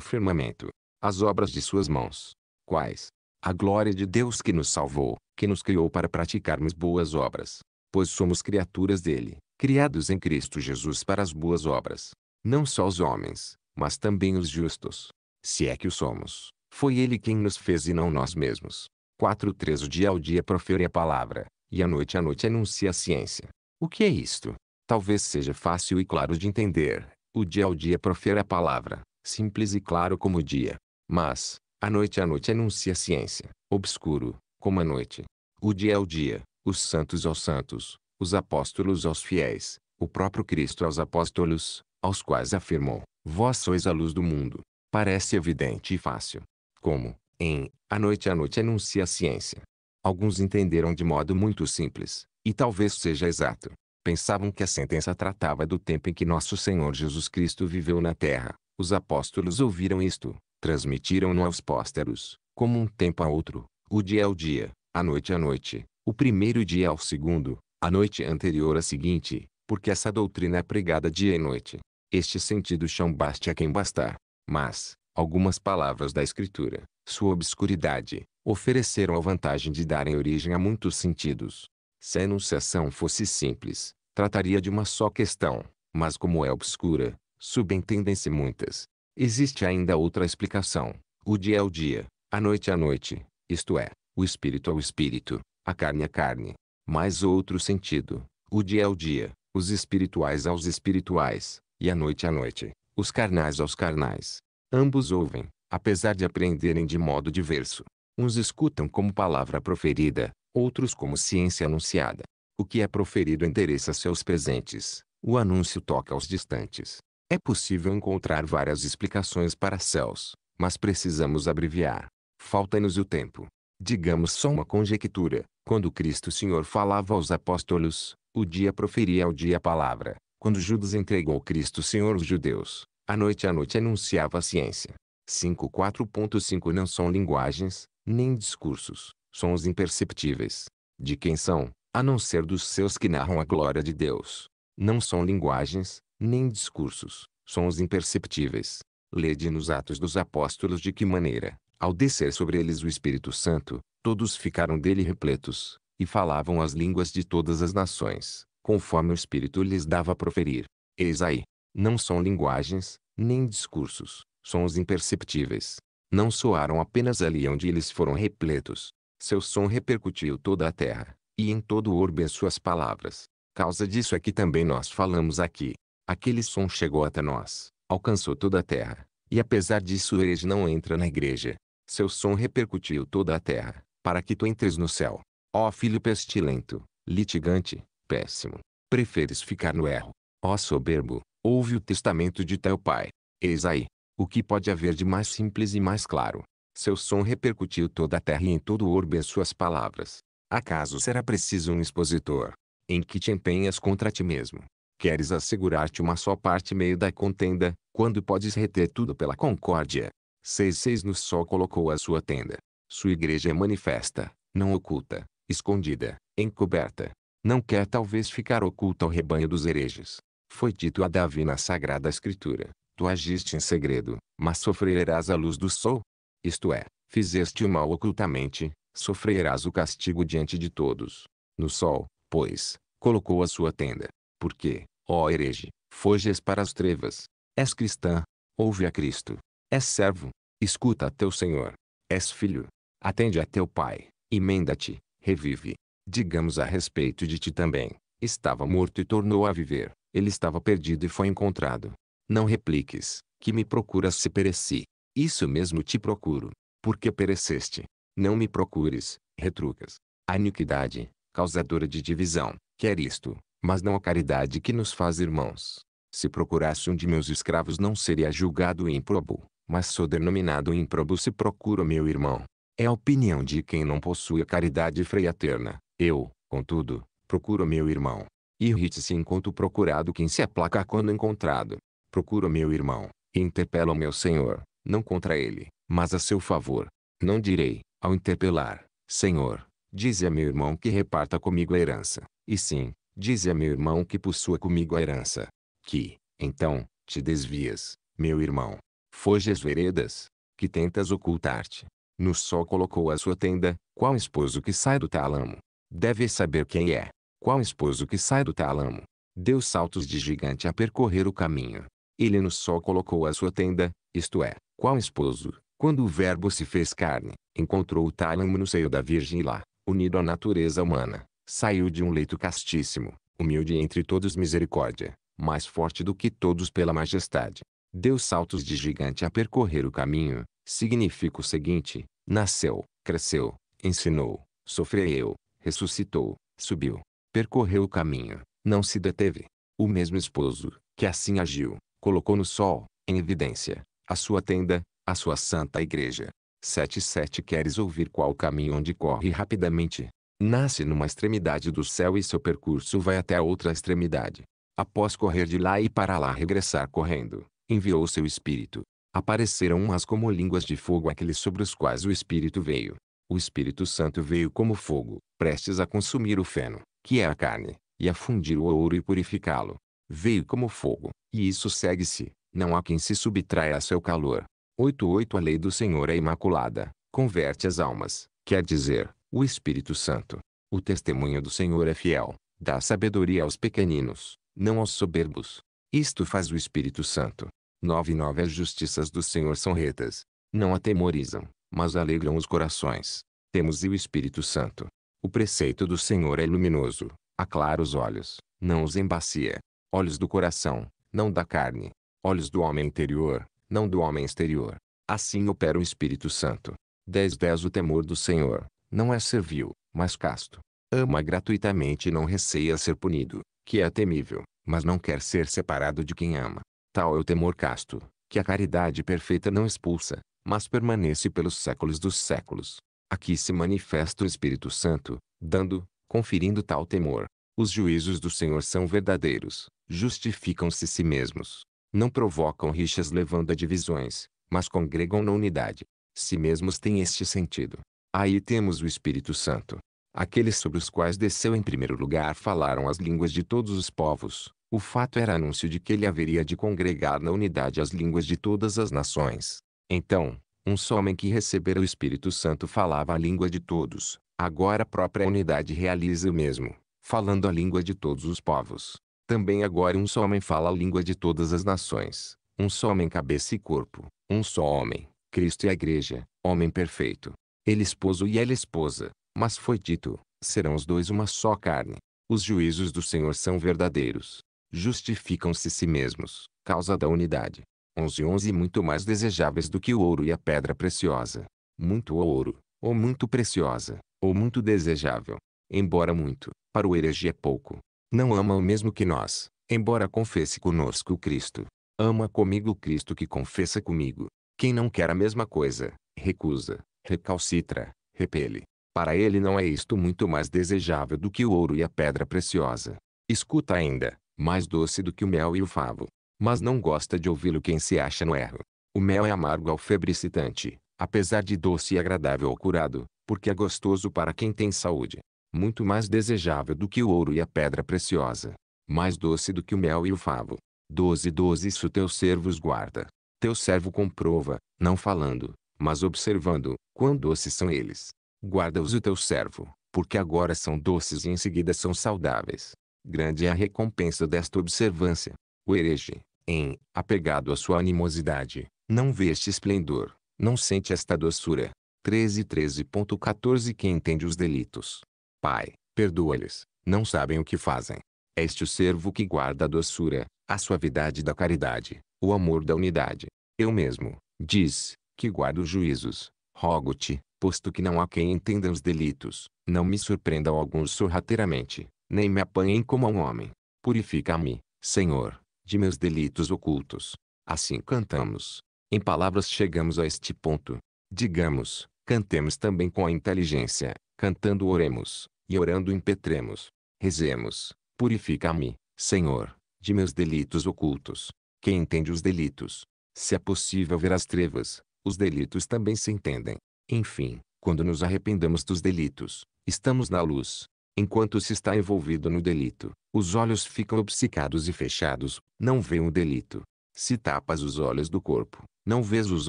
firmamento, as obras de suas mãos, quais? A glória de Deus que nos salvou, que nos criou para praticarmos boas obras, pois somos criaturas dele, criados em Cristo Jesus para as boas obras, não só os homens, mas também os justos, se é que o somos. Foi ele quem nos fez e não nós mesmos. 4.3 O dia ao dia profere a palavra, e a noite à noite anuncia a ciência. O que é isto? Talvez seja fácil e claro de entender. O dia ao dia profere a palavra, simples e claro como o dia. Mas, a noite à noite anuncia a ciência, obscuro, como a noite. O dia é o dia, os santos aos santos, os apóstolos aos fiéis, o próprio Cristo aos apóstolos, aos quais afirmou, vós sois a luz do mundo. Parece evidente e fácil. Como, em, a noite à noite anuncia a ciência. Alguns entenderam de modo muito simples, e talvez seja exato. Pensavam que a sentença tratava do tempo em que nosso Senhor Jesus Cristo viveu na terra, os apóstolos ouviram isto, transmitiram-no aos pósteros, como um tempo a outro, o dia ao dia, a noite à noite, o primeiro dia ao segundo, a noite anterior à seguinte, porque essa doutrina é pregada dia e noite. Este sentido chão baste a quem bastar. Mas, algumas palavras da Escritura, sua obscuridade, ofereceram a vantagem de darem origem a muitos sentidos. Se a enunciação fosse simples, trataria de uma só questão, mas como é obscura, subentendem-se muitas. Existe ainda outra explicação. O dia é o dia, a noite é a noite, isto é, o espírito é o espírito, a carne é a carne. Mais outro sentido. O dia é o dia, os espirituais aos espirituais, e a noite à é noite, os carnais aos carnais. Ambos ouvem, apesar de aprenderem de modo diverso. Uns escutam como palavra proferida, outros como ciência anunciada. O que é proferido endereça-se aos presentes, o anúncio toca aos distantes. É possível encontrar várias explicações para céus, mas precisamos abreviar. Falta-nos o tempo. Digamos só uma conjectura. Quando Cristo Senhor falava aos apóstolos, o dia proferia ao dia a palavra. Quando Judas entregou Cristo Senhor aos judeus, a noite à noite anunciava a ciência. 5.4.5 Não são linguagens, nem discursos, sons imperceptíveis. De quem são, a não ser dos seus que narram a glória de Deus. Não são linguagens, nem discursos, sons imperceptíveis. Lede nos Atos dos Apóstolos de que maneira, ao descer sobre eles o Espírito Santo, todos ficaram dele repletos, e falavam as línguas de todas as nações, conforme o Espírito lhes dava a proferir. Eis aí, não são linguagens, nem discursos, sons imperceptíveis. Não soaram apenas ali onde eles foram repletos. Seu som repercutiu toda a terra, e em todo o orbe as suas palavras. Causa disso é que também nós falamos aqui, Aquele som chegou até nós, alcançou toda a terra, e apesar disso eles não entra na igreja. Seu som repercutiu toda a terra, para que tu entres no céu. Ó filho pestilento, litigante, péssimo, preferes ficar no erro. Ó soberbo, ouve o testamento de teu pai. Eis aí, o que pode haver de mais simples e mais claro? Seu som repercutiu toda a terra e em todo o orbe as suas palavras. Acaso será preciso um expositor? Em que te empenhas contra ti mesmo? Queres assegurar-te uma só parte meio da contenda, quando podes reter tudo pela concórdia. 6.6 No sol colocou a sua tenda. Sua igreja é manifesta, não oculta, escondida, encoberta. Não quer talvez ficar oculta ao rebanho dos hereges. Foi dito a Davi na Sagrada Escritura. Tu agiste em segredo, mas sofrerás a luz do sol. Isto é, fizeste o mal ocultamente, sofrerás o castigo diante de todos. No sol, pois, colocou a sua tenda. Porque, Ó herege, foges para as trevas. És cristã, ouve a Cristo. És servo, escuta a teu Senhor. És filho, atende a teu pai, emenda-te, revive. Digamos a respeito de ti também. Estava morto e tornou a viver. Ele estava perdido e foi encontrado. Não repliques, que me procuras se pereci. Isso mesmo te procuro. Porque pereceste. Não me procures, retrucas. A iniquidade, causadora de divisão, quer isto, mas não a caridade que nos faz irmãos. Se procurasse um de meus escravos não seria julgado ímprobo, mas sou denominado ímprobo se procuro meu irmão. É a opinião de quem não possui a caridade freiaterna. Eu, contudo, procuro meu irmão. Irrite-se enquanto procurado quem se aplaca quando encontrado. Procuro meu irmão, e interpelo meu senhor, não contra ele, mas a seu favor. Não direi, ao interpelar, senhor, dize a meu irmão que reparta comigo a herança. E sim, Dize a meu irmão que possua comigo a herança. Que, então, te desvias, meu irmão. Foges veredas, que tentas ocultar-te. No sol colocou a sua tenda, qual esposo que sai do tálamo? Deve saber quem é. Qual esposo que sai do tálamo? Deu saltos de gigante a percorrer o caminho. Ele no sol colocou a sua tenda, isto é, qual esposo, quando o verbo se fez carne, encontrou o tálamo no seio da Virgem lá, unido à natureza humana. Saiu de um leito castíssimo, humilde entre todos misericórdia, mais forte do que todos pela majestade. Deu saltos de gigante a percorrer o caminho, significa o seguinte, nasceu, cresceu, ensinou, sofreu, ressuscitou, subiu, percorreu o caminho, não se deteve. O mesmo esposo, que assim agiu, colocou no sol, em evidência, a sua tenda, a sua santa igreja. 77 Queres ouvir qual caminho onde corre rapidamente, Nasce numa extremidade do céu e seu percurso vai até a outra extremidade. Após correr de lá e para lá regressar correndo, enviou seu espírito. Apareceram umas como línguas de fogo aqueles sobre os quais o espírito veio. O Espírito Santo veio como fogo, prestes a consumir o feno, que é a carne, e a fundir o ouro e purificá-lo. Veio como fogo, e isso segue-se, não há quem se subtraia a seu calor. 8.8 A lei do Senhor é imaculada, converte as almas, quer dizer, o Espírito Santo. O testemunho do Senhor é fiel, dá sabedoria aos pequeninos, não aos soberbos. Isto faz o Espírito Santo. 9 9 As justiças do Senhor são retas. Não atemorizam, mas alegram os corações. Temos e o Espírito Santo. O preceito do Senhor é luminoso, aclara os olhos, não os embacia. Olhos do coração, não da carne. Olhos do homem interior, não do homem exterior. Assim opera o Espírito Santo. 10 10 O temor do Senhor não é servil, mas casto. Ama gratuitamente e não receia ser punido, que é temível, mas não quer ser separado de quem ama. Tal é o temor casto, que a caridade perfeita não expulsa, mas permanece pelos séculos dos séculos. Aqui se manifesta o Espírito Santo, dando, conferindo tal temor. Os juízos do Senhor são verdadeiros, justificam-se si mesmos. Não provocam rixas levando a divisões, mas congregam na unidade. Si mesmos têm este sentido. Aí temos o Espírito Santo. Aqueles sobre os quais desceu em primeiro lugar falaram as línguas de todos os povos. O fato era anúncio de que ele haveria de congregar na unidade as línguas de todas as nações. Então, um só homem que recebera o Espírito Santo falava a língua de todos. Agora a própria unidade realiza o mesmo, falando a língua de todos os povos. Também agora um só homem fala a língua de todas as nações. Um só homem cabeça e corpo. Um só homem, Cristo e a Igreja, homem perfeito ele esposo e ela esposa, mas foi dito, serão os dois uma só carne. Os juízos do Senhor são verdadeiros. Justificam-se si mesmos, causa da unidade. 11 11 Muito mais desejáveis do que o ouro e a pedra preciosa. Muito ouro, ou muito preciosa, ou muito desejável. Embora muito, para o herege é pouco. Não ama o mesmo que nós, embora confesse conosco o Cristo. Ama comigo o Cristo que confessa comigo. Quem não quer a mesma coisa, recusa, recalcitra, repele. Para ele não é isto muito mais desejável do que o ouro e a pedra preciosa. Escuta ainda, mais doce do que o mel e o favo. Mas não gosta de ouvi-lo quem se acha no erro. O mel é amargo ao febricitante, apesar de doce e agradável ao curado, porque é gostoso para quem tem saúde. Muito mais desejável do que o ouro e a pedra preciosa. Mais doce do que o mel e o favo. 12 12 Isso teus servos guarda. Teu servo comprova, não falando, mas observando, quão doces são eles. Guarda-os o teu servo, porque agora são doces e em seguida são saudáveis. Grande é a recompensa desta observância. O herege, em, apegado à sua animosidade, não vê este esplendor, não sente esta doçura. 13.13.14 Quem entende os delitos. Pai, perdoa-lhes, não sabem o que fazem. É este o servo que guarda a doçura, a suavidade da caridade, o amor da unidade. Eu mesmo, diz, que guarda os juízos. Rogo-te, posto que não há quem entenda os delitos, não me surpreendam alguns sorrateiramente, nem me apanhem como a um homem. Purifica-me, Senhor, de meus delitos ocultos. Assim cantamos. Em palavras chegamos a este ponto. Digamos, cantemos também com a inteligência, cantando oremos, e orando impetremos. Rezemos, purifica-me, Senhor, de meus delitos ocultos. Quem entende os delitos? Se é possível ver as trevas, os delitos também se entendem. Enfim, quando nos arrependemos dos delitos, estamos na luz. Enquanto se está envolvido no delito, os olhos ficam obcecados e fechados, não vêem o delito. Se tapas os olhos do corpo, não vês os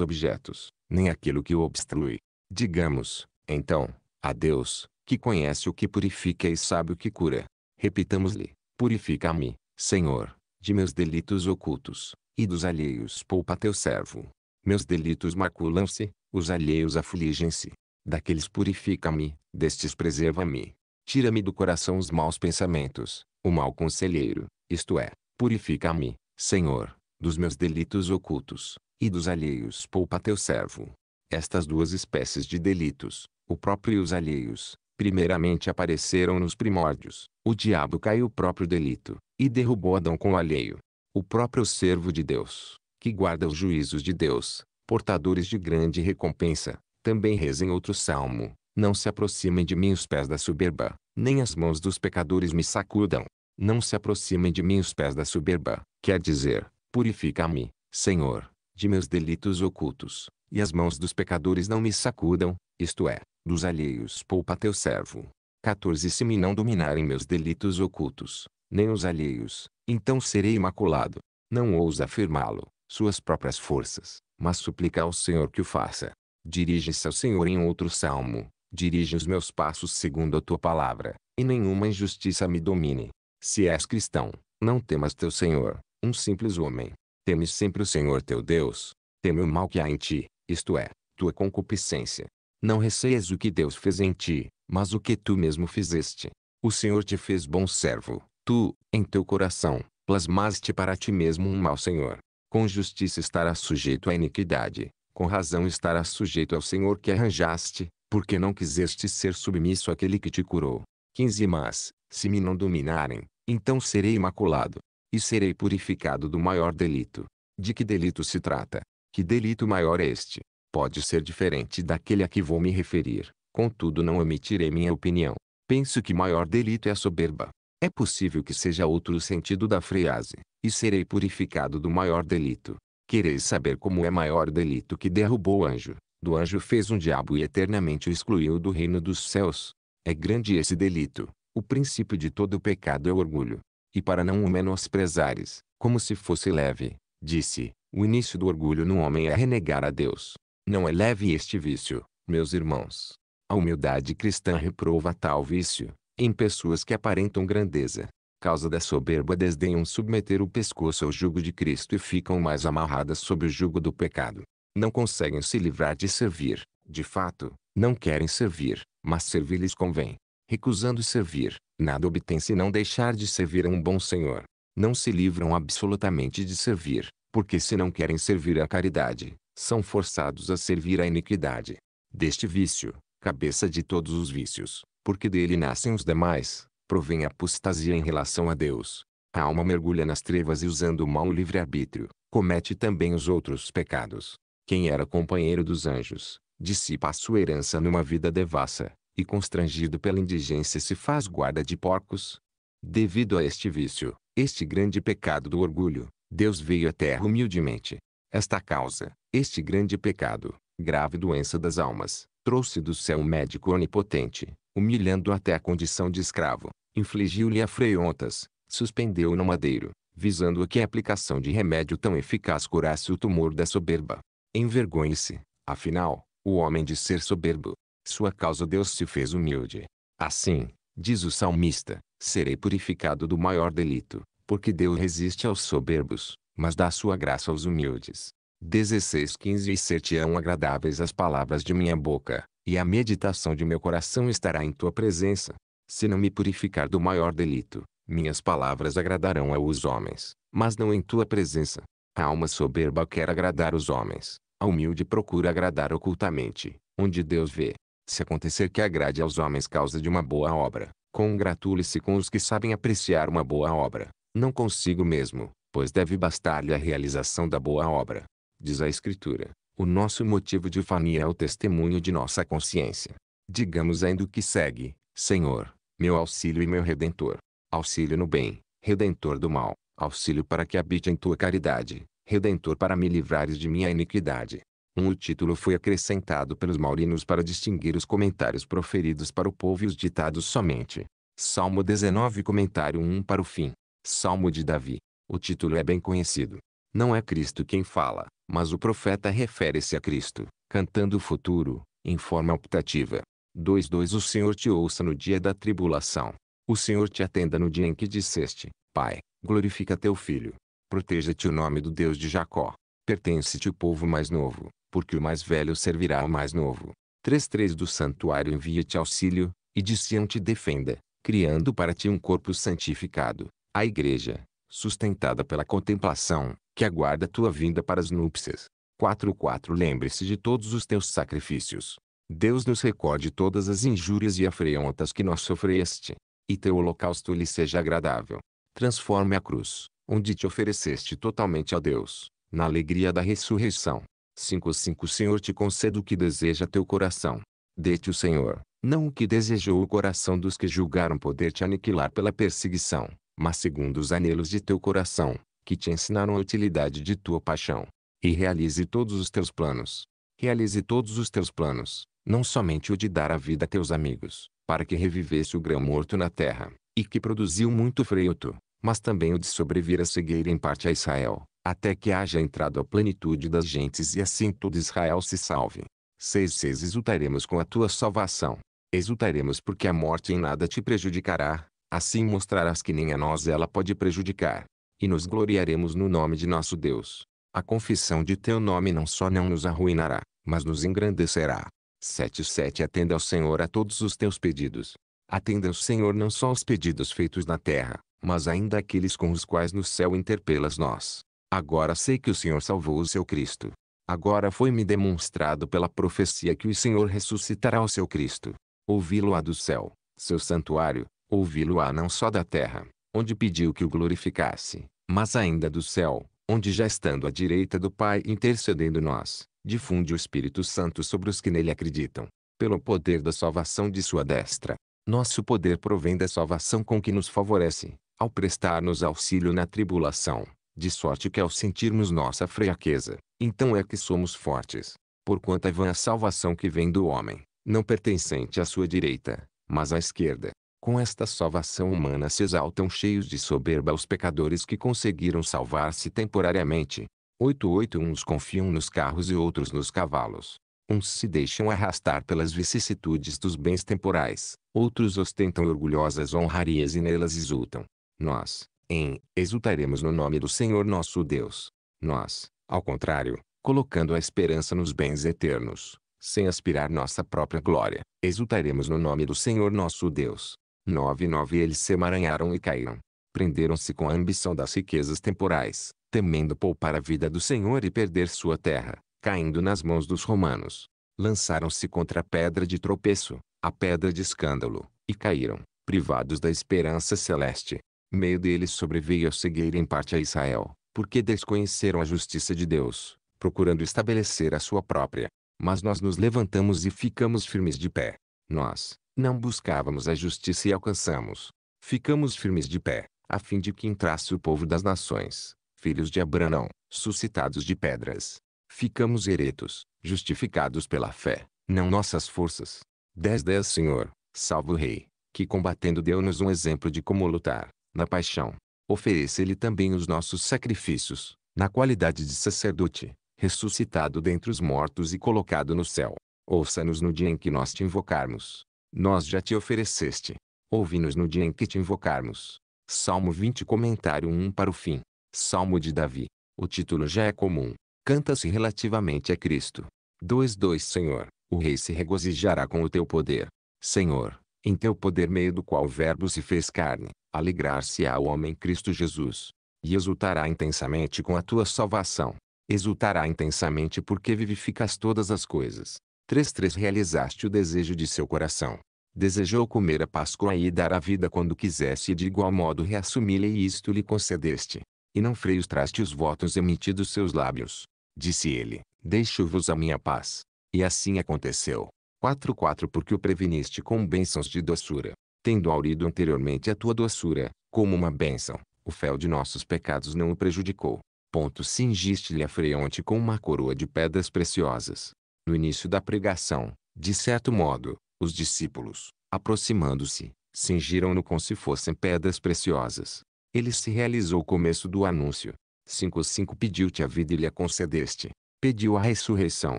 objetos, nem aquilo que o obstrui. Digamos, então, a Deus, que conhece o que purifica e sabe o que cura. Repitamos-lhe: Purifica-me, Senhor, de meus delitos ocultos, e dos alheios poupa teu servo. Meus delitos maculam-se, os alheios afligem-se. Daqueles purifica-me, destes preserva-me. Tira-me do coração os maus pensamentos, o mau conselheiro, isto é, purifica-me, Senhor, dos meus delitos ocultos, e dos alheios poupa teu servo. Estas duas espécies de delitos, o próprio e os alheios, primeiramente apareceram nos primórdios. O diabo caiu o próprio delito, e derrubou Adão com o alheio. O próprio servo de Deus, que guarda os juízos de Deus, portadores de grande recompensa, também rezem outro salmo. Não se aproximem de mim os pés da soberba, nem as mãos dos pecadores me sacudam. Não se aproximem de mim os pés da soberba, quer dizer, purifica-me, Senhor, de meus delitos ocultos, e as mãos dos pecadores não me sacudam, isto é, dos alheios poupa teu servo. 14 Se me não dominarem meus delitos ocultos, nem os alheios, então serei imaculado. Não ousa afirmá-lo, suas próprias forças, mas suplica ao Senhor que o faça. Dirige-se ao Senhor em outro salmo, dirige os meus passos segundo a tua palavra, e nenhuma injustiça me domine. Se és cristão, não temas teu Senhor, um simples homem. Teme sempre o Senhor teu Deus, teme o mal que há em ti, isto é, tua concupiscência. Não receias o que Deus fez em ti, mas o que tu mesmo fizeste. O Senhor te fez bom servo, tu, em teu coração, plasmaste para ti mesmo um mau Senhor. Com justiça estarás sujeito à iniquidade, com razão estarás sujeito ao Senhor que arranjaste, porque não quiseste ser submisso àquele que te curou. 15 Mas, se me não dominarem, então serei imaculado, e serei purificado do maior delito. De que delito se trata? Que delito maior é este? Pode ser diferente daquele a que vou me referir, contudo não omitirei minha opinião. Penso que maior delito é a soberba, é possível que seja outro o sentido da frase, e serei purificado do maior delito. Quereis saber como é maior delito que derrubou o anjo, do anjo fez um diabo e eternamente o excluiu do reino dos céus. É grande esse delito. O princípio de todo pecado é o orgulho. E para não o menosprezares, como se fosse leve, disse, o início do orgulho no homem é renegar a Deus. Não é leve este vício, meus irmãos. A humildade cristã reprova tal vício, em pessoas que aparentam grandeza. Causa da soberba desdenham submeter o pescoço ao jugo de Cristo e ficam mais amarradas sob o jugo do pecado. Não conseguem se livrar de servir, de fato, não querem servir, mas servir lhes convém. Recusando servir, nada obtém se não deixar de servir a um bom Senhor. Não se livram absolutamente de servir, porque se não querem servir a caridade, são forçados a servir a iniquidade. Deste vício, cabeça de todos os vícios, porque dele nascem os demais, provém a apostasia em relação a Deus. A alma mergulha nas trevas e usando o mau livre-arbítrio, comete também os outros pecados. Quem era companheiro dos anjos, dissipa a sua herança numa vida devassa, e constrangido pela indigência se faz guarda de porcos. Devido a este vício, este grande pecado do orgulho, Deus veio à terra humildemente. Esta causa, este grande pecado, grave doença das almas, trouxe do céu um médico onipotente, humilhando até a condição de escravo, infligiu-lhe afreontas, suspendeu-o no madeiro, visando a que a aplicação de remédio tão eficaz curasse o tumor da soberba. Envergonhe-se, afinal, o homem de ser soberbo. Sua causa Deus se fez humilde. Assim, diz o salmista, serei purificado do maior delito, porque Deus resiste aos soberbos, mas dá sua graça aos humildes. 16:15 E certeão é agradáveis as palavras de minha boca, e a meditação de meu coração estará em tua presença. Se não me purificar do maior delito, minhas palavras agradarão aos homens, mas não em tua presença. A alma soberba quer agradar os homens, a humilde procura agradar ocultamente, onde Deus vê. Se acontecer que agrade aos homens causa de uma boa obra, congratule-se com os que sabem apreciar uma boa obra, não consigo mesmo, pois deve bastar-lhe a realização da boa obra. Diz a Escritura, o nosso motivo de fania é o testemunho de nossa consciência. Digamos ainda o que segue: Senhor, meu auxílio e meu redentor. Auxílio no bem, redentor do mal, auxílio para que habite em tua caridade, redentor para me livrares de minha iniquidade. Um título foi acrescentado pelos maurinos para distinguir os comentários proferidos para o povo e os ditados somente. Salmo 19 Comentário 1 para o fim. Salmo de Davi. O título é bem conhecido. Não é Cristo quem fala, mas o profeta refere-se a Cristo, cantando o futuro, em forma optativa. 2.2 O Senhor te ouça no dia da tribulação. O Senhor te atenda no dia em que disseste, Pai, glorifica teu filho. Proteja-te o nome do Deus de Jacó. Pertence-te o povo mais novo, porque o mais velho servirá ao mais novo. 3.3 Do santuário envia-te auxílio, e de Sião te defenda, criando para ti um corpo santificado, a igreja, sustentada pela contemplação, que aguarda tua vinda para as núpcias. 4.4 Lembre-se de todos os teus sacrifícios. Deus nos recorde todas as injúrias e afrontas que nós sofreste, e teu holocausto lhe seja agradável. Transforme a cruz, onde te ofereceste totalmente a Deus, na alegria da ressurreição. 5.5 Senhor te conceda o que deseja teu coração. Dê-te o Senhor, não o que desejou o coração dos que julgaram poder te aniquilar pela perseguição, mas segundo os anelos de teu coração, que te ensinaram a utilidade de tua paixão. E realize todos os teus planos. Realize todos os teus planos, não somente o de dar a vida a teus amigos, para que revivesse o grão morto na terra, e que produziu muito fruto, mas também o de sobrevir a cegueira em parte a Israel, até que haja entrado a plenitude das gentes e assim todo Israel se salve. 6. 6. Exultaremos com a tua salvação. Exultaremos porque a morte em nada te prejudicará, assim mostrarás que nem a nós ela pode prejudicar e nos gloriaremos no nome de nosso Deus. A confissão de teu nome não só não nos arruinará, mas nos engrandecerá. 77 Atenda ao Senhor a todos os teus pedidos. Atenda ao Senhor não só os pedidos feitos na terra, mas ainda aqueles com os quais no céu interpelas nós. Agora sei que o Senhor salvou o seu Cristo. Agora foi-me demonstrado pela profecia que o Senhor ressuscitará o seu Cristo. Ouvi-lo-á do céu, seu santuário, ouvi-lo-á não só da terra, onde pediu que o glorificasse, mas ainda do céu, onde já estando à direita do Pai intercedendo nós, difunde o Espírito Santo sobre os que nele acreditam, pelo poder da salvação de sua destra. Nosso poder provém da salvação com que nos favorece, ao prestar-nos auxílio na tribulação, de sorte que ao sentirmos nossa fraqueza, então é que somos fortes. Porquanto é vã a salvação que vem do homem, não pertencente à sua direita, mas à esquerda, com esta salvação humana se exaltam cheios de soberba os pecadores que conseguiram salvar-se temporariamente. oito oito Uns confiam nos carros e outros nos cavalos. Uns se deixam arrastar pelas vicissitudes dos bens temporais, outros ostentam orgulhosas honrarias e nelas exultam. Nós, em, exultaremos no nome do Senhor nosso Deus. Nós, ao contrário, colocando a esperança nos bens eternos, sem aspirar nossa própria glória, exultaremos no nome do Senhor nosso Deus e nove Eles se emaranharam e caíram. Prenderam-se com a ambição das riquezas temporais, temendo poupar a vida do Senhor e perder sua terra, caindo nas mãos dos romanos. Lançaram-se contra a pedra de tropeço, a pedra de escândalo, e caíram, privados da esperança celeste. Meio deles sobreveio a cegueira em parte a Israel, porque desconheceram a justiça de Deus, procurando estabelecer a sua própria. Mas nós nos levantamos e ficamos firmes de pé. Nós, não buscávamos a justiça e alcançamos. Ficamos firmes de pé, a fim de que entrasse o povo das nações, filhos de Abraão, suscitados de pedras. Ficamos eretos, justificados pela fé, não nossas forças. 10 10 Senhor, salvo o Rei, que combatendo deu-nos um exemplo de como lutar, na paixão. Oferece-lhe também os nossos sacrifícios, na qualidade de sacerdote, ressuscitado dentre os mortos e colocado no céu. Ouça-nos no dia em que nós te invocarmos. Nós já te ofereceste. Ouvi-nos no dia em que te invocarmos. Salmo 20 Comentário 1 para o fim. Salmo de Davi. O título já é comum. Canta-se relativamente a Cristo. 2.2 Senhor, o rei se regozijará com o teu poder. Senhor, em teu poder meio do qual o verbo se fez carne, alegrar-se-á o homem Cristo Jesus. E exultará intensamente com a tua salvação. Exultará intensamente porque vivificas todas as coisas. 3.3 Realizaste o desejo de seu coração. Desejou comer a Páscoa e dar a vida quando quisesse e de igual modo reassumi-lhe e isto lhe concedeste. E não freios traste os votos emitidos seus lábios. Disse ele, deixo-vos a minha paz. E assim aconteceu. 4.4 Porque o preveniste com bênçãos de doçura. Tendo aurido anteriormente a tua doçura, como uma bênção, o fel de nossos pecados não o prejudicou. Ponto Cingiste-lhe a freonte com uma coroa de pedras preciosas no início da pregação, de certo modo, os discípulos, aproximando-se, cingiram-no como se fossem pedras preciosas. Ele se realizou o começo do anúncio. 5.5 Pediu-te a vida e lhe a concedeste. Pediu a ressurreição,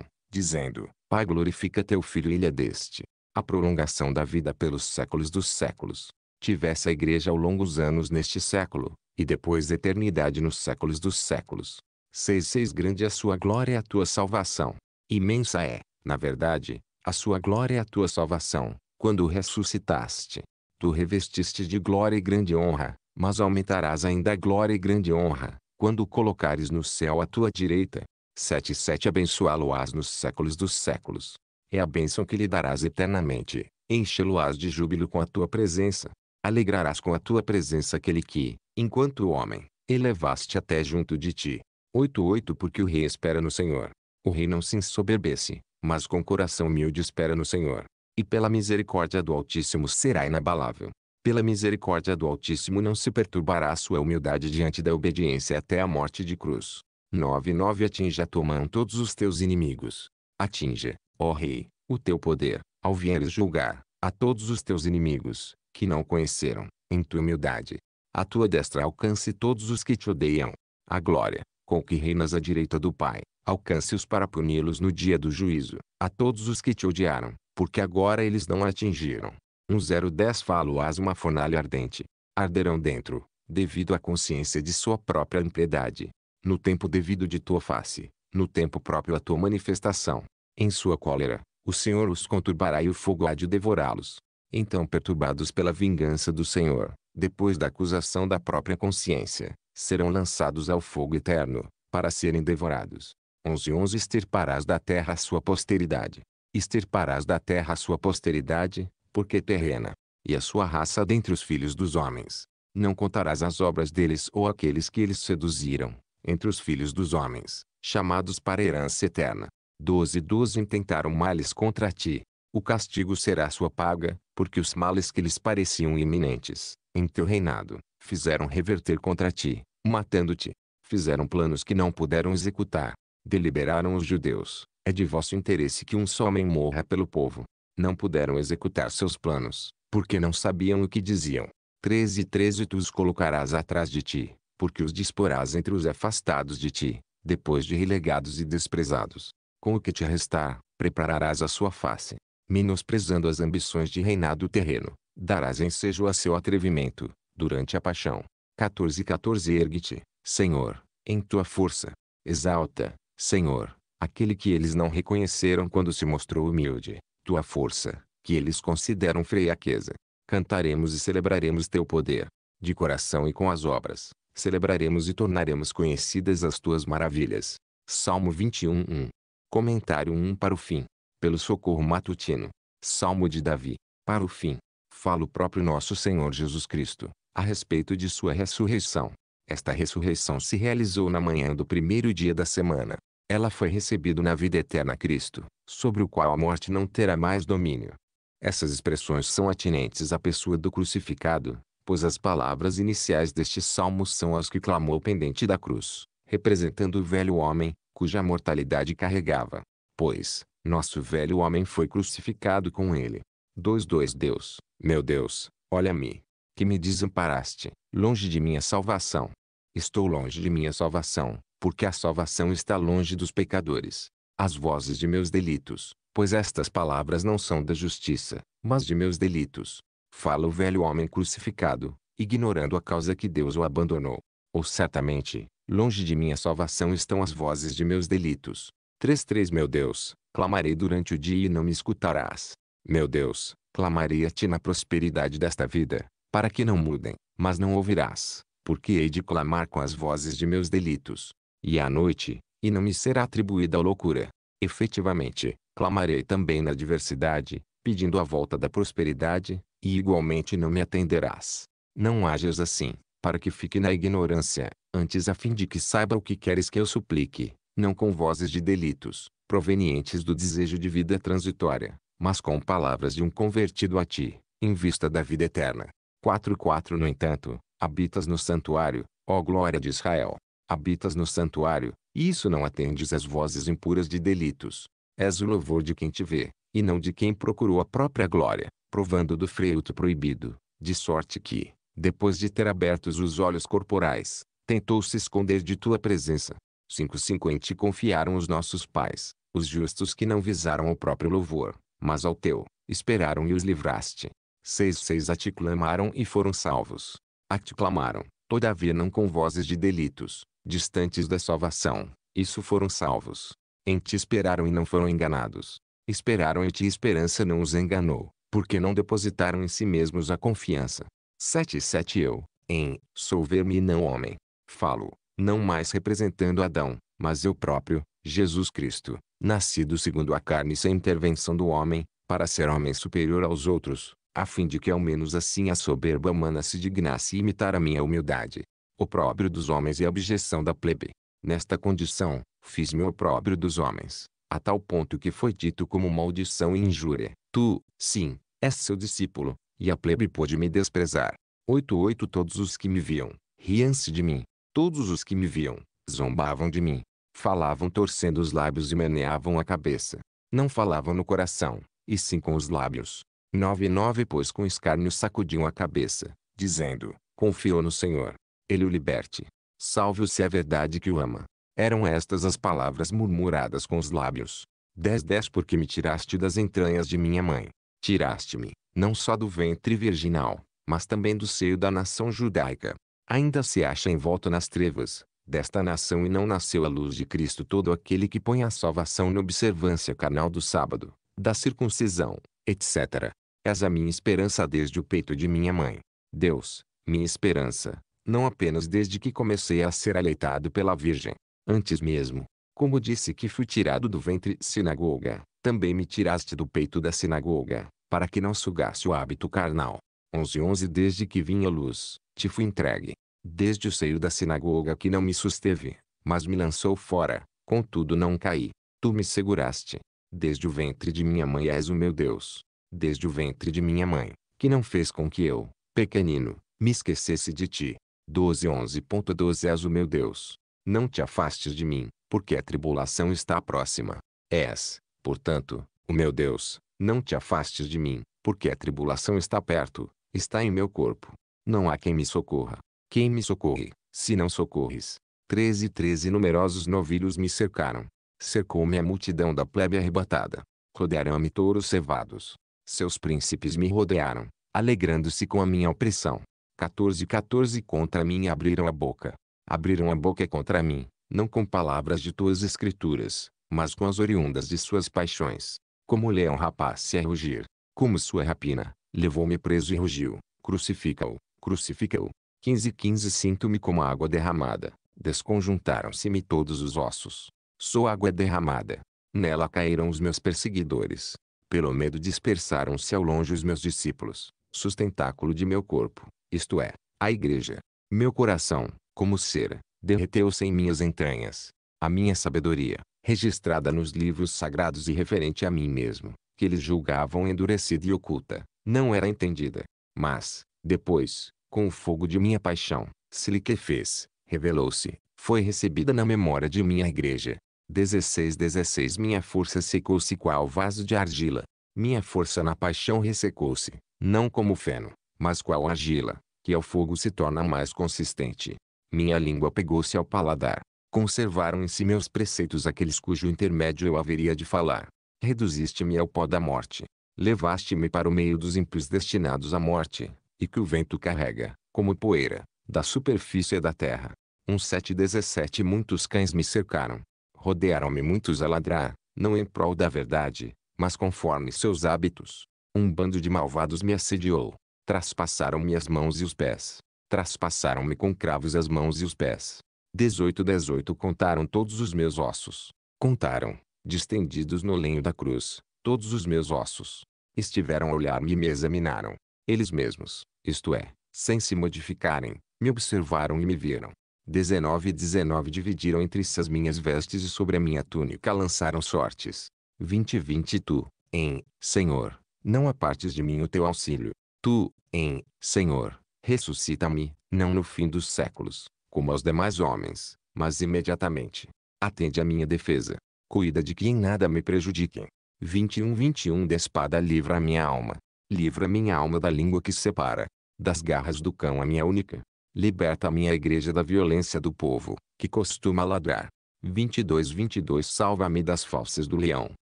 dizendo, Pai glorifica teu filho e lhe a deste. A prolongação da vida pelos séculos dos séculos. Tivesse a igreja ao longos anos neste século, e depois eternidade nos séculos dos séculos. 6.6 Grande é a sua glória e a tua salvação Imensa é, na verdade, a sua glória e a tua salvação, quando ressuscitaste. Tu revestiste de glória e grande honra, mas aumentarás ainda a glória e grande honra, quando colocares no céu à tua direita. 77 Abençoá-lo-ás nos séculos dos séculos. É a bênção que lhe darás eternamente. Enche-lo-ás de júbilo com a tua presença. Alegrarás com a tua presença aquele que, enquanto homem, elevaste até junto de ti. 88 Porque o rei espera no Senhor. O rei não se ensoberbece, mas com coração humilde espera no Senhor. E pela misericórdia do Altíssimo será inabalável. Pela misericórdia do Altíssimo não se perturbará a sua humildade diante da obediência até a morte de cruz. 9.9 Atinge a tua mão todos os teus inimigos. Atinge, ó rei, o teu poder, ao vieres julgar, a todos os teus inimigos, que não conheceram, em tua humildade. A tua destra alcance todos os que te odeiam. A glória, com que reinas à direita do Pai, Alcance-os para puni-los no dia do juízo, a todos os que te odiaram, porque agora eles não atingiram. Um dez falo as uma fornalha ardente. Arderão dentro, devido à consciência de sua própria impiedade. No tempo devido de tua face, no tempo próprio à tua manifestação. Em sua cólera, o Senhor os conturbará e o fogo há de devorá-los. Então, perturbados pela vingança do Senhor, depois da acusação da própria consciência, serão lançados ao fogo eterno, para serem devorados. 11 11 Extirparás da terra a sua posteridade. Extirparás da terra a sua posteridade, porque terrena. E a sua raça dentre os filhos dos homens. Não contarás as obras deles ou aqueles que eles seduziram, entre os filhos dos homens, chamados para herança eterna. 12 12 Intentaram males contra ti. O castigo será sua paga, porque os males que lhes pareciam iminentes, em teu reinado, fizeram reverter contra ti, matando-te. Fizeram planos que não puderam executar, deliberaram os judeus, é de vosso interesse que um só homem morra pelo povo. Não puderam executar seus planos, porque não sabiam o que diziam. 13 e 13 Tu os colocarás atrás de ti, porque os disporás entre os afastados de ti, depois de relegados e desprezados. Com o que te restar, prepararás a sua face. Menosprezando as ambições de reinado terreno, darás ensejo a seu atrevimento, durante a paixão. 14 14 Ergue-te, Senhor, em tua força. Exalta, Senhor, aquele que eles não reconheceram quando se mostrou humilde, tua força, que eles consideram fraqueza. Cantaremos e celebraremos teu poder, de coração e com as obras, celebraremos e tornaremos conhecidas as tuas maravilhas. Salmo 21:1. Comentário 1 para o fim. Pelo socorro matutino. Salmo de Davi. Para o fim, fala o próprio nosso Senhor Jesus Cristo, a respeito de sua ressurreição. Esta ressurreição se realizou na manhã do primeiro dia da semana. Ela foi recebida na vida eterna Cristo, sobre o qual a morte não terá mais domínio. Essas expressões são atinentes à pessoa do crucificado, pois as palavras iniciais deste salmo são as que clamou pendente da cruz, representando o velho homem, cuja mortalidade carregava. Pois, nosso velho homem foi crucificado com ele. 2.2 Deus, meu Deus, olha-me que me desamparaste, longe de minha salvação. Estou longe de minha salvação, porque a salvação está longe dos pecadores. As vozes de meus delitos, pois estas palavras não são da justiça, mas de meus delitos. Fala o velho homem crucificado, ignorando a causa que Deus o abandonou. Ou certamente, longe de minha salvação estão as vozes de meus delitos. 3.3 Meu Deus, clamarei durante o dia e não me escutarás. Meu Deus, clamarei a ti na prosperidade desta vida, para que não mudem, mas não ouvirás, porque hei de clamar com as vozes de meus delitos. E à noite, e não me será atribuída a loucura. Efetivamente, clamarei também na adversidade, pedindo a volta da prosperidade, e igualmente não me atenderás. Não hajas assim, para que fique na ignorância, antes a fim de que saiba o que queres que eu suplique, não com vozes de delitos, provenientes do desejo de vida transitória, mas com palavras de um convertido a ti, em vista da vida eterna. 4:4 No entanto, habitas no santuário, ó glória de Israel. Habitas no santuário, e isso não atendes às vozes impuras de delitos. És o louvor de quem te vê, e não de quem procurou a própria glória, provando do freito proibido, de sorte que, depois de ter abertos os olhos corporais, tentou se esconder de tua presença. 5:5 Em ti confiaram os nossos pais, os justos que não visaram ao próprio louvor, mas ao teu, esperaram e os livraste. Seis seis ati-clamaram e foram salvos. ati-clamaram todavia não com vozes de delitos, distantes da salvação, isso foram salvos. Em ti esperaram e não foram enganados. Esperaram e ti esperança não os enganou, porque não depositaram em si mesmos a confiança. 77 Eu, em, sou verme e não homem. Falo, não mais representando Adão, mas eu próprio, Jesus Cristo, nascido segundo a carne sem intervenção do homem, para ser homem superior aos outros, a fim de que ao menos assim a soberba humana se dignasse imitar a minha humildade. O próprio dos homens e a objeção da plebe. Nesta condição, fiz-me o próprio dos homens, a tal ponto que foi dito como maldição e injúria. Tu, sim, és seu discípulo, e a plebe pôde me desprezar. Oito oito Todos os que me viam, riam-se de mim. Todos os que me viam, zombavam de mim. Falavam torcendo os lábios e meneavam a cabeça. Não falavam no coração, e sim com os lábios. 9 Pois com escárnio sacudiam a cabeça, dizendo, confiou no Senhor. Ele o liberte. Salve-o se é verdade que o ama. Eram estas as palavras murmuradas com os lábios. 10:10 10 Porque me tiraste das entranhas de minha mãe. Tiraste-me, não só do ventre virginal, mas também do seio da nação judaica. Ainda se acha envolto nas trevas, desta nação e não nasceu a luz de Cristo todo aquele que põe a salvação na observância carnal do sábado, da circuncisão, etc. És a minha esperança desde o peito de minha mãe. Deus, minha esperança, não apenas desde que comecei a ser aleitado pela Virgem. Antes mesmo, como disse que fui tirado do ventre sinagoga, também me tiraste do peito da sinagoga, para que não sugasse o hábito carnal. 11 11 Desde que vinha a luz, te fui entregue. Desde o seio da sinagoga que não me susteve, mas me lançou fora, contudo não caí. Tu me seguraste, Desde o ventre de minha mãe és o meu Deus. Desde o ventre de minha mãe, que não fez com que eu, pequenino, me esquecesse de ti. 12 11.12 .12 És o meu Deus. Não te afastes de mim, porque a tribulação está próxima. És, portanto, o meu Deus, não te afastes de mim, porque a tribulação está perto, está em meu corpo. Não há quem me socorra. Quem me socorre, se não socorres? 13 13 Numerosos novilhos me cercaram, cercou-me a multidão da plebe arrebatada. Rodearam-me touros cevados. Seus príncipes me rodearam, alegrando-se com a minha opressão. 14 14 contra mim abriram a boca. Abriram a boca contra mim, não com palavras de tuas escrituras, mas com as oriundas de suas paixões. Como leão rapaz se a rugir, como sua rapina, levou-me preso e rugiu. Crucifica-o, crucifica-o. 15 15 Sinto-me como água derramada, desconjuntaram-se-me todos os ossos. Sua água é derramada. Nela caíram os meus perseguidores. Pelo medo dispersaram-se ao longe os meus discípulos, sustentáculo de meu corpo, isto é, a igreja. Meu coração, como cera, derreteu-se em minhas entranhas. A minha sabedoria, registrada nos livros sagrados e referente a mim mesmo, que eles julgavam endurecida e oculta, não era entendida. Mas, depois, com o fogo de minha paixão, se lhe liquefez, revelou-se, foi recebida na memória de minha igreja, 16 16 Minha força secou-se qual vaso de argila. Minha força na paixão ressecou-se, não como feno, mas qual argila, que ao fogo se torna mais consistente. Minha língua pegou-se ao paladar. Conservaram em si meus preceitos aqueles cujo intermédio eu haveria de falar. Reduziste-me ao pó da morte. Levaste-me para o meio dos ímpios destinados à morte, e que o vento carrega, como poeira, da superfície da terra. 1717 Muitos cães me cercaram, rodearam-me muitos a ladrar, não em prol da verdade, mas conforme seus hábitos. Um bando de malvados me assediou. Traspassaram-me as mãos e os pés. Traspassaram-me com cravos as mãos e os pés. Dezoito dezoito contaram todos os meus ossos. Contaram, distendidos no lenho da cruz, todos os meus ossos. Estiveram a olhar-me e me examinaram. Eles mesmos, isto é, sem se modificarem, me observaram e me viram. 19 e 19 dividiram entre si as minhas vestes e sobre a minha túnica lançaram sortes. Vinte e vinte tu, em, Senhor, não apartes de mim o teu auxílio. Tu, em, Senhor, ressuscita-me, não no fim dos séculos, como aos demais homens, mas imediatamente. Atende à minha defesa. Cuida de que em nada me prejudiquem. 21 21 Da espada livra a minha alma. Livra minha alma da língua que separa. Das garras do cão a minha única. Liberta a minha igreja da violência do povo, que costuma ladrar. 22 22 Salva-me das falsas do leão.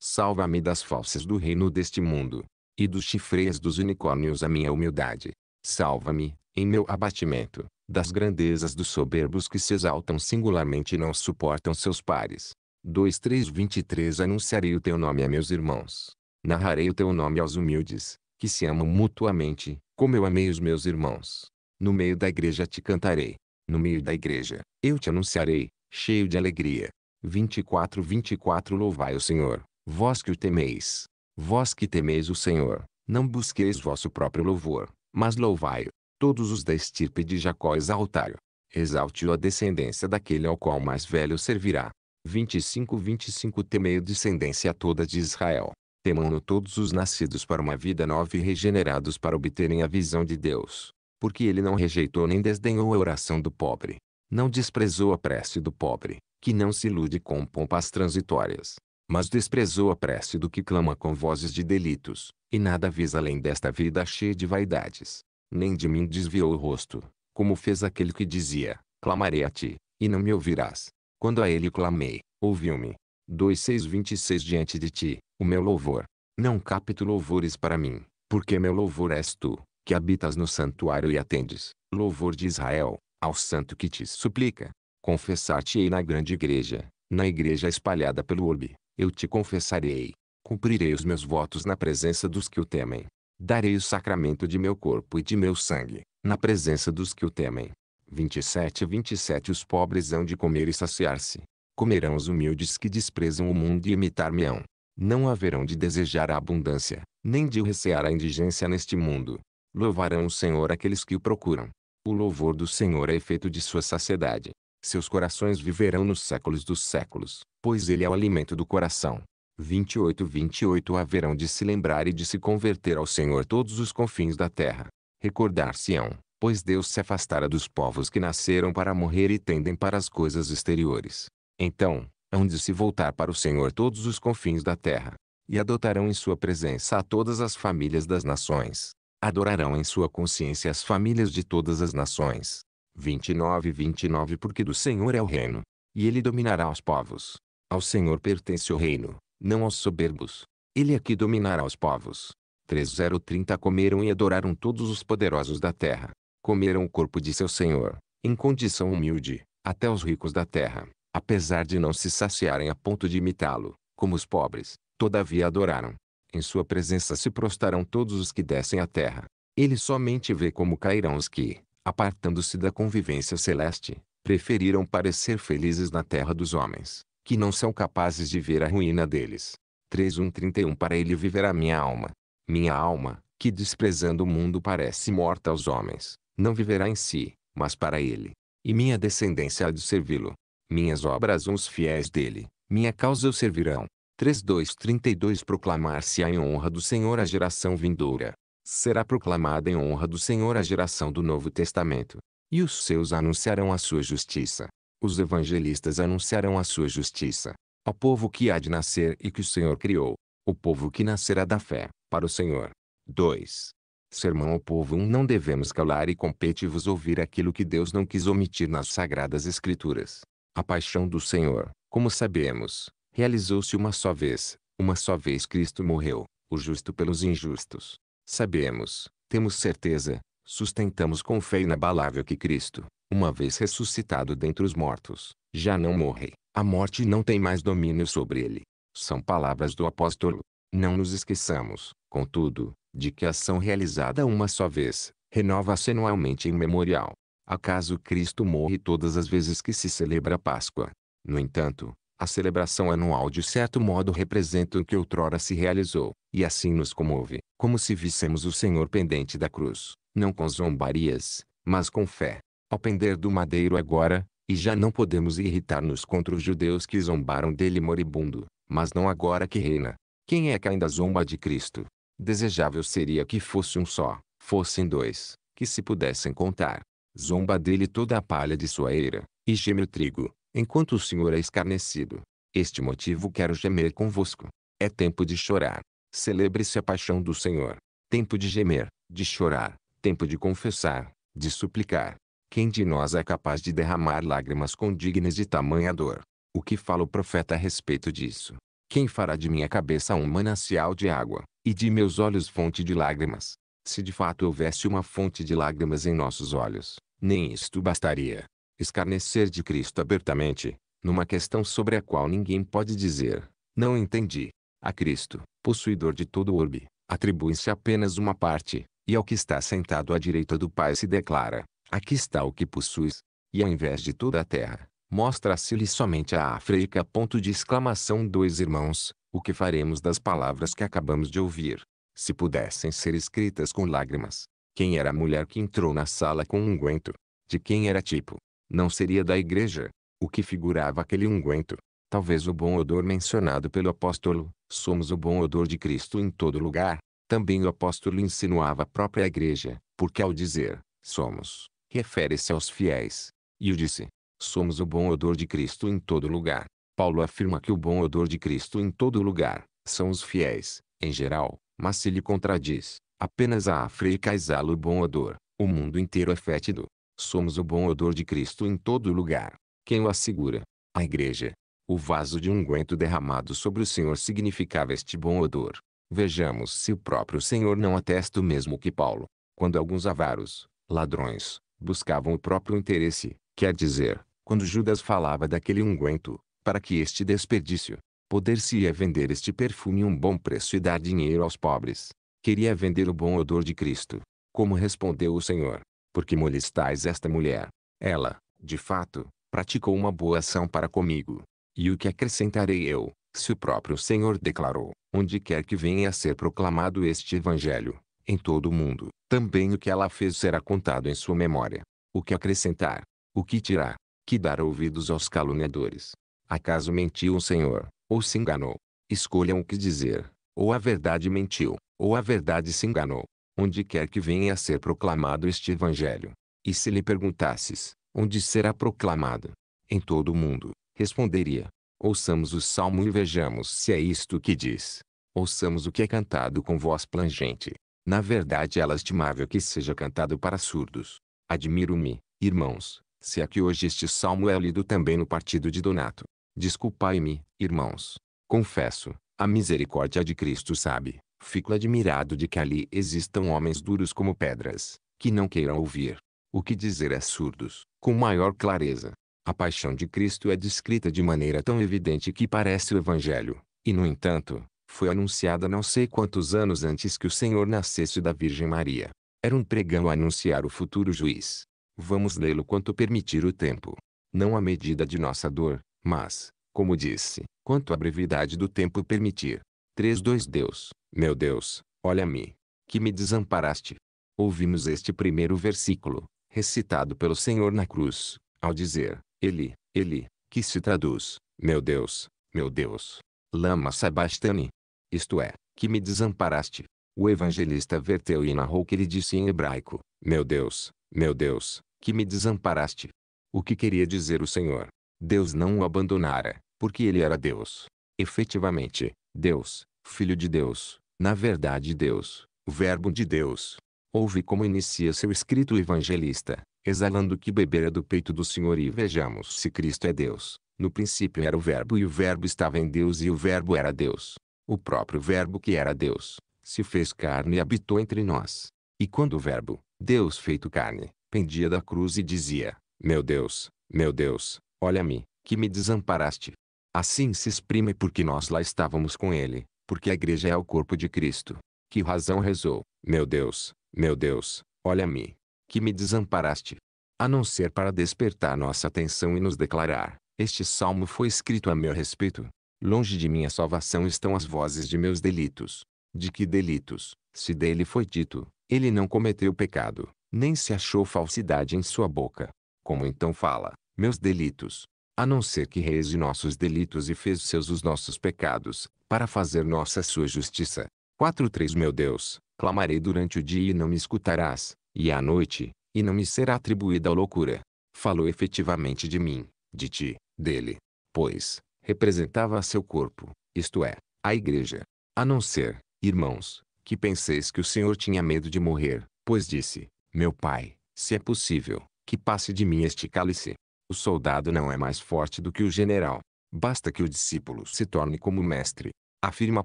Salva-me das falsas do reino deste mundo. E dos chifres dos unicórnios a minha humildade. Salva-me, em meu abatimento, das grandezas dos soberbos que se exaltam singularmente e não suportam seus pares. 2323 Anunciarei o teu nome a meus irmãos. Narrarei o teu nome aos humildes, que se amam mutuamente, como eu amei os meus irmãos. No meio da igreja te cantarei. No meio da igreja, eu te anunciarei, cheio de alegria. 24 24 Louvai o Senhor, vós que o temeis. Vós que temeis o Senhor, não busqueis vosso próprio louvor, mas louvai-o. Todos os da estirpe de Jacó exaltai-o. Exalte-o a descendência daquele ao qual mais velho servirá. 25 25 Temei a descendência toda de Israel. Temam-no todos os nascidos para uma vida nova e regenerados para obterem a visão de Deus porque ele não rejeitou nem desdenhou a oração do pobre. Não desprezou a prece do pobre, que não se ilude com pompas transitórias, mas desprezou a prece do que clama com vozes de delitos, e nada avisa além desta vida cheia de vaidades. Nem de mim desviou o rosto, como fez aquele que dizia: Clamarei a ti, e não me ouvirás. Quando a ele clamei, ouviu-me. 2626 Diante de ti, o meu louvor. Não capto louvores para mim, porque meu louvor és tu que habitas no santuário e atendes, louvor de Israel, ao santo que te suplica. Confessar-te-ei na grande igreja, na igreja espalhada pelo orbe, eu te confessarei. Cumprirei os meus votos na presença dos que o temem. Darei o sacramento de meu corpo e de meu sangue, na presença dos que o temem. 27 27 Os pobres hão de comer e saciar-se. Comerão os humildes que desprezam o mundo e imitar-me-ão. Não haverão de desejar a abundância, nem de o recear a indigência neste mundo, Louvarão o Senhor aqueles que o procuram. O louvor do Senhor é efeito de sua saciedade. Seus corações viverão nos séculos dos séculos, pois ele é o alimento do coração. 28 28 Haverão de se lembrar e de se converter ao Senhor todos os confins da terra. Recordar-se-ão, pois Deus se afastara dos povos que nasceram para morrer e tendem para as coisas exteriores. Então, hão de se voltar para o Senhor todos os confins da terra, e adotarão em sua presença a todas as famílias das nações adorarão em sua consciência as famílias de todas as nações. 29 29 Porque do Senhor é o reino, e ele dominará os povos. Ao Senhor pertence o reino, não aos soberbos. Ele aqui é dominará os povos. 3030 Comeram e adoraram todos os poderosos da terra. Comeram o corpo de seu Senhor, em condição humilde, até os ricos da terra, apesar de não se saciarem a ponto de imitá-lo, como os pobres, todavia adoraram. Em sua presença se prostrarão todos os que descem à terra. Ele somente vê como cairão os que, apartando-se da convivência celeste, preferiram parecer felizes na terra dos homens, que não são capazes de ver a ruína deles. 3.1.31 Para ele viverá minha alma. Minha alma, que desprezando o mundo parece morta aos homens, não viverá em si, mas para ele. E minha descendência há de servi-lo. Minhas obras os fiéis dele, minha causa o servirão. 3232 Proclamar-se-á em honra do Senhor a geração vindoura. Será proclamada em honra do Senhor a geração do Novo Testamento. E os seus anunciarão a sua justiça. Os evangelistas anunciarão a sua justiça. Ao povo que há de nascer e que o Senhor criou. O povo que nascerá da fé, para o Senhor. 2. Sermão ao povo 1 Não devemos calar e vos ouvir aquilo que Deus não quis omitir nas Sagradas Escrituras. A paixão do Senhor, como sabemos, realizou-se uma só vez, uma só vez Cristo morreu, o justo pelos injustos. Sabemos, temos certeza, sustentamos com fé inabalável que Cristo, uma vez ressuscitado dentre os mortos, já não morre. A morte não tem mais domínio sobre ele. São palavras do apóstolo. Não nos esqueçamos, contudo, de que a ação realizada uma só vez, renova-se anualmente em memorial. Acaso Cristo morre todas as vezes que se celebra a Páscoa? No entanto, a celebração anual de certo modo representa o que outrora se realizou, e assim nos comove, como se víssemos o Senhor pendente da cruz, não com zombarias, mas com fé. Ao pender do madeiro agora, e já não podemos irritar-nos contra os judeus que zombaram dele moribundo, mas não agora que reina. Quem é que ainda zomba de Cristo? Desejável seria que fosse um só, fossem dois, que se pudessem contar. Zomba dele toda a palha de sua eira, e geme o trigo, enquanto o Senhor é escarnecido. Este motivo quero gemer convosco. É tempo de chorar. Celebre-se a paixão do Senhor. Tempo de gemer, de chorar, tempo de confessar, de suplicar. Quem de nós é capaz de derramar lágrimas condignas de tamanha dor? O que fala o profeta a respeito disso? Quem fará de minha cabeça um manancial de água, e de meus olhos fonte de lágrimas? Se de fato houvesse uma fonte de lágrimas em nossos olhos, nem isto bastaria escarnecer de Cristo abertamente, numa questão sobre a qual ninguém pode dizer, não entendi. A Cristo, possuidor de todo o orbe, atribui-se apenas uma parte, e ao que está sentado à direita do Pai se declara, aqui está o que possuis, e ao invés de toda a terra, mostra-se-lhe somente a África. Ponto de exclamação dois irmãos, o que faremos das palavras que acabamos de ouvir? Se pudessem ser escritas com lágrimas, quem era a mulher que entrou na sala com um unguento? De quem era tipo? Não seria da igreja, o que figurava aquele unguento. Talvez o bom odor mencionado pelo apóstolo, somos o bom odor de Cristo em todo lugar. Também o apóstolo insinuava a própria igreja, porque ao dizer, somos, refere-se aos fiéis. E o disse, somos o bom odor de Cristo em todo lugar. Paulo afirma que o bom odor de Cristo em todo lugar, são os fiéis, em geral, mas se lhe contradiz, apenas a África exala o bom odor, o mundo inteiro é fétido. Somos o bom odor de Cristo em todo lugar. Quem o assegura? A igreja. O vaso de unguento derramado sobre o Senhor significava este bom odor. Vejamos se o próprio Senhor não atesta o mesmo que Paulo. Quando alguns avaros, ladrões, buscavam o próprio interesse, quer dizer, quando Judas falava daquele unguento, para que este desperdício, poder-se-ia vender este perfume um bom preço e dar dinheiro aos pobres. Queria vender o bom odor de Cristo. Como respondeu o Senhor? porque molestais esta mulher. Ela, de fato, praticou uma boa ação para comigo. E o que acrescentarei eu, se o próprio Senhor declarou, onde quer que venha a ser proclamado este evangelho, em todo o mundo, também o que ela fez será contado em sua memória. O que acrescentar? O que tirar? Que dar ouvidos aos caluniadores? Acaso mentiu o Senhor, ou se enganou? Escolham o que dizer, ou a verdade mentiu, ou a verdade se enganou onde quer que venha a ser proclamado este Evangelho. E se lhe perguntasses, onde será proclamado? Em todo o mundo, responderia. Ouçamos o salmo e vejamos se é isto que diz. Ouçamos o que é cantado com voz plangente. Na verdade é lastimável que seja cantado para surdos. Admiro-me, irmãos, se é que hoje este salmo é lido também no partido de Donato. Desculpai-me, irmãos. Confesso, a misericórdia de Cristo sabe Fico admirado de que ali existam homens duros como pedras, que não queiram ouvir. O que dizer é surdos, com maior clareza. A paixão de Cristo é descrita de maneira tão evidente que parece o Evangelho, e no entanto, foi anunciada não sei quantos anos antes que o Senhor nascesse da Virgem Maria. Era um pregão a anunciar o futuro juiz. Vamos lê-lo quanto permitir o tempo. Não à medida de nossa dor, mas, como disse, quanto a brevidade do tempo permitir. 3:2 Deus, meu Deus, olha-me, que me desamparaste. Ouvimos este primeiro versículo, recitado pelo Senhor na cruz, ao dizer, Ele, Ele, que se traduz, meu Deus, meu Deus, lama sabastani isto é, que me desamparaste. O evangelista verteu e narrou que ele disse em hebraico, meu Deus, meu Deus, que me desamparaste. O que queria dizer o Senhor? Deus não o abandonara, porque ele era Deus. Efetivamente, Deus, Filho de Deus, na verdade Deus, o Verbo de Deus. Ouve como inicia seu escrito evangelista, exalando que bebera é do peito do Senhor e vejamos se Cristo é Deus. No princípio era o Verbo e o Verbo estava em Deus e o Verbo era Deus. O próprio Verbo que era Deus, se fez carne e habitou entre nós. E quando o Verbo, Deus feito carne, pendia da cruz e dizia: Meu Deus, meu Deus, olha-me, que me desamparaste. Assim se exprime porque nós lá estávamos com ele, porque a igreja é o corpo de Cristo. Que razão rezou, meu Deus, meu Deus, olha-me, que me desamparaste. A não ser para despertar nossa atenção e nos declarar, este salmo foi escrito a meu respeito. Longe de minha salvação estão as vozes de meus delitos. De que delitos, se dele foi dito, ele não cometeu pecado, nem se achou falsidade em sua boca. Como então fala, meus delitos, a não ser que reze nossos delitos e fez seus os nossos pecados, para fazer nossa sua justiça. 4.3 Meu Deus, clamarei durante o dia e não me escutarás, e à noite, e não me será atribuída a loucura. Falou efetivamente de mim, de ti, dele. Pois, representava seu corpo, isto é, a igreja. A não ser, irmãos, que penseis que o Senhor tinha medo de morrer, pois disse, meu pai, se é possível, que passe de mim este cálice. O soldado não é mais forte do que o general. Basta que o discípulo se torne como mestre. Afirma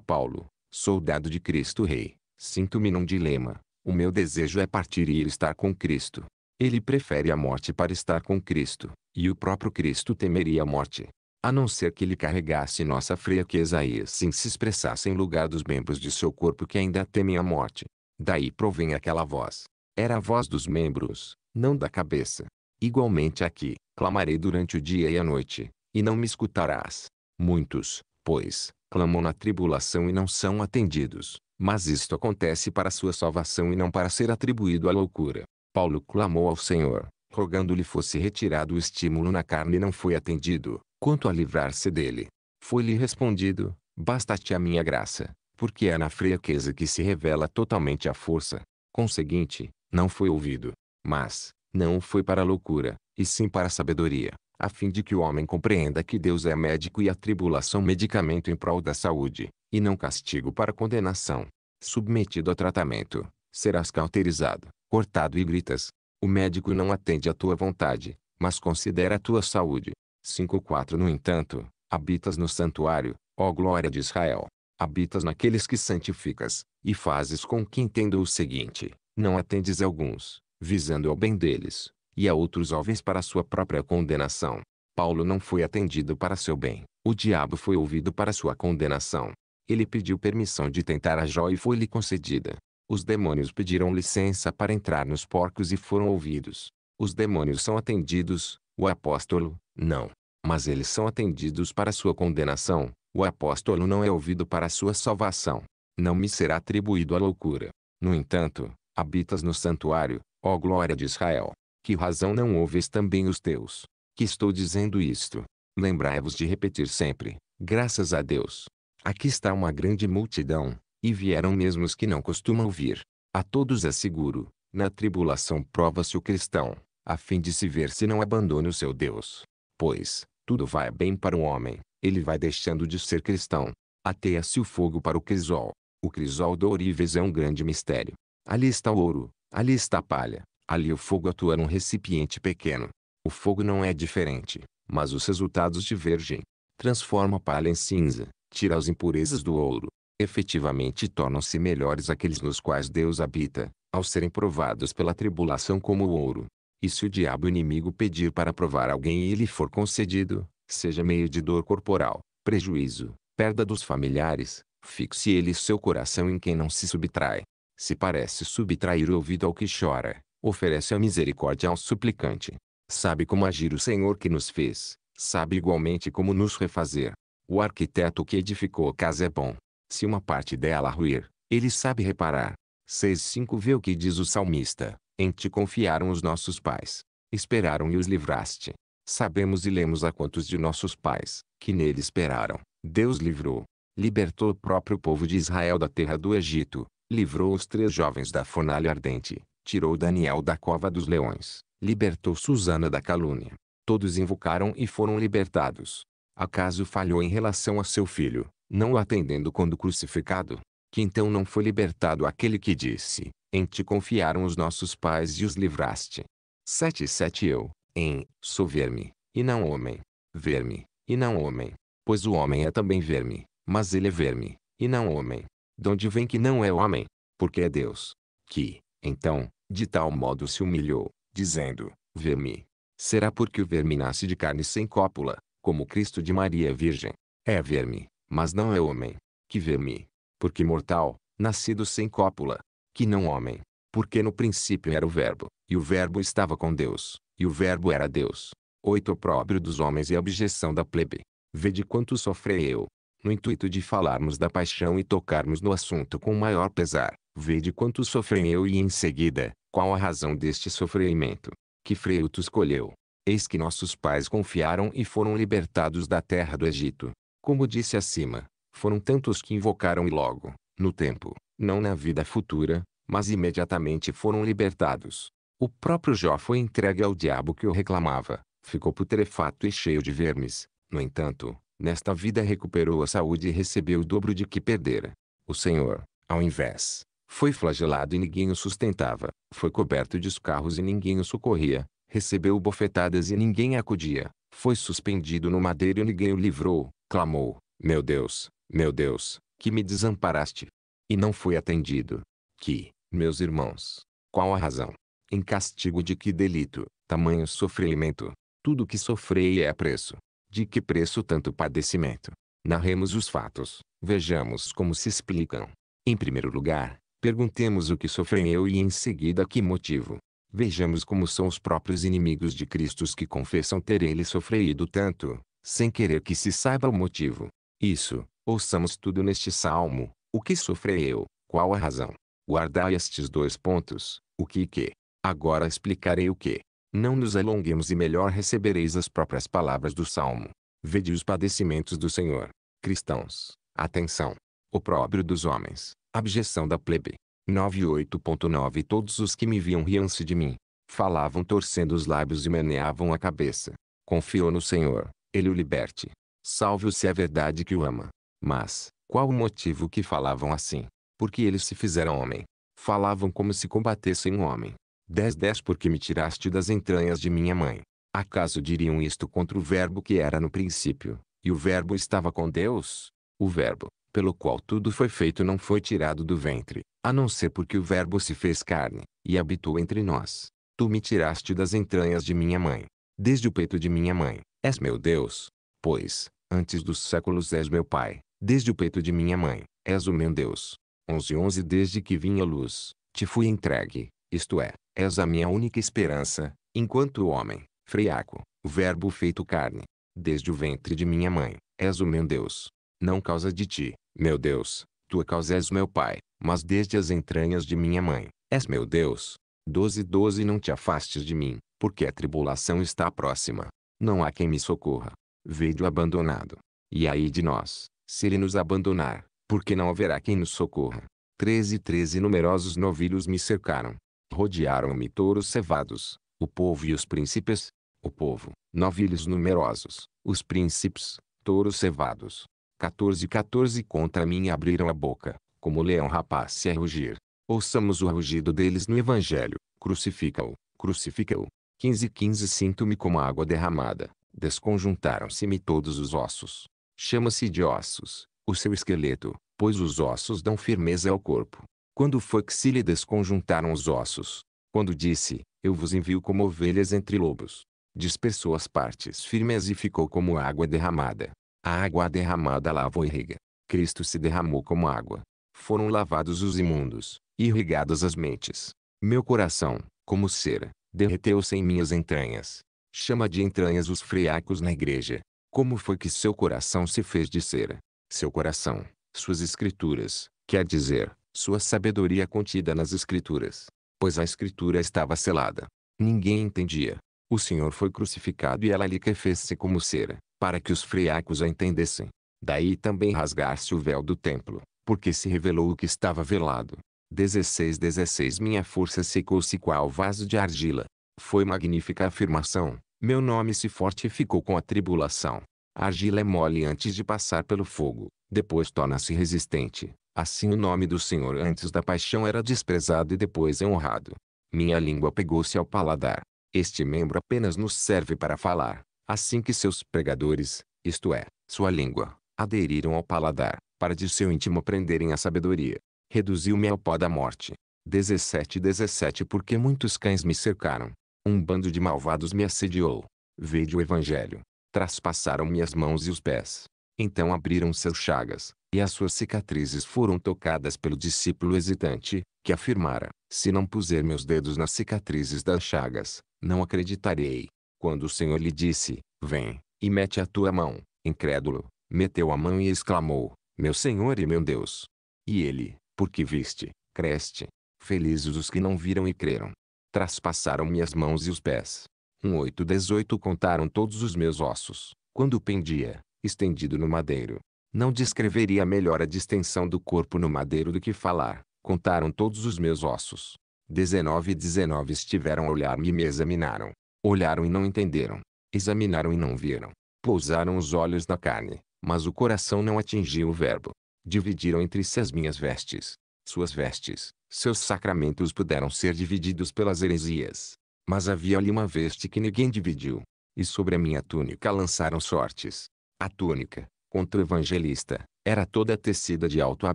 Paulo, soldado de Cristo Rei. Sinto-me num dilema. O meu desejo é partir e ir estar com Cristo. Ele prefere a morte para estar com Cristo, e o próprio Cristo temeria a morte. A não ser que ele carregasse nossa fraqueza e assim se expressasse em lugar dos membros de seu corpo que ainda temem a morte. Daí provém aquela voz. Era a voz dos membros, não da cabeça. Igualmente aqui, Clamarei durante o dia e a noite, e não me escutarás. Muitos, pois, clamam na tribulação e não são atendidos, mas isto acontece para sua salvação e não para ser atribuído à loucura. Paulo clamou ao Senhor, rogando-lhe fosse retirado o estímulo na carne e não foi atendido, quanto a livrar-se dele. Foi-lhe respondido, basta-te a minha graça, porque é na fraqueza que se revela totalmente a força. Conseguinte, não foi ouvido. Mas, não foi para a loucura, e sim para a sabedoria, a fim de que o homem compreenda que Deus é médico e a tribulação medicamento em prol da saúde, e não castigo para condenação. Submetido a tratamento, serás cauterizado, cortado e gritas. O médico não atende à tua vontade, mas considera a tua saúde. 5.4 No entanto, habitas no santuário, ó glória de Israel. Habitas naqueles que santificas, e fazes com que entendam o seguinte, não atendes alguns, visando ao bem deles, e a outros jovens para sua própria condenação. Paulo não foi atendido para seu bem, o diabo foi ouvido para sua condenação. Ele pediu permissão de tentar a Jó e foi-lhe concedida. Os demônios pediram licença para entrar nos porcos e foram ouvidos. Os demônios são atendidos, o apóstolo, não. Mas eles são atendidos para sua condenação, o apóstolo não é ouvido para sua salvação. Não me será atribuído a loucura. No entanto, habitas no santuário, Ó glória de Israel! Que razão não ouves também os teus? Que estou dizendo isto? Lembrai-vos de repetir sempre, graças a Deus. Aqui está uma grande multidão, e vieram mesmo os que não costumam vir. A todos asseguro, é na tribulação prova-se o cristão, a fim de se ver se não abandona o seu Deus. Pois, tudo vai bem para o homem, ele vai deixando de ser cristão. Ateia-se o fogo para o crisol. O crisol do ourives é um grande mistério. Ali está o ouro, Ali está a palha, ali o fogo atua num recipiente pequeno. O fogo não é diferente, mas os resultados divergem. Transforma a palha em cinza, tira as impurezas do ouro. Efetivamente tornam-se melhores aqueles nos quais Deus habita, ao serem provados pela tribulação como o ouro. E se o diabo inimigo pedir para provar alguém e lhe for concedido, seja meio de dor corporal, prejuízo, perda dos familiares, fixe ele seu coração em quem não se subtrai, se parece subtrair o ouvido ao que chora, oferece a misericórdia ao suplicante. Sabe como agir o Senhor que nos fez, sabe igualmente como nos refazer. O arquiteto que edificou a casa é bom. Se uma parte dela ruir, ele sabe reparar. 6.5 Vê o que diz o salmista. Em ti confiaram os nossos pais. Esperaram e os livraste. Sabemos e lemos a quantos de nossos pais, que nele esperaram, Deus livrou. Libertou o próprio povo de Israel da terra do Egito, livrou os três jovens da fornalha ardente, tirou Daniel da cova dos leões, libertou Susana da calúnia. Todos invocaram e foram libertados. Acaso falhou em relação a seu filho, não o atendendo quando crucificado? Que então não foi libertado aquele que disse, em ti confiaram os nossos pais e os livraste. 77 Eu, em, sou verme, e não homem. Verme, e não homem. Pois o homem é também verme, mas ele é verme, e não homem donde vem que não é homem, porque é Deus. Que, então, de tal modo se humilhou, dizendo, Vê-me. Será porque o verme nasce de carne sem cópula, como Cristo de Maria Virgem. É verme, mas não é homem. Que verme? Porque mortal, nascido sem cópula. Que não homem. Porque no princípio era o Verbo, e o Verbo estava com Deus, e o Verbo era Deus. Oito opróbrio dos homens e a objeção da plebe. Vede quanto sofrei eu, no intuito de falarmos da paixão e tocarmos no assunto com maior pesar. Vede quanto sofreu eu e em seguida, qual a razão deste sofrimento? Que Freuto escolheu? Eis que nossos pais confiaram e foram libertados da terra do Egito. Como disse acima, foram tantos que invocaram e logo, no tempo, não na vida futura, mas imediatamente foram libertados. O próprio Jó foi entregue ao diabo que o reclamava, ficou putrefato e cheio de vermes. No entanto, Nesta vida recuperou a saúde e recebeu o dobro de que perdera. O Senhor, ao invés, foi flagelado e ninguém o sustentava, foi coberto de escarros e ninguém o socorria, recebeu bofetadas e ninguém acudia, foi suspendido no madeiro e ninguém o livrou, clamou, meu Deus, meu Deus, que me desamparaste. E não foi atendido. Que, meus irmãos, qual a razão? Em castigo de que delito, tamanho sofrimento, tudo que sofrei é a preço, de que preço tanto padecimento? Narremos os fatos, vejamos como se explicam. Em primeiro lugar, perguntemos o que sofreu e em seguida que motivo. Vejamos como são os próprios inimigos de Cristo que confessam ter ele sofrido tanto, sem querer que se saiba o motivo. Isso, ouçamos tudo neste salmo, o que sofreu, qual a razão. Guardai estes dois pontos, o que e que. Agora explicarei o que. Não nos alonguemos e melhor recebereis as próprias palavras do Salmo. Vede os padecimentos do Senhor. Cristãos, atenção. O próprio dos homens, abjeção da plebe. 98.9 Todos os que me viam riam-se de mim. Falavam torcendo os lábios e meneavam a cabeça. Confiou no Senhor, ele o liberte. Salve-o se é verdade que o ama. Mas, qual o motivo que falavam assim? Porque eles se fizeram homem. Falavam como se combatessem um homem. 10 10 porque me tiraste das entranhas de minha mãe. Acaso diriam isto contra o verbo que era no princípio, e o verbo estava com Deus? O verbo, pelo qual tudo foi feito não foi tirado do ventre, a não ser porque o verbo se fez carne, e habitou entre nós. Tu me tiraste das entranhas de minha mãe. Desde o peito de minha mãe, és meu Deus. Pois, antes dos séculos és meu Pai. Desde o peito de minha mãe, és o meu Deus. 11 11 Desde que vinha a luz, te fui entregue, isto é, És a minha única esperança, enquanto homem, friaco, verbo feito carne. Desde o ventre de minha mãe, és o meu Deus. Não causa de ti, meu Deus, tua causa és meu Pai, mas desde as entranhas de minha mãe, és meu Deus. 12 12 Não te afastes de mim, porque a tribulação está próxima. Não há quem me socorra. Veio abandonado. E aí de nós, se ele nos abandonar, porque não haverá quem nos socorra. 13 13 Numerosos novilhos me cercaram, Rodearam-me touros cevados, o povo e os príncipes. O povo, novilhos numerosos, os príncipes, touros cevados. 14 14 contra mim abriram a boca, como leão rapaz se a rugir. Ouçamos o rugido deles no Evangelho. Crucifica-o, crucifica-o. 15 15 Sinto-me como água derramada. Desconjuntaram-se-me todos os ossos. Chama-se de ossos, o seu esqueleto, pois os ossos dão firmeza ao corpo. Quando foi que se lhe desconjuntaram os ossos? Quando disse, eu vos envio como ovelhas entre lobos. Dispersou as partes firmes e ficou como água derramada. A água derramada lavou e irriga. Cristo se derramou como água. Foram lavados os imundos, irrigadas as mentes. Meu coração, como cera, derreteu-se em minhas entranhas. Chama de entranhas os friacos na igreja. Como foi que seu coração se fez de cera? Seu coração, suas escrituras, quer dizer, sua sabedoria contida nas Escrituras. Pois a Escritura estava selada. Ninguém entendia. O Senhor foi crucificado e ela lhe que fez-se como cera, para que os friacos a entendessem. Daí também rasgar-se o véu do templo, porque se revelou o que estava velado. 16 16 Minha força secou-se qual vaso de argila. Foi magnífica afirmação. Meu nome se fortificou com a tribulação. A argila é mole antes de passar pelo fogo, depois torna-se resistente, Assim o nome do Senhor antes da paixão era desprezado e depois honrado. Minha língua pegou-se ao paladar. Este membro apenas nos serve para falar, assim que seus pregadores, isto é, sua língua, aderiram ao paladar, para de seu íntimo aprenderem a sabedoria. Reduziu-me ao pó da morte. 17 17 Porque muitos cães me cercaram. Um bando de malvados me assediou. Vede o evangelho. Traspassaram me as mãos e os pés. Então abriram seus chagas, e as suas cicatrizes foram tocadas pelo discípulo hesitante, que afirmara: Se não puser meus dedos nas cicatrizes das chagas, não acreditarei. Quando o Senhor lhe disse: Vem, e mete a tua mão, incrédulo, meteu a mão e exclamou: Meu Senhor e meu Deus. E ele, porque viste, creste. Felizes os que não viram e creram. Traspassaram-me as mãos e os pés. 1818 um contaram todos os meus ossos, quando pendia, estendido no madeiro. Não descreveria melhor a distensão do corpo no madeiro do que falar. Contaram todos os meus ossos. Dezenove e dezenove estiveram a olhar-me e me examinaram. Olharam e não entenderam. Examinaram e não viram. Pousaram os olhos na carne, mas o coração não atingiu o verbo. Dividiram entre si as minhas vestes. Suas vestes, seus sacramentos puderam ser divididos pelas heresias. Mas havia ali uma veste que ninguém dividiu. E sobre a minha túnica lançaram sortes. A túnica, contra o evangelista, era toda tecida de alto a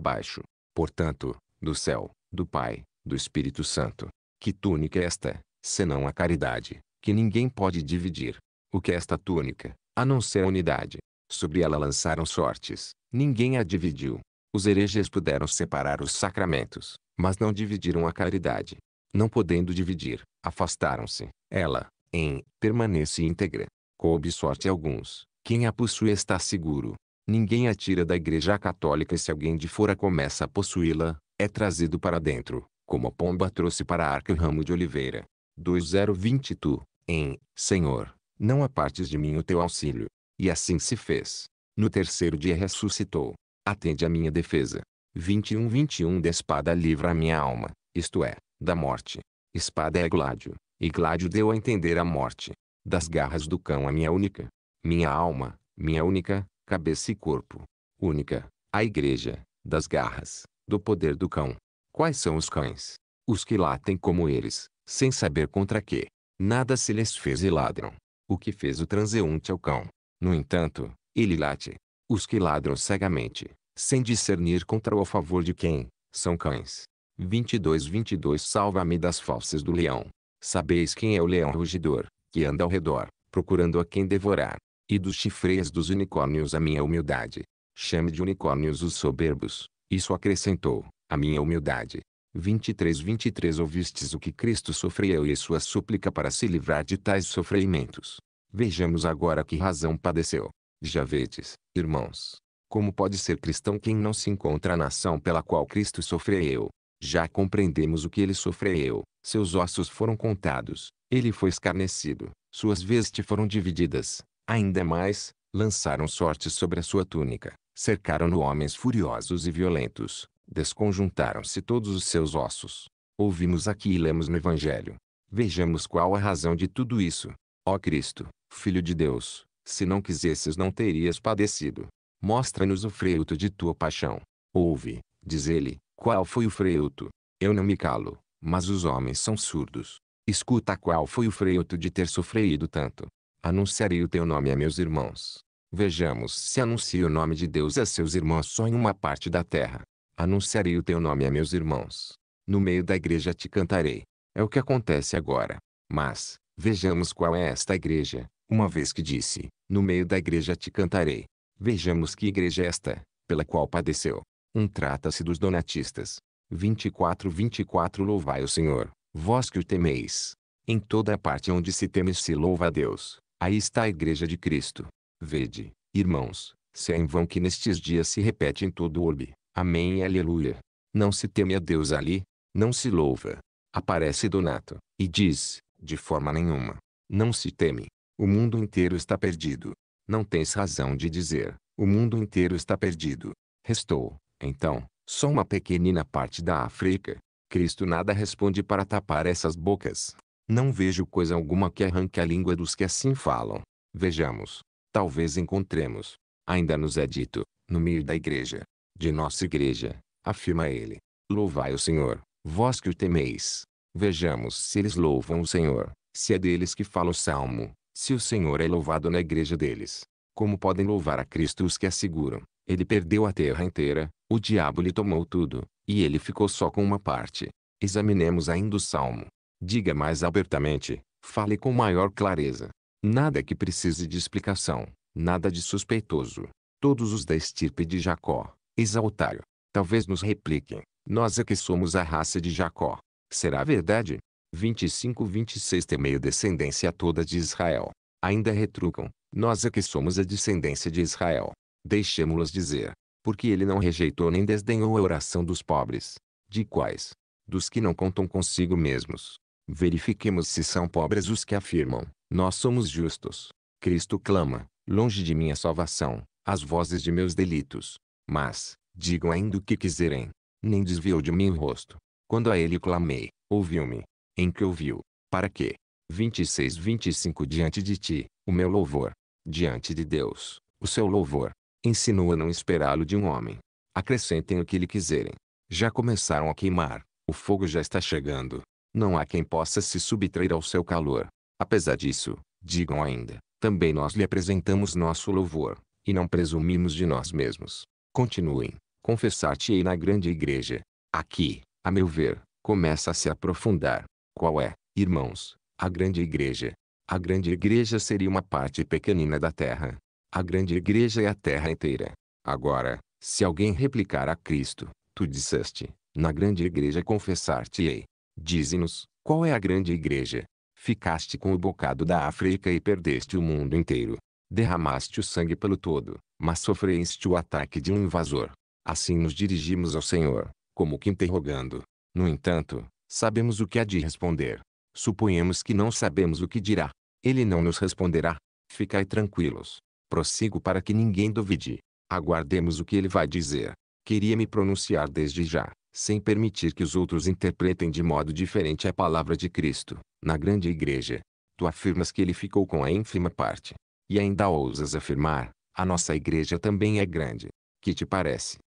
baixo. Portanto, do céu, do Pai, do Espírito Santo. Que túnica é esta, senão a caridade, que ninguém pode dividir? O que é esta túnica, a não ser a unidade? Sobre ela lançaram sortes, ninguém a dividiu. Os hereges puderam separar os sacramentos, mas não dividiram a caridade. Não podendo dividir, afastaram-se. Ela, em, permanece íntegra. Coube sorte a alguns, quem a possui está seguro, Ninguém a tira da igreja católica e se alguém de fora começa a possuí-la, é trazido para dentro, como a pomba trouxe para a arca o ramo de oliveira. 2020 Tu, em, Senhor, não apartes de mim o teu auxílio. E assim se fez. No terceiro dia ressuscitou. Atende a minha defesa. 21 21 Da espada livra a minha alma, isto é, da morte. Espada é Gládio, e Gládio deu a entender a morte. Das garras do cão a minha única. Minha alma, minha única, cabeça e corpo. Única, a igreja, das garras, do poder do cão. Quais são os cães? Os que latem como eles, sem saber contra que. Nada se lhes fez e ladram. O que fez o transeunte ao é cão? No entanto, ele late. Os que ladram cegamente, sem discernir contra ou a favor de quem, são cães. 22 22 Salva-me das falsas do leão. Sabeis quem é o leão rugidor, que anda ao redor, procurando a quem devorar. E dos chifres dos unicórnios a minha humildade. Chame de unicórnios os soberbos. Isso acrescentou, a minha humildade. 23 23 Ouvistes o que Cristo sofreu e sua súplica para se livrar de tais sofrimentos. Vejamos agora que razão padeceu. Já vedes, irmãos, como pode ser cristão quem não se encontra na ação pela qual Cristo sofreu? Já compreendemos o que ele sofreu. Seus ossos foram contados, ele foi escarnecido, suas vestes foram divididas, Ainda mais, lançaram sorte sobre a sua túnica, cercaram-no homens furiosos e violentos, desconjuntaram-se todos os seus ossos. Ouvimos aqui e lemos no Evangelho. Vejamos qual a razão de tudo isso. Ó Cristo, Filho de Deus, se não quisesses não terias padecido. Mostra-nos o freuto de tua paixão. Ouve, diz ele, qual foi o freuto? Eu não me calo, mas os homens são surdos. Escuta qual foi o freuto de ter sofrido tanto. Anunciarei o teu nome a meus irmãos. Vejamos se anuncio o nome de Deus a seus irmãos só em uma parte da terra. Anunciarei o teu nome a meus irmãos. No meio da igreja te cantarei. É o que acontece agora. Mas, vejamos qual é esta igreja, uma vez que disse: No meio da igreja te cantarei. Vejamos que igreja é esta, pela qual padeceu. Um trata-se dos donatistas. 24 24 Louvai o Senhor, vós que o temeis. Em toda a parte onde se teme se louva a Deus, Aí está a Igreja de Cristo. Vede, irmãos, se é em vão que nestes dias se repete em todo o orbe. Amém e aleluia. Não se teme a Deus ali, não se louva. Aparece Donato, e diz, de forma nenhuma. Não se teme. O mundo inteiro está perdido. Não tens razão de dizer, o mundo inteiro está perdido. Restou, então, só uma pequenina parte da África. Cristo nada responde para tapar essas bocas. Não vejo coisa alguma que arranque a língua dos que assim falam. Vejamos. Talvez encontremos. Ainda nos é dito, no meio da igreja, de nossa igreja, afirma ele. Louvai o Senhor, vós que o temeis. Vejamos se eles louvam o Senhor, se é deles que fala o salmo, se o Senhor é louvado na igreja deles. Como podem louvar a Cristo os que asseguram? Ele perdeu a terra inteira, o diabo lhe tomou tudo, e ele ficou só com uma parte. Examinemos ainda o salmo. Diga mais abertamente, fale com maior clareza. Nada que precise de explicação, nada de suspeitoso. Todos os da estirpe de Jacó, exaltaram. Talvez nos repliquem, nós é que somos a raça de Jacó. Será verdade? 25 26 Temei a descendência toda de Israel. Ainda retrucam, nós é que somos a descendência de Israel. Deixemo-los dizer, porque ele não rejeitou nem desdenhou a oração dos pobres. De quais? Dos que não contam consigo mesmos. Verifiquemos se são pobres os que afirmam, nós somos justos. Cristo clama, longe de minha salvação, as vozes de meus delitos. Mas, digam ainda o que quiserem. Nem desviou de mim o rosto. Quando a ele clamei, ouviu-me. Em que ouviu? Para que? 26 25 Diante de ti, o meu louvor. Diante de Deus, o seu louvor. Ensinou a não esperá-lo de um homem. Acrescentem o que lhe quiserem. Já começaram a queimar. O fogo já está chegando. Não há quem possa se subtrair ao seu calor. Apesar disso, digam ainda, também nós lhe apresentamos nosso louvor, e não presumimos de nós mesmos. Continuem, confessar-te-ei na grande igreja. Aqui, a meu ver, começa a se aprofundar. Qual é, irmãos, a grande igreja? A grande igreja seria uma parte pequenina da terra. A grande igreja é a terra inteira. Agora, se alguém replicar a Cristo, tu disseste, na grande igreja confessar-te-ei. Dize-nos, qual é a grande igreja? Ficaste com o bocado da África e perdeste o mundo inteiro. Derramaste o sangue pelo todo, mas sofreste o ataque de um invasor. Assim nos dirigimos ao Senhor, como que interrogando. No entanto, sabemos o que há de responder. Suponhamos que não sabemos o que dirá. Ele não nos responderá. Ficai tranquilos. Prossigo para que ninguém duvide. Aguardemos o que ele vai dizer. Queria me pronunciar desde já, sem permitir que os outros interpretem de modo diferente a palavra de Cristo, na grande igreja. Tu afirmas que ele ficou com a ínfima parte. E ainda ousas afirmar, a nossa igreja também é grande. Que te parece?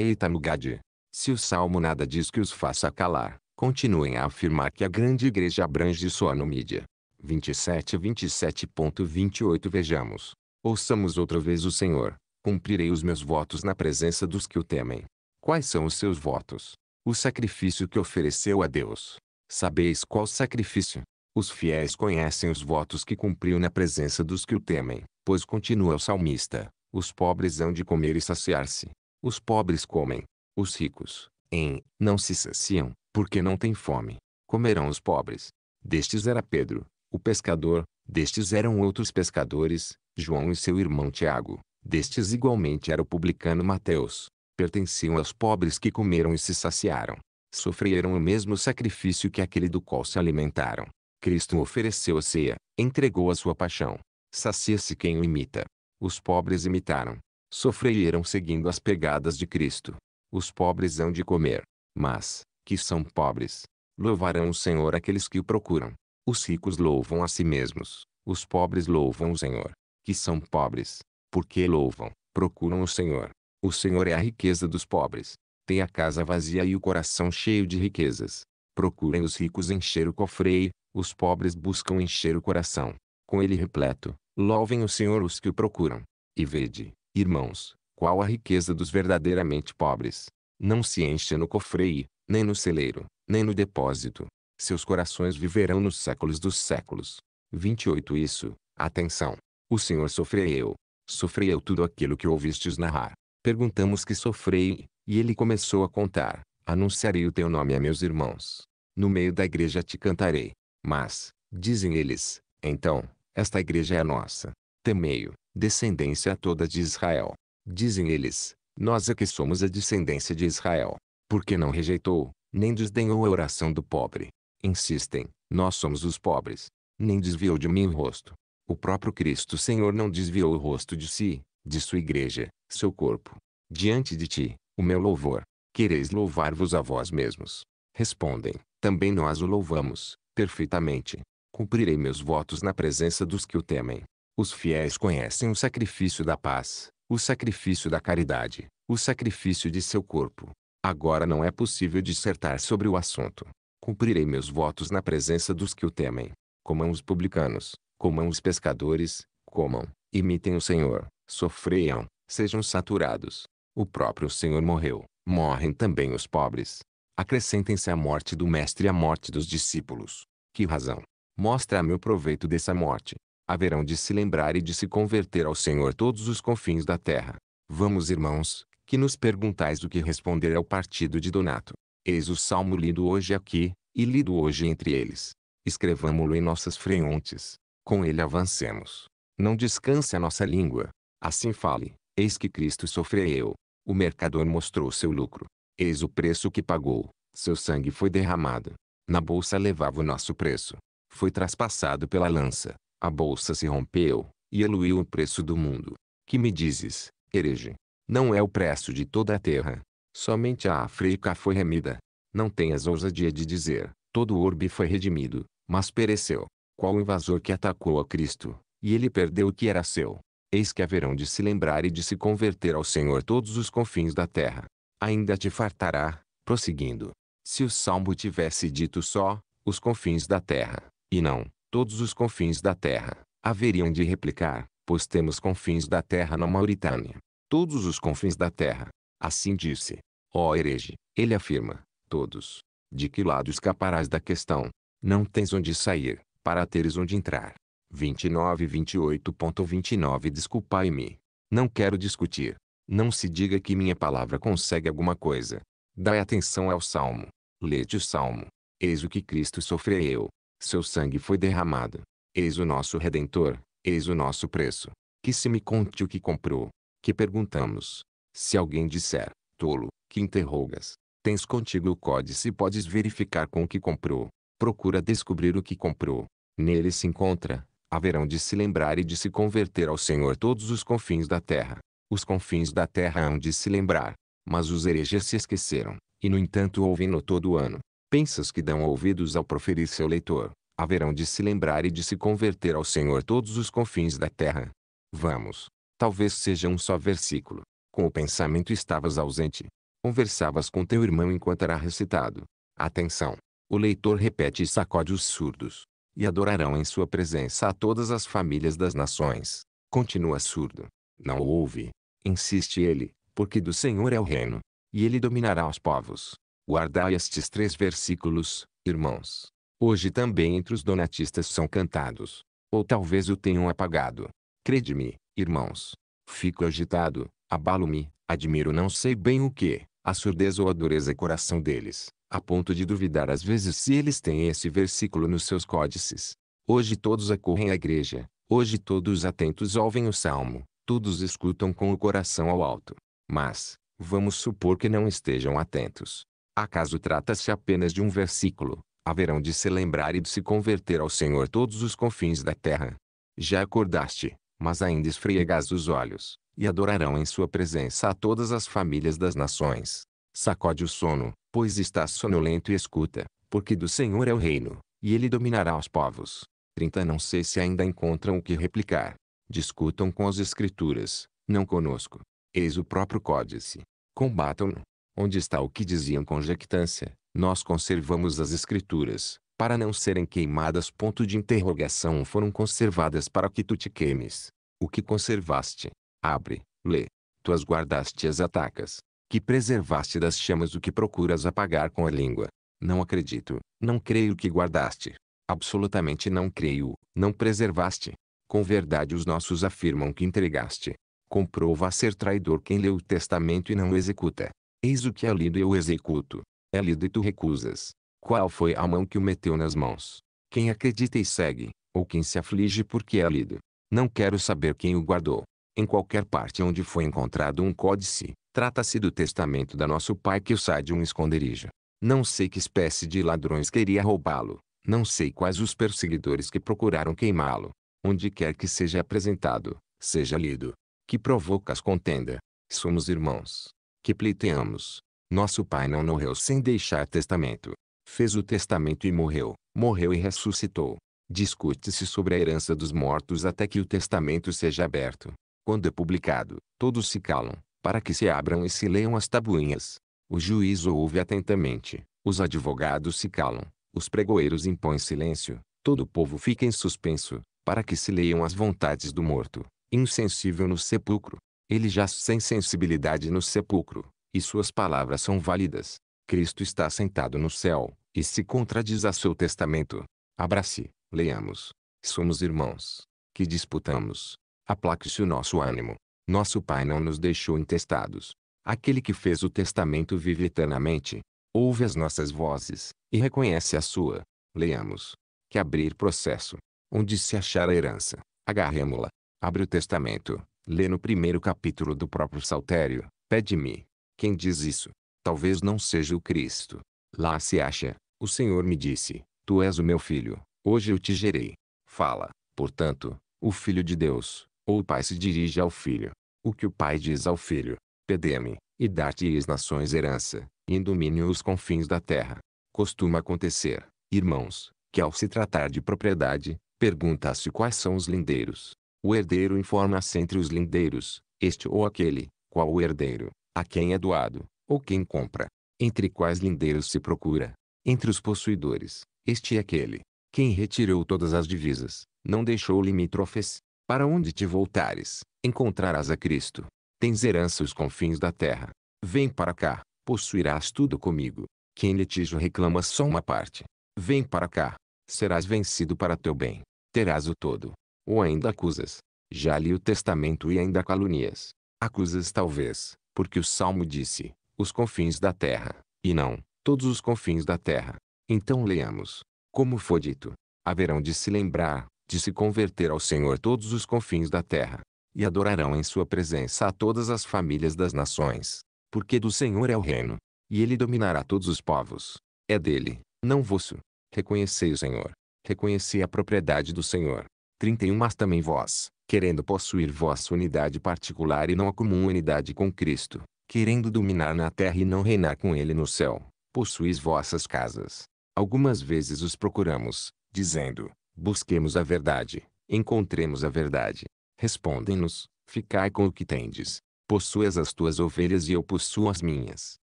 e Tamugadi. Se o salmo nada diz que os faça calar, continuem a afirmar que a grande igreja abrange sua nomídia. 27 27.28 Vejamos. Ouçamos outra vez o Senhor, cumprirei os meus votos na presença dos que o temem. Quais são os seus votos? O sacrifício que ofereceu a Deus. Sabeis qual sacrifício? Os fiéis conhecem os votos que cumpriu na presença dos que o temem, pois continua o salmista: os pobres hão de comer e saciar-se. Os pobres comem, os ricos, em, não se saciam, porque não têm fome. Comerão os pobres. Destes era Pedro, o pescador, destes eram outros pescadores, João e seu irmão Tiago, destes igualmente era o publicano Mateus, pertenciam aos pobres que comeram e se saciaram. Sofreram o mesmo sacrifício que aquele do qual se alimentaram. Cristo ofereceu a ceia, entregou a sua paixão. Sacia-se quem o imita. Os pobres imitaram. Sofreram seguindo as pegadas de Cristo. Os pobres hão de comer, mas, que são pobres, louvarão o Senhor aqueles que o procuram. Os ricos louvam a si mesmos, os pobres louvam o Senhor, que são pobres, porque louvam, procuram o Senhor. O Senhor é a riqueza dos pobres. Tem a casa vazia e o coração cheio de riquezas. Procurem os ricos encher o cofre, os pobres buscam encher o coração. Com ele repleto, louvem o Senhor os que o procuram. E vede, irmãos, qual a riqueza dos verdadeiramente pobres. Não se enche no cofre, nem no celeiro, nem no depósito. Seus corações viverão nos séculos dos séculos. 28 Isso, atenção. O Senhor sofreu. Sofreu tudo aquilo que ouvistes narrar. Perguntamos que sofrei, e ele começou a contar. Anunciarei o teu nome a meus irmãos. No meio da igreja te cantarei. Mas, dizem eles, então, esta igreja é nossa. temei descendência toda de Israel. Dizem eles, nós é que somos a descendência de Israel. Porque não rejeitou, nem desdenhou a oração do pobre. Insistem, nós somos os pobres. Nem desviou de mim o rosto. O próprio Cristo Senhor não desviou o rosto de si, de sua igreja, seu corpo. Diante de ti, o meu louvor. Quereis louvar-vos a vós mesmos. Respondem, também nós o louvamos, perfeitamente. Cumprirei meus votos na presença dos que o temem. Os fiéis conhecem o sacrifício da paz, o sacrifício da caridade, o sacrifício de seu corpo. Agora não é possível dissertar sobre o assunto. Cumprirei meus votos na presença dos que o temem. Comam os publicanos, comam os pescadores, comam, imitem o Senhor, sofreiam, sejam saturados. O próprio Senhor morreu, morrem também os pobres. Acrescentem-se a morte do Mestre e a morte dos discípulos. Que razão? Mostra-me o proveito dessa morte. Haverão de se lembrar e de se converter ao Senhor todos os confins da terra. Vamos, irmãos, que nos perguntais o que responder ao partido de Donato. Eis o salmo lido hoje aqui, e lido hoje entre eles. Escrevamo-lo em nossas frentes. Com ele avancemos. Não descanse a nossa língua, Assim fale, eis que Cristo sofreu. O mercador mostrou seu lucro. Eis o preço que pagou. Seu sangue foi derramado. Na bolsa levava o nosso preço. Foi traspassado pela lança. A bolsa se rompeu, e eluiu o preço do mundo. Que me dizes, herege? Não é o preço de toda a terra. Somente a África foi remida. Não tenhas ousadia de dizer, todo o orbe foi redimido, mas pereceu. Qual invasor que atacou a Cristo, e ele perdeu o que era seu. Eis que haverão de se lembrar e de se converter ao Senhor todos os confins da terra. Ainda te fartará, prosseguindo. Se o salmo tivesse dito só, os confins da terra, e não, todos os confins da terra, haveriam de replicar, pois temos confins da terra na Mauritânia. Todos os confins da terra. Assim disse. Ó herege, ele afirma, todos. De que lado escaparás da questão? Não tens onde sair, para teres onde entrar. 29 e 28.29 Desculpai-me. Não quero discutir. Não se diga que minha palavra consegue alguma coisa. Dai atenção ao Salmo. Lede o Salmo. Eis o que Cristo sofreu. Seu sangue foi derramado. Eis o nosso Redentor. Eis o nosso preço. Que se me conte o que comprou. Que perguntamos. Se alguém disser, tolo, que interrogas. Tens contigo o códice e podes verificar com o que comprou. Procura descobrir o que comprou. Nele se encontra, haverão de se lembrar e de se converter ao Senhor todos os confins da terra. Os confins da terra hão de se lembrar, mas os hereges se esqueceram, e no entanto ouvem-no todo ano. Pensas que dão ouvidos ao proferir seu leitor, haverão de se lembrar e de se converter ao Senhor todos os confins da terra. Vamos, talvez seja um só versículo. Com o pensamento estavas ausente. Conversavas com teu irmão enquanto era recitado. Atenção! O leitor repete e sacode os surdos e adorarão em sua presença a todas as famílias das nações. Continua surdo. Não o ouve. Insiste ele, porque do Senhor é o reino, e ele dominará os povos. Guardai estes três versículos, irmãos. Hoje também entre os donatistas são cantados. Ou talvez o tenham apagado. Crede-me, irmãos. Fico agitado, abalo-me, admiro não sei bem o que a surdez ou a dureza coração deles, a ponto de duvidar às vezes se eles têm esse versículo nos seus códices. Hoje todos acorrem à igreja, hoje todos atentos ouvem o salmo, todos escutam com o coração ao alto. Mas, vamos supor que não estejam atentos. Acaso trata-se apenas de um versículo, haverão de se lembrar e de se converter ao Senhor todos os confins da terra. Já acordaste, mas ainda esfregas os olhos, e adorarão em sua presença a todas as famílias das nações. Sacode o sono, pois está sonolento e escuta, porque do Senhor é o reino, e ele dominará os povos. 30 Não sei se ainda encontram o que replicar. Discutam com as escrituras, não conosco. Eis o próprio códice. Combatam-no. Onde está o que diziam com jactância? Nós conservamos as escrituras, para não serem queimadas. Ponto de interrogação foram conservadas para que tu te queimes. O que conservaste? Abre, lê. Tu as guardaste as atacas. Que preservaste das chamas o que procuras apagar com a língua. Não acredito, não creio que guardaste. Absolutamente não creio, não preservaste. Com verdade os nossos afirmam que entregaste. Comprova ser traidor quem lê o testamento e não o executa. Eis o que é lido e eu executo. É lido e tu recusas. Qual foi a mão que o meteu nas mãos? Quem acredita e segue, ou quem se aflige porque é lido. Não quero saber quem o guardou. Em qualquer parte onde foi encontrado um códice, trata-se do testamento da nosso pai que o sai de um esconderijo. Não sei que espécie de ladrões queria roubá-lo. Não sei quais os perseguidores que procuraram queimá-lo. Onde quer que seja apresentado, seja lido. Que provocas contenda. Somos irmãos. Que pleiteamos. Nosso pai não morreu sem deixar testamento fez o testamento e morreu, morreu e ressuscitou. Discute-se sobre a herança dos mortos até que o testamento seja aberto. Quando é publicado, todos se calam, para que se abram e se leiam as tabuinhas. O juiz ouve atentamente, os advogados se calam, os pregoeiros impõem silêncio, todo o povo fica em suspenso, para que se leiam as vontades do morto, insensível no sepulcro. Ele já sem sensibilidade no sepulcro, e suas palavras são válidas. Cristo está sentado no céu, e se contradiz a seu testamento. Abrace, leiamos. Somos irmãos, que disputamos. Aplaque-se o nosso ânimo. Nosso Pai não nos deixou intestados. Aquele que fez o testamento vive eternamente. Ouve as nossas vozes, e reconhece a sua. Leiamos. Que abrir processo. Onde se achar a herança, agarremo-la. Abre o testamento. Lê no primeiro capítulo do próprio Saltério. Pede-me. Quem diz isso? Talvez não seja o Cristo. Lá se acha. O Senhor me disse: Tu és o meu filho, hoje eu te gerei. Fala, portanto, o filho de Deus, ou o pai se dirige ao filho. O que o pai diz ao filho: pedê-me, e dar-te-eis nações herança, e em domínio os confins da terra. Costuma acontecer, irmãos, que ao se tratar de propriedade, pergunta-se quais são os lindeiros. O herdeiro informa-se entre os lindeiros, este ou aquele, qual o herdeiro, a quem é doado, ou quem compra entre quais lindeiros se procura, entre os possuidores, este é aquele. Quem retirou todas as divisas, não deixou limítrofes, para onde te voltares, encontrarás a Cristo. Tens herança os confins da terra. Vem para cá, possuirás tudo comigo. Quem litígio reclama só uma parte. Vem para cá, serás vencido para teu bem. Terás o todo. Ou ainda acusas. Já li o testamento e ainda calunias. Acusas talvez, porque o salmo disse, os confins da terra, e não, todos os confins da terra. Então leamos. Como foi dito, haverão de se lembrar, de se converter ao Senhor todos os confins da terra, e adorarão em sua presença a todas as famílias das nações, porque do Senhor é o reino, e ele dominará todos os povos. É dele, não vosso. Reconhecei o Senhor. Reconheci a propriedade do Senhor. 31 Mas também vós, querendo possuir vossa unidade particular e não a comum unidade com Cristo, querendo dominar na terra e não reinar com ele no céu, possuis vossas casas. Algumas vezes os procuramos, dizendo, busquemos a verdade, encontremos a verdade. Respondem-nos, ficai com o que tendes. Possuas as tuas ovelhas e eu possuo as minhas.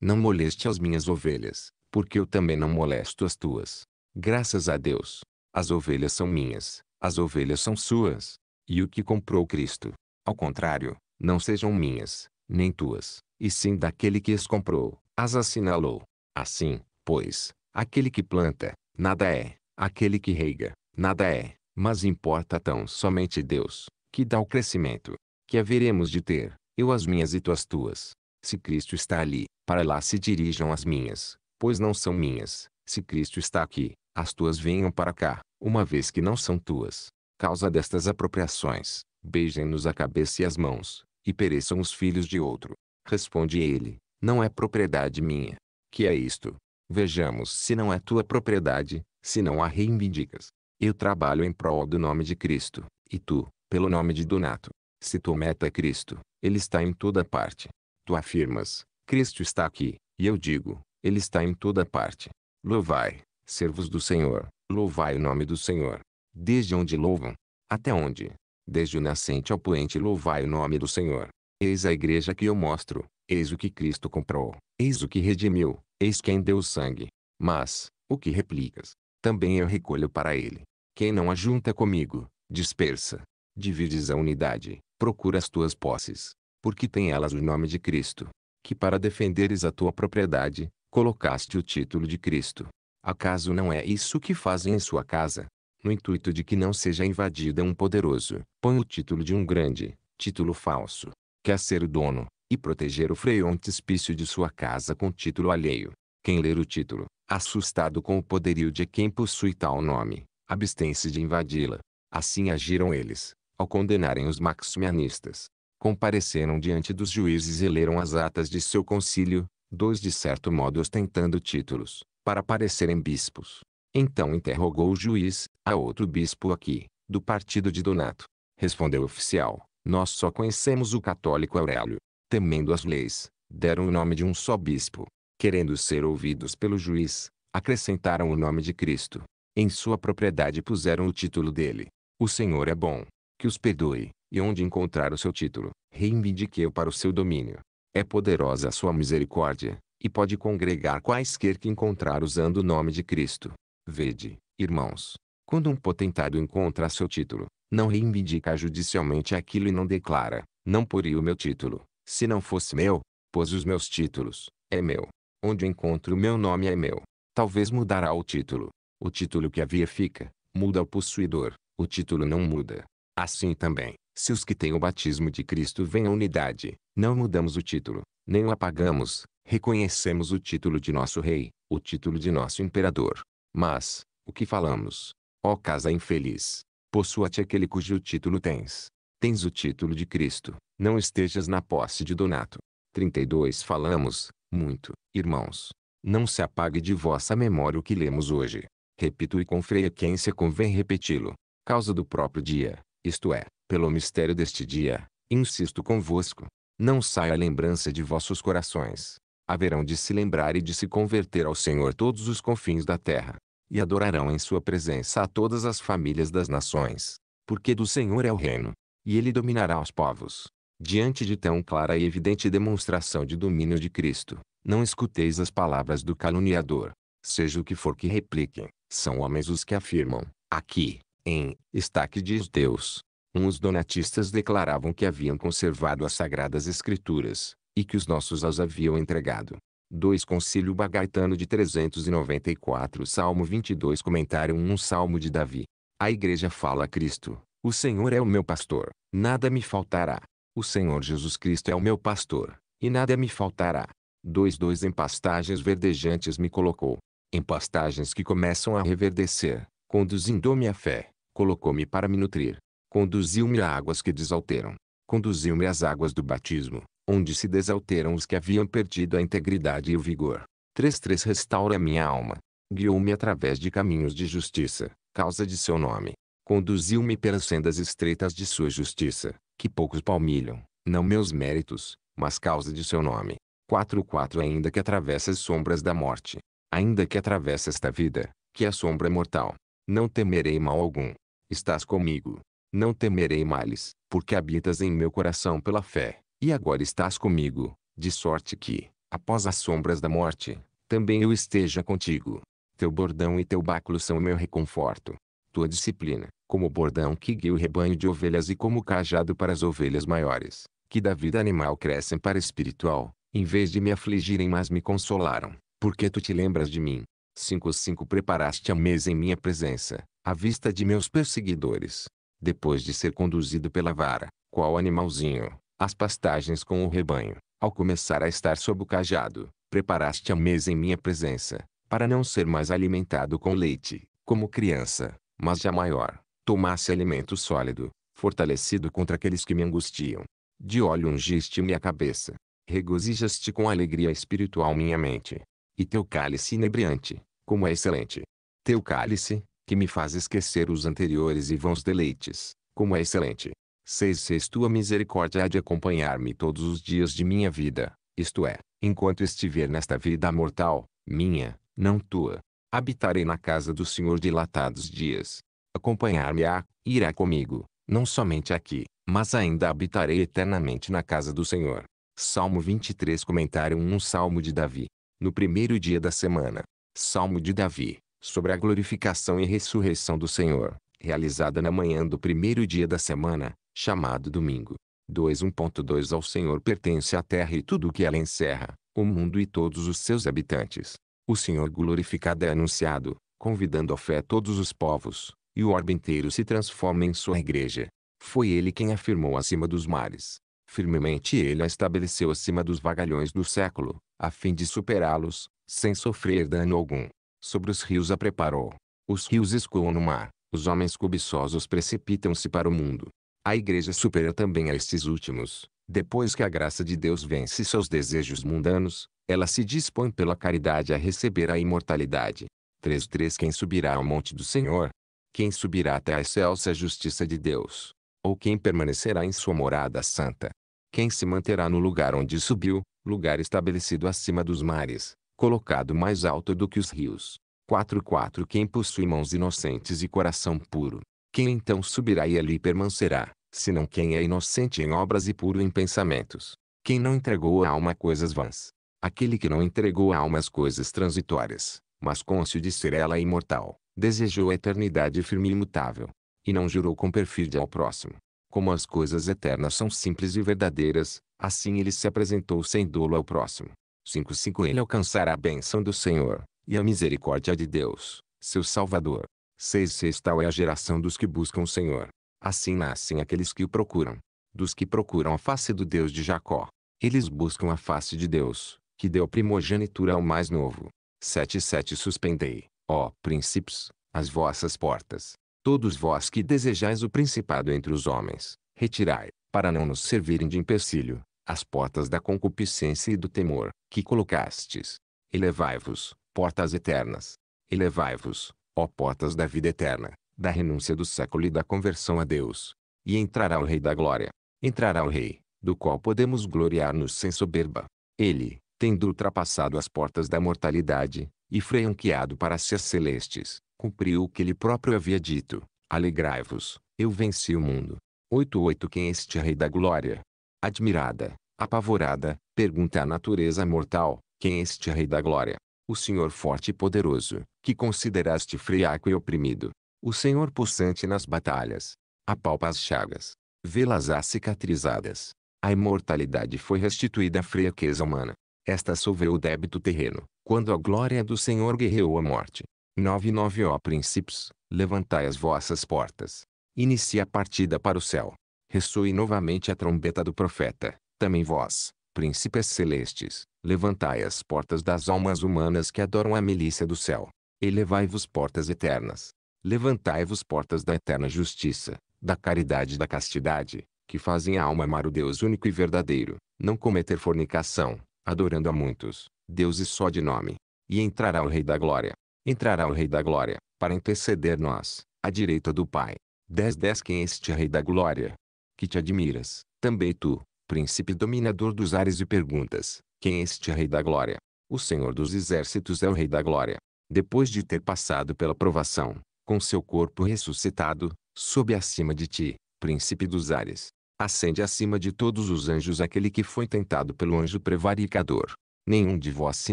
Não moleste as minhas ovelhas, porque eu também não molesto as tuas. Graças a Deus, as ovelhas são minhas, as ovelhas são suas. E o que comprou Cristo? Ao contrário, não sejam minhas, nem tuas, e sim daquele que as comprou, as assinalou. Assim, pois, aquele que planta, nada é, aquele que rega nada é, mas importa tão somente Deus, que dá o crescimento, que haveremos de ter, eu as minhas e tuas tuas. Se Cristo está ali, para lá se dirijam as minhas, pois não são minhas. Se Cristo está aqui, as tuas venham para cá, uma vez que não são tuas. Causa destas apropriações, beijem-nos a cabeça e as mãos, e pereçam os filhos de outro. Responde ele, não é propriedade minha. Que é isto? Vejamos se não é tua propriedade, se não a reivindicas. Eu trabalho em prol do nome de Cristo, e tu, pelo nome de Donato. Se tu meta Cristo, ele está em toda parte. Tu afirmas, Cristo está aqui, e eu digo, ele está em toda parte. Louvai, servos do Senhor, louvai o nome do Senhor. Desde onde louvam? Até onde? Desde o nascente ao poente louvai o nome do Senhor. Eis a igreja que eu mostro, eis o que Cristo comprou, eis o que redimiu, eis quem deu o sangue. Mas, o que replicas, também eu recolho para ele. Quem não ajunta comigo, dispersa. Divides a unidade, procura as tuas posses, porque tem elas o nome de Cristo. Que para defenderes a tua propriedade, colocaste o título de Cristo. Acaso não é isso que fazem em sua casa, no intuito de que não seja invadida é um poderoso. Põe o título de um grande, título falso. Quer ser o dono, e proteger o frontispício de sua casa com título alheio. Quem ler o título, assustado com o poderio de quem possui tal nome, abstém-se de invadi-la. Assim agiram eles, ao condenarem os maximianistas. Compareceram diante dos juízes e leram as atas de seu concílio, dois de certo modo ostentando títulos, para parecerem bispos. Então interrogou o juiz, há outro bispo aqui, do partido de Donato. Respondeu o oficial, nós só conhecemos o católico Aurélio. Temendo as leis, deram o nome de um só bispo. Querendo ser ouvidos pelo juiz, acrescentaram o nome de Cristo. Em sua propriedade puseram o título dele. O Senhor é bom, que os perdoe, e onde encontrar o seu título, Reivindiquei-o para o seu domínio. É poderosa a sua misericórdia, e pode congregar quaisquer que encontrar usando o nome de Cristo. Vede, irmãos, quando um potentado encontra seu título, não reivindica judicialmente aquilo e não declara, não poria o meu título, se não fosse meu, pois os meus títulos, é meu. Onde encontro o meu nome é meu. Talvez mudará o título. O título que havia fica, muda o possuidor, o título não muda. Assim também, se os que têm o batismo de Cristo vêm à unidade, não mudamos o título, nem o apagamos, reconhecemos o título de nosso rei, o título de nosso imperador, mas, o que falamos? Ó oh casa infeliz! Possua-te aquele cujo título tens. Tens o título de Cristo, não estejas na posse de Donato. 32 Falamos, muito, irmãos. Não se apague de vossa memória o que lemos hoje. Repito e com frequência convém repeti-lo. Causa do próprio dia, isto é, pelo mistério deste dia, insisto convosco. Não saia a lembrança de vossos corações. Haverão de se lembrar e de se converter ao Senhor todos os confins da terra e adorarão em sua presença a todas as famílias das nações, porque do Senhor é o reino, e ele dominará os povos. Diante de tão clara e evidente demonstração de domínio de Cristo, não escuteis as palavras do caluniador. Seja o que for que repliquem, são homens os que afirmam, aqui, em, está que diz Deus. Uns donatistas declaravam que haviam conservado as sagradas escrituras, e que os nossos as haviam entregado. 2 Concílio Bagaitano de 394 Salmo 22 Comentário 1 Salmo de Davi. A igreja fala a Cristo, o Senhor é o meu pastor, nada me faltará. O Senhor Jesus Cristo é o meu pastor, e nada me faltará. 2 2 Em pastagens verdejantes me colocou, em pastagens que começam a reverdecer, conduzindo-me à fé, colocou-me para me nutrir, conduziu-me a águas que desalteram, conduziu-me às águas do batismo, onde se desalteram os que haviam perdido a integridade e o vigor. 3.3 Restaura minha alma. Guiou-me através de caminhos de justiça, causa de seu nome. Conduziu-me pelas sendas estreitas de sua justiça, que poucos palmilham, não meus méritos, mas causa de seu nome. 4.4 Ainda que atravesse as sombras da morte, ainda que atravesse esta vida, que é sombra mortal, não temerei mal algum. Estás comigo, não temerei males, porque habitas em meu coração pela fé, e agora estás comigo, de sorte que, após as sombras da morte, também eu esteja contigo. Teu bordão e teu báculo são o meu reconforto. Tua disciplina, como o bordão que guia o rebanho de ovelhas e como o cajado para as ovelhas maiores, que da vida animal crescem para espiritual, em vez de me afligirem mas me consolaram, porque tu te lembras de mim. 5.5 Preparaste a mesa em minha presença, à vista de meus perseguidores depois de ser conduzido pela vara, qual animalzinho, às pastagens com o rebanho, ao começar a estar sob o cajado, preparaste a mesa em minha presença, para não ser mais alimentado com leite, como criança, mas já maior, tomasse alimento sólido, fortalecido contra aqueles que me angustiam. De óleo ungiste minha cabeça, regozijas-te com alegria espiritual minha mente. E teu cálice inebriante, como é excelente. Teu cálice, que me faz esquecer os anteriores e vãos deleites, como é excelente. 6. Seis tua misericórdia há de acompanhar-me todos os dias de minha vida, isto é, enquanto estiver nesta vida mortal, minha, não tua. Habitarei na casa do Senhor dilatados dias. Acompanhar-me-á, irá comigo, não somente aqui, mas ainda habitarei eternamente na casa do Senhor. Salmo 23 Comentário 1 Salmo de Davi. No primeiro dia da semana. Salmo de Davi sobre a glorificação e ressurreição do Senhor, realizada na manhã do primeiro dia da semana, chamado domingo. 2.1.2 Ao Senhor pertence a terra e tudo o que ela encerra, o mundo e todos os seus habitantes. O Senhor glorificado é anunciado, convidando à fé todos os povos, e o orbe inteiro se transforma em sua igreja. Foi ele quem afirmou acima dos mares. Firmemente ele a estabeleceu acima dos vagalhões do século, a fim de superá-los, sem sofrer dano algum sobre os rios a preparou. Os rios escoam no mar, os homens cobiçosos precipitam-se para o mundo. A igreja supera também a estes últimos. Depois que a graça de Deus vence seus desejos mundanos, ela se dispõe pela caridade a receber a imortalidade. 3.3 Quem subirá ao monte do Senhor? Quem subirá até a excelsa é justiça de Deus? Ou quem permanecerá em sua morada santa? Quem se manterá no lugar onde subiu, lugar estabelecido acima dos mares, colocado mais alto do que os rios. 4.4 Quem possui mãos inocentes e coração puro, quem então subirá e ali permanecerá, senão quem é inocente em obras e puro em pensamentos? Quem não entregou a alma coisas vãs? Aquele que não entregou a alma as coisas transitórias, mas cônscio de ser ela imortal, desejou a eternidade firme e imutável, e não jurou com perfídia ao próximo. Como as coisas eternas são simples e verdadeiras, assim ele se apresentou sem dolo ao próximo. 5:5 Ele alcançará a bênção do Senhor, e a misericórdia de Deus, seu Salvador. 6:6 Tal é a geração dos que buscam o Senhor. Assim nascem aqueles que o procuram. Dos que procuram a face do Deus de Jacó. Eles buscam a face de Deus, que deu primogenitura ao mais novo. 7:7 Suspendei, ó príncipes, as vossas portas. Todos vós que desejais o principado entre os homens, retirai, para não nos servirem de empecilho, as portas da concupiscência e do temor, que colocastes. Elevai-vos, portas eternas. Elevai-vos, ó portas da vida eterna, da renúncia do século e da conversão a Deus. E entrará o Rei da Glória. Entrará o Rei, do qual podemos gloriar-nos sem soberba. Ele, tendo ultrapassado as portas da mortalidade, e franqueado para as celestes, cumpriu o que ele próprio havia dito. Alegrai-vos, eu venci o mundo. 8.8 Quem é este Rei da Glória, admirada, apavorada, pergunta à natureza mortal, quem é este rei da glória? O Senhor forte e poderoso, que consideraste friaco e oprimido. O Senhor possante nas batalhas. Apalpa as chagas. Vê-las as cicatrizadas. A imortalidade foi restituída à fraqueza humana. Esta solveu o débito terreno, quando a glória do Senhor guerreou a morte. 99 Ó príncipes, levantai as vossas portas. Inicia a partida para o céu ressoe novamente a trombeta do profeta. Também vós, príncipes celestes, levantai as portas das almas humanas que adoram a milícia do céu. Elevai-vos portas eternas. Levantai-vos portas da eterna justiça, da caridade e da castidade, que fazem a alma amar o Deus único e verdadeiro, não cometer fornicação, adorando a muitos, deuses só de nome. E entrará o Rei da Glória. Entrará o Rei da Glória, para interceder nós, à direita do Pai. dez dez Quem é este Rei da Glória, que te admiras, também tu, príncipe dominador dos ares e perguntas, quem é este rei da glória? O Senhor dos exércitos é o rei da glória. Depois de ter passado pela provação, com seu corpo ressuscitado, sobe acima de ti, príncipe dos ares. Ascende acima de todos os anjos aquele que foi tentado pelo anjo prevaricador. Nenhum de vós se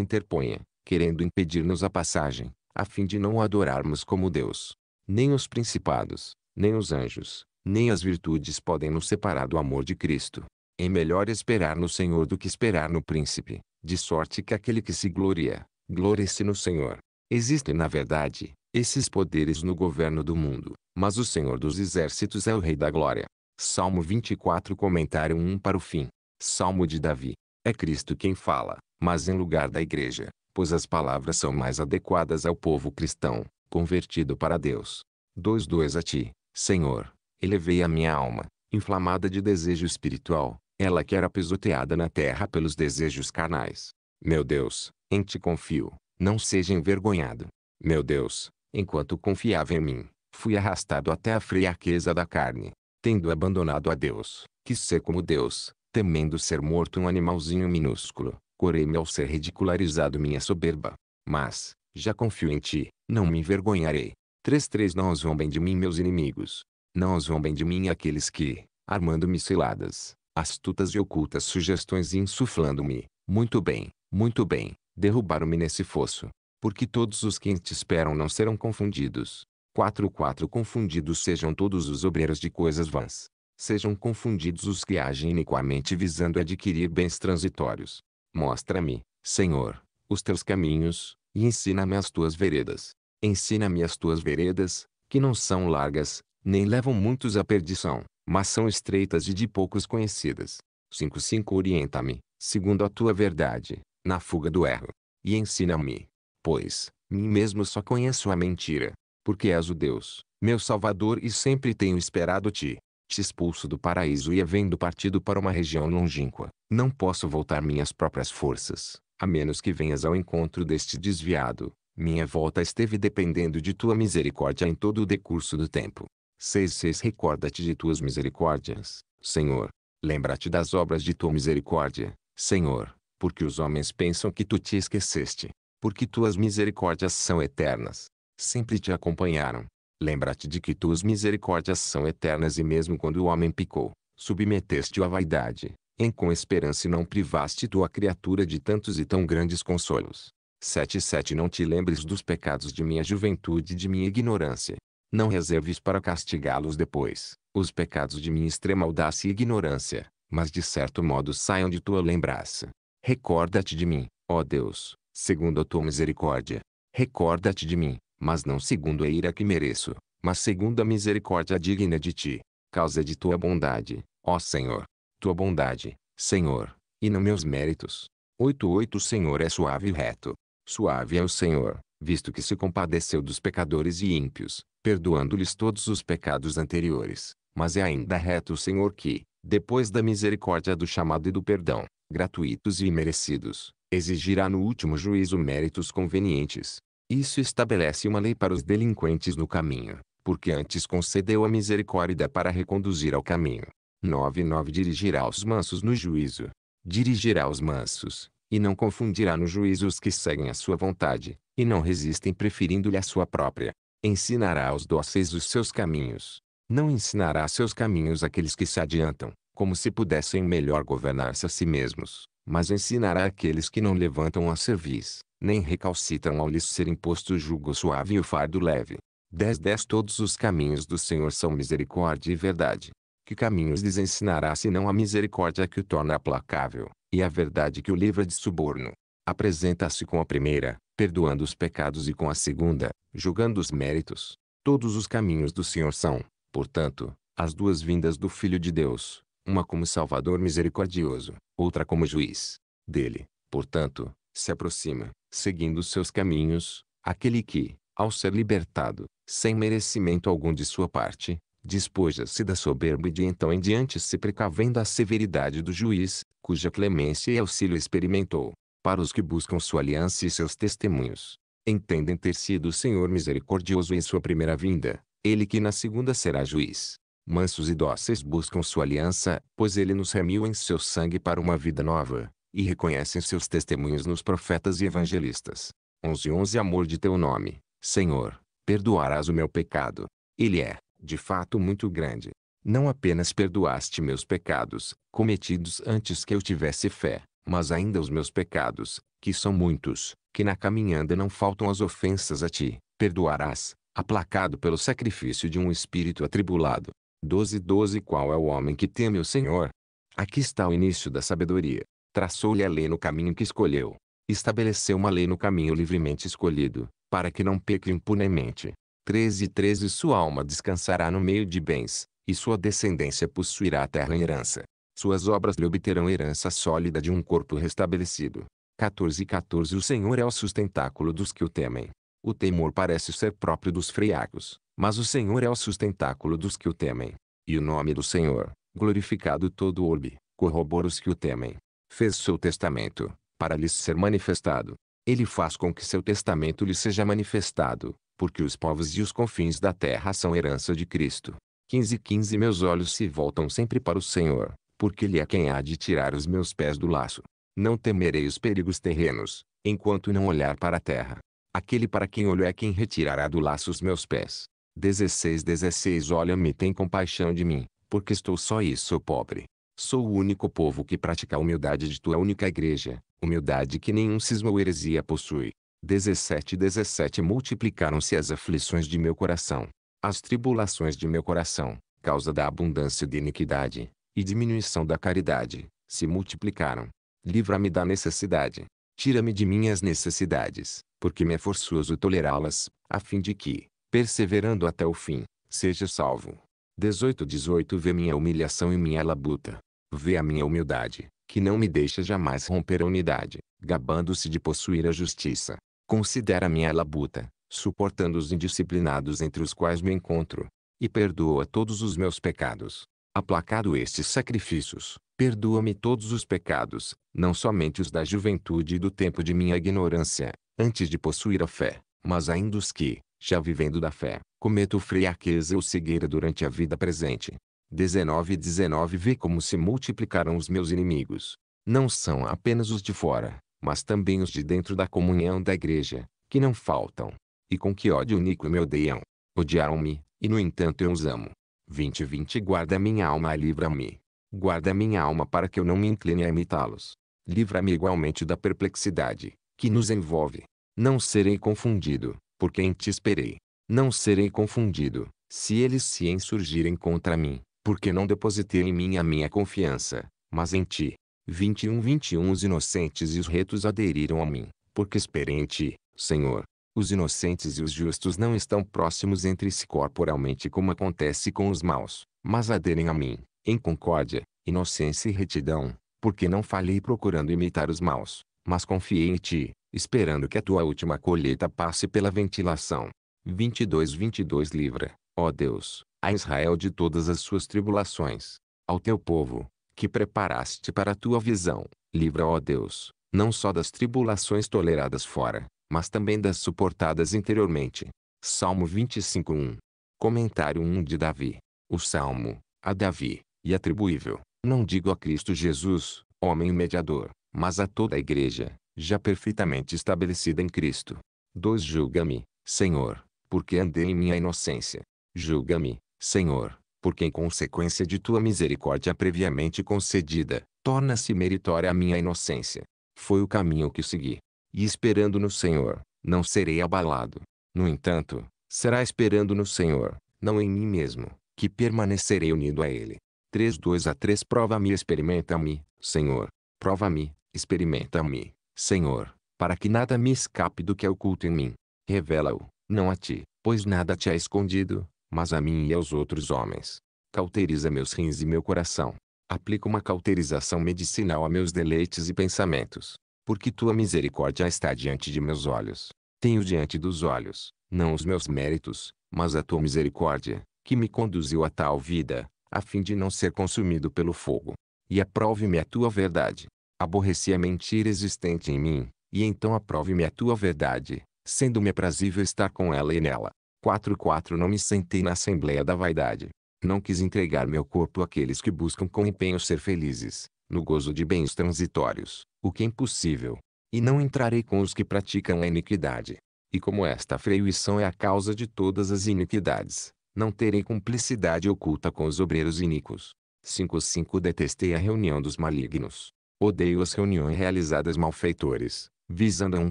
interponha, querendo impedir-nos a passagem, a fim de não o adorarmos como Deus. Nem os principados, nem os anjos, nem as virtudes podem nos separar do amor de Cristo. É melhor esperar no Senhor do que esperar no príncipe, de sorte que aquele que se gloria, glorie-se no Senhor. Existem, na verdade, esses poderes no governo do mundo, mas o Senhor dos Exércitos é o Rei da Glória. Salmo 24, comentário 1 para o fim. Salmo de Davi. É Cristo quem fala, mas em lugar da igreja, pois as palavras são mais adequadas ao povo cristão, convertido para Deus. 2:2 a ti, Senhor, elevei a minha alma, inflamada de desejo espiritual, ela que era pisoteada na terra pelos desejos carnais. Meu Deus, em ti confio, não seja envergonhado. Meu Deus, enquanto confiava em mim, fui arrastado até a friaqueza da carne, tendo abandonado a Deus, que ser como Deus, temendo ser morto um animalzinho minúsculo, corei-me ao ser ridicularizado minha soberba. Mas, já confio em ti, não me envergonharei. 3.3 Não zombem de mim meus inimigos, não zombem de mim aqueles que, armando-me ciladas, astutas e ocultas sugestões e insuflando-me, muito bem, muito bem, derrubaram-me nesse fosso. Porque todos os que te esperam não serão confundidos. quatro Confundidos sejam todos os obreiros de coisas vãs. Sejam confundidos os que agem iniquamente visando adquirir bens transitórios. Mostra-me, Senhor, os teus caminhos, e ensina-me as tuas veredas. Ensina-me as tuas veredas, que não são largas, nem levam muitos à perdição, mas são estreitas e de poucos conhecidas. 5.5 Orienta-me, segundo a tua verdade, na fuga do erro, e ensina-me. Pois, mim mesmo só conheço a mentira, porque és o Deus, meu Salvador e sempre tenho esperado ti. Te expulso do paraíso e havendo partido para uma região longínqua, não posso voltar minhas próprias forças, a menos que venhas ao encontro deste desviado. Minha volta esteve dependendo de tua misericórdia em todo o decurso do tempo. 6:6 Recorda-te de tuas misericórdias, Senhor. Lembra-te das obras de tua misericórdia, Senhor, porque os homens pensam que tu te esqueceste, porque tuas misericórdias são eternas. Sempre te acompanharam. Lembra-te de que tuas misericórdias são eternas e mesmo quando o homem picou, submeteste-o à vaidade, em com esperança e não privaste tua criatura de tantos e tão grandes consolos. 7.7 Não te lembres dos pecados de minha juventude e de minha ignorância, não reserves para castigá-los depois, os pecados de minha extrema audácia e ignorância, mas de certo modo saiam de tua lembrança. Recorda-te de mim, ó Deus, segundo a tua misericórdia. Recorda-te de mim, mas não segundo a ira que mereço, mas segundo a misericórdia digna de ti. Causa de tua bondade, ó Senhor. Tua bondade, Senhor, e não meus méritos. 8.8 O Senhor é suave e reto. Suave é o Senhor, visto que se compadeceu dos pecadores e ímpios, perdoando-lhes todos os pecados anteriores, mas é ainda reto o Senhor que, depois da misericórdia do chamado e do perdão, gratuitos e merecidos, exigirá no último juízo méritos convenientes. Isso estabelece uma lei para os delinquentes no caminho, porque antes concedeu a misericórdia para reconduzir ao caminho. 9.9 Dirigirá os mansos no juízo. Dirigirá os mansos, e não confundirá no juízo os que seguem a sua vontade, e não resistem preferindo-lhe a sua própria ensinará aos dóceis os seus caminhos. Não ensinará seus caminhos àqueles que se adiantam, como se pudessem melhor governar-se a si mesmos, mas ensinará aqueles que não levantam a cerviz, nem recalcitram ao lhes ser imposto o jugo suave e o fardo leve. 10 10 Todos os caminhos do Senhor são misericórdia e verdade. Que caminhos lhes ensinará senão a misericórdia que o torna aplacável, e a verdade que o livra de suborno? Apresenta-se com a primeira, perdoando os pecados e com a segunda, julgando os méritos. Todos os caminhos do Senhor são, portanto, as duas vindas do Filho de Deus, uma como Salvador misericordioso, outra como juiz. Dele, portanto, se aproxima, seguindo seus caminhos, aquele que, ao ser libertado, sem merecimento algum de sua parte, despoja-se da soberba e de então em diante se precavendo a severidade do juiz, cuja clemência e auxílio experimentou, para os que buscam sua aliança e seus testemunhos. Entendem ter sido o Senhor misericordioso em sua primeira vinda, ele que na segunda será juiz. Mansos e dóceis buscam sua aliança, pois ele nos remiu em seu sangue para uma vida nova, e reconhecem seus testemunhos nos profetas e evangelistas. 11 11 Amor de teu nome, Senhor, perdoarás o meu pecado. Ele é, de fato, muito grande. Não apenas perdoaste meus pecados, cometidos antes que eu tivesse fé, mas ainda os meus pecados, que são muitos, que na caminhada não faltam as ofensas a ti, perdoarás, aplacado pelo sacrifício de um espírito atribulado. 12 12 Qual é o homem que teme o Senhor? Aqui está o início da sabedoria. Traçou-lhe a lei no caminho que escolheu. Estabeleceu uma lei no caminho livremente escolhido, para que não peque impunemente. 13 13 Sua alma descansará no meio de bens, e sua descendência possuirá a terra em herança suas obras lhe obterão herança sólida de um corpo restabelecido. 14 14 O Senhor é o sustentáculo dos que o temem. O temor parece ser próprio dos friacos, mas o Senhor é o sustentáculo dos que o temem. E o nome do Senhor, glorificado todo o orbe, corrobora os que o temem. Fez seu testamento, para lhes ser manifestado. Ele faz com que seu testamento lhe seja manifestado, porque os povos e os confins da terra são herança de Cristo. 15 15 Meus olhos se voltam sempre para o Senhor, porque ele é quem há de tirar os meus pés do laço. Não temerei os perigos terrenos, enquanto não olhar para a terra. Aquele para quem olho é quem retirará do laço os meus pés. 16 16 Olha-me tem compaixão de mim, porque estou só e sou pobre. Sou o único povo que pratica a humildade de tua única igreja, humildade que nenhum cisma ou heresia possui. 17 17 Multiplicaram-se as aflições de meu coração, as tribulações de meu coração, causa da abundância de iniquidade, e diminuição da caridade, se multiplicaram. Livra-me da necessidade. Tira-me de minhas necessidades, porque me é forçoso tolerá-las, a fim de que, perseverando até o fim, seja salvo. 18 18 Vê minha humilhação e minha labuta. Vê a minha humildade, que não me deixa jamais romper a unidade, gabando-se de possuir a justiça. Considera minha labuta, suportando os indisciplinados entre os quais me encontro. E perdoa todos os meus pecados, Aplacado estes sacrifícios, perdoa-me todos os pecados, não somente os da juventude e do tempo de minha ignorância, antes de possuir a fé, mas ainda os que, já vivendo da fé, cometo fraqueza ou cegueira durante a vida presente. 19 e 19 Vê como se multiplicaram os meus inimigos. Não são apenas os de fora, mas também os de dentro da comunhão da igreja, que não faltam. E com que ódio único me odeiam. Odiaram-me, e no entanto eu os amo. 2020 Guarda minha alma e livra-me. Guarda minha alma para que eu não me incline a imitá-los. Livra-me igualmente da perplexidade, que nos envolve. Não serei confundido, porque em ti esperei. Não serei confundido, se eles se insurgirem contra mim, porque não depositei em mim a minha confiança, mas em ti. 21 21 Os inocentes e os retos aderiram a mim, porque esperei em ti, Senhor. Os inocentes e os justos não estão próximos entre si corporalmente como acontece com os maus, mas aderem a mim, em concórdia, inocência e retidão, porque não falhei procurando imitar os maus, mas confiei em ti, esperando que a tua última colheita passe pela ventilação. 22 22 Livra, ó Deus, a Israel de todas as suas tribulações, ao teu povo, que preparaste para a tua visão, livra, ó Deus, não só das tribulações toleradas fora, mas também das suportadas interiormente. Salmo 25:1. Comentário 1 de Davi. O salmo, a Davi, e atribuível, não digo a Cristo Jesus, homem mediador, mas a toda a igreja, já perfeitamente estabelecida em Cristo. 2 Julga-me, Senhor, porque andei em minha inocência. Julga-me, Senhor, porque em consequência de tua misericórdia previamente concedida, torna-se meritória a minha inocência. Foi o caminho que segui, e esperando no Senhor, não serei abalado. No entanto, será esperando no Senhor, não em mim mesmo, que permanecerei unido a Ele. 3:2 a 3 Prova-me experimenta-me, Senhor. Prova-me, experimenta-me, Senhor, para que nada me escape do que é oculto em mim. Revela-o, não a ti, pois nada te é escondido, mas a mim e aos outros homens. Cauteriza meus rins e meu coração. Aplica uma cauterização medicinal a meus deleites e pensamentos porque tua misericórdia está diante de meus olhos. Tenho diante dos olhos, não os meus méritos, mas a tua misericórdia, que me conduziu a tal vida, a fim de não ser consumido pelo fogo. E aprove-me a tua verdade. Aborreci a mentira existente em mim, e então aprove-me a tua verdade, sendo-me aprazível estar com ela e nela. 4.4 Não me sentei na assembleia da vaidade. Não quis entregar meu corpo àqueles que buscam com empenho ser felizes, no gozo de bens transitórios, o que é impossível. E não entrarei com os que praticam a iniquidade. E como esta freição é a causa de todas as iniquidades, não terei cumplicidade oculta com os obreiros iníquos. 5.5 Detestei a reunião dos malignos. Odeio as reuniões realizadas malfeitores, visando a um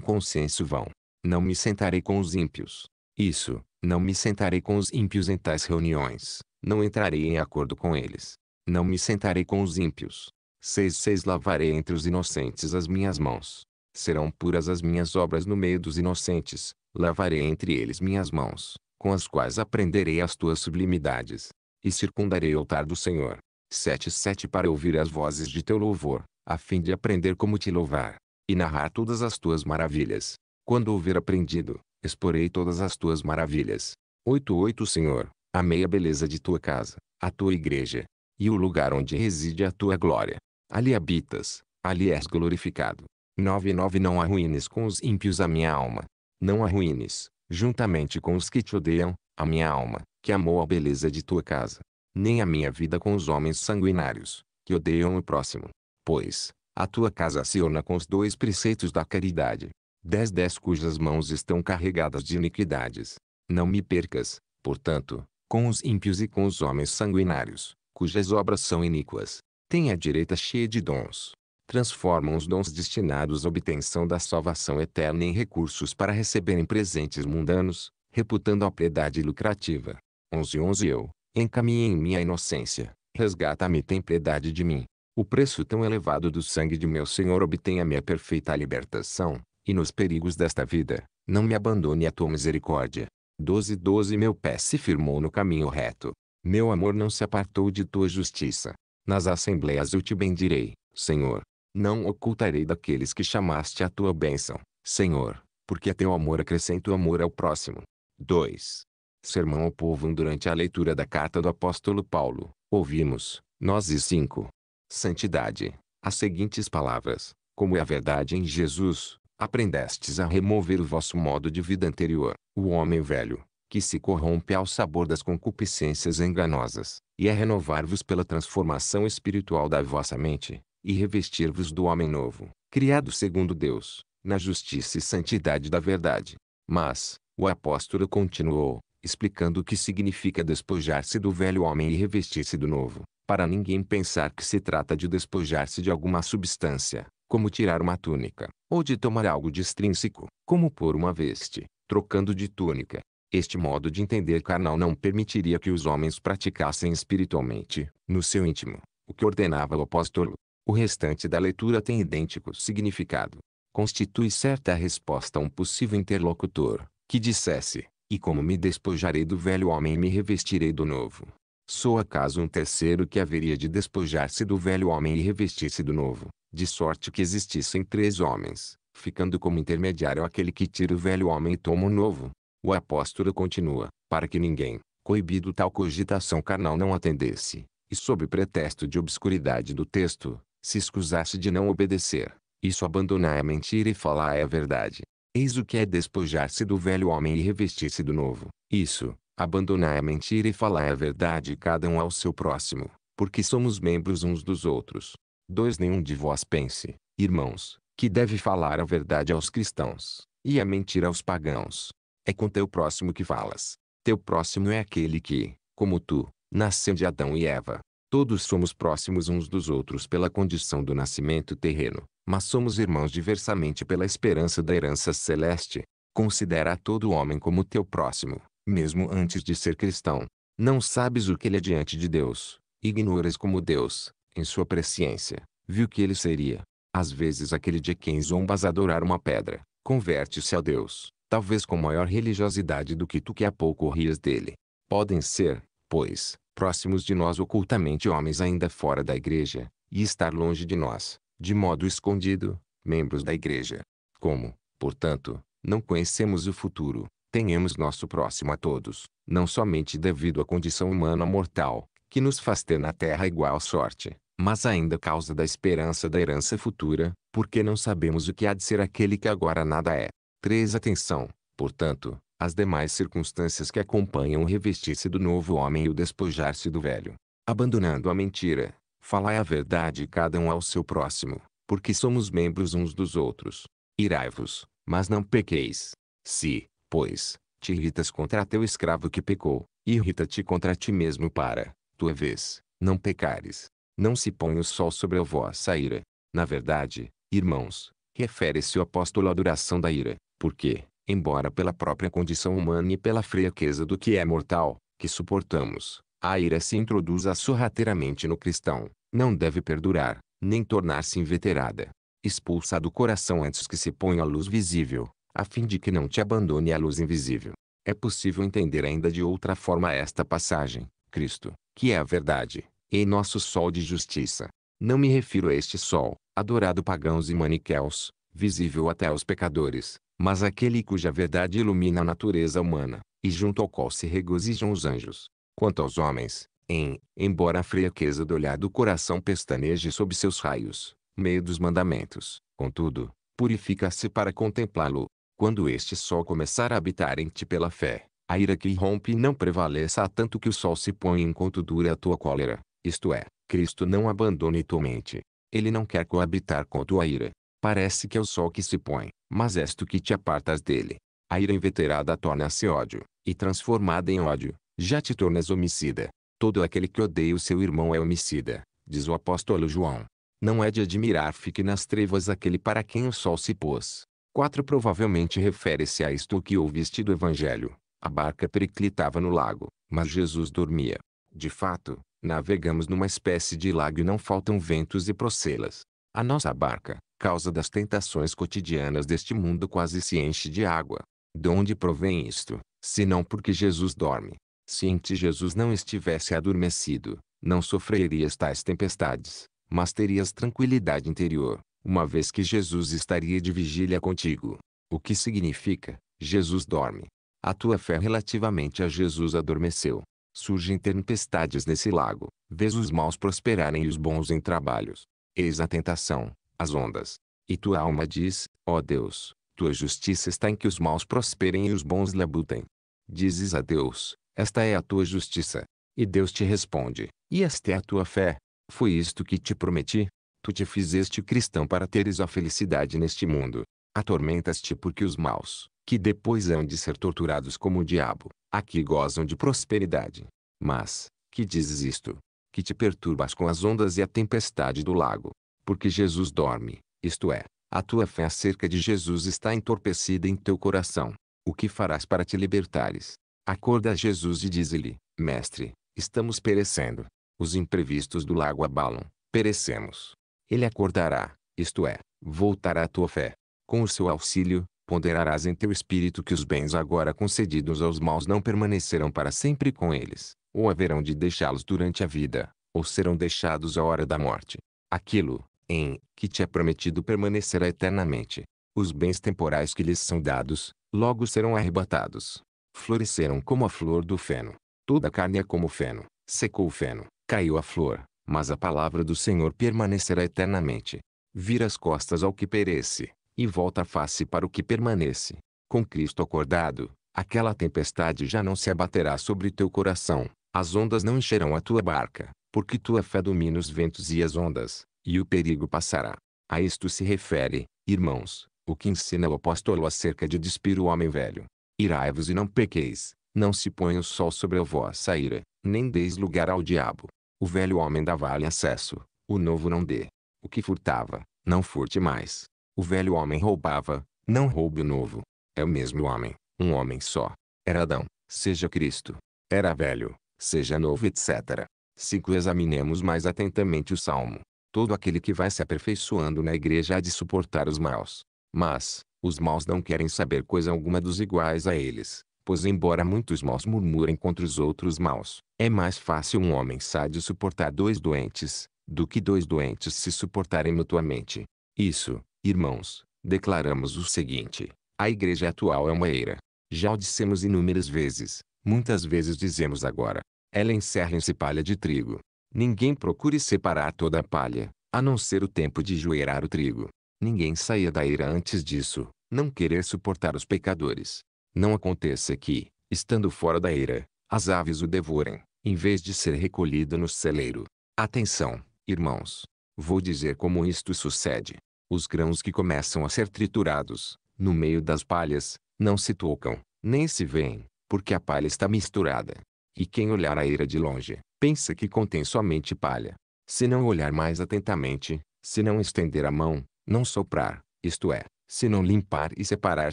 consenso vão. Não me sentarei com os ímpios. Isso, não me sentarei com os ímpios em tais reuniões, não entrarei em acordo com eles. Não me sentarei com os ímpios. Seis, seis lavarei entre os inocentes as minhas mãos. Serão puras as minhas obras no meio dos inocentes, lavarei entre eles minhas mãos, com as quais aprenderei as tuas sublimidades, e circundarei o altar do Senhor. sete sete Para ouvir as vozes de teu louvor, a fim de aprender como te louvar, e narrar todas as tuas maravilhas. Quando houver aprendido, exporei todas as tuas maravilhas. oito oito Senhor, amei a beleza de tua casa, a tua igreja, e o lugar onde reside a tua glória. Ali habitas, ali és glorificado. 99 Não arruines com os ímpios a minha alma. Não arruines, juntamente com os que te odeiam, a minha alma, que amou a beleza de tua casa. Nem a minha vida com os homens sanguinários, que odeiam o próximo. Pois, a tua casa aciona com os dois preceitos da caridade. 10 10 Cujas mãos estão carregadas de iniquidades. Não me percas, portanto, com os ímpios e com os homens sanguinários, cujas obras são iníquas tem a direita cheia de dons. Transformam os dons destinados à obtenção da salvação eterna em recursos para receberem presentes mundanos, reputando a piedade lucrativa. 11 11 Eu, encaminhei em minha inocência, resgata-me tem piedade de mim. O preço tão elevado do sangue de meu Senhor obtém a minha perfeita libertação, e nos perigos desta vida, não me abandone a tua misericórdia. 12 12 Meu pé se firmou no caminho reto. Meu amor não se apartou de tua justiça. Nas assembleias eu te bendirei, Senhor. Não ocultarei daqueles que chamaste a tua bênção, Senhor, porque a teu amor acrescenta o amor ao próximo. 2. Sermão ao povo durante a leitura da carta do apóstolo Paulo, ouvimos, nós e cinco. Santidade. As seguintes palavras, como é a verdade em Jesus, aprendestes a remover o vosso modo de vida anterior, o homem velho, que se corrompe ao sabor das concupiscências enganosas, e a é renovar-vos pela transformação espiritual da vossa mente, e revestir-vos do homem novo, criado segundo Deus, na justiça e santidade da verdade. Mas, o apóstolo continuou, explicando o que significa despojar-se do velho homem e revestir-se do novo, para ninguém pensar que se trata de despojar-se de alguma substância, como tirar uma túnica, ou de tomar algo de extrínseco, como pôr uma veste, trocando de túnica, este modo de entender carnal não permitiria que os homens praticassem espiritualmente, no seu íntimo, o que ordenava o apóstolo. O restante da leitura tem idêntico significado. Constitui certa resposta a um possível interlocutor, que dissesse, e como me despojarei do velho homem e me revestirei do novo? Sou acaso um terceiro que haveria de despojar-se do velho homem e revestir-se do novo, de sorte que existissem três homens, ficando como intermediário aquele que tira o velho homem e toma o novo, o apóstolo continua, para que ninguém, coibido tal cogitação carnal não atendesse, e sob pretexto de obscuridade do texto, se escusasse de não obedecer. Isso abandonar é mentira e falar é a verdade. Eis o que é despojar-se do velho homem e revestir-se do novo. Isso, abandonar é mentira e falar é a verdade cada um ao seu próximo, porque somos membros uns dos outros. Dois Nenhum de vós pense, irmãos, que deve falar a verdade aos cristãos, e a mentira aos pagãos, é com teu próximo que falas. Teu próximo é aquele que, como tu, nasceu de Adão e Eva. Todos somos próximos uns dos outros pela condição do nascimento terreno, mas somos irmãos diversamente pela esperança da herança celeste. Considera a todo homem como teu próximo, mesmo antes de ser cristão. Não sabes o que ele é diante de Deus, ignoras como Deus, em sua presciência, viu que ele seria. Às vezes aquele de quem zombas adorar uma pedra, converte-se a Deus talvez com maior religiosidade do que tu que há pouco rias dele. Podem ser, pois, próximos de nós ocultamente homens ainda fora da igreja, e estar longe de nós, de modo escondido, membros da igreja. Como, portanto, não conhecemos o futuro, tenhamos nosso próximo a todos, não somente devido à condição humana mortal, que nos faz ter na terra igual sorte, mas ainda causa da esperança da herança futura, porque não sabemos o que há de ser aquele que agora nada é. 3. Atenção, portanto, às demais circunstâncias que acompanham o revestir-se do novo homem e o despojar-se do velho. Abandonando a mentira, falai a verdade cada um ao seu próximo, porque somos membros uns dos outros. Irai-vos, mas não pequeis. Se, pois, te irritas contra teu escravo que pecou, irrita-te contra ti mesmo para, tua vez, não pecares. Não se põe o sol sobre a vossa ira. Na verdade, irmãos, refere-se o apóstolo à duração da ira, porque, embora pela própria condição humana e pela fraqueza do que é mortal, que suportamos, a ira se introduza sorrateiramente no cristão, não deve perdurar, nem tornar-se inveterada. Expulsa do coração antes que se ponha a luz visível, a fim de que não te abandone a luz invisível. É possível entender ainda de outra forma esta passagem. Cristo, que é a verdade, e nosso sol de justiça. Não me refiro a este sol, adorado pagãos e maniqueus, visível até aos pecadores, mas aquele cuja verdade ilumina a natureza humana, e junto ao qual se regozijam os anjos. Quanto aos homens, em, embora a fraqueza do olhar do coração pestaneje sob seus raios, meio dos mandamentos, contudo, purifica-se para contemplá-lo. Quando este sol começar a habitar em ti pela fé, a ira que rompe não prevaleça a tanto que o sol se põe enquanto dura a tua cólera, isto é, Cristo não abandone tua mente. Ele não quer coabitar com tua ira. Parece que é o sol que se põe, mas és tu que te apartas dele. A ira inveterada torna-se ódio, e transformada em ódio, já te tornas homicida. Todo aquele que odeia o seu irmão é homicida, diz o apóstolo João. Não é de admirar fique nas trevas aquele para quem o sol se pôs. 4. Provavelmente refere-se a isto que ouviste do Evangelho. A barca periclitava no lago, mas Jesus dormia. De fato, navegamos numa espécie de lago e não faltam ventos e procelas. A nossa barca, causa das tentações cotidianas deste mundo quase se enche de água. De onde provém isto, se não porque Jesus dorme? Se em ti Jesus não estivesse adormecido, não sofrerias tais tempestades, mas terias tranquilidade interior, uma vez que Jesus estaria de vigília contigo. O que significa, Jesus dorme. A tua fé relativamente a Jesus adormeceu. Surgem tempestades nesse lago, vês os maus prosperarem e os bons em trabalhos. Eis a tentação, as ondas. E tua alma diz, ó oh Deus, tua justiça está em que os maus prosperem e os bons labutem. Dizes a Deus, esta é a tua justiça. E Deus te responde, e esta é a tua fé. Foi isto que te prometi. Tu te fizeste cristão para teres a felicidade neste mundo. Atormentas-te porque os maus, que depois hão de ser torturados como o diabo, aqui gozam de prosperidade. Mas, que dizes isto, que te perturbas com as ondas e a tempestade do lago. Porque Jesus dorme, isto é, a tua fé acerca de Jesus está entorpecida em teu coração. O que farás para te libertares? Acorda Jesus e diz-lhe, Mestre, estamos perecendo. Os imprevistos do lago abalam, perecemos. Ele acordará, isto é, voltará à tua fé. Com o seu auxílio, ponderarás em teu espírito que os bens agora concedidos aos maus não permanecerão para sempre com eles, ou haverão de deixá-los durante a vida, ou serão deixados à hora da morte. Aquilo, em, que te é prometido permanecerá eternamente. Os bens temporais que lhes são dados, logo serão arrebatados. Floresceram como a flor do feno. Toda a carne é como o feno. Secou o feno, caiu a flor, mas a palavra do Senhor permanecerá eternamente. Vira as costas ao que perece, e volta a face para o que permanece. Com Cristo acordado, aquela tempestade já não se abaterá sobre teu coração, as ondas não encherão a tua barca, porque tua fé domina os ventos e as ondas, e o perigo passará. A isto se refere, irmãos, o que ensina o apóstolo acerca de despir o homem velho. Irai-vos e não pequeis, não se põe o sol sobre a vossa ira, nem deis lugar ao diabo. O velho homem dá vale acesso, o novo não dê. O que furtava, não furte mais. O velho homem roubava, não roube o novo. É o mesmo homem, um homem só. Era Adão, seja Cristo. Era velho, seja novo etc. 5. Examinemos mais atentamente o Salmo. Todo aquele que vai se aperfeiçoando na igreja há de suportar os maus. Mas, os maus não querem saber coisa alguma dos iguais a eles, pois embora muitos maus murmurem contra os outros maus, é mais fácil um homem sádio suportar dois doentes, do que dois doentes se suportarem mutuamente. Isso, irmãos, declaramos o seguinte: a igreja atual é uma eira. Já o dissemos inúmeras vezes, muitas vezes dizemos agora, ela encerra-se palha de trigo. Ninguém procure separar toda a palha, a não ser o tempo de joeirar o trigo. Ninguém saia da ira antes disso, não querer suportar os pecadores. Não aconteça que, estando fora da ira, as aves o devorem, em vez de ser recolhido no celeiro. Atenção, irmãos! Vou dizer como isto sucede. Os grãos que começam a ser triturados, no meio das palhas, não se tocam, nem se veem, porque a palha está misturada. E quem olhar a ira de longe, pensa que contém somente palha. Se não olhar mais atentamente, se não estender a mão, não soprar, isto é, se não limpar e separar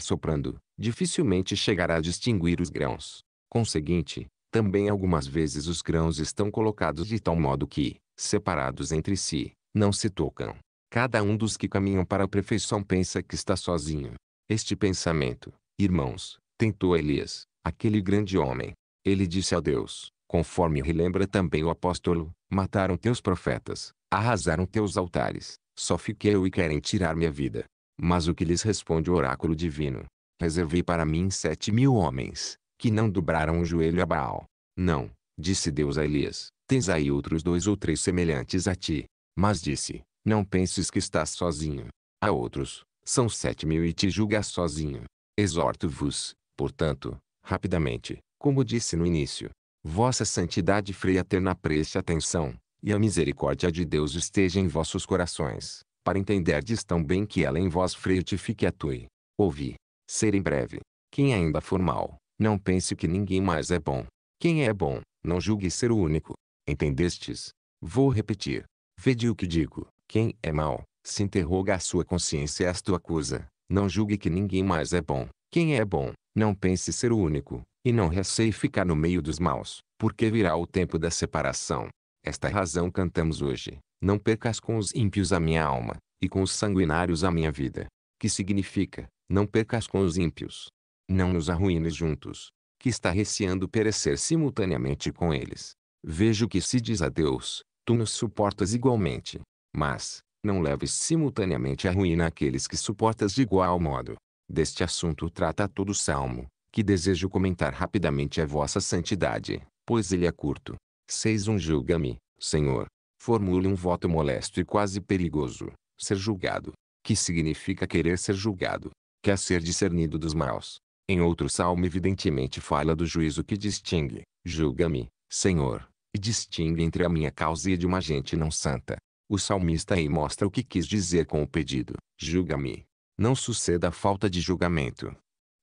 soprando, dificilmente chegará a distinguir os grãos. Conseguinte, também algumas vezes os grãos estão colocados de tal modo que, separados entre si, não se tocam. Cada um dos que caminham para a perfeição pensa que está sozinho. Este pensamento, irmãos, tentou Elias, aquele grande homem, ele disse a Deus, conforme relembra também o apóstolo, mataram teus profetas, arrasaram teus altares, só fiquei eu e querem tirar minha vida. Mas o que lhes responde o oráculo divino? Reservei para mim sete mil homens, que não dobraram o joelho a Baal. Não, disse Deus a Elias, tens aí outros dois ou três semelhantes a ti. Mas disse, não penses que estás sozinho. Há outros, são sete mil e te julgas sozinho. Exorto-vos, portanto, rapidamente, como disse no início, Vossa Santidade Frei terna preste atenção, e a misericórdia de Deus esteja em vossos corações, para entenderdes tão bem que ela em vós frutifique e atue. Ouvi. Ser em breve. Quem ainda for mal, não pense que ninguém mais é bom. Quem é bom, não julgue ser o único. Entendestes? Vou repetir. Vede o que digo. Quem é mal, se interroga a sua consciência e as tu acusa. Não julgue que ninguém mais é bom. Quem é bom, não pense ser o único, e não receie ficar no meio dos maus, porque virá o tempo da separação. Esta é razão cantamos hoje, não percas com os ímpios a minha alma, e com os sanguinários a minha vida. Que significa, não percas com os ímpios. Não nos arruines juntos, que está receando perecer simultaneamente com eles. Vejo que se diz a Deus, tu nos suportas igualmente. Mas, não leves simultaneamente a ruína aqueles que suportas de igual modo. Deste assunto trata todo o salmo, que desejo comentar rapidamente a vossa santidade, pois ele é curto. 6. Um julga-me, Senhor. Formule um voto molesto e quase perigoso. Ser julgado. Que significa querer ser julgado. Quer ser discernido dos maus. Em outro salmo evidentemente fala do juízo que distingue. Julga-me, Senhor, e distingue entre a minha causa e a de uma gente não santa. O salmista aí mostra o que quis dizer com o pedido. Julga-me, não suceda a falta de julgamento.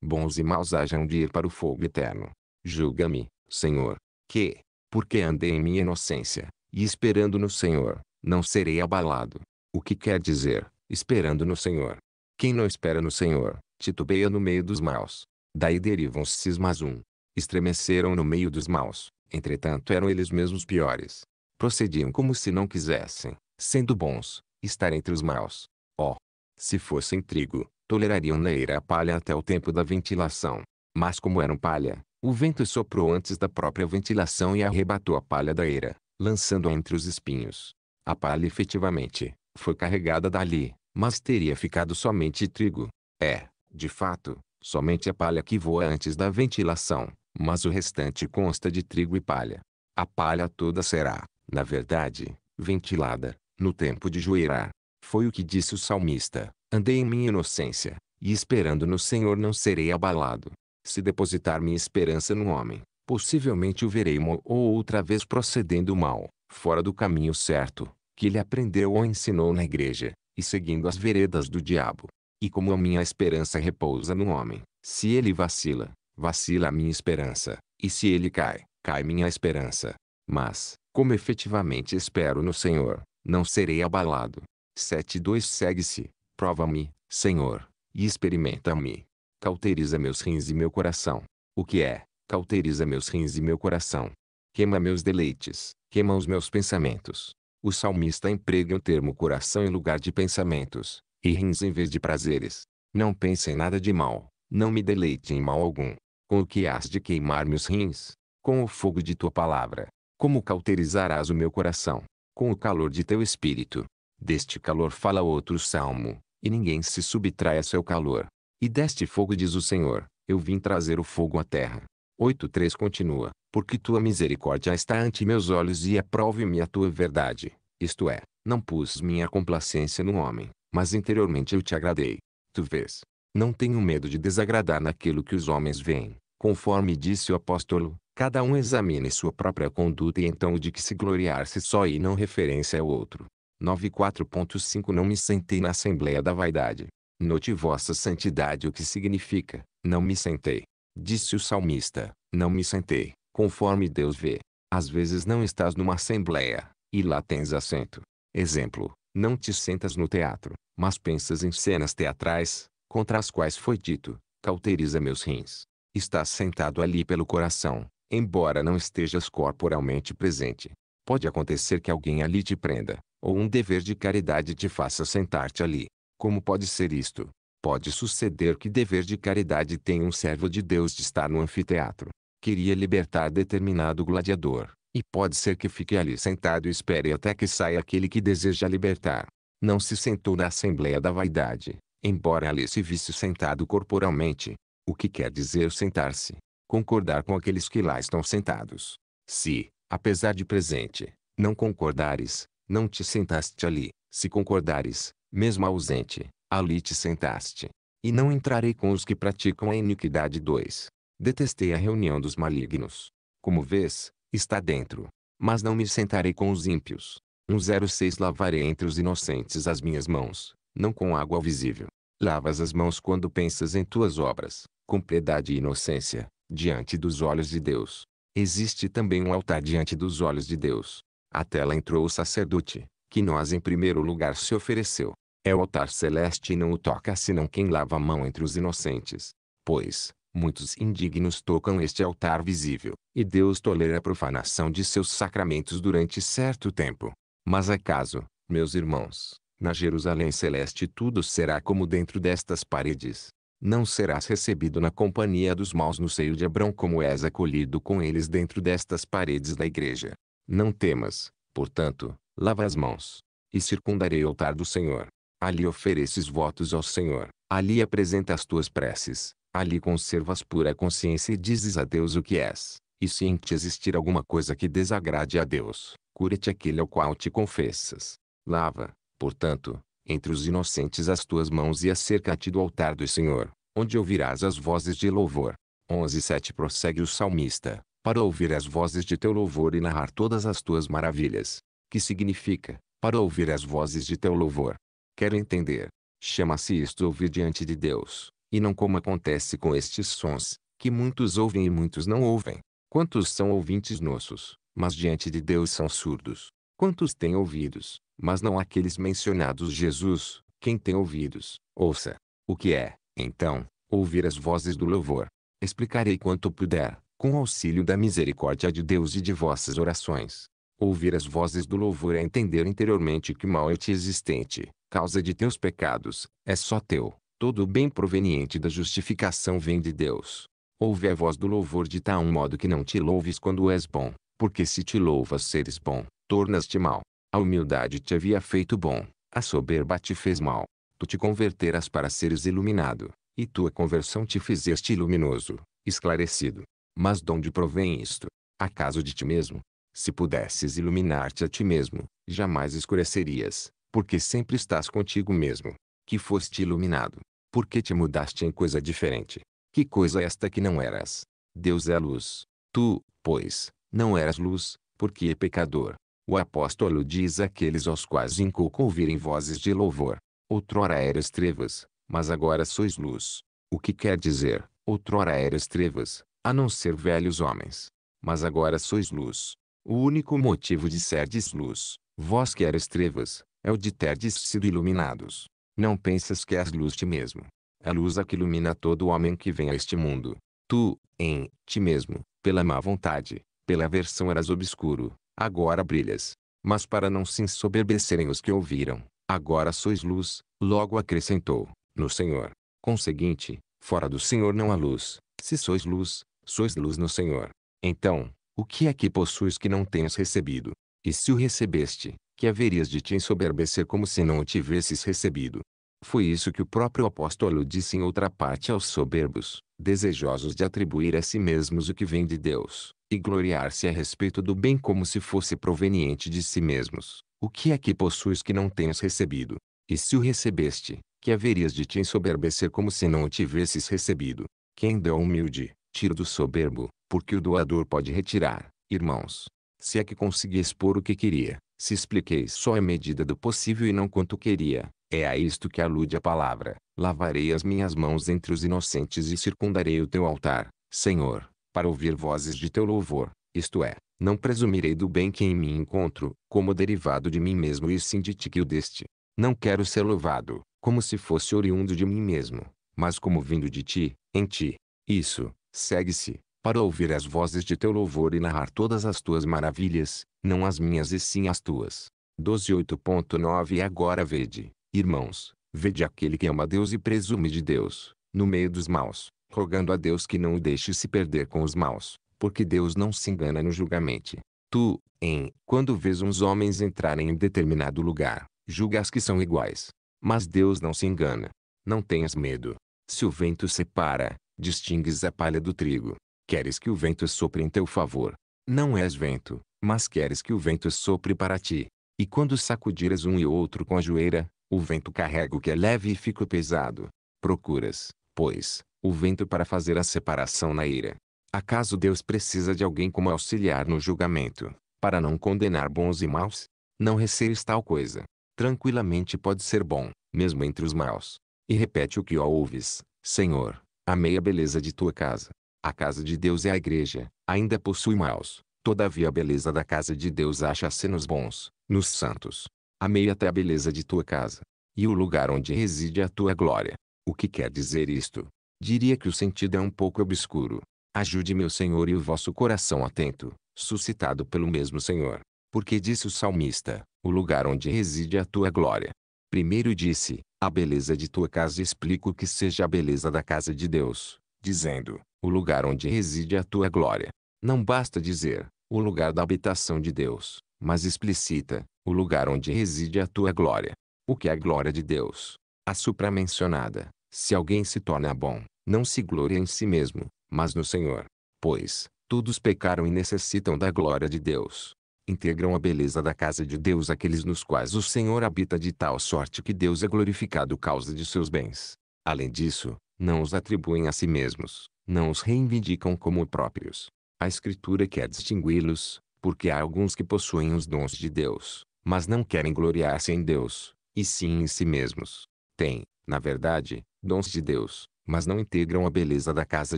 Bons e maus hajam de ir para o fogo eterno. Julga-me, Senhor, que, porque andei em minha inocência, e esperando no Senhor, não serei abalado. O que quer dizer, esperando no Senhor? Quem não espera no Senhor, titubeia no meio dos maus. Daí derivam se cismas um. Estremeceram no meio dos maus, entretanto eram eles mesmos piores. Procediam como se não quisessem, sendo bons, estar entre os maus. Ó, oh, se fossem trigo, tolerariam na leira a palha até o tempo da ventilação. Mas como eram palha, o vento soprou antes da própria ventilação e arrebatou a palha da eira, lançando-a entre os espinhos. A palha efetivamente, foi carregada dali, mas teria ficado somente trigo. É, de fato, somente a palha que voa antes da ventilação, mas o restante consta de trigo e palha. A palha toda será, na verdade, ventilada, no tempo de Juirá. Foi o que disse o salmista: Andei em minha inocência, e esperando no Senhor não serei abalado. Se depositar minha esperança no homem, possivelmente o verei uma ou outra vez procedendo mal, fora do caminho certo, que ele aprendeu ou ensinou na igreja, e seguindo as veredas do diabo. E como a minha esperança repousa no homem, se ele vacila, vacila a minha esperança, e se ele cai, cai minha esperança. Mas, como efetivamente espero no Senhor, não serei abalado. 7.2 segue-se. Prova-me, Senhor, e experimenta-me. Cauteriza meus rins e meu coração. O que é? Cauteriza meus rins e meu coração. Queima meus deleites, queima os meus pensamentos. O salmista emprega o termo coração em lugar de pensamentos, e rins em vez de prazeres. Não pense em nada de mal, não me deleite em mal algum. Com o que has de queimar meus rins? Com o fogo de tua palavra. Como cauterizarás o meu coração? Com o calor de teu espírito. Deste calor fala outro salmo, e ninguém se subtrai a seu calor. E deste fogo diz o Senhor, eu vim trazer o fogo à terra. 8.3 continua, porque tua misericórdia está ante meus olhos e aprove-me é a tua verdade, isto é, não pus minha complacência no homem, mas interiormente eu te agradei. Tu vês, não tenho medo de desagradar naquilo que os homens veem, conforme disse o apóstolo, cada um examine sua própria conduta e então o de que se gloriar se só e não referência ao outro. 94.5 Não me sentei na Assembleia da Vaidade. Note vossa santidade o que significa, não me sentei. Disse o salmista, não me sentei, conforme Deus vê. Às vezes não estás numa assembleia, e lá tens assento. Exemplo, não te sentas no teatro, mas pensas em cenas teatrais, contra as quais foi dito, cauteriza meus rins. Estás sentado ali pelo coração, embora não estejas corporalmente presente. Pode acontecer que alguém ali te prenda, ou um dever de caridade te faça sentar-te ali. Como pode ser isto? Pode suceder que dever de caridade tenha um servo de Deus de estar no anfiteatro. Queria libertar determinado gladiador, e pode ser que fique ali sentado e espere até que saia aquele que deseja libertar. Não se sentou na Assembleia da Vaidade, embora ali se visse sentado corporalmente. O que quer dizer sentar-se? Concordar com aqueles que lá estão sentados. Se, apesar de presente, não concordares, não te sentaste ali, se concordares, mesmo ausente, ali te sentaste. E não entrarei com os que praticam a iniquidade 2. Detestei a reunião dos malignos. Como vês, está dentro. Mas não me sentarei com os ímpios. 106 Lavarei entre os inocentes as minhas mãos, não com água visível. Lavas as mãos quando pensas em tuas obras, com piedade e inocência, diante dos olhos de Deus. Existe também um altar diante dos olhos de Deus, até lá entrou o sacerdote, que nós em primeiro lugar se ofereceu. É o altar celeste e não o toca senão quem lava a mão entre os inocentes. Pois, muitos indignos tocam este altar visível, e Deus tolera a profanação de seus sacramentos durante certo tempo. Mas acaso, meus irmãos, na Jerusalém celeste tudo será como dentro destas paredes. Não serás recebido na companhia dos maus no seio de Abrão como és acolhido com eles dentro destas paredes da igreja. Não temas, portanto, lava as mãos. E circundarei o altar do Senhor. Ali ofereces votos ao Senhor. Ali apresenta as tuas preces. Ali conservas pura consciência e dizes a Deus o que és. E se em ti existir alguma coisa que desagrade a Deus, cura-te aquele ao qual te confessas. Lava, portanto, entre os inocentes as tuas mãos e acerca-te do altar do Senhor, onde ouvirás as vozes de louvor. 11.7 Prossegue o salmista para ouvir as vozes de teu louvor e narrar todas as tuas maravilhas. Que significa, para ouvir as vozes de teu louvor? Quero entender. Chama-se isto ouvir diante de Deus, e não como acontece com estes sons, que muitos ouvem e muitos não ouvem. Quantos são ouvintes nossos, mas diante de Deus são surdos? Quantos têm ouvidos, mas não aqueles mencionados Jesus, quem tem ouvidos, ouça. O que é, então, ouvir as vozes do louvor? Explicarei quanto puder, com auxílio da misericórdia de Deus e de vossas orações. Ouvir as vozes do louvor é entender interiormente que mal é te existente, causa de teus pecados, é só teu. Todo o bem proveniente da justificação vem de Deus. Ouve a voz do louvor de tal modo que não te louves quando és bom, porque se te louvas seres bom, tornas-te mal. A humildade te havia feito bom, a soberba te fez mal. Tu te converteras para seres iluminado, e tua conversão te fizeste luminoso, esclarecido. Mas de onde provém isto? Acaso de ti mesmo? Se pudesses iluminar-te a ti mesmo, jamais escurecerias, porque sempre estás contigo mesmo. Que foste iluminado. Porque te mudaste em coisa diferente. Que coisa esta que não eras? Deus é luz. Tu, pois, não eras luz, porque é pecador. O apóstolo diz àqueles aos quais inculcou ouvirem vozes de louvor. Outrora eras trevas, mas agora sois luz. O que quer dizer, outrora eras trevas, a não ser velhos homens. Mas agora sois luz. O único motivo de serdes luz, vós que eras trevas, é o de terdes sido iluminados. Não pensas que és luz ti mesmo. A é luz a que ilumina todo homem que vem a este mundo. Tu, em ti mesmo, pela má vontade, pela aversão eras obscuro, agora brilhas. Mas para não se ensoberbecerem os que ouviram, agora sois luz, logo acrescentou, no Senhor. Conseguinte, fora do Senhor não há luz, se sois luz, sois luz no Senhor. Então, o que é que possuis que não tens recebido? E se o recebeste, que haverias de te ensoberbecer como se não o tivesses recebido? Foi isso que o próprio apóstolo disse em outra parte aos soberbos, desejosos de atribuir a si mesmos o que vem de Deus, e gloriar-se a respeito do bem como se fosse proveniente de si mesmos. O que é que possuis que não tens recebido? E se o recebeste, que haverias de te ensoberbecer como se não o tivesses recebido? Quem deu humilde, tiro do soberbo, porque o doador pode retirar. Irmãos, se é que consegui expor o que queria, se expliquei só a medida do possível e não quanto queria, é a isto que alude a palavra. Lavarei as minhas mãos entre os inocentes e circundarei o teu altar, Senhor, para ouvir vozes de teu louvor, isto é, não presumirei do bem que em mim encontro, como derivado de mim mesmo e sim de ti que o deste. Não quero ser louvado, como se fosse oriundo de mim mesmo, mas como vindo de ti, em ti. Isso, Segue-se, para ouvir as vozes de teu louvor e narrar todas as tuas maravilhas, não as minhas e sim as tuas. 12.8.9 E agora vede, irmãos, vede aquele que ama Deus e presume de Deus, no meio dos maus, rogando a Deus que não o deixe se perder com os maus, porque Deus não se engana no julgamento. Tu, em, quando vês uns homens entrarem em determinado lugar, julgas que são iguais. Mas Deus não se engana. Não tenhas medo. Se o vento separa, distingues a palha do trigo. Queres que o vento sopre em teu favor. Não és vento, mas queres que o vento sopre para ti. E quando sacudires um e outro com a joeira, o vento carrega o que é leve e fica pesado. Procuras, pois, o vento para fazer a separação na ira. Acaso Deus precisa de alguém como auxiliar no julgamento, para não condenar bons e maus? Não receias tal coisa. Tranquilamente pode ser bom, mesmo entre os maus. E repete o que ouves, Senhor, Amei a beleza de tua casa. A casa de Deus é a igreja, ainda possui maus. Todavia a beleza da casa de Deus acha-se nos bons, nos santos. Amei até a beleza de tua casa. E o lugar onde reside a tua glória. O que quer dizer isto? Diria que o sentido é um pouco obscuro. Ajude meu Senhor e o vosso coração atento, suscitado pelo mesmo Senhor. Porque disse o salmista, o lugar onde reside a tua glória. Primeiro disse, a beleza de tua casa explico que seja a beleza da casa de Deus, dizendo, o lugar onde reside a tua glória. Não basta dizer, o lugar da habitação de Deus, mas explicita, o lugar onde reside a tua glória. O que é a glória de Deus? A supramencionada, se alguém se torna bom, não se gloria em si mesmo, mas no Senhor. Pois, todos pecaram e necessitam da glória de Deus, integram a beleza da casa de Deus aqueles nos quais o Senhor habita de tal sorte que Deus é glorificado causa de seus bens. Além disso, não os atribuem a si mesmos, não os reivindicam como próprios. A Escritura quer distingui-los, porque há alguns que possuem os dons de Deus, mas não querem gloriar-se em Deus, e sim em si mesmos. Tem, na verdade, dons de Deus, mas não integram a beleza da casa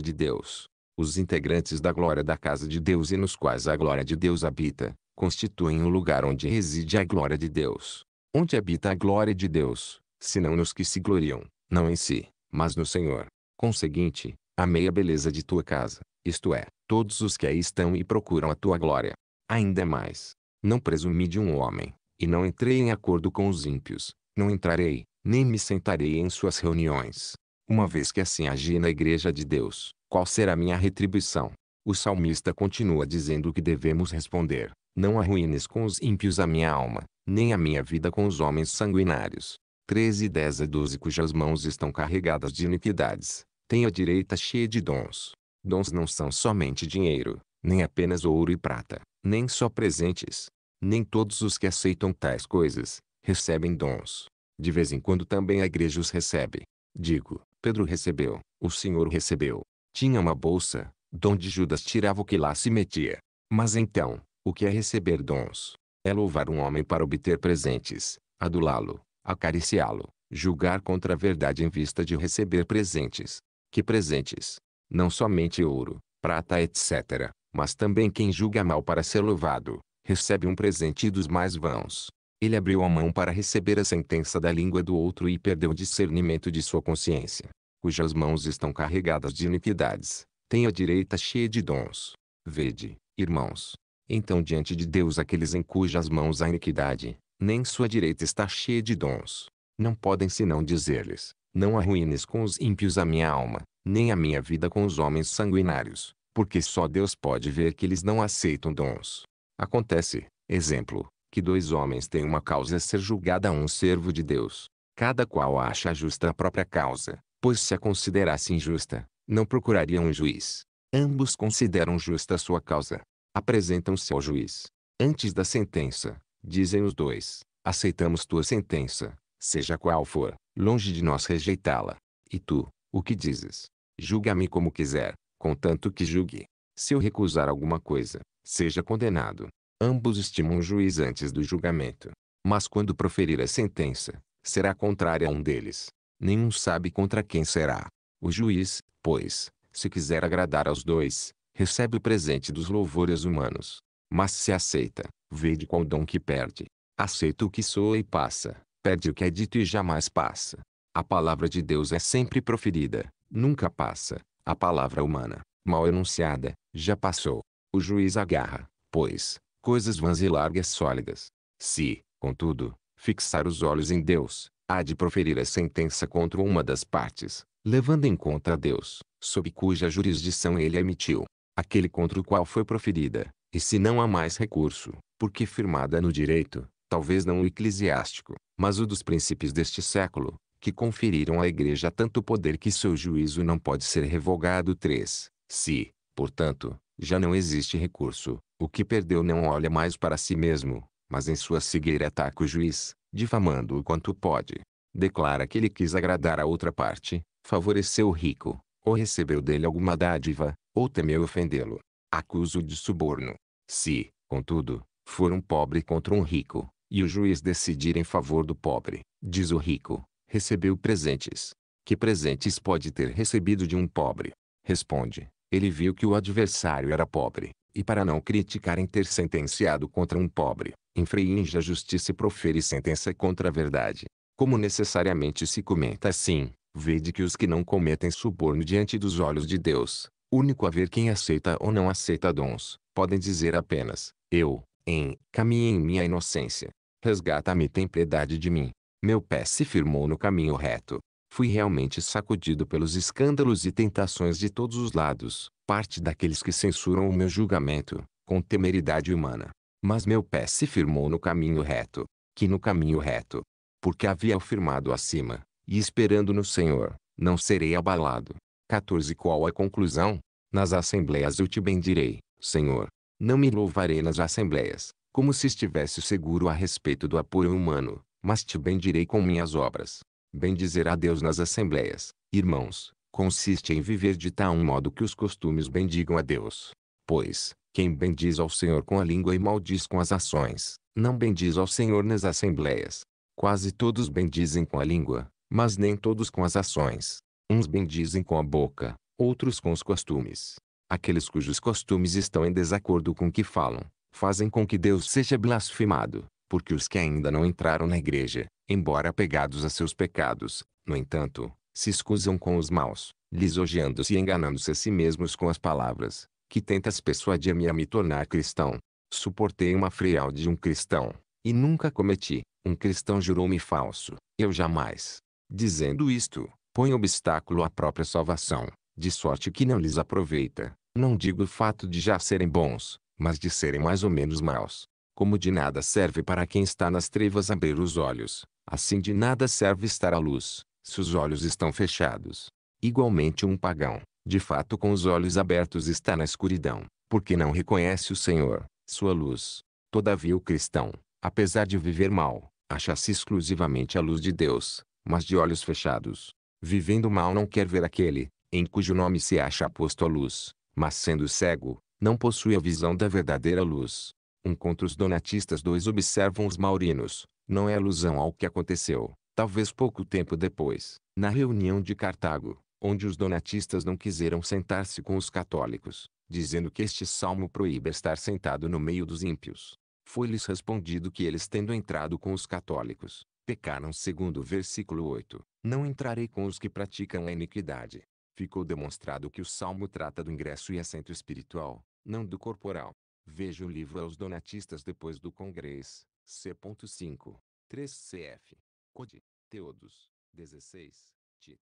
de Deus. Os integrantes da glória da casa de Deus e nos quais a glória de Deus habita, constituem o lugar onde reside a glória de Deus. Onde habita a glória de Deus, se não nos que se gloriam, não em si, mas no Senhor. Conseguinte, amei a beleza de tua casa, isto é, todos os que aí estão e procuram a tua glória. Ainda mais, não presumi de um homem, e não entrei em acordo com os ímpios, não entrarei, nem me sentarei em suas reuniões. Uma vez que assim agi na igreja de Deus, qual será minha retribuição? O salmista continua dizendo o que devemos responder. Não arruines com os ímpios a minha alma, nem a minha vida com os homens sanguinários. 13 e 10 a 12 cujas mãos estão carregadas de iniquidades, tem a direita cheia de dons. Dons não são somente dinheiro, nem apenas ouro e prata, nem só presentes. Nem todos os que aceitam tais coisas, recebem dons. De vez em quando também a igreja os recebe. Digo, Pedro recebeu, o Senhor recebeu. Tinha uma bolsa, donde Judas tirava o que lá se metia. Mas então, o que é receber dons? É louvar um homem para obter presentes, adulá-lo, acariciá-lo, julgar contra a verdade em vista de receber presentes. Que presentes? Não somente ouro, prata, etc., mas também quem julga mal para ser louvado, recebe um presente dos mais vãos. Ele abriu a mão para receber a sentença da língua do outro e perdeu o discernimento de sua consciência, cujas mãos estão carregadas de iniquidades, tem a direita cheia de dons. Vede, irmãos, então diante de Deus aqueles em cujas mãos a iniquidade, nem sua direita está cheia de dons, não podem senão dizer-lhes, não arruines com os ímpios a minha alma, nem a minha vida com os homens sanguinários, porque só Deus pode ver que eles não aceitam dons. Acontece, exemplo, que dois homens têm uma causa a ser julgada a um servo de Deus. Cada qual acha justa a própria causa, pois se a considerasse injusta, não procurariam um juiz. Ambos consideram justa a sua causa, apresentam-se ao juiz. Antes da sentença, dizem os dois: aceitamos tua sentença, seja qual for, longe de nós rejeitá-la. E tu, o que dizes? Julga-me como quiser, contanto que julgue. Se eu recusar alguma coisa, seja condenado. Ambos estimam o juiz antes do julgamento. Mas quando proferir a sentença, será contrária a um deles. Nenhum sabe contra quem será. O juiz, pois, se quiser agradar aos dois, recebe o presente dos louvores humanos. Mas se aceita, vede qual dom que perde. Aceita o que soa e passa, perde o que é dito e jamais passa. A palavra de Deus é sempre proferida, nunca passa. A palavra humana, mal enunciada, já passou. O juiz agarra, pois, coisas vãs e largas sólidas. Se, contudo, fixar os olhos em Deus, há de proferir a sentença contra uma das partes, levando em conta a Deus, sob cuja jurisdição ele emitiu aquele contra o qual foi proferida, e se não há mais recurso, porque firmada no direito, talvez não o eclesiástico, mas o dos princípios deste século, que conferiram à Igreja tanto poder que seu juízo não pode ser revogado. 3. Se, portanto, já não existe recurso, o que perdeu não olha mais para si mesmo, mas em sua cegueira ataca o juiz, difamando-o quanto pode. Declara que ele quis agradar a outra parte, favoreceu o rico, ou recebeu dele alguma dádiva, ou temeu ofendê-lo. Acuso de suborno. Se, contudo, for um pobre contra um rico, e o juiz decidir em favor do pobre, diz o rico, recebeu presentes. Que presentes pode ter recebido de um pobre? Responde, ele viu que o adversário era pobre, e para não criticarem ter sentenciado contra um pobre, infringe a justiça e profere sentença contra a verdade. Como necessariamente se comenta assim, Vede que os que não cometem suborno diante dos olhos de Deus, único a ver quem aceita ou não aceita dons, podem dizer apenas, eu, em, caminhe em minha inocência. Resgata-me tem piedade de mim. Meu pé se firmou no caminho reto. Fui realmente sacudido pelos escândalos e tentações de todos os lados, parte daqueles que censuram o meu julgamento, com temeridade humana. Mas meu pé se firmou no caminho reto, que no caminho reto, porque havia afirmado firmado acima, e esperando no Senhor, não serei abalado. 14 Qual a conclusão? Nas assembleias eu te bendirei, Senhor. Não me louvarei nas assembleias, como se estivesse seguro a respeito do apuro humano, mas te bendirei com minhas obras. Bendizer a Deus nas assembleias, irmãos, consiste em viver de tal modo que os costumes bendigam a Deus. Pois, quem bendiz ao Senhor com a língua e maldiz com as ações, não bendiz ao Senhor nas assembleias. Quase todos bendizem com a língua, mas nem todos com as ações. Uns bendizem com a boca, outros com os costumes. Aqueles cujos costumes estão em desacordo com o que falam, fazem com que Deus seja blasfemado, porque os que ainda não entraram na igreja, embora apegados a seus pecados, no entanto, se escusam com os maus, lisonjeando-se e enganando-se a si mesmos com as palavras, que tentas persuadir-me a me tornar cristão. Suportei uma frial de um cristão, e nunca cometi. Um cristão jurou-me falso, eu jamais, Dizendo isto, põe obstáculo à própria salvação, de sorte que não lhes aproveita. Não digo o fato de já serem bons, mas de serem mais ou menos maus. Como de nada serve para quem está nas trevas abrir os olhos, assim de nada serve estar à luz, se os olhos estão fechados. Igualmente um pagão, de fato com os olhos abertos está na escuridão, porque não reconhece o Senhor, sua luz. Todavia o cristão, apesar de viver mal, acha-se exclusivamente à luz de Deus, mas de olhos fechados. Vivendo mal não quer ver aquele, em cujo nome se acha posto a luz, mas sendo cego, não possui a visão da verdadeira luz. Um contra os donatistas dois observam os maurinos, não é alusão ao que aconteceu, talvez pouco tempo depois, na reunião de Cartago, onde os donatistas não quiseram sentar-se com os católicos, dizendo que este salmo proíbe estar sentado no meio dos ímpios. Foi-lhes respondido que eles tendo entrado com os católicos, pecaram segundo o versículo 8, não entrarei com os que praticam a iniquidade. Ficou demonstrado que o salmo trata do ingresso e assento espiritual, não do corporal. Veja o livro aos donatistas depois do Congresso, C.5, 3 CF. Code, Teodos, 16, Tit.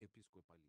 Episcopali.